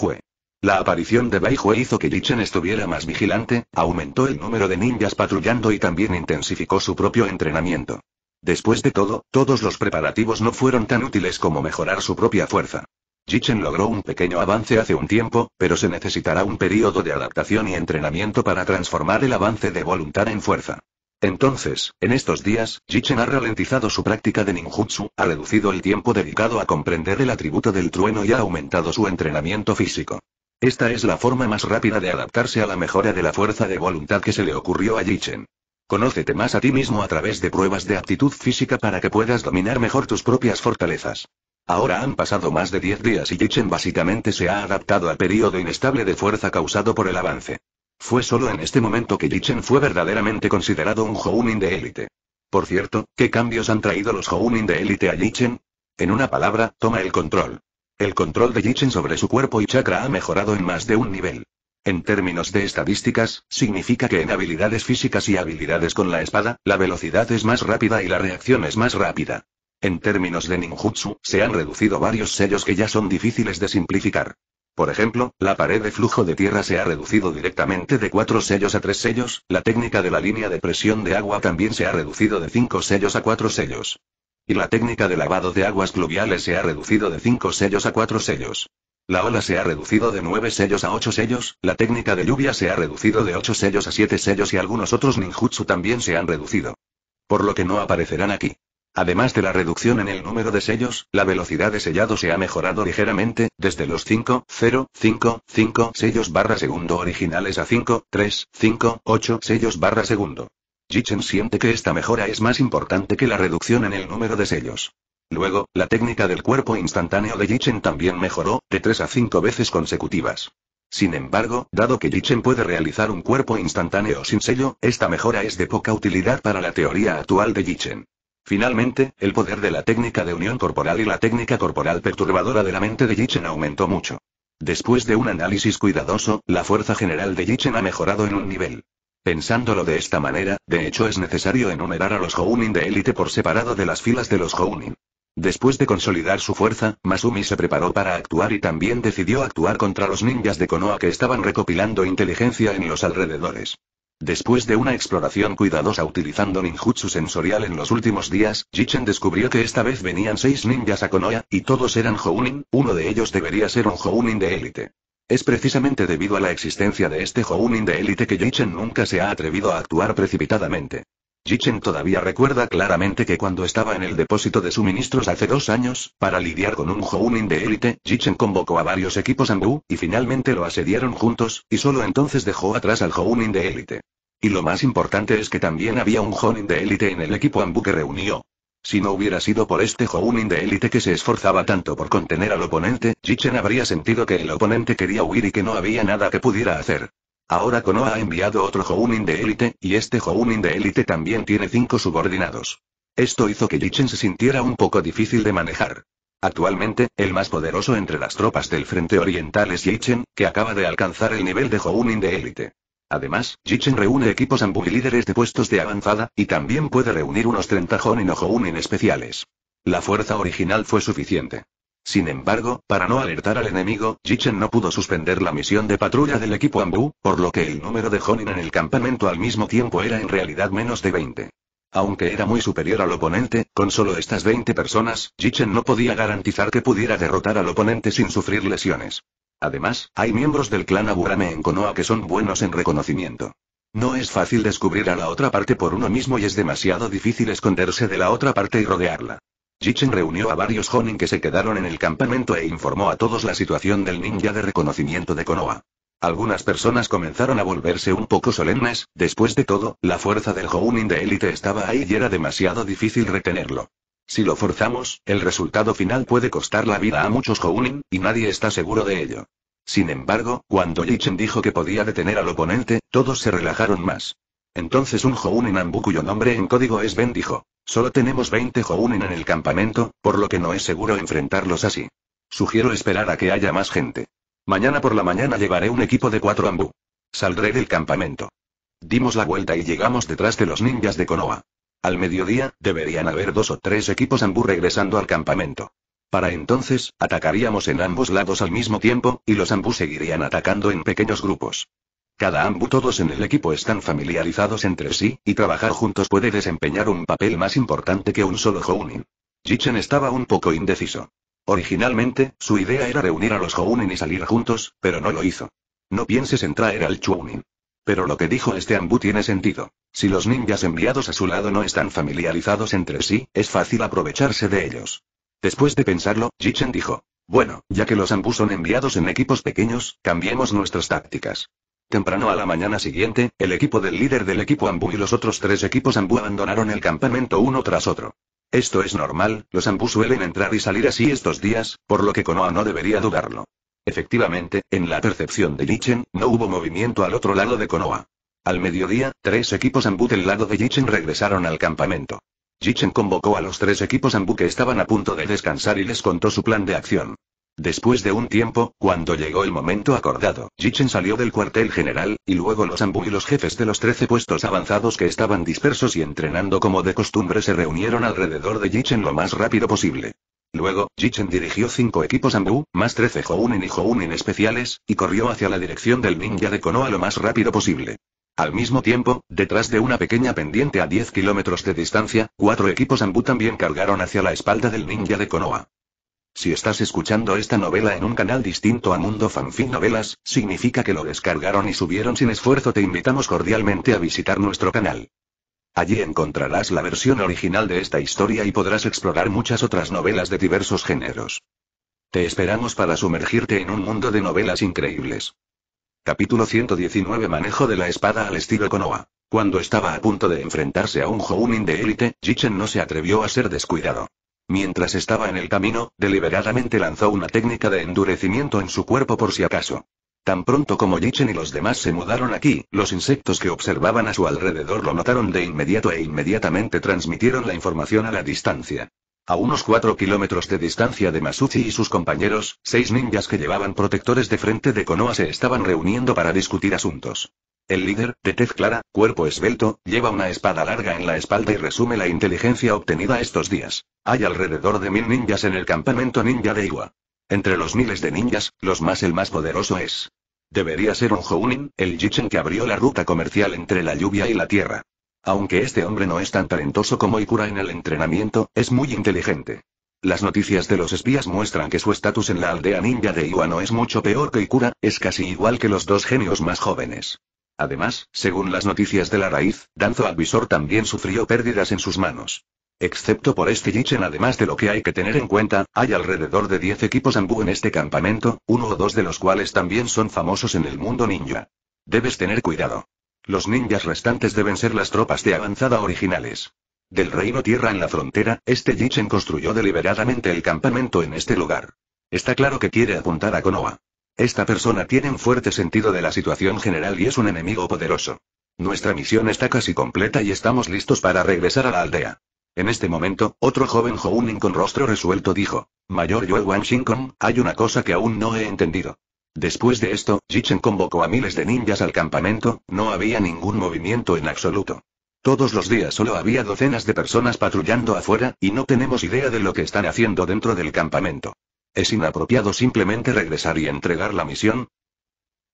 La aparición de Bai hizo que Jichen estuviera más vigilante, aumentó el número de ninjas patrullando y también intensificó su propio entrenamiento. Después de todo, todos los preparativos no fueron tan útiles como mejorar su propia fuerza. Jichen logró un pequeño avance hace un tiempo, pero se necesitará un periodo de adaptación y entrenamiento para transformar el avance de voluntad en fuerza. Entonces, en estos días, Jichen ha ralentizado su práctica de ninjutsu, ha reducido el tiempo dedicado a comprender el atributo del trueno y ha aumentado su entrenamiento físico. Esta es la forma más rápida de adaptarse a la mejora de la fuerza de voluntad que se le ocurrió a Jichen. Conócete más a ti mismo a través de pruebas de aptitud física para que puedas dominar mejor tus propias fortalezas. Ahora han pasado más de 10 días y Jichen básicamente se ha adaptado al periodo inestable de fuerza causado por el avance. Fue solo en este momento que Yichen fue verdaderamente considerado un Jounin de élite. Por cierto, ¿qué cambios han traído los Jounin de élite a Yichen? En una palabra, toma el control. El control de Yichen sobre su cuerpo y chakra ha mejorado en más de un nivel. En términos de estadísticas, significa que en habilidades físicas y habilidades con la espada, la velocidad es más rápida y la reacción es más rápida. En términos de ninjutsu, se han reducido varios sellos que ya son difíciles de simplificar. Por ejemplo, la pared de flujo de tierra se ha reducido directamente de cuatro sellos a tres sellos, la técnica de la línea de presión de agua también se ha reducido de cinco sellos a cuatro sellos. Y la técnica de lavado de aguas pluviales se ha reducido de cinco sellos a cuatro sellos. La ola se ha reducido de nueve sellos a ocho sellos, la técnica de lluvia se ha reducido de ocho sellos a siete sellos y algunos otros ninjutsu también se han reducido. Por lo que no aparecerán aquí. Además de la reducción en el número de sellos, la velocidad de sellado se ha mejorado ligeramente, desde los 5.055 sellos barra segundo originales a 5.358 sellos barra segundo. Jichen siente que esta mejora es más importante que la reducción en el número de sellos. Luego, la técnica del cuerpo instantáneo de Jichen también mejoró, de 3 a 5 veces consecutivas. Sin embargo, dado que Jichen puede realizar un cuerpo instantáneo sin sello, esta mejora es de poca utilidad para la teoría actual de Jichen. Finalmente, el poder de la técnica de unión corporal y la técnica corporal perturbadora de la mente de Yichen aumentó mucho. Después de un análisis cuidadoso, la fuerza general de Yichen ha mejorado en un nivel. Pensándolo de esta manera, de hecho es necesario enumerar a los Hounin de élite por separado de las filas de los Hounin. Después de consolidar su fuerza, Masumi se preparó para actuar y también decidió actuar contra los ninjas de Konoha que estaban recopilando inteligencia en los alrededores. Después de una exploración cuidadosa utilizando ninjutsu sensorial en los últimos días, Jichen descubrió que esta vez venían seis ninjas a Konoha, y todos eran Hounin, uno de ellos debería ser un Hounin de élite. Es precisamente debido a la existencia de este Hounin de élite que Jichen nunca se ha atrevido a actuar precipitadamente. Jichen todavía recuerda claramente que cuando estaba en el depósito de suministros hace dos años, para lidiar con un Hounin de élite, Jichen convocó a varios equipos Anbu, y finalmente lo asediaron juntos, y solo entonces dejó atrás al Hounin de élite. Y lo más importante es que también había un Hounin de élite en el equipo Anbu que reunió. Si no hubiera sido por este Hounin de élite que se esforzaba tanto por contener al oponente, Jichen habría sentido que el oponente quería huir y que no había nada que pudiera hacer. Ahora Konoha ha enviado otro Jounin de élite, y este Jounin de élite también tiene cinco subordinados. Esto hizo que Jichen se sintiera un poco difícil de manejar. Actualmente, el más poderoso entre las tropas del frente oriental es Jichen, que acaba de alcanzar el nivel de Jounin de élite. Además, Jichen reúne equipos ambu líderes de puestos de avanzada, y también puede reunir unos 30 Jounin o Jounin especiales. La fuerza original fue suficiente. Sin embargo, para no alertar al enemigo, Jichen no pudo suspender la misión de patrulla del equipo Ambu, por lo que el número de Honin en el campamento al mismo tiempo era en realidad menos de 20. Aunque era muy superior al oponente, con solo estas 20 personas, Jichen no podía garantizar que pudiera derrotar al oponente sin sufrir lesiones. Además, hay miembros del clan Aburame en Konoha que son buenos en reconocimiento. No es fácil descubrir a la otra parte por uno mismo y es demasiado difícil esconderse de la otra parte y rodearla. Jichen reunió a varios Jonin que se quedaron en el campamento e informó a todos la situación del ninja de reconocimiento de Konoha. Algunas personas comenzaron a volverse un poco solemnes, después de todo, la fuerza del Jonin de élite estaba ahí y era demasiado difícil retenerlo. Si lo forzamos, el resultado final puede costar la vida a muchos Jounin, y nadie está seguro de ello. Sin embargo, cuando Jichen dijo que podía detener al oponente, todos se relajaron más. Entonces un ambu cuyo nombre en código es Ben dijo. Solo tenemos 20 Hounin en el campamento, por lo que no es seguro enfrentarlos así. Sugiero esperar a que haya más gente. Mañana por la mañana llevaré un equipo de cuatro Ambu. Saldré del campamento. Dimos la vuelta y llegamos detrás de los ninjas de Konoha. Al mediodía, deberían haber dos o tres equipos Ambu regresando al campamento. Para entonces, atacaríamos en ambos lados al mismo tiempo, y los Ambu seguirían atacando en pequeños grupos. Cada AMBU todos en el equipo están familiarizados entre sí, y trabajar juntos puede desempeñar un papel más importante que un solo Jounin. Jichen estaba un poco indeciso. Originalmente, su idea era reunir a los Jounin y salir juntos, pero no lo hizo. No pienses en traer al Chunin. Pero lo que dijo este Ambu tiene sentido. Si los ninjas enviados a su lado no están familiarizados entre sí, es fácil aprovecharse de ellos. Después de pensarlo, Jichen dijo. Bueno, ya que los Ambu son enviados en equipos pequeños, cambiemos nuestras tácticas. Temprano a la mañana siguiente, el equipo del líder del equipo Ambu y los otros tres equipos Ambu abandonaron el campamento uno tras otro. Esto es normal, los Ambu suelen entrar y salir así estos días, por lo que Konoha no debería dudarlo. Efectivamente, en la percepción de Yichen, no hubo movimiento al otro lado de Konoha. Al mediodía, tres equipos Ambu del lado de Yichen regresaron al campamento. Yichen convocó a los tres equipos Ambu que estaban a punto de descansar y les contó su plan de acción. Después de un tiempo, cuando llegó el momento acordado, Jichen salió del cuartel general, y luego los Ambu y los jefes de los trece puestos avanzados que estaban dispersos y entrenando como de costumbre se reunieron alrededor de Jichen lo más rápido posible. Luego, Jichen dirigió cinco equipos Ambu, más trece Hounin y Hounin especiales, y corrió hacia la dirección del ninja de Konoha lo más rápido posible. Al mismo tiempo, detrás de una pequeña pendiente a 10 kilómetros de distancia, cuatro equipos Ambu también cargaron hacia la espalda del ninja de Konoha. Si estás escuchando esta novela en un canal distinto a Mundo Fanfic Novelas, significa que lo descargaron y subieron sin esfuerzo. Te invitamos cordialmente a visitar nuestro canal. Allí encontrarás la versión original de esta historia y podrás explorar muchas otras novelas de diversos géneros. Te esperamos para sumergirte en un mundo de novelas increíbles. Capítulo 119 Manejo de la espada al estilo Konoha. Cuando estaba a punto de enfrentarse a un Jounin de élite, Jichen no se atrevió a ser descuidado. Mientras estaba en el camino, deliberadamente lanzó una técnica de endurecimiento en su cuerpo por si acaso. Tan pronto como Yichen y los demás se mudaron aquí, los insectos que observaban a su alrededor lo notaron de inmediato e inmediatamente transmitieron la información a la distancia. A unos cuatro kilómetros de distancia de Masuchi y sus compañeros, seis ninjas que llevaban protectores de frente de Konoha se estaban reuniendo para discutir asuntos. El líder, de tez clara, cuerpo esbelto, lleva una espada larga en la espalda y resume la inteligencia obtenida estos días. Hay alrededor de mil ninjas en el campamento ninja de Iwa. Entre los miles de ninjas, los más el más poderoso es. Debería ser un Hounin, el Jichen que abrió la ruta comercial entre la lluvia y la tierra. Aunque este hombre no es tan talentoso como Ikura en el entrenamiento, es muy inteligente. Las noticias de los espías muestran que su estatus en la aldea ninja de Iwa no es mucho peor que Ikura, es casi igual que los dos genios más jóvenes. Además, según las noticias de la raíz, Danzo Alvisor también sufrió pérdidas en sus manos. Excepto por este Yichen, además de lo que hay que tener en cuenta, hay alrededor de 10 equipos ambú en este campamento, uno o dos de los cuales también son famosos en el mundo ninja. Debes tener cuidado. Los ninjas restantes deben ser las tropas de avanzada originales. Del reino tierra en la frontera, este Yichen construyó deliberadamente el campamento en este lugar. Está claro que quiere apuntar a Konoha. Esta persona tiene un fuerte sentido de la situación general y es un enemigo poderoso. Nuestra misión está casi completa y estamos listos para regresar a la aldea. En este momento, otro joven Hounin con rostro resuelto dijo, Mayor Yue Wang hay una cosa que aún no he entendido. Después de esto, Jichen convocó a miles de ninjas al campamento, no había ningún movimiento en absoluto. Todos los días solo había docenas de personas patrullando afuera, y no tenemos idea de lo que están haciendo dentro del campamento. ¿Es inapropiado simplemente regresar y entregar la misión?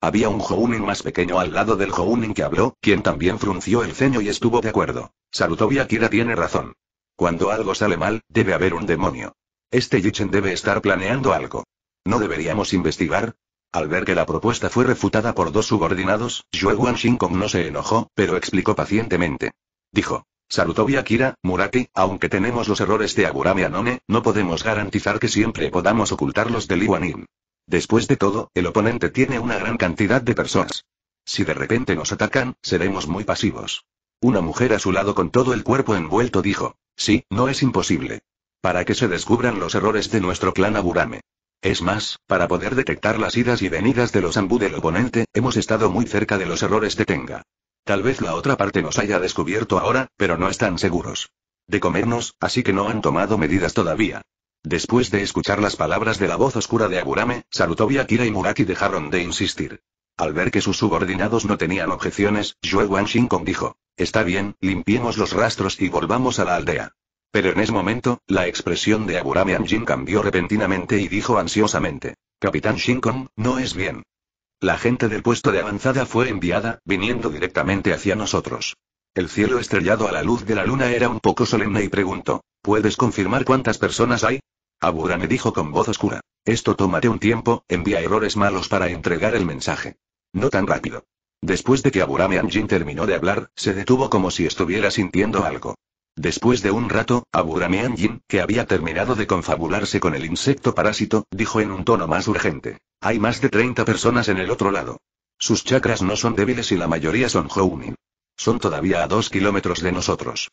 Había un Hounin más pequeño al lado del Hounin que habló, quien también frunció el ceño y estuvo de acuerdo. Salutovia Kira tiene razón. Cuando algo sale mal, debe haber un demonio. Este Yichen debe estar planeando algo. ¿No deberíamos investigar? Al ver que la propuesta fue refutada por dos subordinados, Yue Xingkong no se enojó, pero explicó pacientemente. Dijo, Saludó Akira, Muraki, aunque tenemos los errores de Aburame Anone, no podemos garantizar que siempre podamos ocultarlos del Iwanin. Después de todo, el oponente tiene una gran cantidad de personas. Si de repente nos atacan, seremos muy pasivos. Una mujer a su lado con todo el cuerpo envuelto dijo, sí, no es imposible. Para que se descubran los errores de nuestro clan Aburame. Es más, para poder detectar las idas y venidas de los ambú del oponente, hemos estado muy cerca de los errores de Tenga. Tal vez la otra parte nos haya descubierto ahora, pero no están seguros. De comernos, así que no han tomado medidas todavía. Después de escuchar las palabras de la voz oscura de Agurame, Sarutobi Kira y Muraki dejaron de insistir. Al ver que sus subordinados no tenían objeciones, Yue Shinkong dijo, Está bien, limpiemos los rastros y volvamos a la aldea. Pero en ese momento, la expresión de Agurame Anjin cambió repentinamente y dijo ansiosamente, Capitán Shinkong, no es bien. La gente del puesto de avanzada fue enviada, viniendo directamente hacia nosotros. El cielo estrellado a la luz de la luna era un poco solemne y preguntó, ¿puedes confirmar cuántas personas hay? Aburame me dijo con voz oscura, esto tómate un tiempo, envía errores malos para entregar el mensaje. No tan rápido. Después de que Aburame Anjin terminó de hablar, se detuvo como si estuviera sintiendo algo. Después de un rato, Aburamean Jin, que había terminado de confabularse con el insecto parásito, dijo en un tono más urgente. Hay más de 30 personas en el otro lado. Sus chakras no son débiles y la mayoría son Hounin. Son todavía a dos kilómetros de nosotros.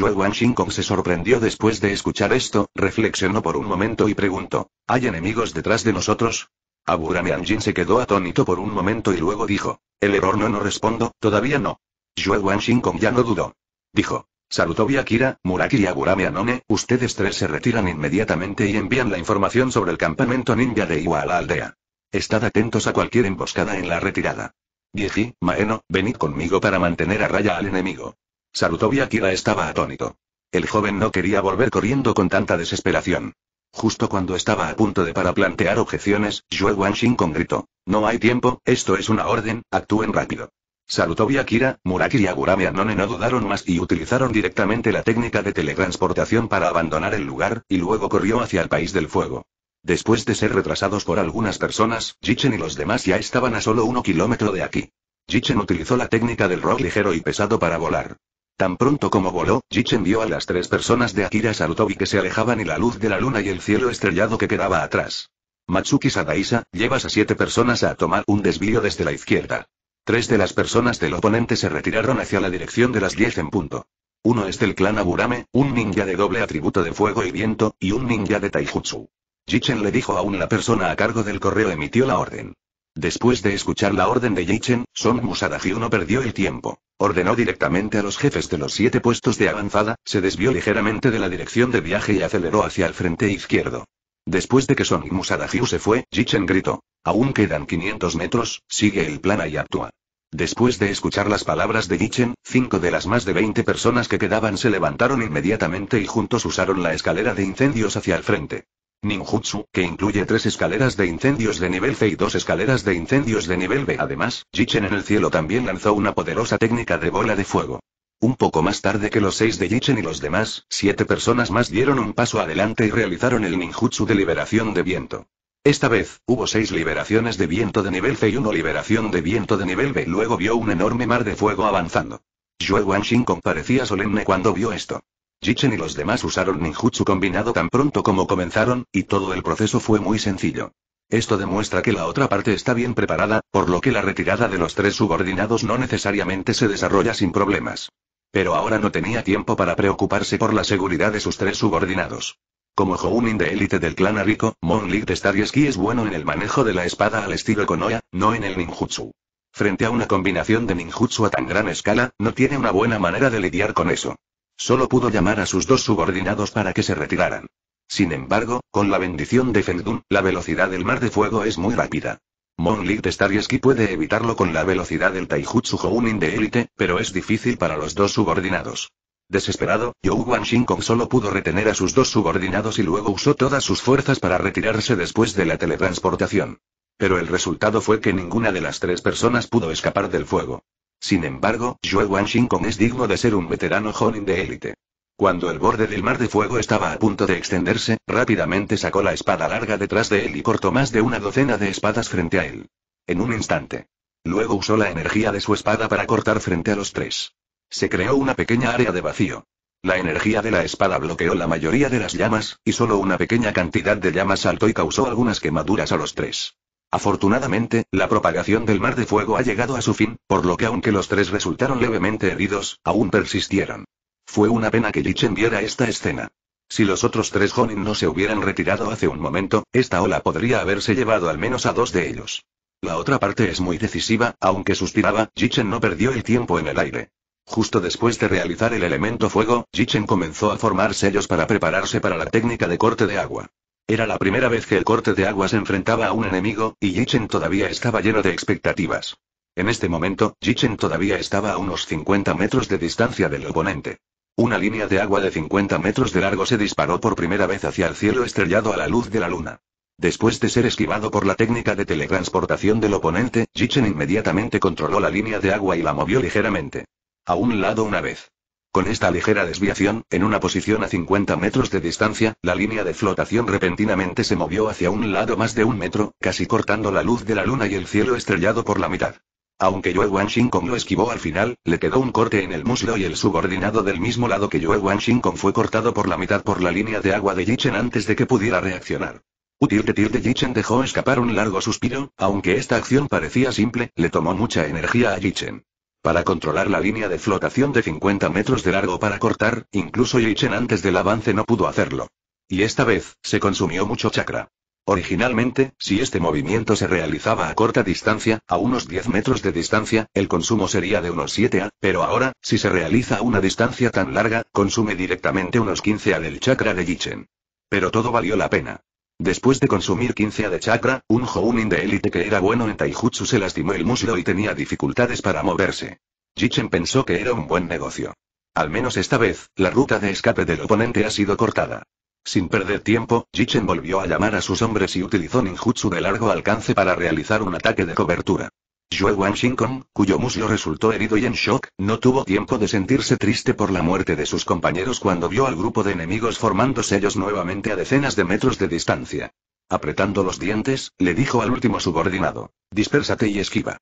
Wang Kong se sorprendió después de escuchar esto, reflexionó por un momento y preguntó. ¿Hay enemigos detrás de nosotros? Aburamean Jin se quedó atónito por un momento y luego dijo. El error no no respondo, todavía no. Wang Kong ya no dudó. Dijo. Saludó Kira, Muraki y Agurame Anone, ustedes tres se retiran inmediatamente y envían la información sobre el campamento ninja de Iwa a la aldea. Estad atentos a cualquier emboscada en la retirada. Dieji, Maeno, venid conmigo para mantener a raya al enemigo. Saludó Kira estaba atónito. El joven no quería volver corriendo con tanta desesperación. Justo cuando estaba a punto de para plantear objeciones, Yue Wang con grito. No hay tiempo, esto es una orden, actúen rápido. Sarutobi Akira, Muraki y Agurame Anone no dudaron más y utilizaron directamente la técnica de teletransportación para abandonar el lugar, y luego corrió hacia el país del fuego. Después de ser retrasados por algunas personas, Jichen y los demás ya estaban a solo uno kilómetro de aquí. Jichen utilizó la técnica del rock ligero y pesado para volar. Tan pronto como voló, Jichen vio a las tres personas de Akira Sarutobi que se alejaban y la luz de la luna y el cielo estrellado que quedaba atrás. Matsuki Sadaisa, llevas a siete personas a tomar un desvío desde la izquierda. Tres de las personas del oponente se retiraron hacia la dirección de las diez en punto. Uno es del clan Aburame, un ninja de doble atributo de fuego y viento, y un ninja de Taijutsu. Jichen le dijo aún la persona a cargo del correo emitió la orden. Después de escuchar la orden de Jichen, Son Musadagiu no perdió el tiempo. Ordenó directamente a los jefes de los siete puestos de avanzada, se desvió ligeramente de la dirección de viaje y aceleró hacia el frente izquierdo. Después de que Sonic Musadagyu se fue, Jichen gritó. Aún quedan 500 metros, sigue el plan y actúa. Después de escuchar las palabras de Jichen, cinco de las más de 20 personas que quedaban se levantaron inmediatamente y juntos usaron la escalera de incendios hacia el frente. Ninjutsu, que incluye tres escaleras de incendios de nivel C y dos escaleras de incendios de nivel B. Además, Jichen en el cielo también lanzó una poderosa técnica de bola de fuego. Un poco más tarde que los seis de Jichen y los demás, siete personas más dieron un paso adelante y realizaron el ninjutsu de liberación de viento. Esta vez, hubo seis liberaciones de viento de nivel C y una liberación de viento de nivel B. Luego vio un enorme mar de fuego avanzando. Yue Wangxin comparecía solemne cuando vio esto. Jichen y los demás usaron ninjutsu combinado tan pronto como comenzaron, y todo el proceso fue muy sencillo. Esto demuestra que la otra parte está bien preparada, por lo que la retirada de los tres subordinados no necesariamente se desarrolla sin problemas. Pero ahora no tenía tiempo para preocuparse por la seguridad de sus tres subordinados. Como Jounin de élite del clan Arico, Lig de Stadieski es bueno en el manejo de la espada al estilo Konoha, no en el ninjutsu. Frente a una combinación de ninjutsu a tan gran escala, no tiene una buena manera de lidiar con eso. Solo pudo llamar a sus dos subordinados para que se retiraran. Sin embargo, con la bendición de Fendun, la velocidad del mar de fuego es muy rápida. Monlik de Staryeski puede evitarlo con la velocidad del Taijutsu Hounin de élite, pero es difícil para los dos subordinados. Desesperado, Yuan kong solo pudo retener a sus dos subordinados y luego usó todas sus fuerzas para retirarse después de la teletransportación. Pero el resultado fue que ninguna de las tres personas pudo escapar del fuego. Sin embargo, Wan Shinkong es digno de ser un veterano Honin de élite. Cuando el borde del mar de fuego estaba a punto de extenderse, rápidamente sacó la espada larga detrás de él y cortó más de una docena de espadas frente a él. En un instante. Luego usó la energía de su espada para cortar frente a los tres. Se creó una pequeña área de vacío. La energía de la espada bloqueó la mayoría de las llamas, y solo una pequeña cantidad de llamas saltó y causó algunas quemaduras a los tres. Afortunadamente, la propagación del mar de fuego ha llegado a su fin, por lo que aunque los tres resultaron levemente heridos, aún persistieron. Fue una pena que Jichen viera esta escena. Si los otros tres Honin no se hubieran retirado hace un momento, esta ola podría haberse llevado al menos a dos de ellos. La otra parte es muy decisiva, aunque suspiraba, Jichen no perdió el tiempo en el aire. Justo después de realizar el elemento fuego, Jichen comenzó a formar sellos para prepararse para la técnica de corte de agua. Era la primera vez que el corte de agua se enfrentaba a un enemigo, y Jichen todavía estaba lleno de expectativas. En este momento, Jichen todavía estaba a unos 50 metros de distancia del oponente. Una línea de agua de 50 metros de largo se disparó por primera vez hacia el cielo estrellado a la luz de la luna. Después de ser esquivado por la técnica de teletransportación del oponente, Jichen inmediatamente controló la línea de agua y la movió ligeramente. A un lado una vez. Con esta ligera desviación, en una posición a 50 metros de distancia, la línea de flotación repentinamente se movió hacia un lado más de un metro, casi cortando la luz de la luna y el cielo estrellado por la mitad. Aunque Yue Wang-Shinkong lo esquivó al final, le quedó un corte en el muslo y el subordinado del mismo lado que Yue wang fue cortado por la mitad por la línea de agua de Yichen antes de que pudiera reaccionar. Tir de Yichen dejó escapar un largo suspiro, aunque esta acción parecía simple, le tomó mucha energía a Yichen. Para controlar la línea de flotación de 50 metros de largo para cortar, incluso Yichen antes del avance no pudo hacerlo. Y esta vez, se consumió mucho chakra. Originalmente, si este movimiento se realizaba a corta distancia, a unos 10 metros de distancia, el consumo sería de unos 7 A, pero ahora, si se realiza a una distancia tan larga, consume directamente unos 15 A del chakra de Yichen. Pero todo valió la pena. Después de consumir 15 A de chakra, un Jounin de élite que era bueno en taijutsu se lastimó el muslo y tenía dificultades para moverse. Jichen pensó que era un buen negocio. Al menos esta vez, la ruta de escape del oponente ha sido cortada. Sin perder tiempo, Jichen volvió a llamar a sus hombres y utilizó ninjutsu de largo alcance para realizar un ataque de cobertura. Yue Wang Shinkong, cuyo muslo resultó herido y en shock, no tuvo tiempo de sentirse triste por la muerte de sus compañeros cuando vio al grupo de enemigos formándose ellos nuevamente a decenas de metros de distancia. Apretando los dientes, le dijo al último subordinado. Dispérsate y esquiva.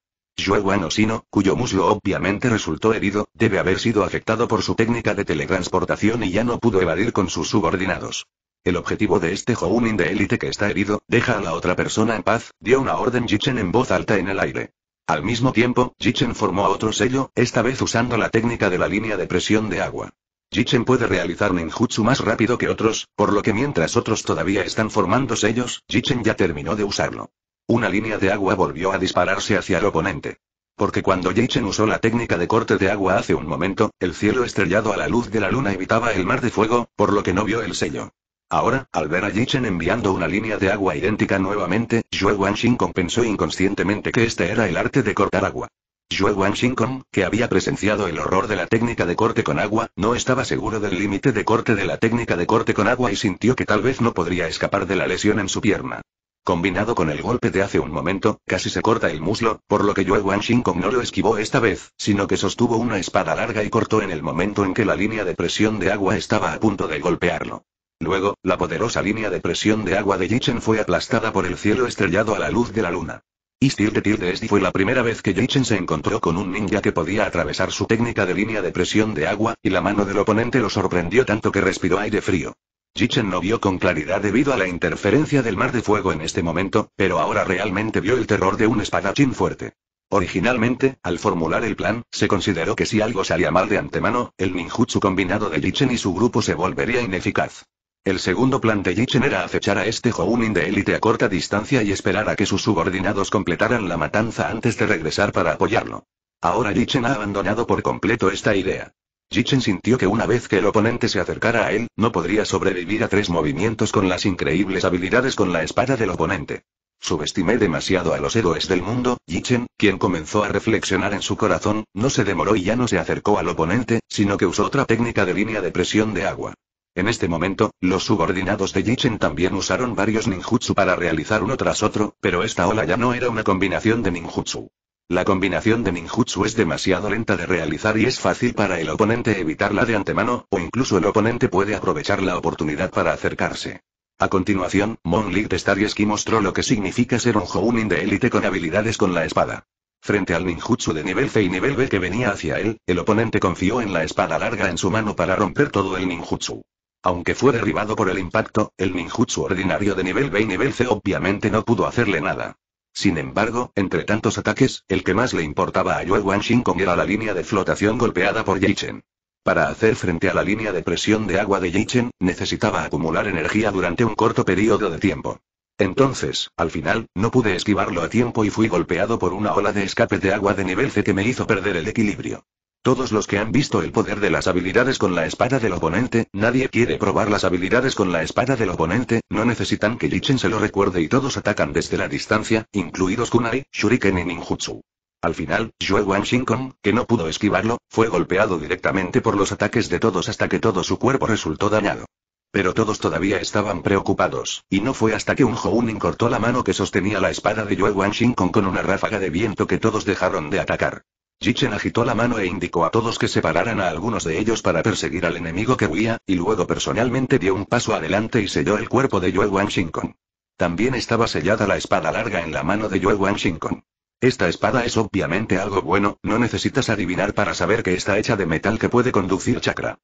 Wan Sino, cuyo muslo obviamente resultó herido, debe haber sido afectado por su técnica de teletransportación y ya no pudo evadir con sus subordinados. El objetivo de este Jounin de élite que está herido, deja a la otra persona en paz, dio una orden Jichen en voz alta en el aire. Al mismo tiempo, Jichen formó otro sello, esta vez usando la técnica de la línea de presión de agua. Jichen puede realizar ninjutsu más rápido que otros, por lo que mientras otros todavía están formando sellos, Jichen ya terminó de usarlo. Una línea de agua volvió a dispararse hacia el oponente. Porque cuando Yichen usó la técnica de corte de agua hace un momento, el cielo estrellado a la luz de la luna evitaba el mar de fuego, por lo que no vio el sello. Ahora, al ver a Yichen enviando una línea de agua idéntica nuevamente, Yue Kong compensó inconscientemente que este era el arte de cortar agua. Yue Kong, que había presenciado el horror de la técnica de corte con agua, no estaba seguro del límite de corte de la técnica de corte con agua y sintió que tal vez no podría escapar de la lesión en su pierna. Combinado con el golpe de hace un momento, casi se corta el muslo, por lo que Yue Shinkong no lo esquivó esta vez, sino que sostuvo una espada larga y cortó en el momento en que la línea de presión de agua estaba a punto de golpearlo. Luego, la poderosa línea de presión de agua de Yichen fue aplastada por el cielo estrellado a la luz de la luna. Y tir de fue la primera vez que Yichen se encontró con un ninja que podía atravesar su técnica de línea de presión de agua, y la mano del oponente lo sorprendió tanto que respiró aire frío. Jichen no vio con claridad debido a la interferencia del mar de fuego en este momento, pero ahora realmente vio el terror de un espadachín fuerte. Originalmente, al formular el plan, se consideró que si algo salía mal de antemano, el ninjutsu combinado de Jichen y su grupo se volvería ineficaz. El segundo plan de Jichen era acechar a este Hounin de élite a corta distancia y esperar a que sus subordinados completaran la matanza antes de regresar para apoyarlo. Ahora Jichen ha abandonado por completo esta idea. Jichen sintió que una vez que el oponente se acercara a él, no podría sobrevivir a tres movimientos con las increíbles habilidades con la espada del oponente. Subestimé demasiado a los héroes del mundo, Jichen, quien comenzó a reflexionar en su corazón, no se demoró y ya no se acercó al oponente, sino que usó otra técnica de línea de presión de agua. En este momento, los subordinados de Jichen también usaron varios ninjutsu para realizar uno tras otro, pero esta ola ya no era una combinación de ninjutsu. La combinación de ninjutsu es demasiado lenta de realizar y es fácil para el oponente evitarla de antemano, o incluso el oponente puede aprovechar la oportunidad para acercarse. A continuación, Mon de Starieski mostró lo que significa ser un Jounin de élite con habilidades con la espada. Frente al ninjutsu de nivel C y nivel B que venía hacia él, el oponente confió en la espada larga en su mano para romper todo el ninjutsu. Aunque fue derribado por el impacto, el ninjutsu ordinario de nivel B y nivel C obviamente no pudo hacerle nada. Sin embargo, entre tantos ataques, el que más le importaba a Yue Yuan Kong era la línea de flotación golpeada por Yichen. Para hacer frente a la línea de presión de agua de Yichen, necesitaba acumular energía durante un corto periodo de tiempo. Entonces, al final, no pude esquivarlo a tiempo y fui golpeado por una ola de escape de agua de nivel C que me hizo perder el equilibrio. Todos los que han visto el poder de las habilidades con la espada del oponente, nadie quiere probar las habilidades con la espada del oponente, no necesitan que Lichen se lo recuerde y todos atacan desde la distancia, incluidos Kunai, Shuriken y Ninjutsu. Al final, Yue Shinkong, que no pudo esquivarlo, fue golpeado directamente por los ataques de todos hasta que todo su cuerpo resultó dañado. Pero todos todavía estaban preocupados, y no fue hasta que un Hounin cortó la mano que sostenía la espada de Yue Shinkong con una ráfaga de viento que todos dejaron de atacar. Jichen agitó la mano e indicó a todos que separaran a algunos de ellos para perseguir al enemigo que huía, y luego personalmente dio un paso adelante y selló el cuerpo de Yue Shinkong. También estaba sellada la espada larga en la mano de Yue Shinkong. Esta espada es obviamente algo bueno, no necesitas adivinar para saber que está hecha de metal que puede conducir chakra.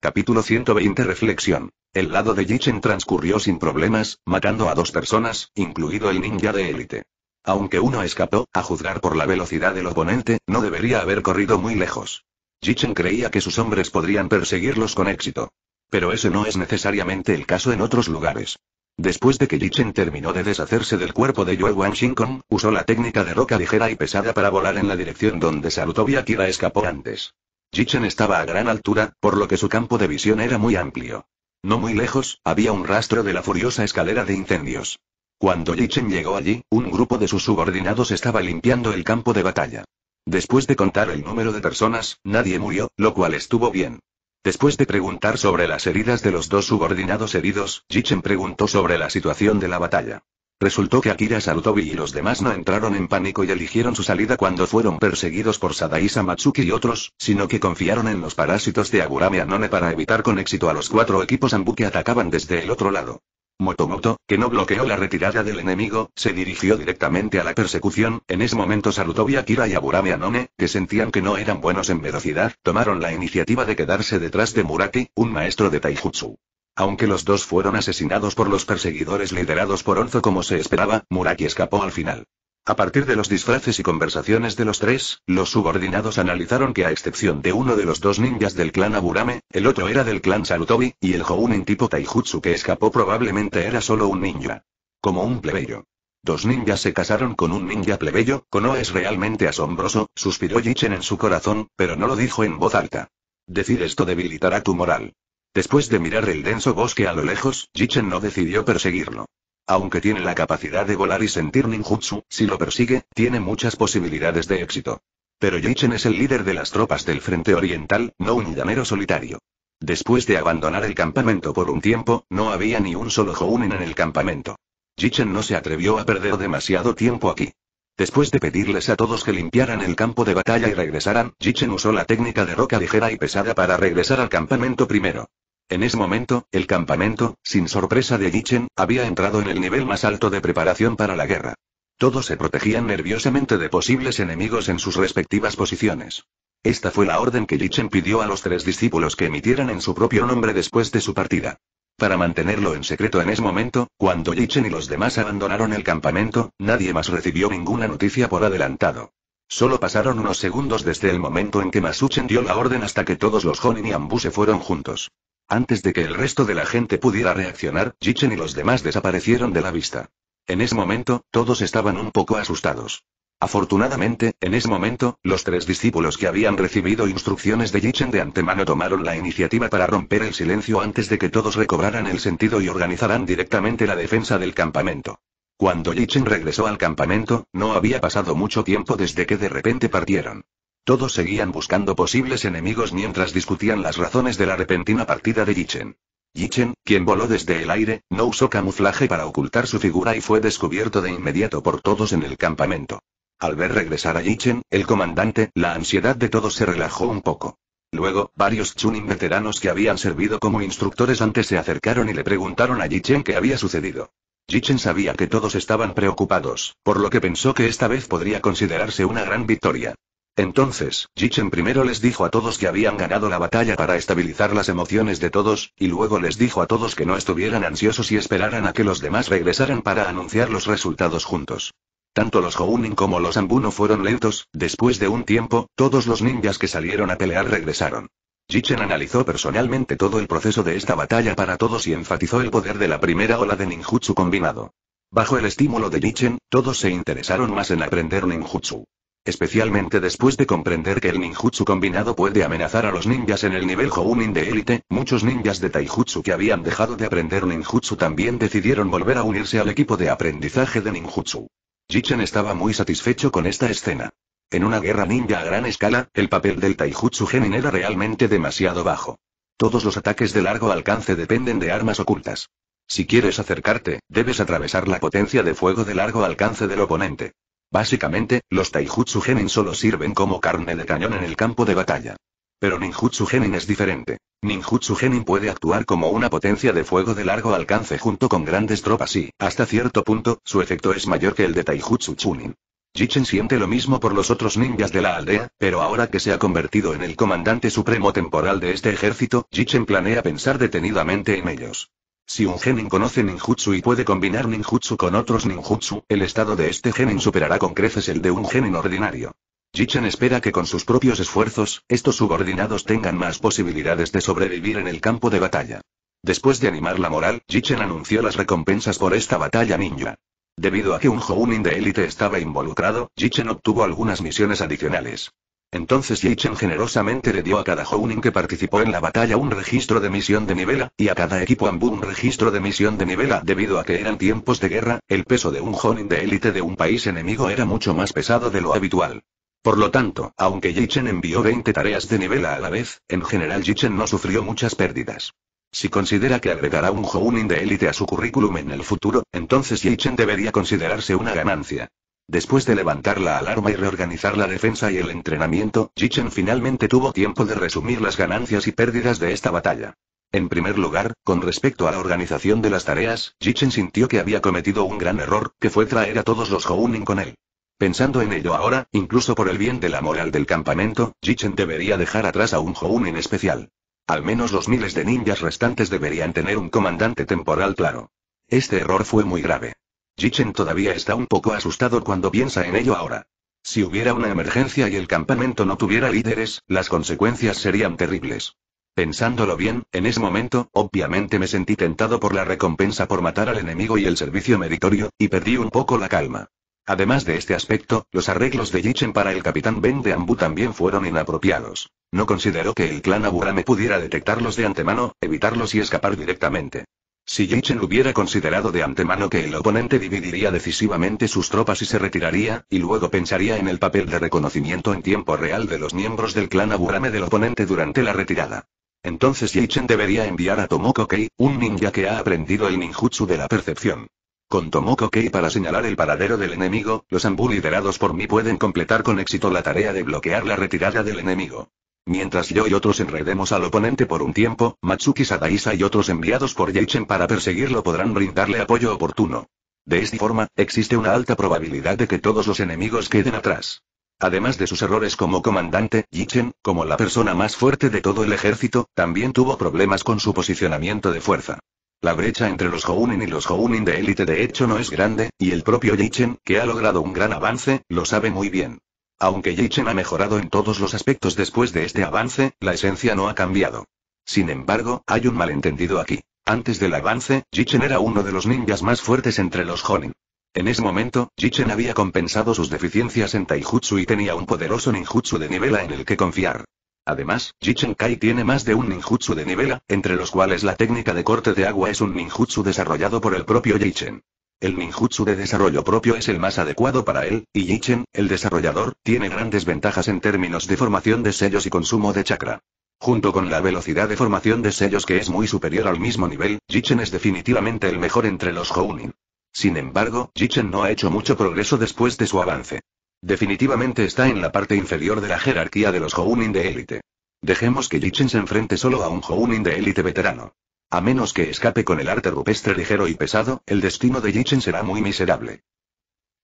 Capítulo 120 Reflexión. El lado de Jichen transcurrió sin problemas, matando a dos personas, incluido el ninja de élite. Aunque uno escapó, a juzgar por la velocidad del oponente, no debería haber corrido muy lejos. Jichen creía que sus hombres podrían perseguirlos con éxito. Pero ese no es necesariamente el caso en otros lugares. Después de que Jichen terminó de deshacerse del cuerpo de Yue Shinkong, usó la técnica de roca ligera y pesada para volar en la dirección donde Sarutobi Akira escapó antes. Jichen estaba a gran altura, por lo que su campo de visión era muy amplio. No muy lejos, había un rastro de la furiosa escalera de incendios. Cuando Yichen llegó allí, un grupo de sus subordinados estaba limpiando el campo de batalla. Después de contar el número de personas, nadie murió, lo cual estuvo bien. Después de preguntar sobre las heridas de los dos subordinados heridos, Yichen preguntó sobre la situación de la batalla. Resultó que Akira Sarutobi y los demás no entraron en pánico y eligieron su salida cuando fueron perseguidos por Sadaisa Matsuki y otros, sino que confiaron en los parásitos de Agurame Anone para evitar con éxito a los cuatro equipos Ambu que atacaban desde el otro lado. Motomoto, que no bloqueó la retirada del enemigo, se dirigió directamente a la persecución, en ese momento Sarutobi Akira y Aburame Anone, que sentían que no eran buenos en velocidad, tomaron la iniciativa de quedarse detrás de Muraki, un maestro de Taijutsu. Aunque los dos fueron asesinados por los perseguidores liderados por Onzo como se esperaba, Muraki escapó al final. A partir de los disfraces y conversaciones de los tres, los subordinados analizaron que a excepción de uno de los dos ninjas del clan Aburame, el otro era del clan Sarutobi, y el en tipo Taijutsu que escapó probablemente era solo un ninja. Como un plebeyo. Dos ninjas se casaron con un ninja plebeyo, Kono es realmente asombroso, suspiró Jichen en su corazón, pero no lo dijo en voz alta. Decir esto debilitará tu moral. Después de mirar el denso bosque a lo lejos, Jichen no decidió perseguirlo. Aunque tiene la capacidad de volar y sentir ninjutsu, si lo persigue, tiene muchas posibilidades de éxito. Pero Yichen es el líder de las tropas del Frente Oriental, no un llanero solitario. Después de abandonar el campamento por un tiempo, no había ni un solo Jounen en el campamento. Jichen no se atrevió a perder demasiado tiempo aquí. Después de pedirles a todos que limpiaran el campo de batalla y regresaran, Jichen usó la técnica de roca ligera y pesada para regresar al campamento primero. En ese momento, el campamento, sin sorpresa de Yichen, había entrado en el nivel más alto de preparación para la guerra. Todos se protegían nerviosamente de posibles enemigos en sus respectivas posiciones. Esta fue la orden que Yichen pidió a los tres discípulos que emitieran en su propio nombre después de su partida. Para mantenerlo en secreto en ese momento, cuando Yichen y los demás abandonaron el campamento, nadie más recibió ninguna noticia por adelantado. Solo pasaron unos segundos desde el momento en que Masuchen dio la orden hasta que todos los Honin y Ambu se fueron juntos. Antes de que el resto de la gente pudiera reaccionar, Jichen y los demás desaparecieron de la vista. En ese momento, todos estaban un poco asustados. Afortunadamente, en ese momento, los tres discípulos que habían recibido instrucciones de Yichen de antemano tomaron la iniciativa para romper el silencio antes de que todos recobraran el sentido y organizaran directamente la defensa del campamento. Cuando Yichen regresó al campamento, no había pasado mucho tiempo desde que de repente partieron. Todos seguían buscando posibles enemigos mientras discutían las razones de la repentina partida de Yichen. Yichen, quien voló desde el aire, no usó camuflaje para ocultar su figura y fue descubierto de inmediato por todos en el campamento. Al ver regresar a Yichen, el comandante, la ansiedad de todos se relajó un poco. Luego, varios Chunin veteranos que habían servido como instructores antes se acercaron y le preguntaron a Yichen qué había sucedido. Yichen sabía que todos estaban preocupados, por lo que pensó que esta vez podría considerarse una gran victoria. Entonces, Jichen primero les dijo a todos que habían ganado la batalla para estabilizar las emociones de todos, y luego les dijo a todos que no estuvieran ansiosos y esperaran a que los demás regresaran para anunciar los resultados juntos. Tanto los Hounin como los Ambuno fueron lentos, después de un tiempo, todos los ninjas que salieron a pelear regresaron. Jichen analizó personalmente todo el proceso de esta batalla para todos y enfatizó el poder de la primera ola de ninjutsu combinado. Bajo el estímulo de Jichen, todos se interesaron más en aprender ninjutsu. Especialmente después de comprender que el ninjutsu combinado puede amenazar a los ninjas en el nivel Jounin de élite, muchos ninjas de taijutsu que habían dejado de aprender ninjutsu también decidieron volver a unirse al equipo de aprendizaje de ninjutsu. Jichen estaba muy satisfecho con esta escena. En una guerra ninja a gran escala, el papel del taijutsu genin era realmente demasiado bajo. Todos los ataques de largo alcance dependen de armas ocultas. Si quieres acercarte, debes atravesar la potencia de fuego de largo alcance del oponente. Básicamente, los Taijutsu Genin solo sirven como carne de cañón en el campo de batalla. Pero Ninjutsu Genin es diferente. Ninjutsu Genin puede actuar como una potencia de fuego de largo alcance junto con grandes tropas y, hasta cierto punto, su efecto es mayor que el de Taijutsu Chunin. Jichen siente lo mismo por los otros ninjas de la aldea, pero ahora que se ha convertido en el comandante supremo temporal de este ejército, Jichen planea pensar detenidamente en ellos. Si un genin conoce ninjutsu y puede combinar ninjutsu con otros ninjutsu, el estado de este genin superará con creces el de un genin ordinario. Jichen espera que con sus propios esfuerzos, estos subordinados tengan más posibilidades de sobrevivir en el campo de batalla. Después de animar la moral, Jichen anunció las recompensas por esta batalla ninja. Debido a que un Jounin de élite estaba involucrado, Jichen obtuvo algunas misiones adicionales. Entonces Yichen generosamente le dio a cada Jounin que participó en la batalla un registro de misión de nivela, y a cada equipo Ambu un registro de misión de nivela. Debido a que eran tiempos de guerra, el peso de un Jounin de élite de un país enemigo era mucho más pesado de lo habitual. Por lo tanto, aunque Yichen envió 20 tareas de nivela a la vez, en general Yichen no sufrió muchas pérdidas. Si considera que agregará un Jounin de élite a su currículum en el futuro, entonces Yichen debería considerarse una ganancia. Después de levantar la alarma y reorganizar la defensa y el entrenamiento, Jichen finalmente tuvo tiempo de resumir las ganancias y pérdidas de esta batalla. En primer lugar, con respecto a la organización de las tareas, Jichen sintió que había cometido un gran error, que fue traer a todos los Hounin con él. Pensando en ello ahora, incluso por el bien de la moral del campamento, Jichen debería dejar atrás a un Hounin especial. Al menos los miles de ninjas restantes deberían tener un comandante temporal claro. Este error fue muy grave. Jichen todavía está un poco asustado cuando piensa en ello ahora. Si hubiera una emergencia y el campamento no tuviera líderes, las consecuencias serían terribles. Pensándolo bien, en ese momento, obviamente me sentí tentado por la recompensa por matar al enemigo y el servicio meritorio, y perdí un poco la calma. Además de este aspecto, los arreglos de Jichen para el capitán Ben de Ambu también fueron inapropiados. No consideró que el clan Aburame pudiera detectarlos de antemano, evitarlos y escapar directamente. Si Yichen hubiera considerado de antemano que el oponente dividiría decisivamente sus tropas y se retiraría, y luego pensaría en el papel de reconocimiento en tiempo real de los miembros del clan Aburame del oponente durante la retirada. Entonces Yichen debería enviar a Tomoko un ninja que ha aprendido el ninjutsu de la percepción. Con Tomoko Kei para señalar el paradero del enemigo, los Anbu liderados por mí pueden completar con éxito la tarea de bloquear la retirada del enemigo. Mientras yo y otros enredemos al oponente por un tiempo, Matsuki Sadaisa y otros enviados por Yeichen para perseguirlo podrán brindarle apoyo oportuno. De esta forma, existe una alta probabilidad de que todos los enemigos queden atrás. Además de sus errores como comandante, Yichen, como la persona más fuerte de todo el ejército, también tuvo problemas con su posicionamiento de fuerza. La brecha entre los Hounin y los Hounin de élite de hecho no es grande, y el propio Yichen, que ha logrado un gran avance, lo sabe muy bien. Aunque Yichen ha mejorado en todos los aspectos después de este avance, la esencia no ha cambiado. Sin embargo, hay un malentendido aquí. Antes del avance, Jichen era uno de los ninjas más fuertes entre los Honin. En ese momento, Jichen había compensado sus deficiencias en Taijutsu y tenía un poderoso ninjutsu de nivela en el que confiar. Además, Jichen Kai tiene más de un ninjutsu de nivela, entre los cuales la técnica de corte de agua es un ninjutsu desarrollado por el propio Jichen. El ninjutsu de desarrollo propio es el más adecuado para él, y Yichen, el desarrollador, tiene grandes ventajas en términos de formación de sellos y consumo de chakra. Junto con la velocidad de formación de sellos que es muy superior al mismo nivel, Yichen es definitivamente el mejor entre los Hounin. Sin embargo, Yichen no ha hecho mucho progreso después de su avance. Definitivamente está en la parte inferior de la jerarquía de los Hounin de élite. Dejemos que Yichen se enfrente solo a un Hounin de élite veterano. A menos que escape con el arte rupestre ligero y pesado, el destino de Yichen será muy miserable.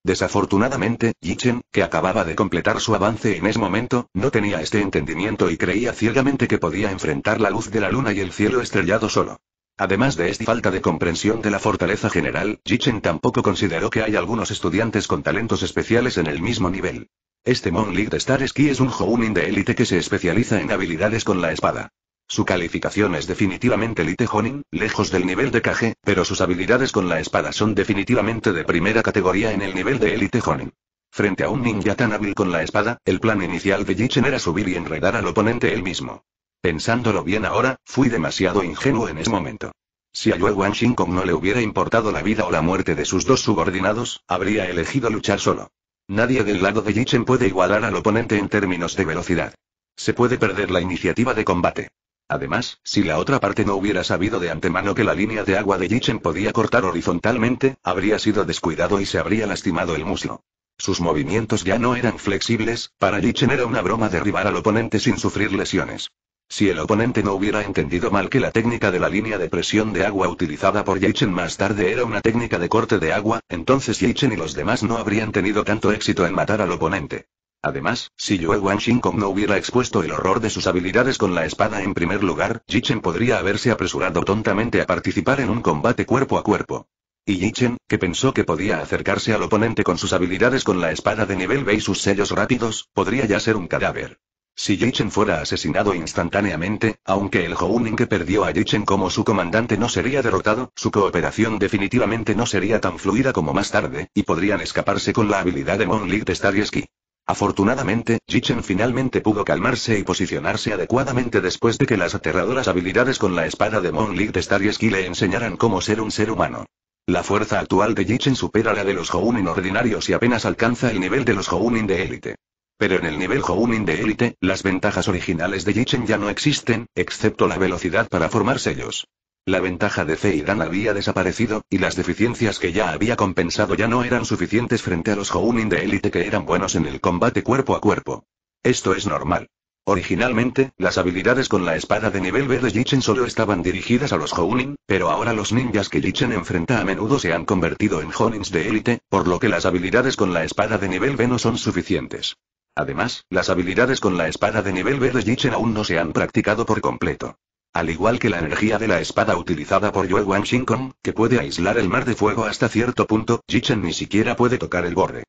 Desafortunadamente, Yichen, que acababa de completar su avance en ese momento, no tenía este entendimiento y creía ciegamente que podía enfrentar la luz de la luna y el cielo estrellado solo. Además de esta falta de comprensión de la fortaleza general, Yichen tampoco consideró que hay algunos estudiantes con talentos especiales en el mismo nivel. Este League de Star Ski es un Jounin de élite que se especializa en habilidades con la espada. Su calificación es definitivamente Elite Honin, lejos del nivel de KG, pero sus habilidades con la espada son definitivamente de primera categoría en el nivel de Elite Honin. Frente a un ninja tan hábil con la espada, el plan inicial de Jichen era subir y enredar al oponente él mismo. Pensándolo bien ahora, fui demasiado ingenuo en ese momento. Si a Yue Wang Shinkong no le hubiera importado la vida o la muerte de sus dos subordinados, habría elegido luchar solo. Nadie del lado de Jichen puede igualar al oponente en términos de velocidad. Se puede perder la iniciativa de combate. Además, si la otra parte no hubiera sabido de antemano que la línea de agua de Yichen podía cortar horizontalmente, habría sido descuidado y se habría lastimado el muslo. Sus movimientos ya no eran flexibles, para Yichen era una broma derribar al oponente sin sufrir lesiones. Si el oponente no hubiera entendido mal que la técnica de la línea de presión de agua utilizada por Yichen más tarde era una técnica de corte de agua, entonces Yichen y los demás no habrían tenido tanto éxito en matar al oponente. Además, si Yue wang no hubiera expuesto el horror de sus habilidades con la espada en primer lugar, Yichen podría haberse apresurado tontamente a participar en un combate cuerpo a cuerpo. Y Yichen, que pensó que podía acercarse al oponente con sus habilidades con la espada de nivel B y sus sellos rápidos, podría ya ser un cadáver. Si Yichen fuera asesinado instantáneamente, aunque el Hounin que perdió a Yichen como su comandante no sería derrotado, su cooperación definitivamente no sería tan fluida como más tarde, y podrían escaparse con la habilidad de Starry Ski. Afortunadamente, Jichen finalmente pudo calmarse y posicionarse adecuadamente después de que las aterradoras habilidades con la espada de League de Starieski le enseñaran cómo ser un ser humano. La fuerza actual de Jichen supera la de los Jounin ordinarios y apenas alcanza el nivel de los Jounin de élite. Pero en el nivel Jounin de élite, las ventajas originales de Jichen ya no existen, excepto la velocidad para formar sellos. La ventaja de Zeidan había desaparecido, y las deficiencias que ya había compensado ya no eran suficientes frente a los Hounin de élite que eran buenos en el combate cuerpo a cuerpo. Esto es normal. Originalmente, las habilidades con la espada de nivel B de solo estaban dirigidas a los Hounin, pero ahora los ninjas que Jichen enfrenta a menudo se han convertido en Hounins de élite, por lo que las habilidades con la espada de nivel B no son suficientes. Además, las habilidades con la espada de nivel B de aún no se han practicado por completo. Al igual que la energía de la espada utilizada por Yue Wang Kong, que puede aislar el mar de fuego hasta cierto punto, Jichen ni siquiera puede tocar el borde.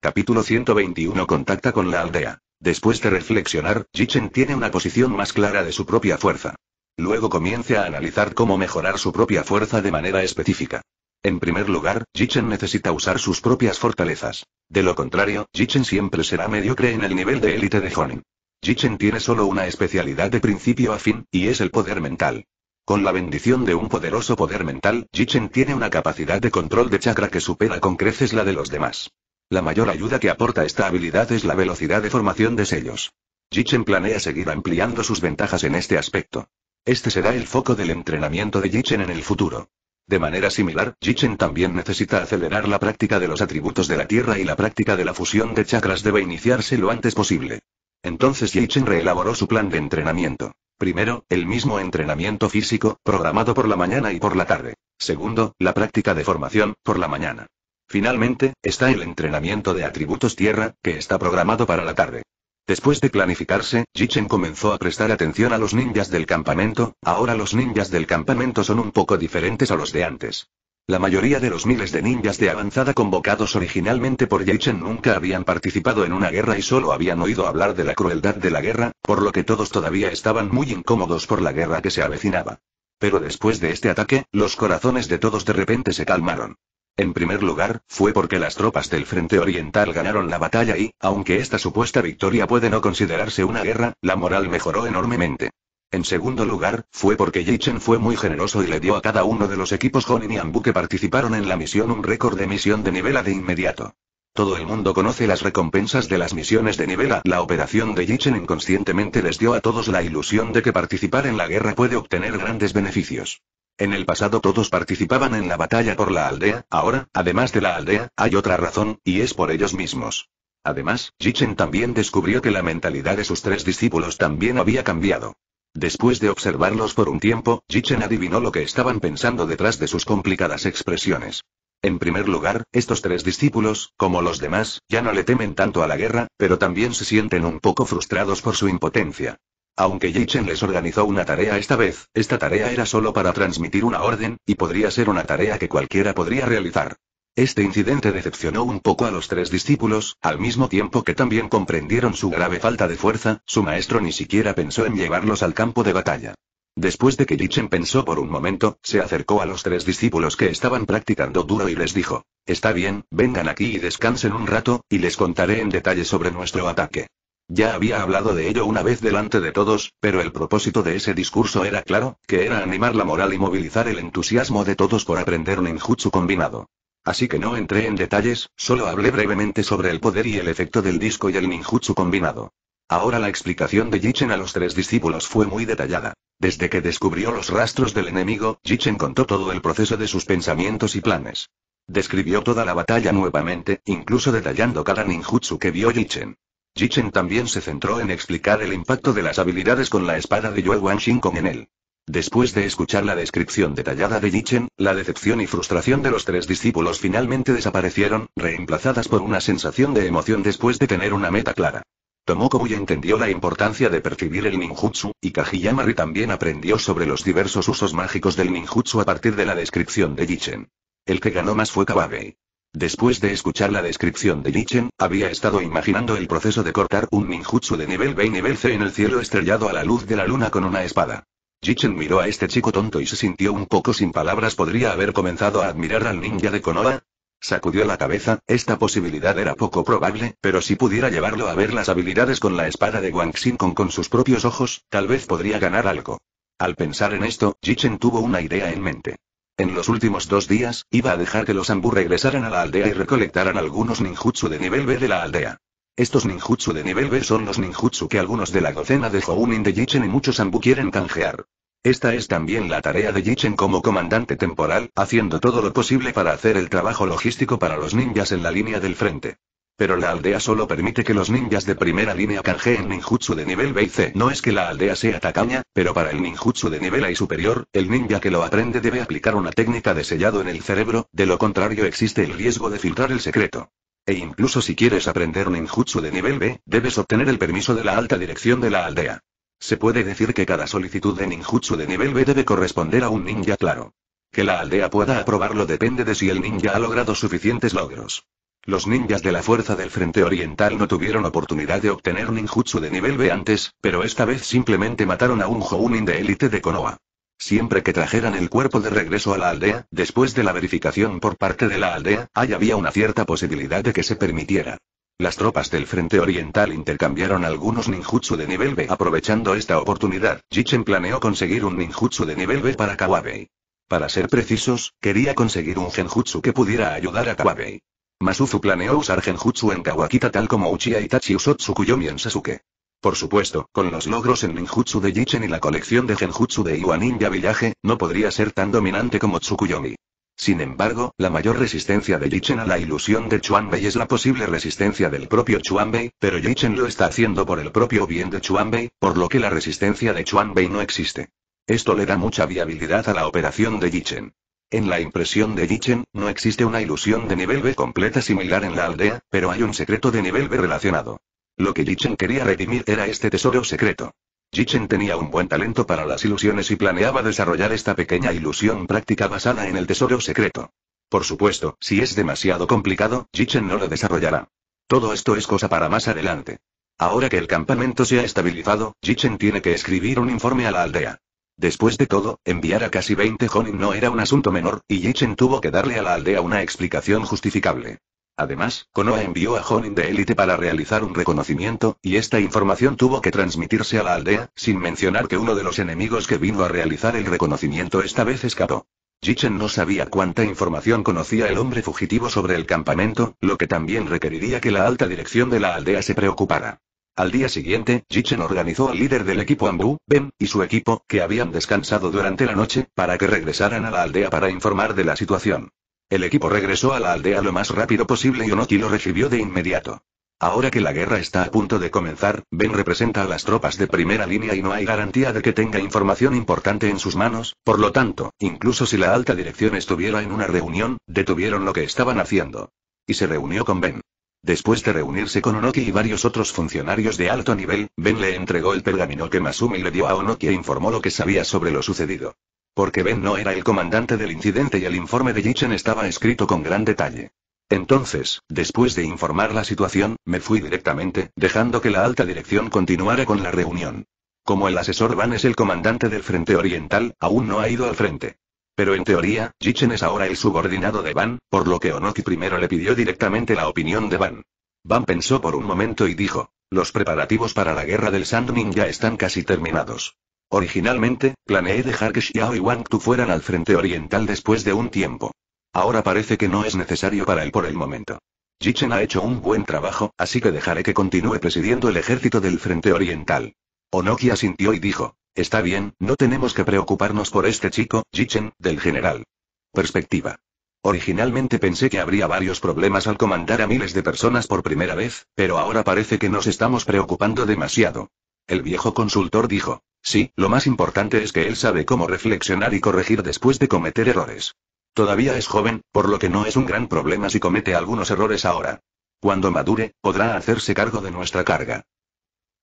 Capítulo 121 Contacta con la aldea. Después de reflexionar, Jichen tiene una posición más clara de su propia fuerza. Luego comienza a analizar cómo mejorar su propia fuerza de manera específica. En primer lugar, Jichen necesita usar sus propias fortalezas. De lo contrario, Jichen siempre será mediocre en el nivel de élite de Honin. Jichen tiene solo una especialidad de principio a fin, y es el poder mental. Con la bendición de un poderoso poder mental, Jichen tiene una capacidad de control de chakra que supera con creces la de los demás. La mayor ayuda que aporta esta habilidad es la velocidad de formación de sellos. Jichen planea seguir ampliando sus ventajas en este aspecto. Este será el foco del entrenamiento de Jichen en el futuro. De manera similar, Jichen también necesita acelerar la práctica de los atributos de la tierra y la práctica de la fusión de chakras debe iniciarse lo antes posible. Entonces Yichen reelaboró su plan de entrenamiento. Primero, el mismo entrenamiento físico, programado por la mañana y por la tarde. Segundo, la práctica de formación, por la mañana. Finalmente, está el entrenamiento de atributos tierra, que está programado para la tarde. Después de planificarse, Jichen comenzó a prestar atención a los ninjas del campamento, ahora los ninjas del campamento son un poco diferentes a los de antes. La mayoría de los miles de ninjas de avanzada convocados originalmente por Yeichen nunca habían participado en una guerra y solo habían oído hablar de la crueldad de la guerra, por lo que todos todavía estaban muy incómodos por la guerra que se avecinaba. Pero después de este ataque, los corazones de todos de repente se calmaron. En primer lugar, fue porque las tropas del Frente Oriental ganaron la batalla y, aunque esta supuesta victoria puede no considerarse una guerra, la moral mejoró enormemente. En segundo lugar, fue porque Yichen fue muy generoso y le dio a cada uno de los equipos Honin y Ambu que participaron en la misión un récord de misión de nivela de inmediato. Todo el mundo conoce las recompensas de las misiones de nivela. La operación de Yichen inconscientemente les dio a todos la ilusión de que participar en la guerra puede obtener grandes beneficios. En el pasado todos participaban en la batalla por la aldea, ahora, además de la aldea, hay otra razón, y es por ellos mismos. Además, Yichen también descubrió que la mentalidad de sus tres discípulos también había cambiado. Después de observarlos por un tiempo, Jichen adivinó lo que estaban pensando detrás de sus complicadas expresiones. En primer lugar, estos tres discípulos, como los demás, ya no le temen tanto a la guerra, pero también se sienten un poco frustrados por su impotencia. Aunque Yichen les organizó una tarea esta vez, esta tarea era solo para transmitir una orden, y podría ser una tarea que cualquiera podría realizar. Este incidente decepcionó un poco a los tres discípulos, al mismo tiempo que también comprendieron su grave falta de fuerza, su maestro ni siquiera pensó en llevarlos al campo de batalla. Después de que Yichen pensó por un momento, se acercó a los tres discípulos que estaban practicando duro y les dijo, Está bien, vengan aquí y descansen un rato, y les contaré en detalle sobre nuestro ataque. Ya había hablado de ello una vez delante de todos, pero el propósito de ese discurso era claro, que era animar la moral y movilizar el entusiasmo de todos por aprender ninjutsu combinado. Así que no entré en detalles, solo hablé brevemente sobre el poder y el efecto del disco y el ninjutsu combinado. Ahora la explicación de Jichen a los tres discípulos fue muy detallada. Desde que descubrió los rastros del enemigo, Jichen contó todo el proceso de sus pensamientos y planes. Describió toda la batalla nuevamente, incluso detallando cada ninjutsu que vio Jichen. Jichen también se centró en explicar el impacto de las habilidades con la espada de Yue Shin con en él. Después de escuchar la descripción detallada de Yichen, la decepción y frustración de los tres discípulos finalmente desaparecieron, reemplazadas por una sensación de emoción después de tener una meta clara. Tomoko ya entendió la importancia de percibir el ninjutsu, y ri también aprendió sobre los diversos usos mágicos del ninjutsu a partir de la descripción de Yichen. El que ganó más fue Kawabe. Después de escuchar la descripción de Yichen, había estado imaginando el proceso de cortar un ninjutsu de nivel B y nivel C en el cielo estrellado a la luz de la luna con una espada. Jichen miró a este chico tonto y se sintió un poco sin palabras. Podría haber comenzado a admirar al ninja de Konoha. Sacudió la cabeza, esta posibilidad era poco probable, pero si pudiera llevarlo a ver las habilidades con la espada de Guangxin con, con sus propios ojos, tal vez podría ganar algo. Al pensar en esto, Jichen tuvo una idea en mente. En los últimos dos días, iba a dejar que los Ambu regresaran a la aldea y recolectaran algunos ninjutsu de nivel B de la aldea. Estos ninjutsu de nivel B son los ninjutsu que algunos de la docena de Jounin de Jichen y muchos Anbu quieren canjear. Esta es también la tarea de Jichen como comandante temporal, haciendo todo lo posible para hacer el trabajo logístico para los ninjas en la línea del frente. Pero la aldea solo permite que los ninjas de primera línea canjeen ninjutsu de nivel B y C. No es que la aldea sea tacaña, pero para el ninjutsu de nivel A y superior, el ninja que lo aprende debe aplicar una técnica de sellado en el cerebro, de lo contrario existe el riesgo de filtrar el secreto. E incluso si quieres aprender ninjutsu de nivel B, debes obtener el permiso de la alta dirección de la aldea. Se puede decir que cada solicitud de ninjutsu de nivel B debe corresponder a un ninja claro. Que la aldea pueda aprobarlo depende de si el ninja ha logrado suficientes logros. Los ninjas de la Fuerza del Frente Oriental no tuvieron oportunidad de obtener ninjutsu de nivel B antes, pero esta vez simplemente mataron a un Jounin de élite de Konoha. Siempre que trajeran el cuerpo de regreso a la aldea, después de la verificación por parte de la aldea, ahí había una cierta posibilidad de que se permitiera. Las tropas del Frente Oriental intercambiaron algunos ninjutsu de nivel B. Aprovechando esta oportunidad, Jichen planeó conseguir un ninjutsu de nivel B para Kawabei. Para ser precisos, quería conseguir un genjutsu que pudiera ayudar a Kawabei. Masuzu planeó usar genjutsu en Kawakita tal como Uchiha Itachi usó Tsukuyomi en Sasuke. Por supuesto, con los logros en ninjutsu de Yichen y la colección de genjutsu de Iwa Ninja Villaje, no podría ser tan dominante como Tsukuyomi. Sin embargo, la mayor resistencia de Yichen a la ilusión de Chuanbei es la posible resistencia del propio Chuanbei, pero Yichen lo está haciendo por el propio bien de Chuanbei, por lo que la resistencia de Chuanbei no existe. Esto le da mucha viabilidad a la operación de Yichen. En la impresión de Yichen, no existe una ilusión de nivel B completa similar en la aldea, pero hay un secreto de nivel B relacionado. Lo que Yichen quería redimir era este tesoro secreto. Yichen tenía un buen talento para las ilusiones y planeaba desarrollar esta pequeña ilusión práctica basada en el tesoro secreto. Por supuesto, si es demasiado complicado, Yichen no lo desarrollará. Todo esto es cosa para más adelante. Ahora que el campamento se ha estabilizado, Yichen tiene que escribir un informe a la aldea. Después de todo, enviar a casi 20 Honin no era un asunto menor, y Yichen tuvo que darle a la aldea una explicación justificable. Además, Konoha envió a Honin de élite para realizar un reconocimiento, y esta información tuvo que transmitirse a la aldea, sin mencionar que uno de los enemigos que vino a realizar el reconocimiento esta vez escapó. Jichen no sabía cuánta información conocía el hombre fugitivo sobre el campamento, lo que también requeriría que la alta dirección de la aldea se preocupara. Al día siguiente, Jichen organizó al líder del equipo Ambu, Ben, y su equipo, que habían descansado durante la noche, para que regresaran a la aldea para informar de la situación. El equipo regresó a la aldea lo más rápido posible y Onoki lo recibió de inmediato. Ahora que la guerra está a punto de comenzar, Ben representa a las tropas de primera línea y no hay garantía de que tenga información importante en sus manos, por lo tanto, incluso si la alta dirección estuviera en una reunión, detuvieron lo que estaban haciendo. Y se reunió con Ben. Después de reunirse con Onoki y varios otros funcionarios de alto nivel, Ben le entregó el pergamino que Masumi le dio a Onoki e informó lo que sabía sobre lo sucedido. Porque Ben no era el comandante del incidente y el informe de Jichen estaba escrito con gran detalle. Entonces, después de informar la situación, me fui directamente, dejando que la alta dirección continuara con la reunión. Como el asesor Van es el comandante del Frente Oriental, aún no ha ido al frente. Pero en teoría, Jichen es ahora el subordinado de Van, por lo que Onoki primero le pidió directamente la opinión de Van. Van pensó por un momento y dijo, los preparativos para la guerra del Sandning ya están casi terminados. Originalmente, planeé dejar que Xiao y Wang Tu fueran al frente oriental después de un tiempo. Ahora parece que no es necesario para él por el momento. Jichen ha hecho un buen trabajo, así que dejaré que continúe presidiendo el ejército del frente oriental. Onoki asintió y dijo, está bien, no tenemos que preocuparnos por este chico, Jichen, del general. Perspectiva. Originalmente pensé que habría varios problemas al comandar a miles de personas por primera vez, pero ahora parece que nos estamos preocupando demasiado. El viejo consultor dijo. Sí, lo más importante es que él sabe cómo reflexionar y corregir después de cometer errores. Todavía es joven, por lo que no es un gran problema si comete algunos errores ahora. Cuando madure, podrá hacerse cargo de nuestra carga.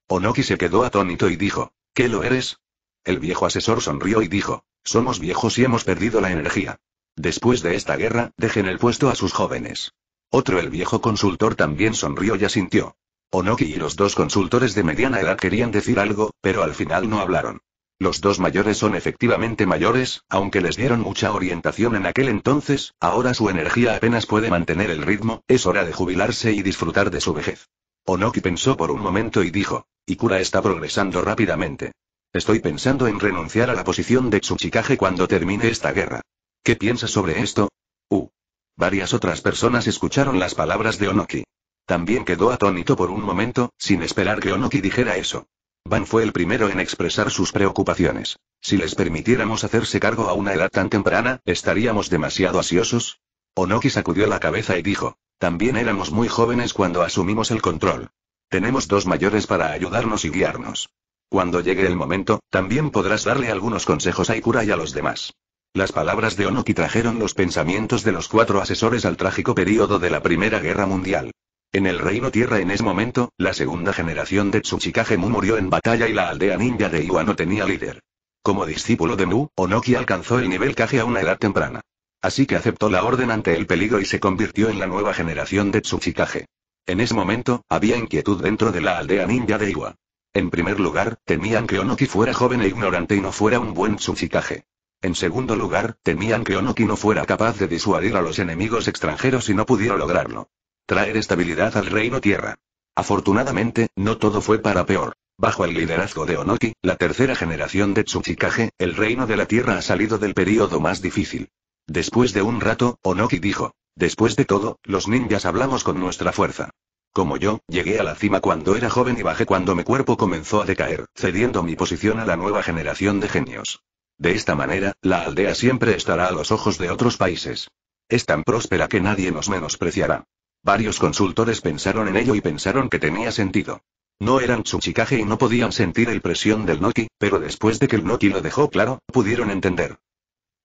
Onoki se quedó atónito y dijo, ¿qué lo eres? El viejo asesor sonrió y dijo, somos viejos y hemos perdido la energía. Después de esta guerra, dejen el puesto a sus jóvenes. Otro el viejo consultor también sonrió y asintió. Onoki y los dos consultores de mediana edad querían decir algo, pero al final no hablaron. Los dos mayores son efectivamente mayores, aunque les dieron mucha orientación en aquel entonces, ahora su energía apenas puede mantener el ritmo, es hora de jubilarse y disfrutar de su vejez. Onoki pensó por un momento y dijo, Ikura está progresando rápidamente. Estoy pensando en renunciar a la posición de Tsuchikage cuando termine esta guerra. ¿Qué piensas sobre esto? Uh. Varias otras personas escucharon las palabras de Onoki. También quedó atónito por un momento, sin esperar que Onoki dijera eso. Van fue el primero en expresar sus preocupaciones. Si les permitiéramos hacerse cargo a una edad tan temprana, ¿estaríamos demasiado ansiosos? Onoki sacudió la cabeza y dijo, también éramos muy jóvenes cuando asumimos el control. Tenemos dos mayores para ayudarnos y guiarnos. Cuando llegue el momento, también podrás darle algunos consejos a Ikura y a los demás. Las palabras de Onoki trajeron los pensamientos de los cuatro asesores al trágico período de la Primera Guerra Mundial. En el Reino Tierra en ese momento, la segunda generación de Tsuchikage-mu murió en batalla y la aldea ninja de Iwa no tenía líder. Como discípulo de Mu, Onoki alcanzó el nivel Kage a una edad temprana. Así que aceptó la orden ante el peligro y se convirtió en la nueva generación de Tsuchikage. En ese momento, había inquietud dentro de la aldea ninja de Iwa. En primer lugar, temían que Onoki fuera joven e ignorante y no fuera un buen Tsuchikage. En segundo lugar, temían que Onoki no fuera capaz de disuadir a los enemigos extranjeros y no pudiera lograrlo. Traer estabilidad al reino tierra. Afortunadamente, no todo fue para peor. Bajo el liderazgo de Onoki, la tercera generación de Tsuchikage, el reino de la tierra ha salido del período más difícil. Después de un rato, Onoki dijo, después de todo, los ninjas hablamos con nuestra fuerza. Como yo, llegué a la cima cuando era joven y bajé cuando mi cuerpo comenzó a decaer, cediendo mi posición a la nueva generación de genios. De esta manera, la aldea siempre estará a los ojos de otros países. Es tan próspera que nadie nos menospreciará. Varios consultores pensaron en ello y pensaron que tenía sentido. No eran Tsuchikage y no podían sentir el presión del Noki, pero después de que el Noki lo dejó claro, pudieron entender.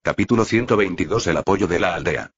Capítulo 122 El apoyo de la aldea.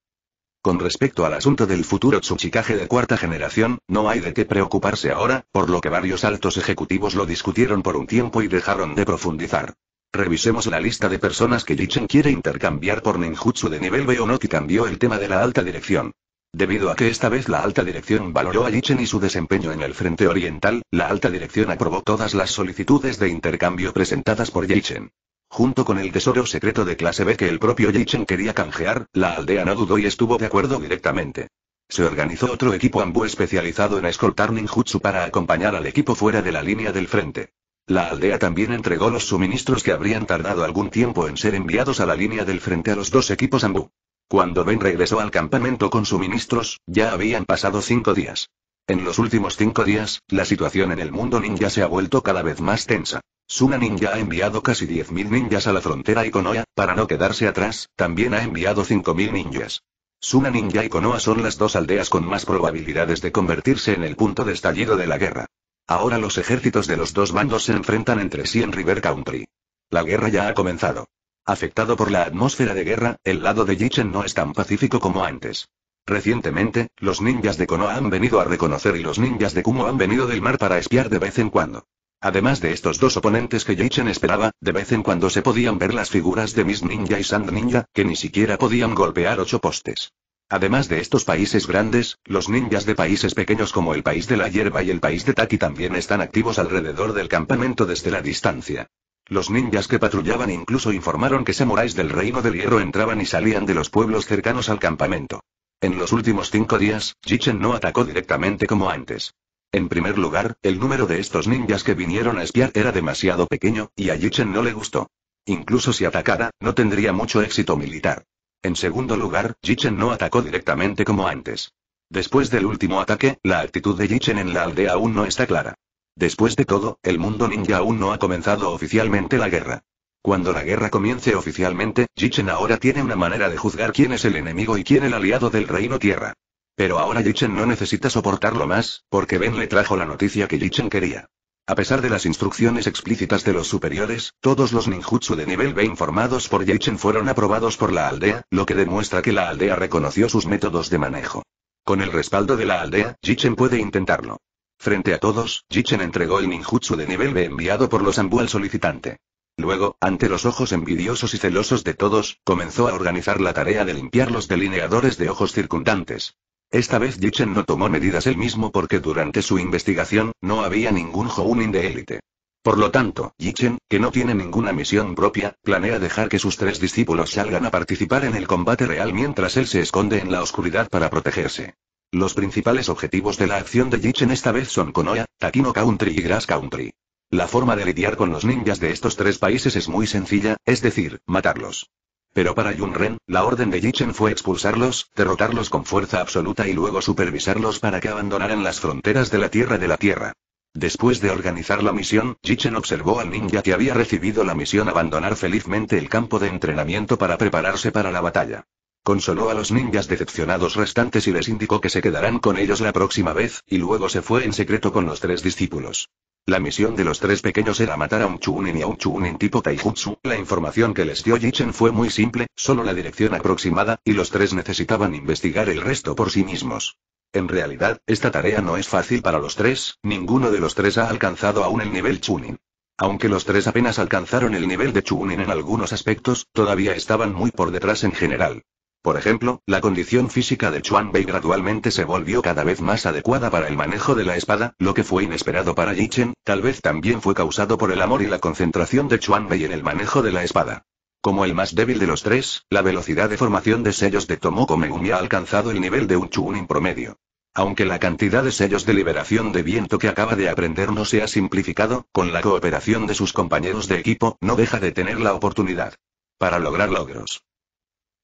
Con respecto al asunto del futuro Tsuchikage de cuarta generación, no hay de qué preocuparse ahora, por lo que varios altos ejecutivos lo discutieron por un tiempo y dejaron de profundizar. Revisemos la lista de personas que Yichen quiere intercambiar por ninjutsu de nivel B o Noki cambió el tema de la alta dirección. Debido a que esta vez la alta dirección valoró a Yichen y su desempeño en el frente oriental, la alta dirección aprobó todas las solicitudes de intercambio presentadas por Yichen. Junto con el tesoro secreto de clase B que el propio Yichen quería canjear, la aldea no dudó y estuvo de acuerdo directamente. Se organizó otro equipo ambú especializado en escoltar ninjutsu para acompañar al equipo fuera de la línea del frente. La aldea también entregó los suministros que habrían tardado algún tiempo en ser enviados a la línea del frente a los dos equipos ambú. Cuando Ben regresó al campamento con suministros, ya habían pasado cinco días. En los últimos cinco días, la situación en el mundo ninja se ha vuelto cada vez más tensa. Suna Ninja ha enviado casi 10.000 ninjas a la frontera y Konoha, para no quedarse atrás, también ha enviado 5.000 ninjas. Suna Ninja y Konoha son las dos aldeas con más probabilidades de convertirse en el punto de estallido de la guerra. Ahora los ejércitos de los dos bandos se enfrentan entre sí en River Country. La guerra ya ha comenzado. Afectado por la atmósfera de guerra, el lado de Yichen no es tan pacífico como antes. Recientemente, los ninjas de Konoha han venido a reconocer y los ninjas de Kumo han venido del mar para espiar de vez en cuando. Además de estos dos oponentes que Yichen esperaba, de vez en cuando se podían ver las figuras de Miss Ninja y Sand Ninja, que ni siquiera podían golpear ocho postes. Además de estos países grandes, los ninjas de países pequeños como el país de la hierba y el país de Taki también están activos alrededor del campamento desde la distancia. Los ninjas que patrullaban incluso informaron que samuráis del reino del hierro entraban y salían de los pueblos cercanos al campamento. En los últimos cinco días, Jichen no atacó directamente como antes. En primer lugar, el número de estos ninjas que vinieron a espiar era demasiado pequeño, y a Jichen no le gustó. Incluso si atacara, no tendría mucho éxito militar. En segundo lugar, Jichen no atacó directamente como antes. Después del último ataque, la actitud de Yichen en la aldea aún no está clara. Después de todo, el mundo ninja aún no ha comenzado oficialmente la guerra. Cuando la guerra comience oficialmente, Jichen ahora tiene una manera de juzgar quién es el enemigo y quién el aliado del reino tierra. Pero ahora Jichen no necesita soportarlo más, porque Ben le trajo la noticia que Jichen quería. A pesar de las instrucciones explícitas de los superiores, todos los ninjutsu de nivel B informados por Jichen fueron aprobados por la aldea, lo que demuestra que la aldea reconoció sus métodos de manejo. Con el respaldo de la aldea, Jichen puede intentarlo. Frente a todos, Jichen entregó el ninjutsu de nivel B enviado por los Ambu al solicitante. Luego, ante los ojos envidiosos y celosos de todos, comenzó a organizar la tarea de limpiar los delineadores de ojos circundantes. Esta vez Jichen no tomó medidas él mismo porque durante su investigación, no había ningún Jounin de élite. Por lo tanto, Jichen, que no tiene ninguna misión propia, planea dejar que sus tres discípulos salgan a participar en el combate real mientras él se esconde en la oscuridad para protegerse. Los principales objetivos de la acción de Yichen esta vez son Konoya, Takino Country y Grass Country. La forma de lidiar con los ninjas de estos tres países es muy sencilla, es decir, matarlos. Pero para Ren, la orden de Yichen fue expulsarlos, derrotarlos con fuerza absoluta y luego supervisarlos para que abandonaran las fronteras de la Tierra de la Tierra. Después de organizar la misión, Jichen observó al ninja que había recibido la misión abandonar felizmente el campo de entrenamiento para prepararse para la batalla. Consoló a los ninjas decepcionados restantes y les indicó que se quedarán con ellos la próxima vez, y luego se fue en secreto con los tres discípulos. La misión de los tres pequeños era matar a un Chunin y a un Chunin tipo Taijutsu. La información que les dio Yichen fue muy simple, solo la dirección aproximada, y los tres necesitaban investigar el resto por sí mismos. En realidad, esta tarea no es fácil para los tres, ninguno de los tres ha alcanzado aún el nivel Chunin. Aunque los tres apenas alcanzaron el nivel de Chunin en algunos aspectos, todavía estaban muy por detrás en general. Por ejemplo, la condición física de Chuan Bei gradualmente se volvió cada vez más adecuada para el manejo de la espada, lo que fue inesperado para Yichen, tal vez también fue causado por el amor y la concentración de Chuan Bei en el manejo de la espada. Como el más débil de los tres, la velocidad de formación de sellos de Tomoko Megumi ha alcanzado el nivel de un Chunin promedio. Aunque la cantidad de sellos de liberación de viento que acaba de aprender no se ha simplificado, con la cooperación de sus compañeros de equipo, no deja de tener la oportunidad para lograr logros.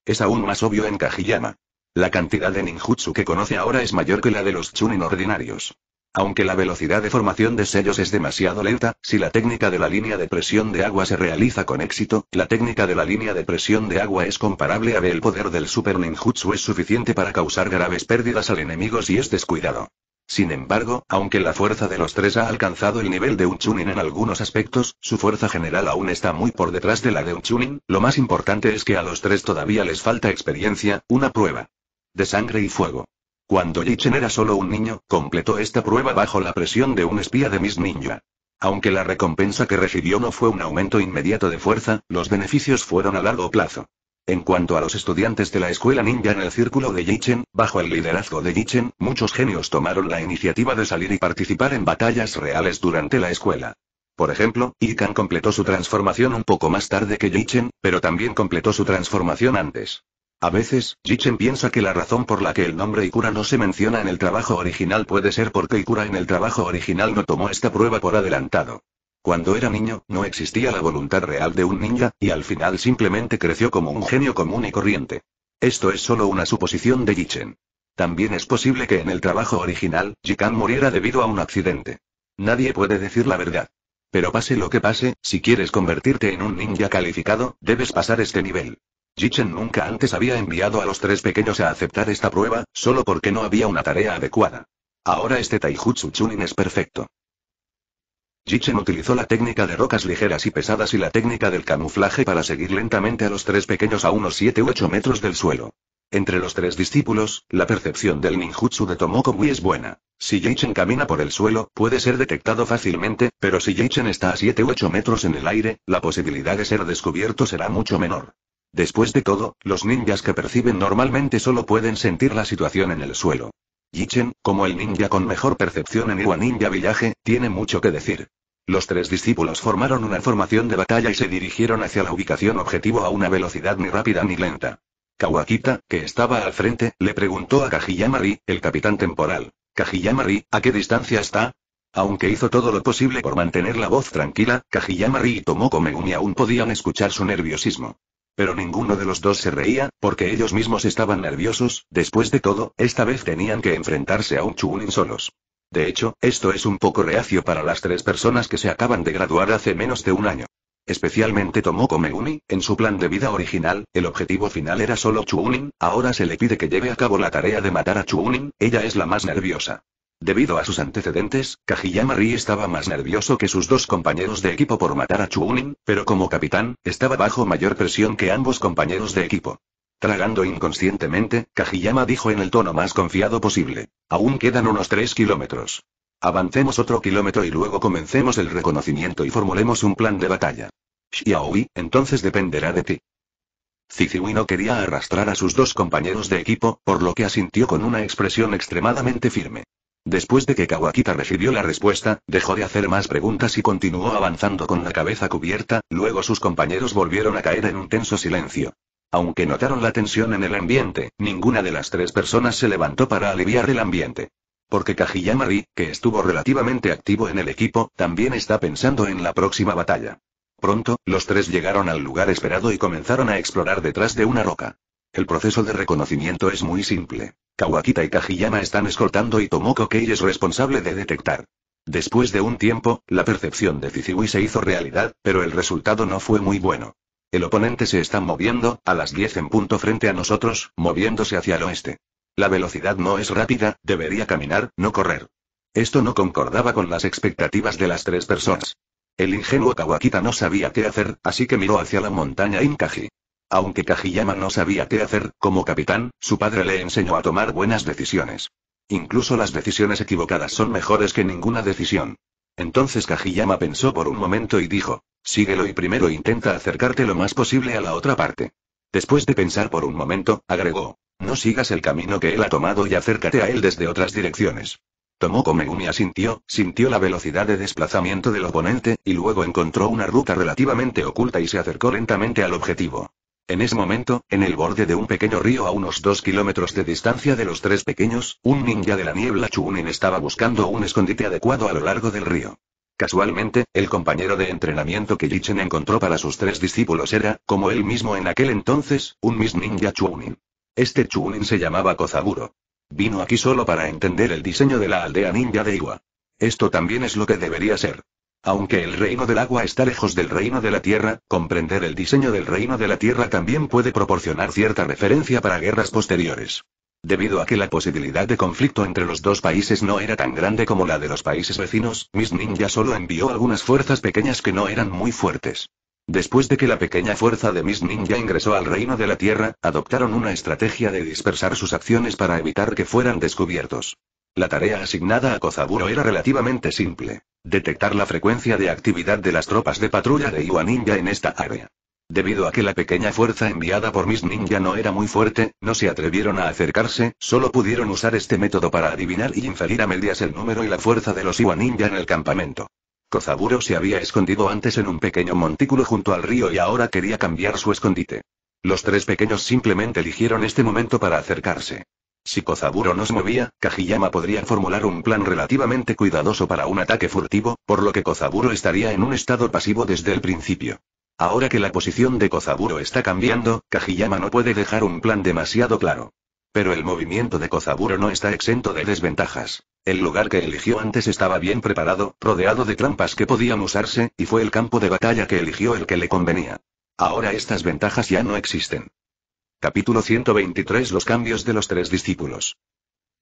Es aún más obvio en Kajiyama. La cantidad de ninjutsu que conoce ahora es mayor que la de los chunin ordinarios. Aunque la velocidad de formación de sellos es demasiado lenta, si la técnica de la línea de presión de agua se realiza con éxito, la técnica de la línea de presión de agua es comparable a B. El poder del Super Ninjutsu es suficiente para causar graves pérdidas al enemigo si es descuidado. Sin embargo, aunque la fuerza de los tres ha alcanzado el nivel de un Chunin en algunos aspectos, su fuerza general aún está muy por detrás de la de un Chunin, lo más importante es que a los tres todavía les falta experiencia, una prueba. De sangre y fuego. Cuando Yichen era solo un niño, completó esta prueba bajo la presión de un espía de Miss Ninja. Aunque la recompensa que recibió no fue un aumento inmediato de fuerza, los beneficios fueron a largo plazo. En cuanto a los estudiantes de la escuela ninja en el círculo de Yichen, bajo el liderazgo de Yichen, muchos genios tomaron la iniciativa de salir y participar en batallas reales durante la escuela. Por ejemplo, Ikan completó su transformación un poco más tarde que Yichen, pero también completó su transformación antes. A veces, Yichen piensa que la razón por la que el nombre Ikura no se menciona en el trabajo original puede ser porque Ikura en el trabajo original no tomó esta prueba por adelantado. Cuando era niño, no existía la voluntad real de un ninja, y al final simplemente creció como un genio común y corriente. Esto es solo una suposición de Yichen. También es posible que en el trabajo original, Jikan muriera debido a un accidente. Nadie puede decir la verdad. Pero pase lo que pase, si quieres convertirte en un ninja calificado, debes pasar este nivel. Jichen nunca antes había enviado a los tres pequeños a aceptar esta prueba, solo porque no había una tarea adecuada. Ahora este Taijutsu Chunin es perfecto. Jichen utilizó la técnica de rocas ligeras y pesadas y la técnica del camuflaje para seguir lentamente a los tres pequeños a unos 7 u 8 metros del suelo. Entre los tres discípulos, la percepción del ninjutsu de Tomoko es buena. Si Jichen camina por el suelo, puede ser detectado fácilmente, pero si Jichen está a 7 u 8 metros en el aire, la posibilidad de ser descubierto será mucho menor. Después de todo, los ninjas que perciben normalmente solo pueden sentir la situación en el suelo. Yichen, como el ninja con mejor percepción en Iwa Ninja Village, tiene mucho que decir. Los tres discípulos formaron una formación de batalla y se dirigieron hacia la ubicación objetivo a una velocidad ni rápida ni lenta. Kawakita, que estaba al frente, le preguntó a Kajiyamari, el capitán temporal. Kajiyamari, ¿a qué distancia está? Aunque hizo todo lo posible por mantener la voz tranquila, Kajiyamari y Tomoko Megumi aún podían escuchar su nerviosismo. Pero ninguno de los dos se reía, porque ellos mismos estaban nerviosos, después de todo, esta vez tenían que enfrentarse a un Chunin solos. De hecho, esto es un poco reacio para las tres personas que se acaban de graduar hace menos de un año. Especialmente Tomoko Megumi, en su plan de vida original, el objetivo final era solo Chunin, ahora se le pide que lleve a cabo la tarea de matar a Chunin, ella es la más nerviosa. Debido a sus antecedentes, Kajiyama Ri estaba más nervioso que sus dos compañeros de equipo por matar a Chunin, pero como capitán, estaba bajo mayor presión que ambos compañeros de equipo. Tragando inconscientemente, Kajiyama dijo en el tono más confiado posible. Aún quedan unos tres kilómetros. Avancemos otro kilómetro y luego comencemos el reconocimiento y formulemos un plan de batalla. Xiaoi, entonces dependerá de ti. Ziziwi no quería arrastrar a sus dos compañeros de equipo, por lo que asintió con una expresión extremadamente firme. Después de que Kawakita recibió la respuesta, dejó de hacer más preguntas y continuó avanzando con la cabeza cubierta, luego sus compañeros volvieron a caer en un tenso silencio. Aunque notaron la tensión en el ambiente, ninguna de las tres personas se levantó para aliviar el ambiente. Porque Kajiyama-ri, que estuvo relativamente activo en el equipo, también está pensando en la próxima batalla. Pronto, los tres llegaron al lugar esperado y comenzaron a explorar detrás de una roca. El proceso de reconocimiento es muy simple. Kawakita y Kajiyama están escoltando y Tomoko Kei es responsable de detectar. Después de un tiempo, la percepción de Ciziwi se hizo realidad, pero el resultado no fue muy bueno. El oponente se está moviendo, a las 10 en punto frente a nosotros, moviéndose hacia el oeste. La velocidad no es rápida, debería caminar, no correr. Esto no concordaba con las expectativas de las tres personas. El ingenuo Kawakita no sabía qué hacer, así que miró hacia la montaña Inkaji. Aunque Kajiyama no sabía qué hacer, como capitán, su padre le enseñó a tomar buenas decisiones. Incluso las decisiones equivocadas son mejores que ninguna decisión. Entonces Kajiyama pensó por un momento y dijo, síguelo y primero intenta acercarte lo más posible a la otra parte. Después de pensar por un momento, agregó, no sigas el camino que él ha tomado y acércate a él desde otras direcciones. Tomó Komegumi asintió, sintió la velocidad de desplazamiento del oponente, y luego encontró una ruta relativamente oculta y se acercó lentamente al objetivo. En ese momento, en el borde de un pequeño río a unos dos kilómetros de distancia de los tres pequeños, un ninja de la niebla Chunin estaba buscando un escondite adecuado a lo largo del río. Casualmente, el compañero de entrenamiento que Yichen encontró para sus tres discípulos era, como él mismo en aquel entonces, un Miss Ninja Chunin. Este Chunin se llamaba Kozaburo. Vino aquí solo para entender el diseño de la aldea ninja de Iwa. Esto también es lo que debería ser. Aunque el reino del agua está lejos del reino de la tierra, comprender el diseño del reino de la tierra también puede proporcionar cierta referencia para guerras posteriores. Debido a que la posibilidad de conflicto entre los dos países no era tan grande como la de los países vecinos, Miss Ninja solo envió algunas fuerzas pequeñas que no eran muy fuertes. Después de que la pequeña fuerza de Miss Ninja ingresó al reino de la Tierra, adoptaron una estrategia de dispersar sus acciones para evitar que fueran descubiertos. La tarea asignada a Kozaburo era relativamente simple. Detectar la frecuencia de actividad de las tropas de patrulla de Iwa Ninja en esta área. Debido a que la pequeña fuerza enviada por Miss Ninja no era muy fuerte, no se atrevieron a acercarse, solo pudieron usar este método para adivinar y inferir a medias el número y la fuerza de los Iwa Ninja en el campamento. Kozaburo se había escondido antes en un pequeño montículo junto al río y ahora quería cambiar su escondite. Los tres pequeños simplemente eligieron este momento para acercarse. Si Kozaburo se movía, Kajiyama podría formular un plan relativamente cuidadoso para un ataque furtivo, por lo que Kozaburo estaría en un estado pasivo desde el principio. Ahora que la posición de Kozaburo está cambiando, Kajiyama no puede dejar un plan demasiado claro. Pero el movimiento de Kozaburo no está exento de desventajas. El lugar que eligió antes estaba bien preparado, rodeado de trampas que podían usarse, y fue el campo de batalla que eligió el que le convenía. Ahora estas ventajas ya no existen. Capítulo 123 Los cambios de los tres discípulos.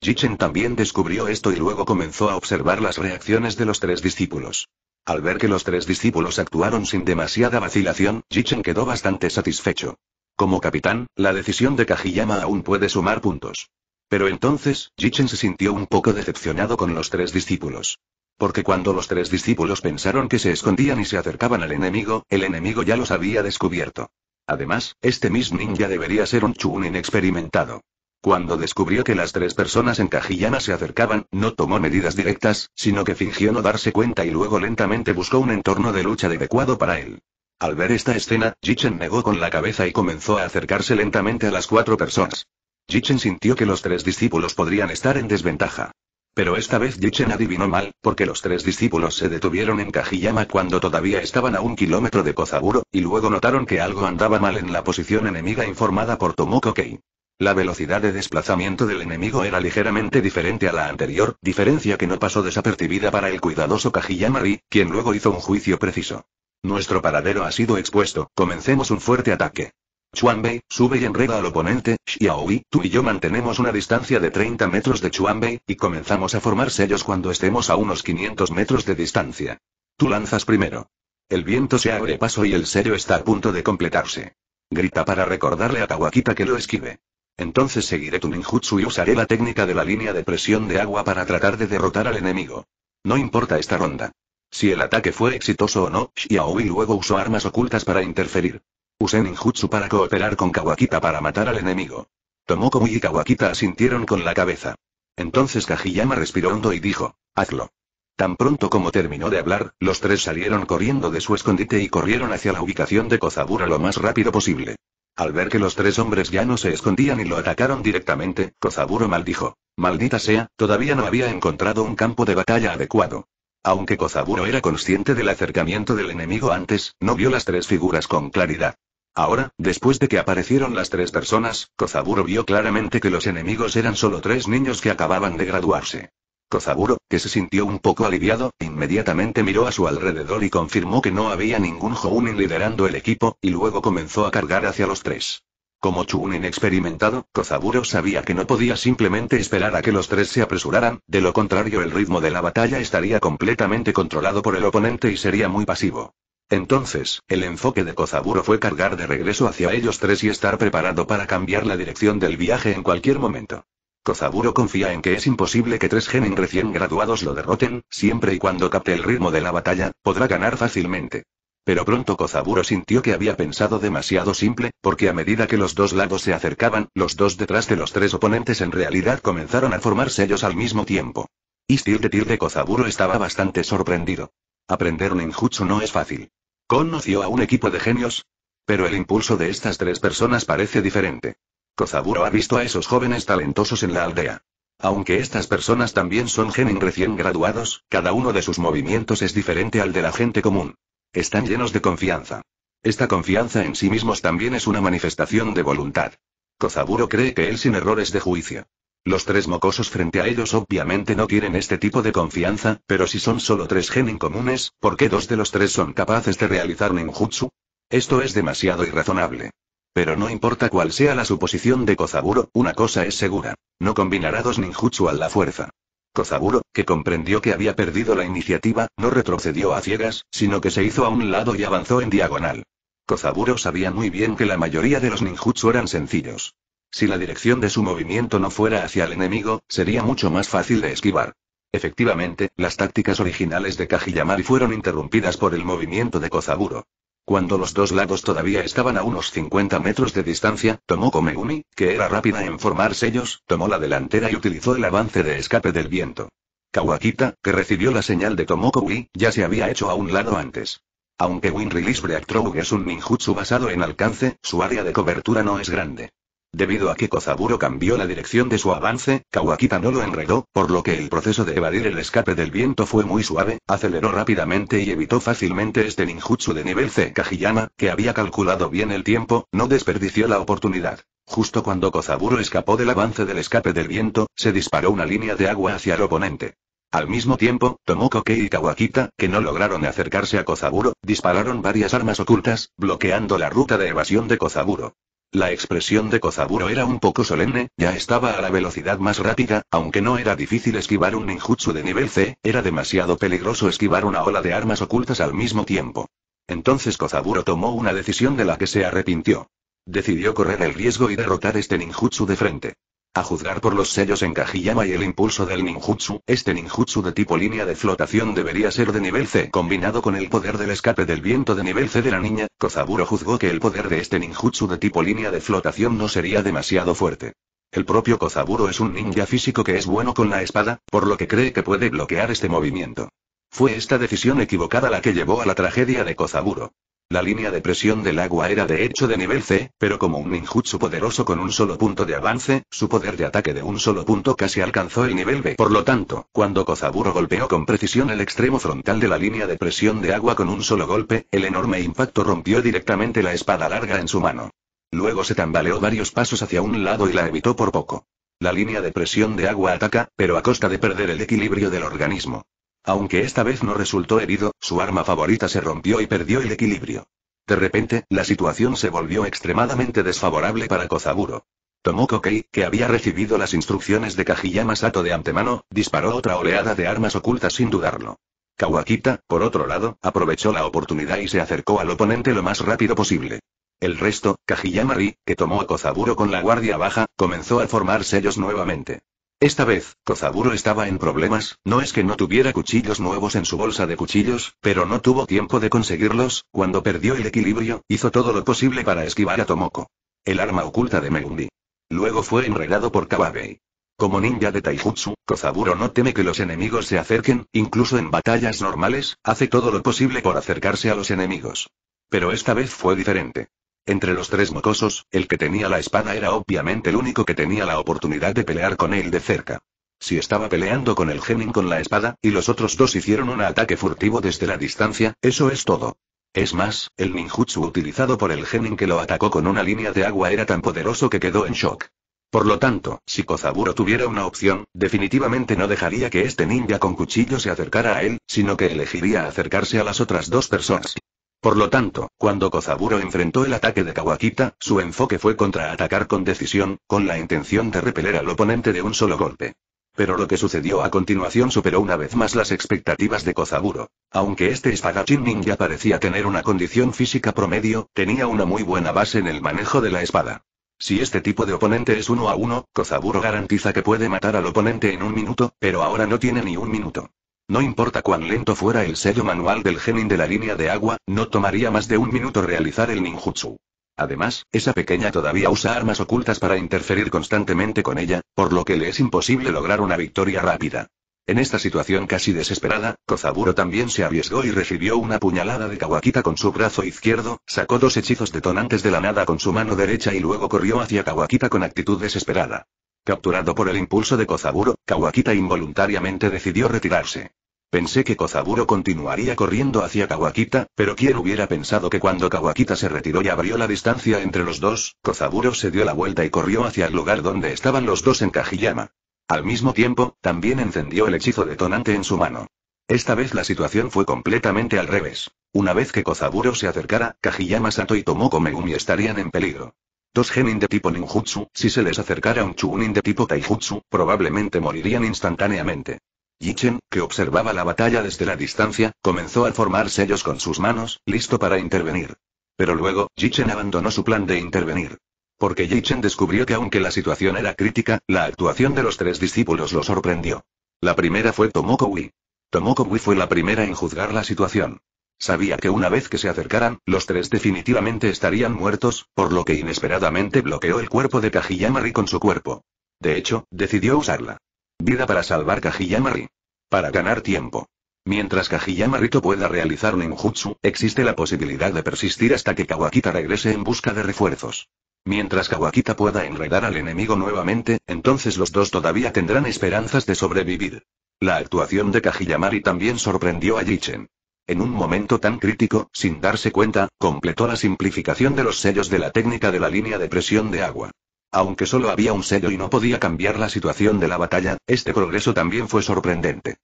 Jichen también descubrió esto y luego comenzó a observar las reacciones de los tres discípulos. Al ver que los tres discípulos actuaron sin demasiada vacilación, Jichen quedó bastante satisfecho. Como capitán, la decisión de Kajiyama aún puede sumar puntos. Pero entonces, Jichen se sintió un poco decepcionado con los tres discípulos. Porque cuando los tres discípulos pensaron que se escondían y se acercaban al enemigo, el enemigo ya los había descubierto. Además, este Miss Ninja debería ser un chun inexperimentado. Cuando descubrió que las tres personas en cajillana se acercaban, no tomó medidas directas, sino que fingió no darse cuenta y luego lentamente buscó un entorno de lucha adecuado para él. Al ver esta escena, Jichen negó con la cabeza y comenzó a acercarse lentamente a las cuatro personas. Jichen sintió que los tres discípulos podrían estar en desventaja. Pero esta vez Yichen adivinó mal, porque los tres discípulos se detuvieron en Kajiyama cuando todavía estaban a un kilómetro de Kozaburo, y luego notaron que algo andaba mal en la posición enemiga informada por Tomoko Kei. La velocidad de desplazamiento del enemigo era ligeramente diferente a la anterior, diferencia que no pasó desapercibida para el cuidadoso Kajiyama Ri, quien luego hizo un juicio preciso. Nuestro paradero ha sido expuesto, comencemos un fuerte ataque. Chuanbei, sube y enreda al oponente, Xiaoyu, tú y yo mantenemos una distancia de 30 metros de Chuanbei, y comenzamos a formar sellos cuando estemos a unos 500 metros de distancia. Tú lanzas primero. El viento se abre paso y el sello está a punto de completarse. Grita para recordarle a Kawakita que lo esquive. Entonces seguiré tu ninjutsu y usaré la técnica de la línea de presión de agua para tratar de derrotar al enemigo. No importa esta ronda. Si el ataque fue exitoso o no, Xiaoyu luego usó armas ocultas para interferir. Usé ninjutsu para cooperar con Kawakita para matar al enemigo. Tomoko y Kawakita asintieron con la cabeza. Entonces Kajiyama respiró hondo y dijo, hazlo. Tan pronto como terminó de hablar, los tres salieron corriendo de su escondite y corrieron hacia la ubicación de Kozabura lo más rápido posible. Al ver que los tres hombres ya no se escondían y lo atacaron directamente, Kozaburo maldijo. Maldita sea, todavía no había encontrado un campo de batalla adecuado. Aunque Kozaburo era consciente del acercamiento del enemigo antes, no vio las tres figuras con claridad. Ahora, después de que aparecieron las tres personas, Kozaburo vio claramente que los enemigos eran solo tres niños que acababan de graduarse. Kozaburo, que se sintió un poco aliviado, inmediatamente miró a su alrededor y confirmó que no había ningún Jounin liderando el equipo, y luego comenzó a cargar hacia los tres. Como Chunin experimentado, Kozaburo sabía que no podía simplemente esperar a que los tres se apresuraran, de lo contrario el ritmo de la batalla estaría completamente controlado por el oponente y sería muy pasivo. Entonces, el enfoque de Kozaburo fue cargar de regreso hacia ellos tres y estar preparado para cambiar la dirección del viaje en cualquier momento. Kozaburo confía en que es imposible que tres genin recién graduados lo derroten, siempre y cuando capte el ritmo de la batalla, podrá ganar fácilmente. Pero pronto Kozaburo sintió que había pensado demasiado simple, porque a medida que los dos lados se acercaban, los dos detrás de los tres oponentes en realidad comenzaron a formarse ellos al mismo tiempo. Y Stilde de Kozaburo estaba bastante sorprendido. Aprender ninjutsu no es fácil. Conoció a un equipo de genios. Pero el impulso de estas tres personas parece diferente. Kozaburo ha visto a esos jóvenes talentosos en la aldea. Aunque estas personas también son genin recién graduados, cada uno de sus movimientos es diferente al de la gente común. Están llenos de confianza. Esta confianza en sí mismos también es una manifestación de voluntad. Kozaburo cree que él sin errores de juicio. Los tres mocosos frente a ellos obviamente no tienen este tipo de confianza, pero si son solo tres genin comunes, ¿por qué dos de los tres son capaces de realizar ninjutsu? Esto es demasiado irrazonable. Pero no importa cuál sea la suposición de Kozaburo, una cosa es segura. No combinará dos ninjutsu a la fuerza. Kozaburo, que comprendió que había perdido la iniciativa, no retrocedió a ciegas, sino que se hizo a un lado y avanzó en diagonal. Kozaburo sabía muy bien que la mayoría de los ninjutsu eran sencillos. Si la dirección de su movimiento no fuera hacia el enemigo, sería mucho más fácil de esquivar. Efectivamente, las tácticas originales de Kajiyamari fueron interrumpidas por el movimiento de Kozaburo. Cuando los dos lados todavía estaban a unos 50 metros de distancia, Tomoko Megumi, que era rápida en formar sellos, tomó la delantera y utilizó el avance de escape del viento. Kawakita, que recibió la señal de Tomoko Wii, ya se había hecho a un lado antes. Aunque Win Release Trogue es un ninjutsu basado en alcance, su área de cobertura no es grande. Debido a que Kozaburo cambió la dirección de su avance, Kawakita no lo enredó, por lo que el proceso de evadir el escape del viento fue muy suave, aceleró rápidamente y evitó fácilmente este ninjutsu de nivel C. Kajiyama, que había calculado bien el tiempo, no desperdició la oportunidad. Justo cuando Kozaburo escapó del avance del escape del viento, se disparó una línea de agua hacia el oponente. Al mismo tiempo, Tomoko y Kawakita, que no lograron acercarse a Kozaburo, dispararon varias armas ocultas, bloqueando la ruta de evasión de Kozaburo. La expresión de Kozaburo era un poco solemne, ya estaba a la velocidad más rápida, aunque no era difícil esquivar un ninjutsu de nivel C, era demasiado peligroso esquivar una ola de armas ocultas al mismo tiempo. Entonces Kozaburo tomó una decisión de la que se arrepintió. Decidió correr el riesgo y derrotar este ninjutsu de frente. A juzgar por los sellos en Kajiyama y el impulso del ninjutsu, este ninjutsu de tipo línea de flotación debería ser de nivel C combinado con el poder del escape del viento de nivel C de la niña, Kozaburo juzgó que el poder de este ninjutsu de tipo línea de flotación no sería demasiado fuerte. El propio Kozaburo es un ninja físico que es bueno con la espada, por lo que cree que puede bloquear este movimiento. Fue esta decisión equivocada la que llevó a la tragedia de Kozaburo. La línea de presión del agua era de hecho de nivel C, pero como un ninjutsu poderoso con un solo punto de avance, su poder de ataque de un solo punto casi alcanzó el nivel B. Por lo tanto, cuando Kozaburo golpeó con precisión el extremo frontal de la línea de presión de agua con un solo golpe, el enorme impacto rompió directamente la espada larga en su mano. Luego se tambaleó varios pasos hacia un lado y la evitó por poco. La línea de presión de agua ataca, pero a costa de perder el equilibrio del organismo. Aunque esta vez no resultó herido, su arma favorita se rompió y perdió el equilibrio. De repente, la situación se volvió extremadamente desfavorable para Kozaburo. Tomoko Kei, que había recibido las instrucciones de Kajiyama Sato de antemano, disparó otra oleada de armas ocultas sin dudarlo. Kawakita, por otro lado, aprovechó la oportunidad y se acercó al oponente lo más rápido posible. El resto, Kajiyama Ri, que tomó a Kozaburo con la guardia baja, comenzó a formar sellos nuevamente. Esta vez, Kozaburo estaba en problemas, no es que no tuviera cuchillos nuevos en su bolsa de cuchillos, pero no tuvo tiempo de conseguirlos, cuando perdió el equilibrio, hizo todo lo posible para esquivar a Tomoko. El arma oculta de Megundi. Luego fue enredado por Kawabei. Como ninja de Taijutsu, Kozaburo no teme que los enemigos se acerquen, incluso en batallas normales, hace todo lo posible por acercarse a los enemigos. Pero esta vez fue diferente. Entre los tres mocosos, el que tenía la espada era obviamente el único que tenía la oportunidad de pelear con él de cerca. Si estaba peleando con el Genin con la espada, y los otros dos hicieron un ataque furtivo desde la distancia, eso es todo. Es más, el ninjutsu utilizado por el Genin que lo atacó con una línea de agua era tan poderoso que quedó en shock. Por lo tanto, si Kozaburo tuviera una opción, definitivamente no dejaría que este ninja con cuchillo se acercara a él, sino que elegiría acercarse a las otras dos personas. Por lo tanto, cuando Kozaburo enfrentó el ataque de Kawakita, su enfoque fue contraatacar con decisión, con la intención de repeler al oponente de un solo golpe. Pero lo que sucedió a continuación superó una vez más las expectativas de Kozaburo. Aunque este espadachín ninja parecía tener una condición física promedio, tenía una muy buena base en el manejo de la espada. Si este tipo de oponente es uno a uno, Kozaburo garantiza que puede matar al oponente en un minuto, pero ahora no tiene ni un minuto. No importa cuán lento fuera el sello manual del genin de la línea de agua, no tomaría más de un minuto realizar el ninjutsu. Además, esa pequeña todavía usa armas ocultas para interferir constantemente con ella, por lo que le es imposible lograr una victoria rápida. En esta situación casi desesperada, Kozaburo también se arriesgó y recibió una puñalada de Kawakita con su brazo izquierdo, sacó dos hechizos detonantes de la nada con su mano derecha y luego corrió hacia Kawakita con actitud desesperada. Capturado por el impulso de Kozaburo, Kawakita involuntariamente decidió retirarse. Pensé que Kozaburo continuaría corriendo hacia Kawakita, pero quien hubiera pensado que cuando Kawakita se retiró y abrió la distancia entre los dos, Kozaburo se dio la vuelta y corrió hacia el lugar donde estaban los dos en Kajiyama. Al mismo tiempo, también encendió el hechizo detonante en su mano. Esta vez la situación fue completamente al revés. Una vez que Kozaburo se acercara, Kajiyama Sato y Tomoko Megumi estarían en peligro. Dos genin de tipo ninjutsu, si se les acercara un chunin de tipo taijutsu, probablemente morirían instantáneamente. Yichen, que observaba la batalla desde la distancia, comenzó a formar sellos con sus manos, listo para intervenir. Pero luego, Yichen abandonó su plan de intervenir. Porque Yichen descubrió que aunque la situación era crítica, la actuación de los tres discípulos lo sorprendió. La primera fue Tomoko Wii. Tomoko fue la primera en juzgar la situación. Sabía que una vez que se acercaran, los tres definitivamente estarían muertos, por lo que inesperadamente bloqueó el cuerpo de Kajiyamari con su cuerpo. De hecho, decidió usarla. Vida para salvar Kajiyamari. Para ganar tiempo. Mientras Kajiyamarito pueda realizar ninjutsu, existe la posibilidad de persistir hasta que Kawakita regrese en busca de refuerzos. Mientras Kawakita pueda enredar al enemigo nuevamente, entonces los dos todavía tendrán esperanzas de sobrevivir. La actuación de Kajiyamari también sorprendió a Yichen. En un momento tan crítico, sin darse cuenta, completó la simplificación de los sellos de la técnica de la línea de presión de agua. Aunque solo había un sello y no podía cambiar la situación de la batalla, este progreso también fue sorprendente.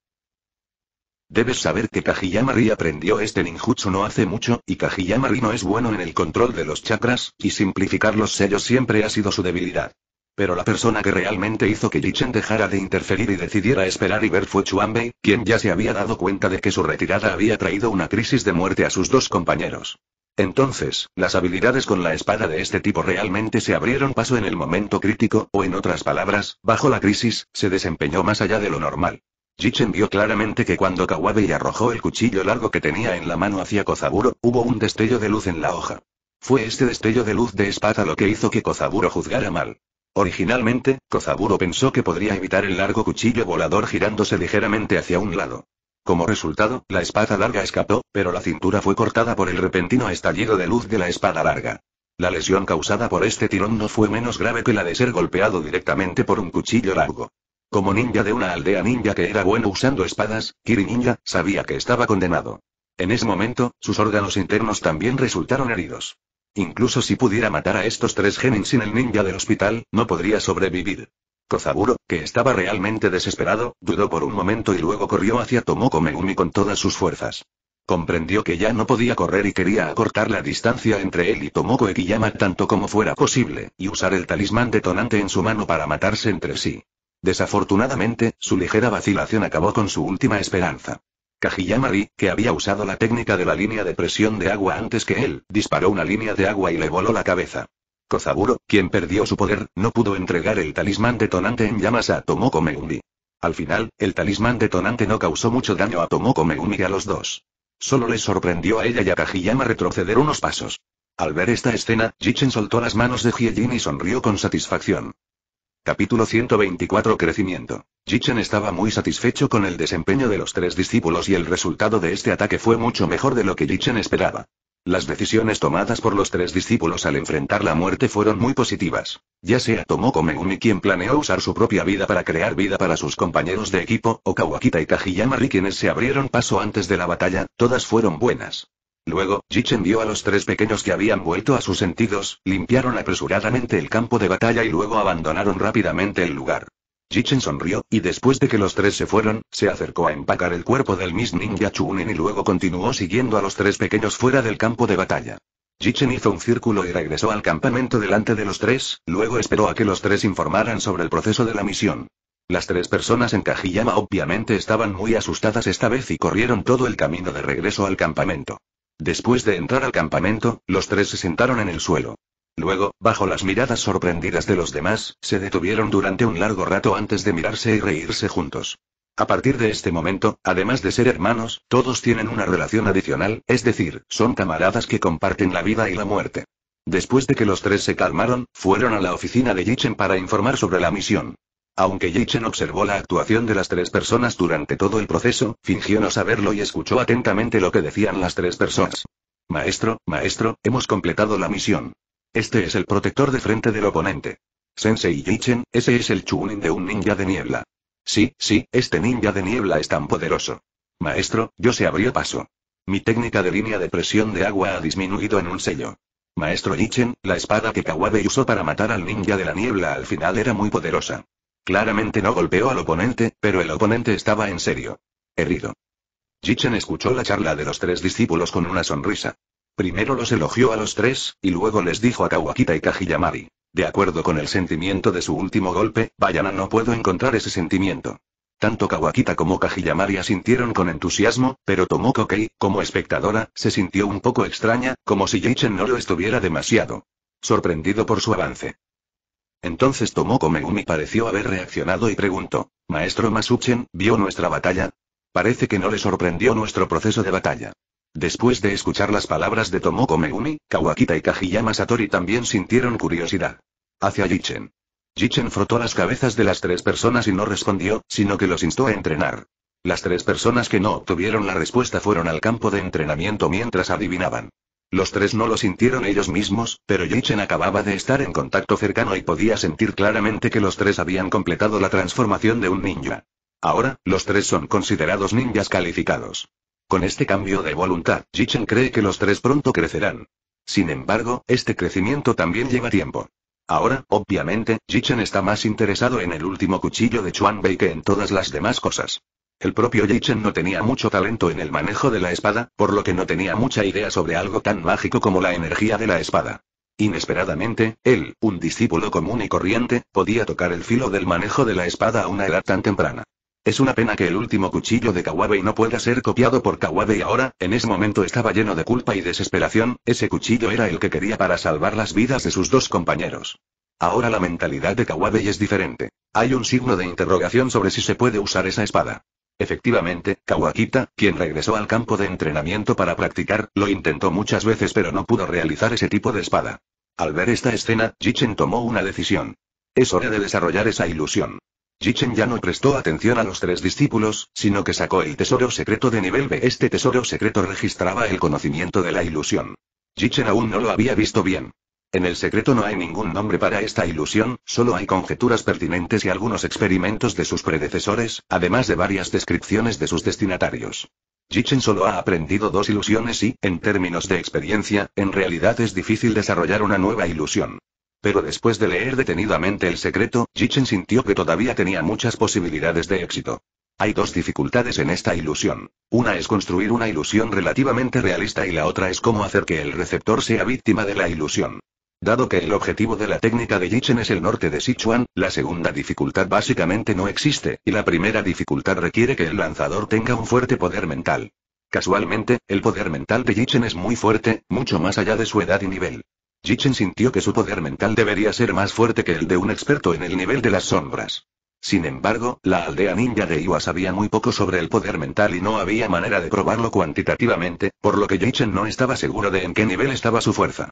Debes saber que Kajiyamari aprendió este ninjutsu no hace mucho, y Kajiyamari no es bueno en el control de los chakras, y simplificar los sellos siempre ha sido su debilidad. Pero la persona que realmente hizo que Yichen dejara de interferir y decidiera esperar y ver fue Chuanbei, quien ya se había dado cuenta de que su retirada había traído una crisis de muerte a sus dos compañeros. Entonces, las habilidades con la espada de este tipo realmente se abrieron paso en el momento crítico, o en otras palabras, bajo la crisis, se desempeñó más allá de lo normal. Jichen vio claramente que cuando Kawabe arrojó el cuchillo largo que tenía en la mano hacia Kozaburo, hubo un destello de luz en la hoja. Fue este destello de luz de espada lo que hizo que Kozaburo juzgara mal. Originalmente, Kozaburo pensó que podría evitar el largo cuchillo volador girándose ligeramente hacia un lado. Como resultado, la espada larga escapó, pero la cintura fue cortada por el repentino estallido de luz de la espada larga. La lesión causada por este tirón no fue menos grave que la de ser golpeado directamente por un cuchillo largo. Como ninja de una aldea ninja que era bueno usando espadas, Kiri Ninja sabía que estaba condenado. En ese momento, sus órganos internos también resultaron heridos. Incluso si pudiera matar a estos tres genin sin el ninja del hospital, no podría sobrevivir. Kozaburo, que estaba realmente desesperado, dudó por un momento y luego corrió hacia Tomoko Megumi con todas sus fuerzas. Comprendió que ya no podía correr y quería acortar la distancia entre él y Tomoko Ekiyama tanto como fuera posible, y usar el talismán detonante en su mano para matarse entre sí. Desafortunadamente, su ligera vacilación acabó con su última esperanza. Kajiyamari, que había usado la técnica de la línea de presión de agua antes que él, disparó una línea de agua y le voló la cabeza. Kozaburo, quien perdió su poder, no pudo entregar el talismán detonante en llamas a Tomoko Megumi. Al final, el talismán detonante no causó mucho daño a Tomoko Megumi y a los dos. Solo les sorprendió a ella y a Kajiyama retroceder unos pasos. Al ver esta escena, Jichen soltó las manos de Hiejin y sonrió con satisfacción. Capítulo 124 Crecimiento. Jichen estaba muy satisfecho con el desempeño de los tres discípulos y el resultado de este ataque fue mucho mejor de lo que Jichen esperaba. Las decisiones tomadas por los tres discípulos al enfrentar la muerte fueron muy positivas. Ya sea Tomoko Megumi quien planeó usar su propia vida para crear vida para sus compañeros de equipo, o Kawakita y Kajiyama Ri quienes se abrieron paso antes de la batalla, todas fueron buenas. Luego, Jichen vio a los tres pequeños que habían vuelto a sus sentidos, limpiaron apresuradamente el campo de batalla y luego abandonaron rápidamente el lugar. Jichen sonrió, y después de que los tres se fueron, se acercó a empacar el cuerpo del Miss Ninja Chunin y luego continuó siguiendo a los tres pequeños fuera del campo de batalla. Jichen hizo un círculo y regresó al campamento delante de los tres, luego esperó a que los tres informaran sobre el proceso de la misión. Las tres personas en Kajiyama obviamente estaban muy asustadas esta vez y corrieron todo el camino de regreso al campamento. Después de entrar al campamento, los tres se sentaron en el suelo. Luego, bajo las miradas sorprendidas de los demás, se detuvieron durante un largo rato antes de mirarse y reírse juntos. A partir de este momento, además de ser hermanos, todos tienen una relación adicional, es decir, son camaradas que comparten la vida y la muerte. Después de que los tres se calmaron, fueron a la oficina de Yichen para informar sobre la misión. Aunque Yichen observó la actuación de las tres personas durante todo el proceso, fingió no saberlo y escuchó atentamente lo que decían las tres personas. Maestro, maestro, hemos completado la misión. Este es el protector de frente del oponente. Sensei Yichen, ese es el Chunin de un ninja de niebla. Sí, sí, este ninja de niebla es tan poderoso. Maestro, yo se abrió paso. Mi técnica de línea de presión de agua ha disminuido en un sello. Maestro Yichen, la espada que Kawabe usó para matar al ninja de la niebla al final era muy poderosa. Claramente no golpeó al oponente, pero el oponente estaba en serio. Herido. Jichen escuchó la charla de los tres discípulos con una sonrisa. Primero los elogió a los tres, y luego les dijo a Kawakita y Kajiyamari. De acuerdo con el sentimiento de su último golpe, Bayana no puedo encontrar ese sentimiento. Tanto Kawakita como Kajiyamari asintieron con entusiasmo, pero Tomoko Kei, como espectadora, se sintió un poco extraña, como si Jichen no lo estuviera demasiado. Sorprendido por su avance. Entonces Tomoko Megumi pareció haber reaccionado y preguntó, Maestro Masuchen, ¿vio nuestra batalla? Parece que no le sorprendió nuestro proceso de batalla. Después de escuchar las palabras de Tomoko Megumi, Kawakita y Kajiyama Satori también sintieron curiosidad. Hacia Jichen. Jichen frotó las cabezas de las tres personas y no respondió, sino que los instó a entrenar. Las tres personas que no obtuvieron la respuesta fueron al campo de entrenamiento mientras adivinaban. Los tres no lo sintieron ellos mismos, pero Yichen acababa de estar en contacto cercano y podía sentir claramente que los tres habían completado la transformación de un ninja. Ahora, los tres son considerados ninjas calificados. Con este cambio de voluntad, Jichen cree que los tres pronto crecerán. Sin embargo, este crecimiento también lleva tiempo. Ahora, obviamente, Jichen está más interesado en el último cuchillo de Chuan Bei que en todas las demás cosas. El propio Yichen no tenía mucho talento en el manejo de la espada, por lo que no tenía mucha idea sobre algo tan mágico como la energía de la espada. Inesperadamente, él, un discípulo común y corriente, podía tocar el filo del manejo de la espada a una edad tan temprana. Es una pena que el último cuchillo de Kawabe no pueda ser copiado por Kawabe ahora, en ese momento estaba lleno de culpa y desesperación, ese cuchillo era el que quería para salvar las vidas de sus dos compañeros. Ahora la mentalidad de Kawabe es diferente. Hay un signo de interrogación sobre si se puede usar esa espada. Efectivamente, Kawakita, quien regresó al campo de entrenamiento para practicar, lo intentó muchas veces pero no pudo realizar ese tipo de espada. Al ver esta escena, Jichen tomó una decisión. Es hora de desarrollar esa ilusión. Jichen ya no prestó atención a los tres discípulos, sino que sacó el tesoro secreto de nivel B. Este tesoro secreto registraba el conocimiento de la ilusión. Jichen aún no lo había visto bien. En el secreto no hay ningún nombre para esta ilusión, solo hay conjeturas pertinentes y algunos experimentos de sus predecesores, además de varias descripciones de sus destinatarios. Jichen solo ha aprendido dos ilusiones y, en términos de experiencia, en realidad es difícil desarrollar una nueva ilusión. Pero después de leer detenidamente el secreto, Jichen sintió que todavía tenía muchas posibilidades de éxito. Hay dos dificultades en esta ilusión. Una es construir una ilusión relativamente realista y la otra es cómo hacer que el receptor sea víctima de la ilusión. Dado que el objetivo de la técnica de Yichen es el norte de Sichuan, la segunda dificultad básicamente no existe, y la primera dificultad requiere que el lanzador tenga un fuerte poder mental. Casualmente, el poder mental de Yichen es muy fuerte, mucho más allá de su edad y nivel. Yichen sintió que su poder mental debería ser más fuerte que el de un experto en el nivel de las sombras. Sin embargo, la aldea ninja de Iwa sabía muy poco sobre el poder mental y no había manera de probarlo cuantitativamente, por lo que Yichen no estaba seguro de en qué nivel estaba su fuerza.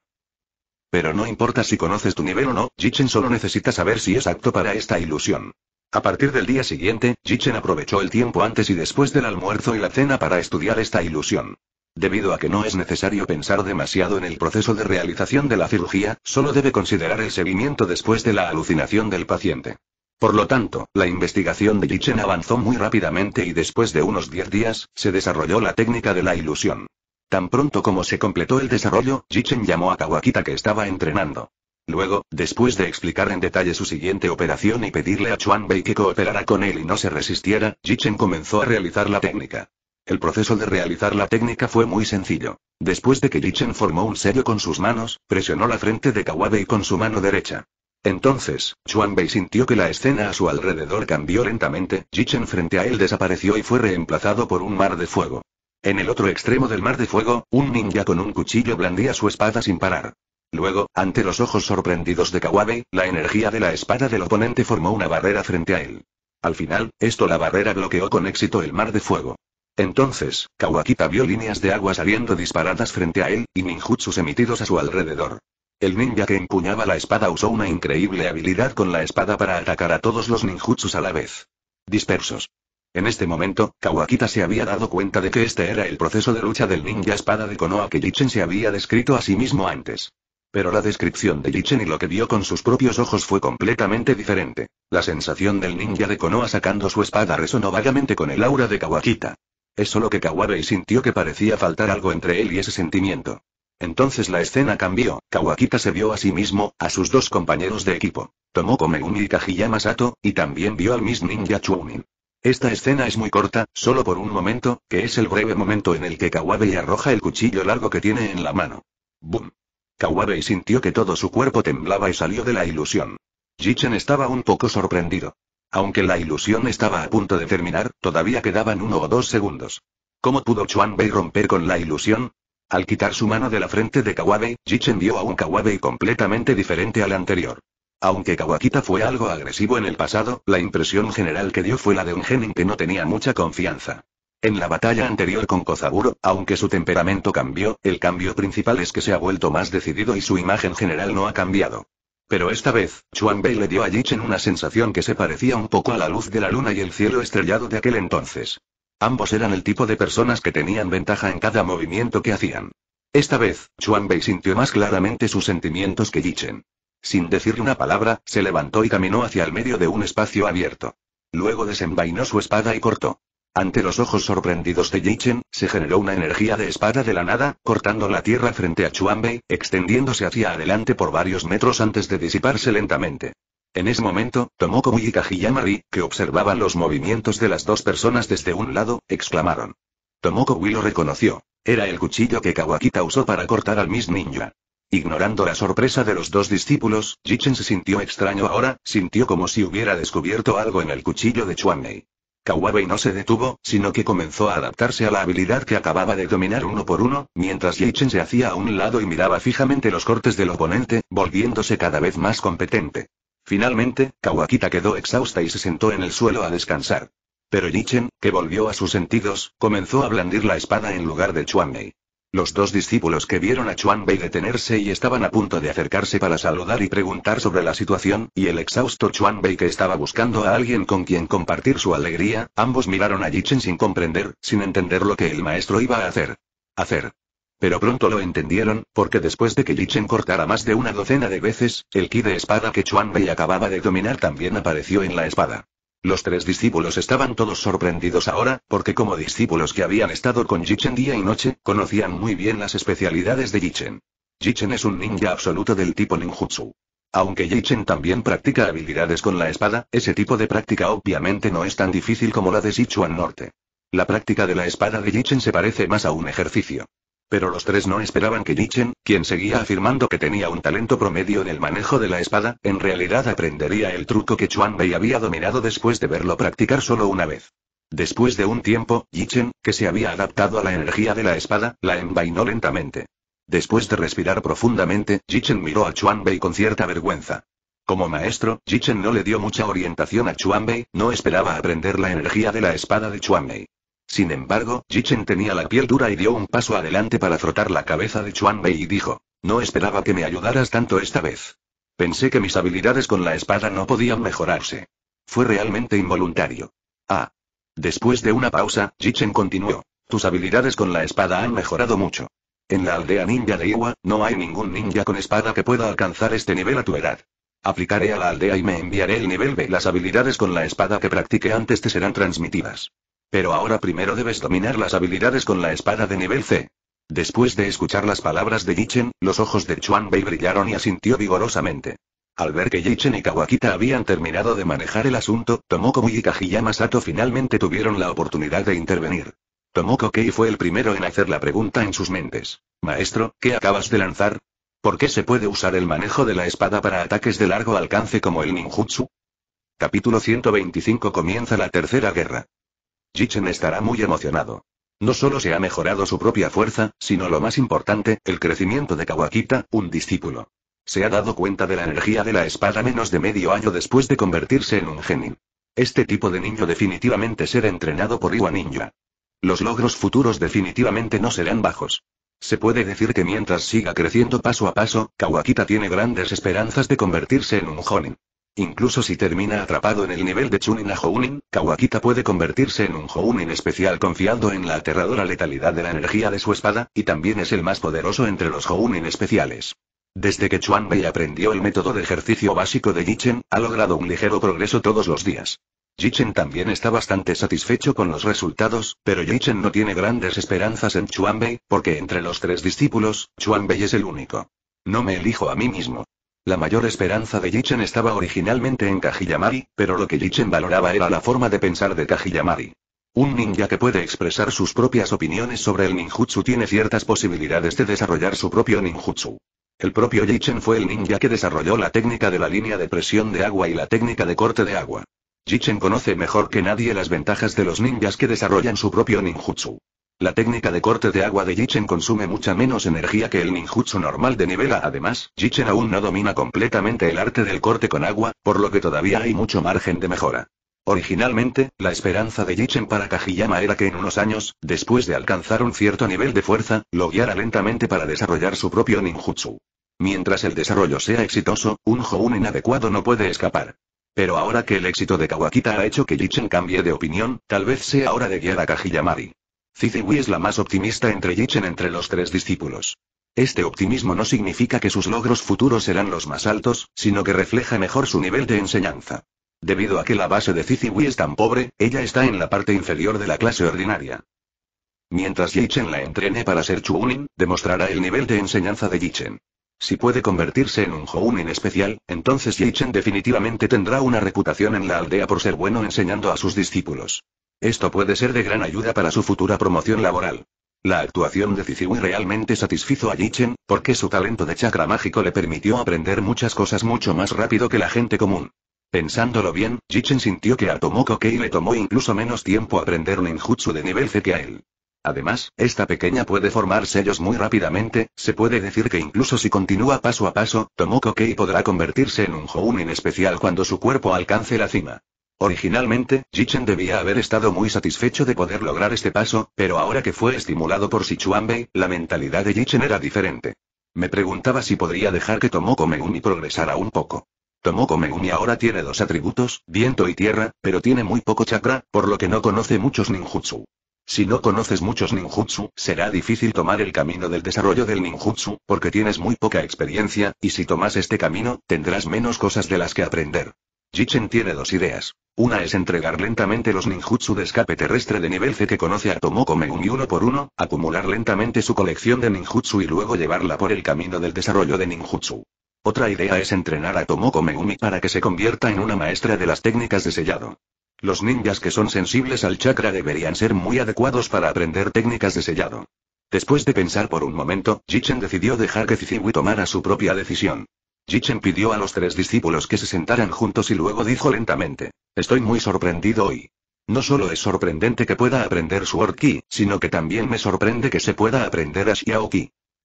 Pero no importa si conoces tu nivel o no, Jichen solo necesita saber si es apto para esta ilusión. A partir del día siguiente, Jichen aprovechó el tiempo antes y después del almuerzo y la cena para estudiar esta ilusión. Debido a que no es necesario pensar demasiado en el proceso de realización de la cirugía, solo debe considerar el seguimiento después de la alucinación del paciente. Por lo tanto, la investigación de Jichen avanzó muy rápidamente y después de unos 10 días, se desarrolló la técnica de la ilusión. Tan pronto como se completó el desarrollo, Jichen llamó a Kawakita que estaba entrenando. Luego, después de explicar en detalle su siguiente operación y pedirle a Chuan que cooperara con él y no se resistiera, Jichen comenzó a realizar la técnica. El proceso de realizar la técnica fue muy sencillo. Después de que Jichen formó un sello con sus manos, presionó la frente de Kawabei con su mano derecha. Entonces, Chuanbei sintió que la escena a su alrededor cambió lentamente, Jichen frente a él desapareció y fue reemplazado por un mar de fuego. En el otro extremo del mar de fuego, un ninja con un cuchillo blandía su espada sin parar. Luego, ante los ojos sorprendidos de Kawabe, la energía de la espada del oponente formó una barrera frente a él. Al final, esto la barrera bloqueó con éxito el mar de fuego. Entonces, Kawakita vio líneas de agua saliendo disparadas frente a él, y ninjutsus emitidos a su alrededor. El ninja que empuñaba la espada usó una increíble habilidad con la espada para atacar a todos los ninjutsus a la vez. Dispersos. En este momento, Kawakita se había dado cuenta de que este era el proceso de lucha del ninja espada de Konoha que Lichen se había descrito a sí mismo antes. Pero la descripción de Yichen y lo que vio con sus propios ojos fue completamente diferente. La sensación del ninja de Konoha sacando su espada resonó vagamente con el aura de Kawakita. Es solo que Kawabe sintió que parecía faltar algo entre él y ese sentimiento. Entonces la escena cambió, Kawakita se vio a sí mismo, a sus dos compañeros de equipo. Tomó Komeumi y Kajiyama Sato, y también vio al Miss Ninja Chunin. Esta escena es muy corta, solo por un momento, que es el breve momento en el que Kawabe arroja el cuchillo largo que tiene en la mano. ¡Bum! Kawabe sintió que todo su cuerpo temblaba y salió de la ilusión. Jichen estaba un poco sorprendido. Aunque la ilusión estaba a punto de terminar, todavía quedaban uno o dos segundos. ¿Cómo pudo Chuanbei romper con la ilusión? Al quitar su mano de la frente de Kawabe, Jichen vio a un Kawabe completamente diferente al anterior. Aunque Kawakita fue algo agresivo en el pasado, la impresión general que dio fue la de un genin que no tenía mucha confianza. En la batalla anterior con Kozaburo, aunque su temperamento cambió, el cambio principal es que se ha vuelto más decidido y su imagen general no ha cambiado. Pero esta vez, Chuanbei le dio a Yichen una sensación que se parecía un poco a la luz de la luna y el cielo estrellado de aquel entonces. Ambos eran el tipo de personas que tenían ventaja en cada movimiento que hacían. Esta vez, Chuanbei sintió más claramente sus sentimientos que Yichen. Sin decir una palabra, se levantó y caminó hacia el medio de un espacio abierto. Luego desenvainó su espada y cortó. Ante los ojos sorprendidos de Yichen, se generó una energía de espada de la nada, cortando la tierra frente a Chuanbei, extendiéndose hacia adelante por varios metros antes de disiparse lentamente. En ese momento, Tomoko y Kajiyamari, que observaban los movimientos de las dos personas desde un lado, exclamaron. Tomoko lo reconoció. Era el cuchillo que Kawakita usó para cortar al Miss Ninja. Ignorando la sorpresa de los dos discípulos, Yichen se sintió extraño ahora, sintió como si hubiera descubierto algo en el cuchillo de Chuang-Mei. Kawabei no se detuvo, sino que comenzó a adaptarse a la habilidad que acababa de dominar uno por uno, mientras Yichen se hacía a un lado y miraba fijamente los cortes del oponente, volviéndose cada vez más competente. Finalmente, Kawakita quedó exhausta y se sentó en el suelo a descansar. Pero Yichen, que volvió a sus sentidos, comenzó a blandir la espada en lugar de Chuanmei. Los dos discípulos que vieron a Chuan Bei detenerse y estaban a punto de acercarse para saludar y preguntar sobre la situación, y el exhausto Chuan Bei que estaba buscando a alguien con quien compartir su alegría, ambos miraron a Yichen sin comprender, sin entender lo que el maestro iba a hacer. Hacer. Pero pronto lo entendieron, porque después de que Yichen cortara más de una docena de veces, el ki de espada que Chuan Bei acababa de dominar también apareció en la espada. Los tres discípulos estaban todos sorprendidos ahora, porque como discípulos que habían estado con Yichen día y noche, conocían muy bien las especialidades de Yichen. Yichen es un ninja absoluto del tipo ninjutsu. Aunque Yichen también practica habilidades con la espada, ese tipo de práctica obviamente no es tan difícil como la de Sichuan Norte. La práctica de la espada de Yichen se parece más a un ejercicio. Pero los tres no esperaban que Yichen, quien seguía afirmando que tenía un talento promedio en el manejo de la espada, en realidad aprendería el truco que Chuan Bei había dominado después de verlo practicar solo una vez. Después de un tiempo, Yichen, que se había adaptado a la energía de la espada, la envainó lentamente. Después de respirar profundamente, Yichen miró a Chuan Bei con cierta vergüenza. Como maestro, Yichen no le dio mucha orientación a Chuan Bei, no esperaba aprender la energía de la espada de Chuan Bei. Sin embargo, Jichen tenía la piel dura y dio un paso adelante para frotar la cabeza de Chuan Bei y dijo, no esperaba que me ayudaras tanto esta vez. Pensé que mis habilidades con la espada no podían mejorarse. Fue realmente involuntario. Ah. Después de una pausa, Jichen continuó. Tus habilidades con la espada han mejorado mucho. En la aldea ninja de Iwa, no hay ningún ninja con espada que pueda alcanzar este nivel a tu edad. Aplicaré a la aldea y me enviaré el nivel B. Las habilidades con la espada que practiqué antes te serán transmitidas. Pero ahora primero debes dominar las habilidades con la espada de nivel C. Después de escuchar las palabras de Yichen, los ojos de Chuan Bei brillaron y asintió vigorosamente. Al ver que Yichen y Kawakita habían terminado de manejar el asunto, Tomoko y Kajiyama Sato finalmente tuvieron la oportunidad de intervenir. Tomoko Kei fue el primero en hacer la pregunta en sus mentes. Maestro, ¿qué acabas de lanzar? ¿Por qué se puede usar el manejo de la espada para ataques de largo alcance como el ninjutsu? Capítulo 125 Comienza la Tercera Guerra. Jichen estará muy emocionado. No solo se ha mejorado su propia fuerza, sino lo más importante, el crecimiento de Kawakita, un discípulo. Se ha dado cuenta de la energía de la espada menos de medio año después de convertirse en un genin. Este tipo de niño definitivamente será entrenado por Iwa Ninja. Los logros futuros definitivamente no serán bajos. Se puede decir que mientras siga creciendo paso a paso, Kawakita tiene grandes esperanzas de convertirse en un honin. Incluso si termina atrapado en el nivel de Chunin a Hounin, Kawakita puede convertirse en un Hounin especial confiando en la aterradora letalidad de la energía de su espada, y también es el más poderoso entre los Hounin especiales. Desde que Chuan aprendió el método de ejercicio básico de Yichen, ha logrado un ligero progreso todos los días. Jichen también está bastante satisfecho con los resultados, pero Yichen no tiene grandes esperanzas en Chuan porque entre los tres discípulos, Chuan es el único. No me elijo a mí mismo. La mayor esperanza de Yichen estaba originalmente en Kajiyamari, pero lo que Jichen valoraba era la forma de pensar de Kajiyamari. Un ninja que puede expresar sus propias opiniones sobre el ninjutsu tiene ciertas posibilidades de desarrollar su propio ninjutsu. El propio Yichen fue el ninja que desarrolló la técnica de la línea de presión de agua y la técnica de corte de agua. Yichen conoce mejor que nadie las ventajas de los ninjas que desarrollan su propio ninjutsu. La técnica de corte de agua de Jichen consume mucha menos energía que el ninjutsu normal de nivela. Además, Jichen aún no domina completamente el arte del corte con agua, por lo que todavía hay mucho margen de mejora. Originalmente, la esperanza de Jichen para Kajiyama era que en unos años, después de alcanzar un cierto nivel de fuerza, lo guiara lentamente para desarrollar su propio ninjutsu. Mientras el desarrollo sea exitoso, un Joun inadecuado no puede escapar. Pero ahora que el éxito de Kawakita ha hecho que Jichen cambie de opinión, tal vez sea hora de guiar a Kajiyamari. Ciciwei es la más optimista entre Yichen entre los tres discípulos. Este optimismo no significa que sus logros futuros serán los más altos, sino que refleja mejor su nivel de enseñanza. Debido a que la base de Ciciwei es tan pobre, ella está en la parte inferior de la clase ordinaria. Mientras Yichen la entrene para ser Chunin, demostrará el nivel de enseñanza de Yichen. Si puede convertirse en un Jounin especial, entonces Yichen definitivamente tendrá una reputación en la aldea por ser bueno enseñando a sus discípulos. Esto puede ser de gran ayuda para su futura promoción laboral. La actuación de Ciciwi realmente satisfizo a Jichen, porque su talento de chakra mágico le permitió aprender muchas cosas mucho más rápido que la gente común. Pensándolo bien, Jichen sintió que a Tomoko Kei le tomó incluso menos tiempo aprender un ninjutsu de nivel C que a él. Además, esta pequeña puede formar sellos muy rápidamente, se puede decir que incluso si continúa paso a paso, Tomoko Kei podrá convertirse en un Jounin especial cuando su cuerpo alcance la cima. Originalmente, Jichen debía haber estado muy satisfecho de poder lograr este paso, pero ahora que fue estimulado por Sichuanbei, la mentalidad de Jichen era diferente. Me preguntaba si podría dejar que Tomoko Megumi progresara un poco. Tomoko Megumi ahora tiene dos atributos, viento y tierra, pero tiene muy poco chakra, por lo que no conoce muchos ninjutsu. Si no conoces muchos ninjutsu, será difícil tomar el camino del desarrollo del ninjutsu, porque tienes muy poca experiencia, y si tomas este camino, tendrás menos cosas de las que aprender. Jichen tiene dos ideas. Una es entregar lentamente los ninjutsu de escape terrestre de nivel C que conoce a Tomoko Megumi uno por uno, acumular lentamente su colección de ninjutsu y luego llevarla por el camino del desarrollo de ninjutsu. Otra idea es entrenar a Tomoko Megumi para que se convierta en una maestra de las técnicas de sellado. Los ninjas que son sensibles al chakra deberían ser muy adecuados para aprender técnicas de sellado. Después de pensar por un momento, Jichen decidió dejar que Ziziwi tomara su propia decisión. Jichen pidió a los tres discípulos que se sentaran juntos y luego dijo lentamente. Estoy muy sorprendido hoy. No solo es sorprendente que pueda aprender su Ki, sino que también me sorprende que se pueda aprender a Xiao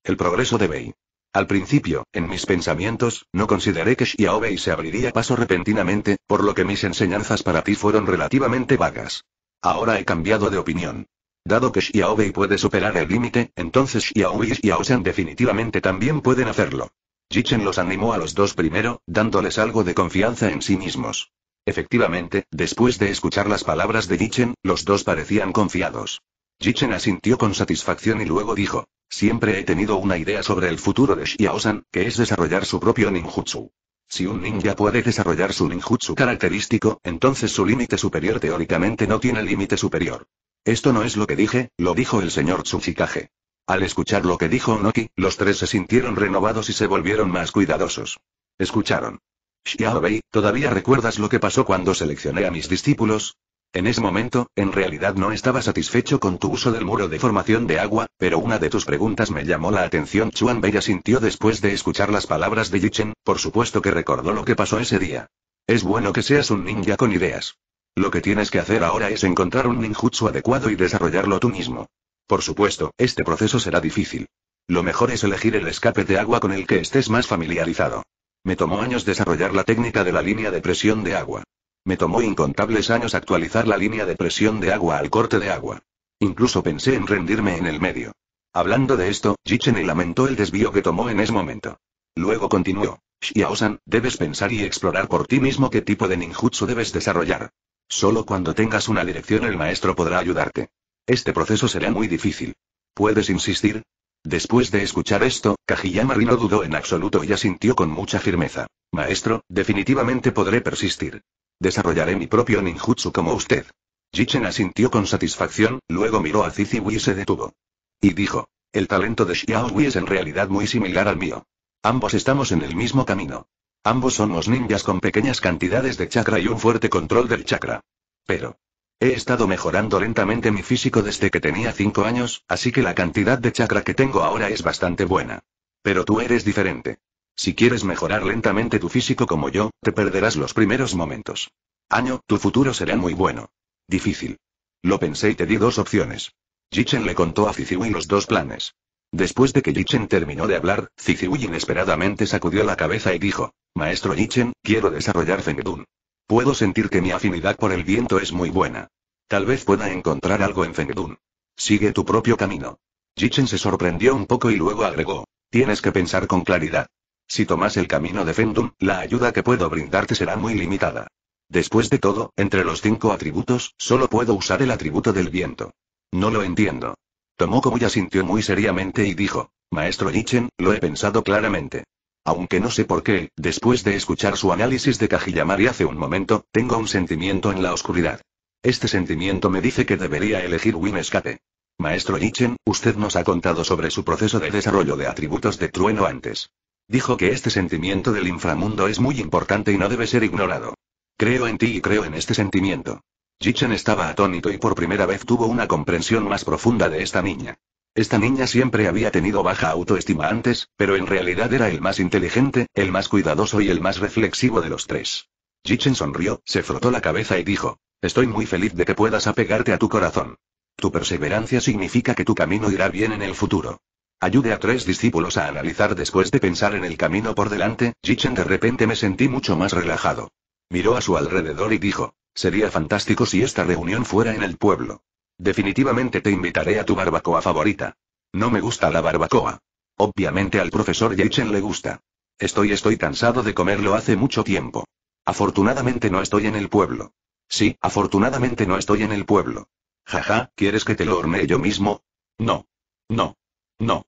El progreso de Bei. Al principio, en mis pensamientos, no consideré que Xiao se abriría paso repentinamente, por lo que mis enseñanzas para ti fueron relativamente vagas. Ahora he cambiado de opinión. Dado que Xiaobei puede superar el límite, entonces Xiao y San definitivamente también pueden hacerlo. Jichen los animó a los dos primero, dándoles algo de confianza en sí mismos. Efectivamente, después de escuchar las palabras de Jichen, los dos parecían confiados. Jichen asintió con satisfacción y luego dijo, siempre he tenido una idea sobre el futuro de Xiaosan, que es desarrollar su propio ninjutsu. Si un ninja puede desarrollar su ninjutsu característico, entonces su límite superior teóricamente no tiene límite superior. Esto no es lo que dije, lo dijo el señor Tsuchikage. Al escuchar lo que dijo Noki, los tres se sintieron renovados y se volvieron más cuidadosos. Escucharon. Xiaobei, ¿todavía recuerdas lo que pasó cuando seleccioné a mis discípulos? En ese momento, en realidad no estaba satisfecho con tu uso del muro de formación de agua, pero una de tus preguntas me llamó la atención. Chuan Bei asintió después de escuchar las palabras de Yichen, por supuesto que recordó lo que pasó ese día. Es bueno que seas un ninja con ideas. Lo que tienes que hacer ahora es encontrar un ninjutsu adecuado y desarrollarlo tú mismo. Por supuesto, este proceso será difícil. Lo mejor es elegir el escape de agua con el que estés más familiarizado. Me tomó años desarrollar la técnica de la línea de presión de agua. Me tomó incontables años actualizar la línea de presión de agua al corte de agua. Incluso pensé en rendirme en el medio. Hablando de esto, Jichen lamentó el desvío que tomó en ese momento. Luego continuó. Xiaosan, debes pensar y explorar por ti mismo qué tipo de ninjutsu debes desarrollar. Solo cuando tengas una dirección el maestro podrá ayudarte. Este proceso será muy difícil. ¿Puedes insistir? Después de escuchar esto, Kajiyamari no dudó en absoluto y asintió con mucha firmeza. Maestro, definitivamente podré persistir. Desarrollaré mi propio ninjutsu como usted. Jichen asintió con satisfacción, luego miró a Ziziwi y se detuvo. Y dijo, el talento de Wei es en realidad muy similar al mío. Ambos estamos en el mismo camino. Ambos somos ninjas con pequeñas cantidades de chakra y un fuerte control del chakra. Pero, He estado mejorando lentamente mi físico desde que tenía 5 años, así que la cantidad de chakra que tengo ahora es bastante buena. Pero tú eres diferente. Si quieres mejorar lentamente tu físico como yo, te perderás los primeros momentos. Año, tu futuro será muy bueno. Difícil. Lo pensé y te di dos opciones. Jichen le contó a Zizui los dos planes. Después de que Jichen terminó de hablar, Zizui inesperadamente sacudió la cabeza y dijo, Maestro Jichen, quiero desarrollar Zengdun. Puedo sentir que mi afinidad por el viento es muy buena. Tal vez pueda encontrar algo en Fengdun. Sigue tu propio camino. Jichen se sorprendió un poco y luego agregó. Tienes que pensar con claridad. Si tomas el camino de Fengdun, la ayuda que puedo brindarte será muy limitada. Después de todo, entre los cinco atributos, solo puedo usar el atributo del viento. No lo entiendo. Tomoko ya sintió muy seriamente y dijo. Maestro Yichen, lo he pensado claramente. Aunque no sé por qué, después de escuchar su análisis de Kajiyamari hace un momento, tengo un sentimiento en la oscuridad. Este sentimiento me dice que debería elegir Win Escape. Maestro Yichen, usted nos ha contado sobre su proceso de desarrollo de atributos de trueno antes. Dijo que este sentimiento del inframundo es muy importante y no debe ser ignorado. Creo en ti y creo en este sentimiento. Yichen estaba atónito y por primera vez tuvo una comprensión más profunda de esta niña. Esta niña siempre había tenido baja autoestima antes, pero en realidad era el más inteligente, el más cuidadoso y el más reflexivo de los tres. Jichen sonrió, se frotó la cabeza y dijo, Estoy muy feliz de que puedas apegarte a tu corazón. Tu perseverancia significa que tu camino irá bien en el futuro. Ayude a tres discípulos a analizar después de pensar en el camino por delante, Jichen de repente me sentí mucho más relajado. Miró a su alrededor y dijo, sería fantástico si esta reunión fuera en el pueblo. Definitivamente te invitaré a tu barbacoa favorita. No me gusta la barbacoa. Obviamente al profesor Yichen le gusta. Estoy estoy cansado de comerlo hace mucho tiempo. Afortunadamente no estoy en el pueblo. Sí, afortunadamente no estoy en el pueblo. Jaja, ¿quieres que te lo hornee yo mismo? No. No. No.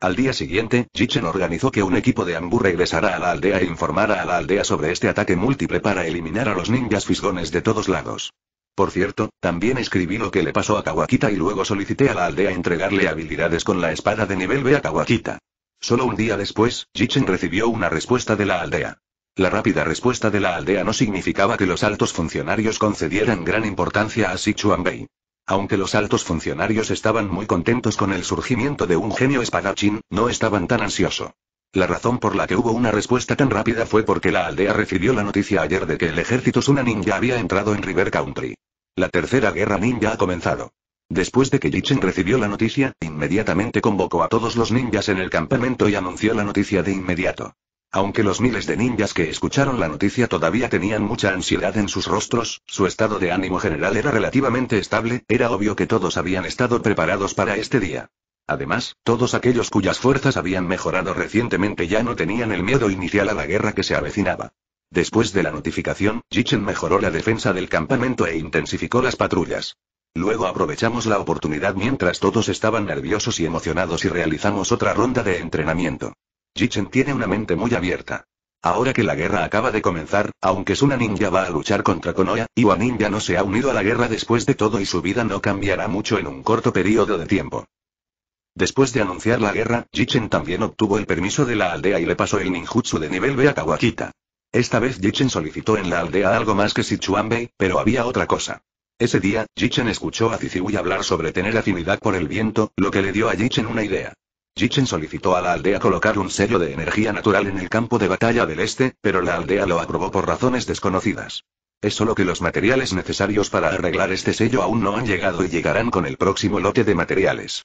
Al día siguiente, Yichen organizó que un equipo de Ambu regresara a la aldea e informara a la aldea sobre este ataque múltiple para eliminar a los ninjas fisgones de todos lados. Por cierto, también escribí lo que le pasó a Kawakita y luego solicité a la aldea entregarle habilidades con la espada de nivel B a Kawakita. Solo un día después, Jichen recibió una respuesta de la aldea. La rápida respuesta de la aldea no significaba que los altos funcionarios concedieran gran importancia a Sichuan Aunque los altos funcionarios estaban muy contentos con el surgimiento de un genio espadachín, no estaban tan ansiosos. La razón por la que hubo una respuesta tan rápida fue porque la aldea recibió la noticia ayer de que el ejército Suna Ninja había entrado en River Country. La tercera guerra ninja ha comenzado. Después de que Yichen recibió la noticia, inmediatamente convocó a todos los ninjas en el campamento y anunció la noticia de inmediato. Aunque los miles de ninjas que escucharon la noticia todavía tenían mucha ansiedad en sus rostros, su estado de ánimo general era relativamente estable, era obvio que todos habían estado preparados para este día. Además, todos aquellos cuyas fuerzas habían mejorado recientemente ya no tenían el miedo inicial a la guerra que se avecinaba. Después de la notificación, Jichen mejoró la defensa del campamento e intensificó las patrullas. Luego aprovechamos la oportunidad mientras todos estaban nerviosos y emocionados y realizamos otra ronda de entrenamiento. Jichen tiene una mente muy abierta. Ahora que la guerra acaba de comenzar, aunque una Ninja va a luchar contra Konoya, Iwa Ninja no se ha unido a la guerra después de todo y su vida no cambiará mucho en un corto periodo de tiempo. Después de anunciar la guerra, Jichen también obtuvo el permiso de la aldea y le pasó el ninjutsu de nivel B a Kawakita. Esta vez Jichen solicitó en la aldea algo más que Sichuanbei, pero había otra cosa. Ese día, Jichen escuchó a Zizui hablar sobre tener afinidad por el viento, lo que le dio a Jichen una idea. Jichen solicitó a la aldea colocar un sello de energía natural en el campo de batalla del este, pero la aldea lo aprobó por razones desconocidas. Es solo que los materiales necesarios para arreglar este sello aún no han llegado y llegarán con el próximo lote de materiales.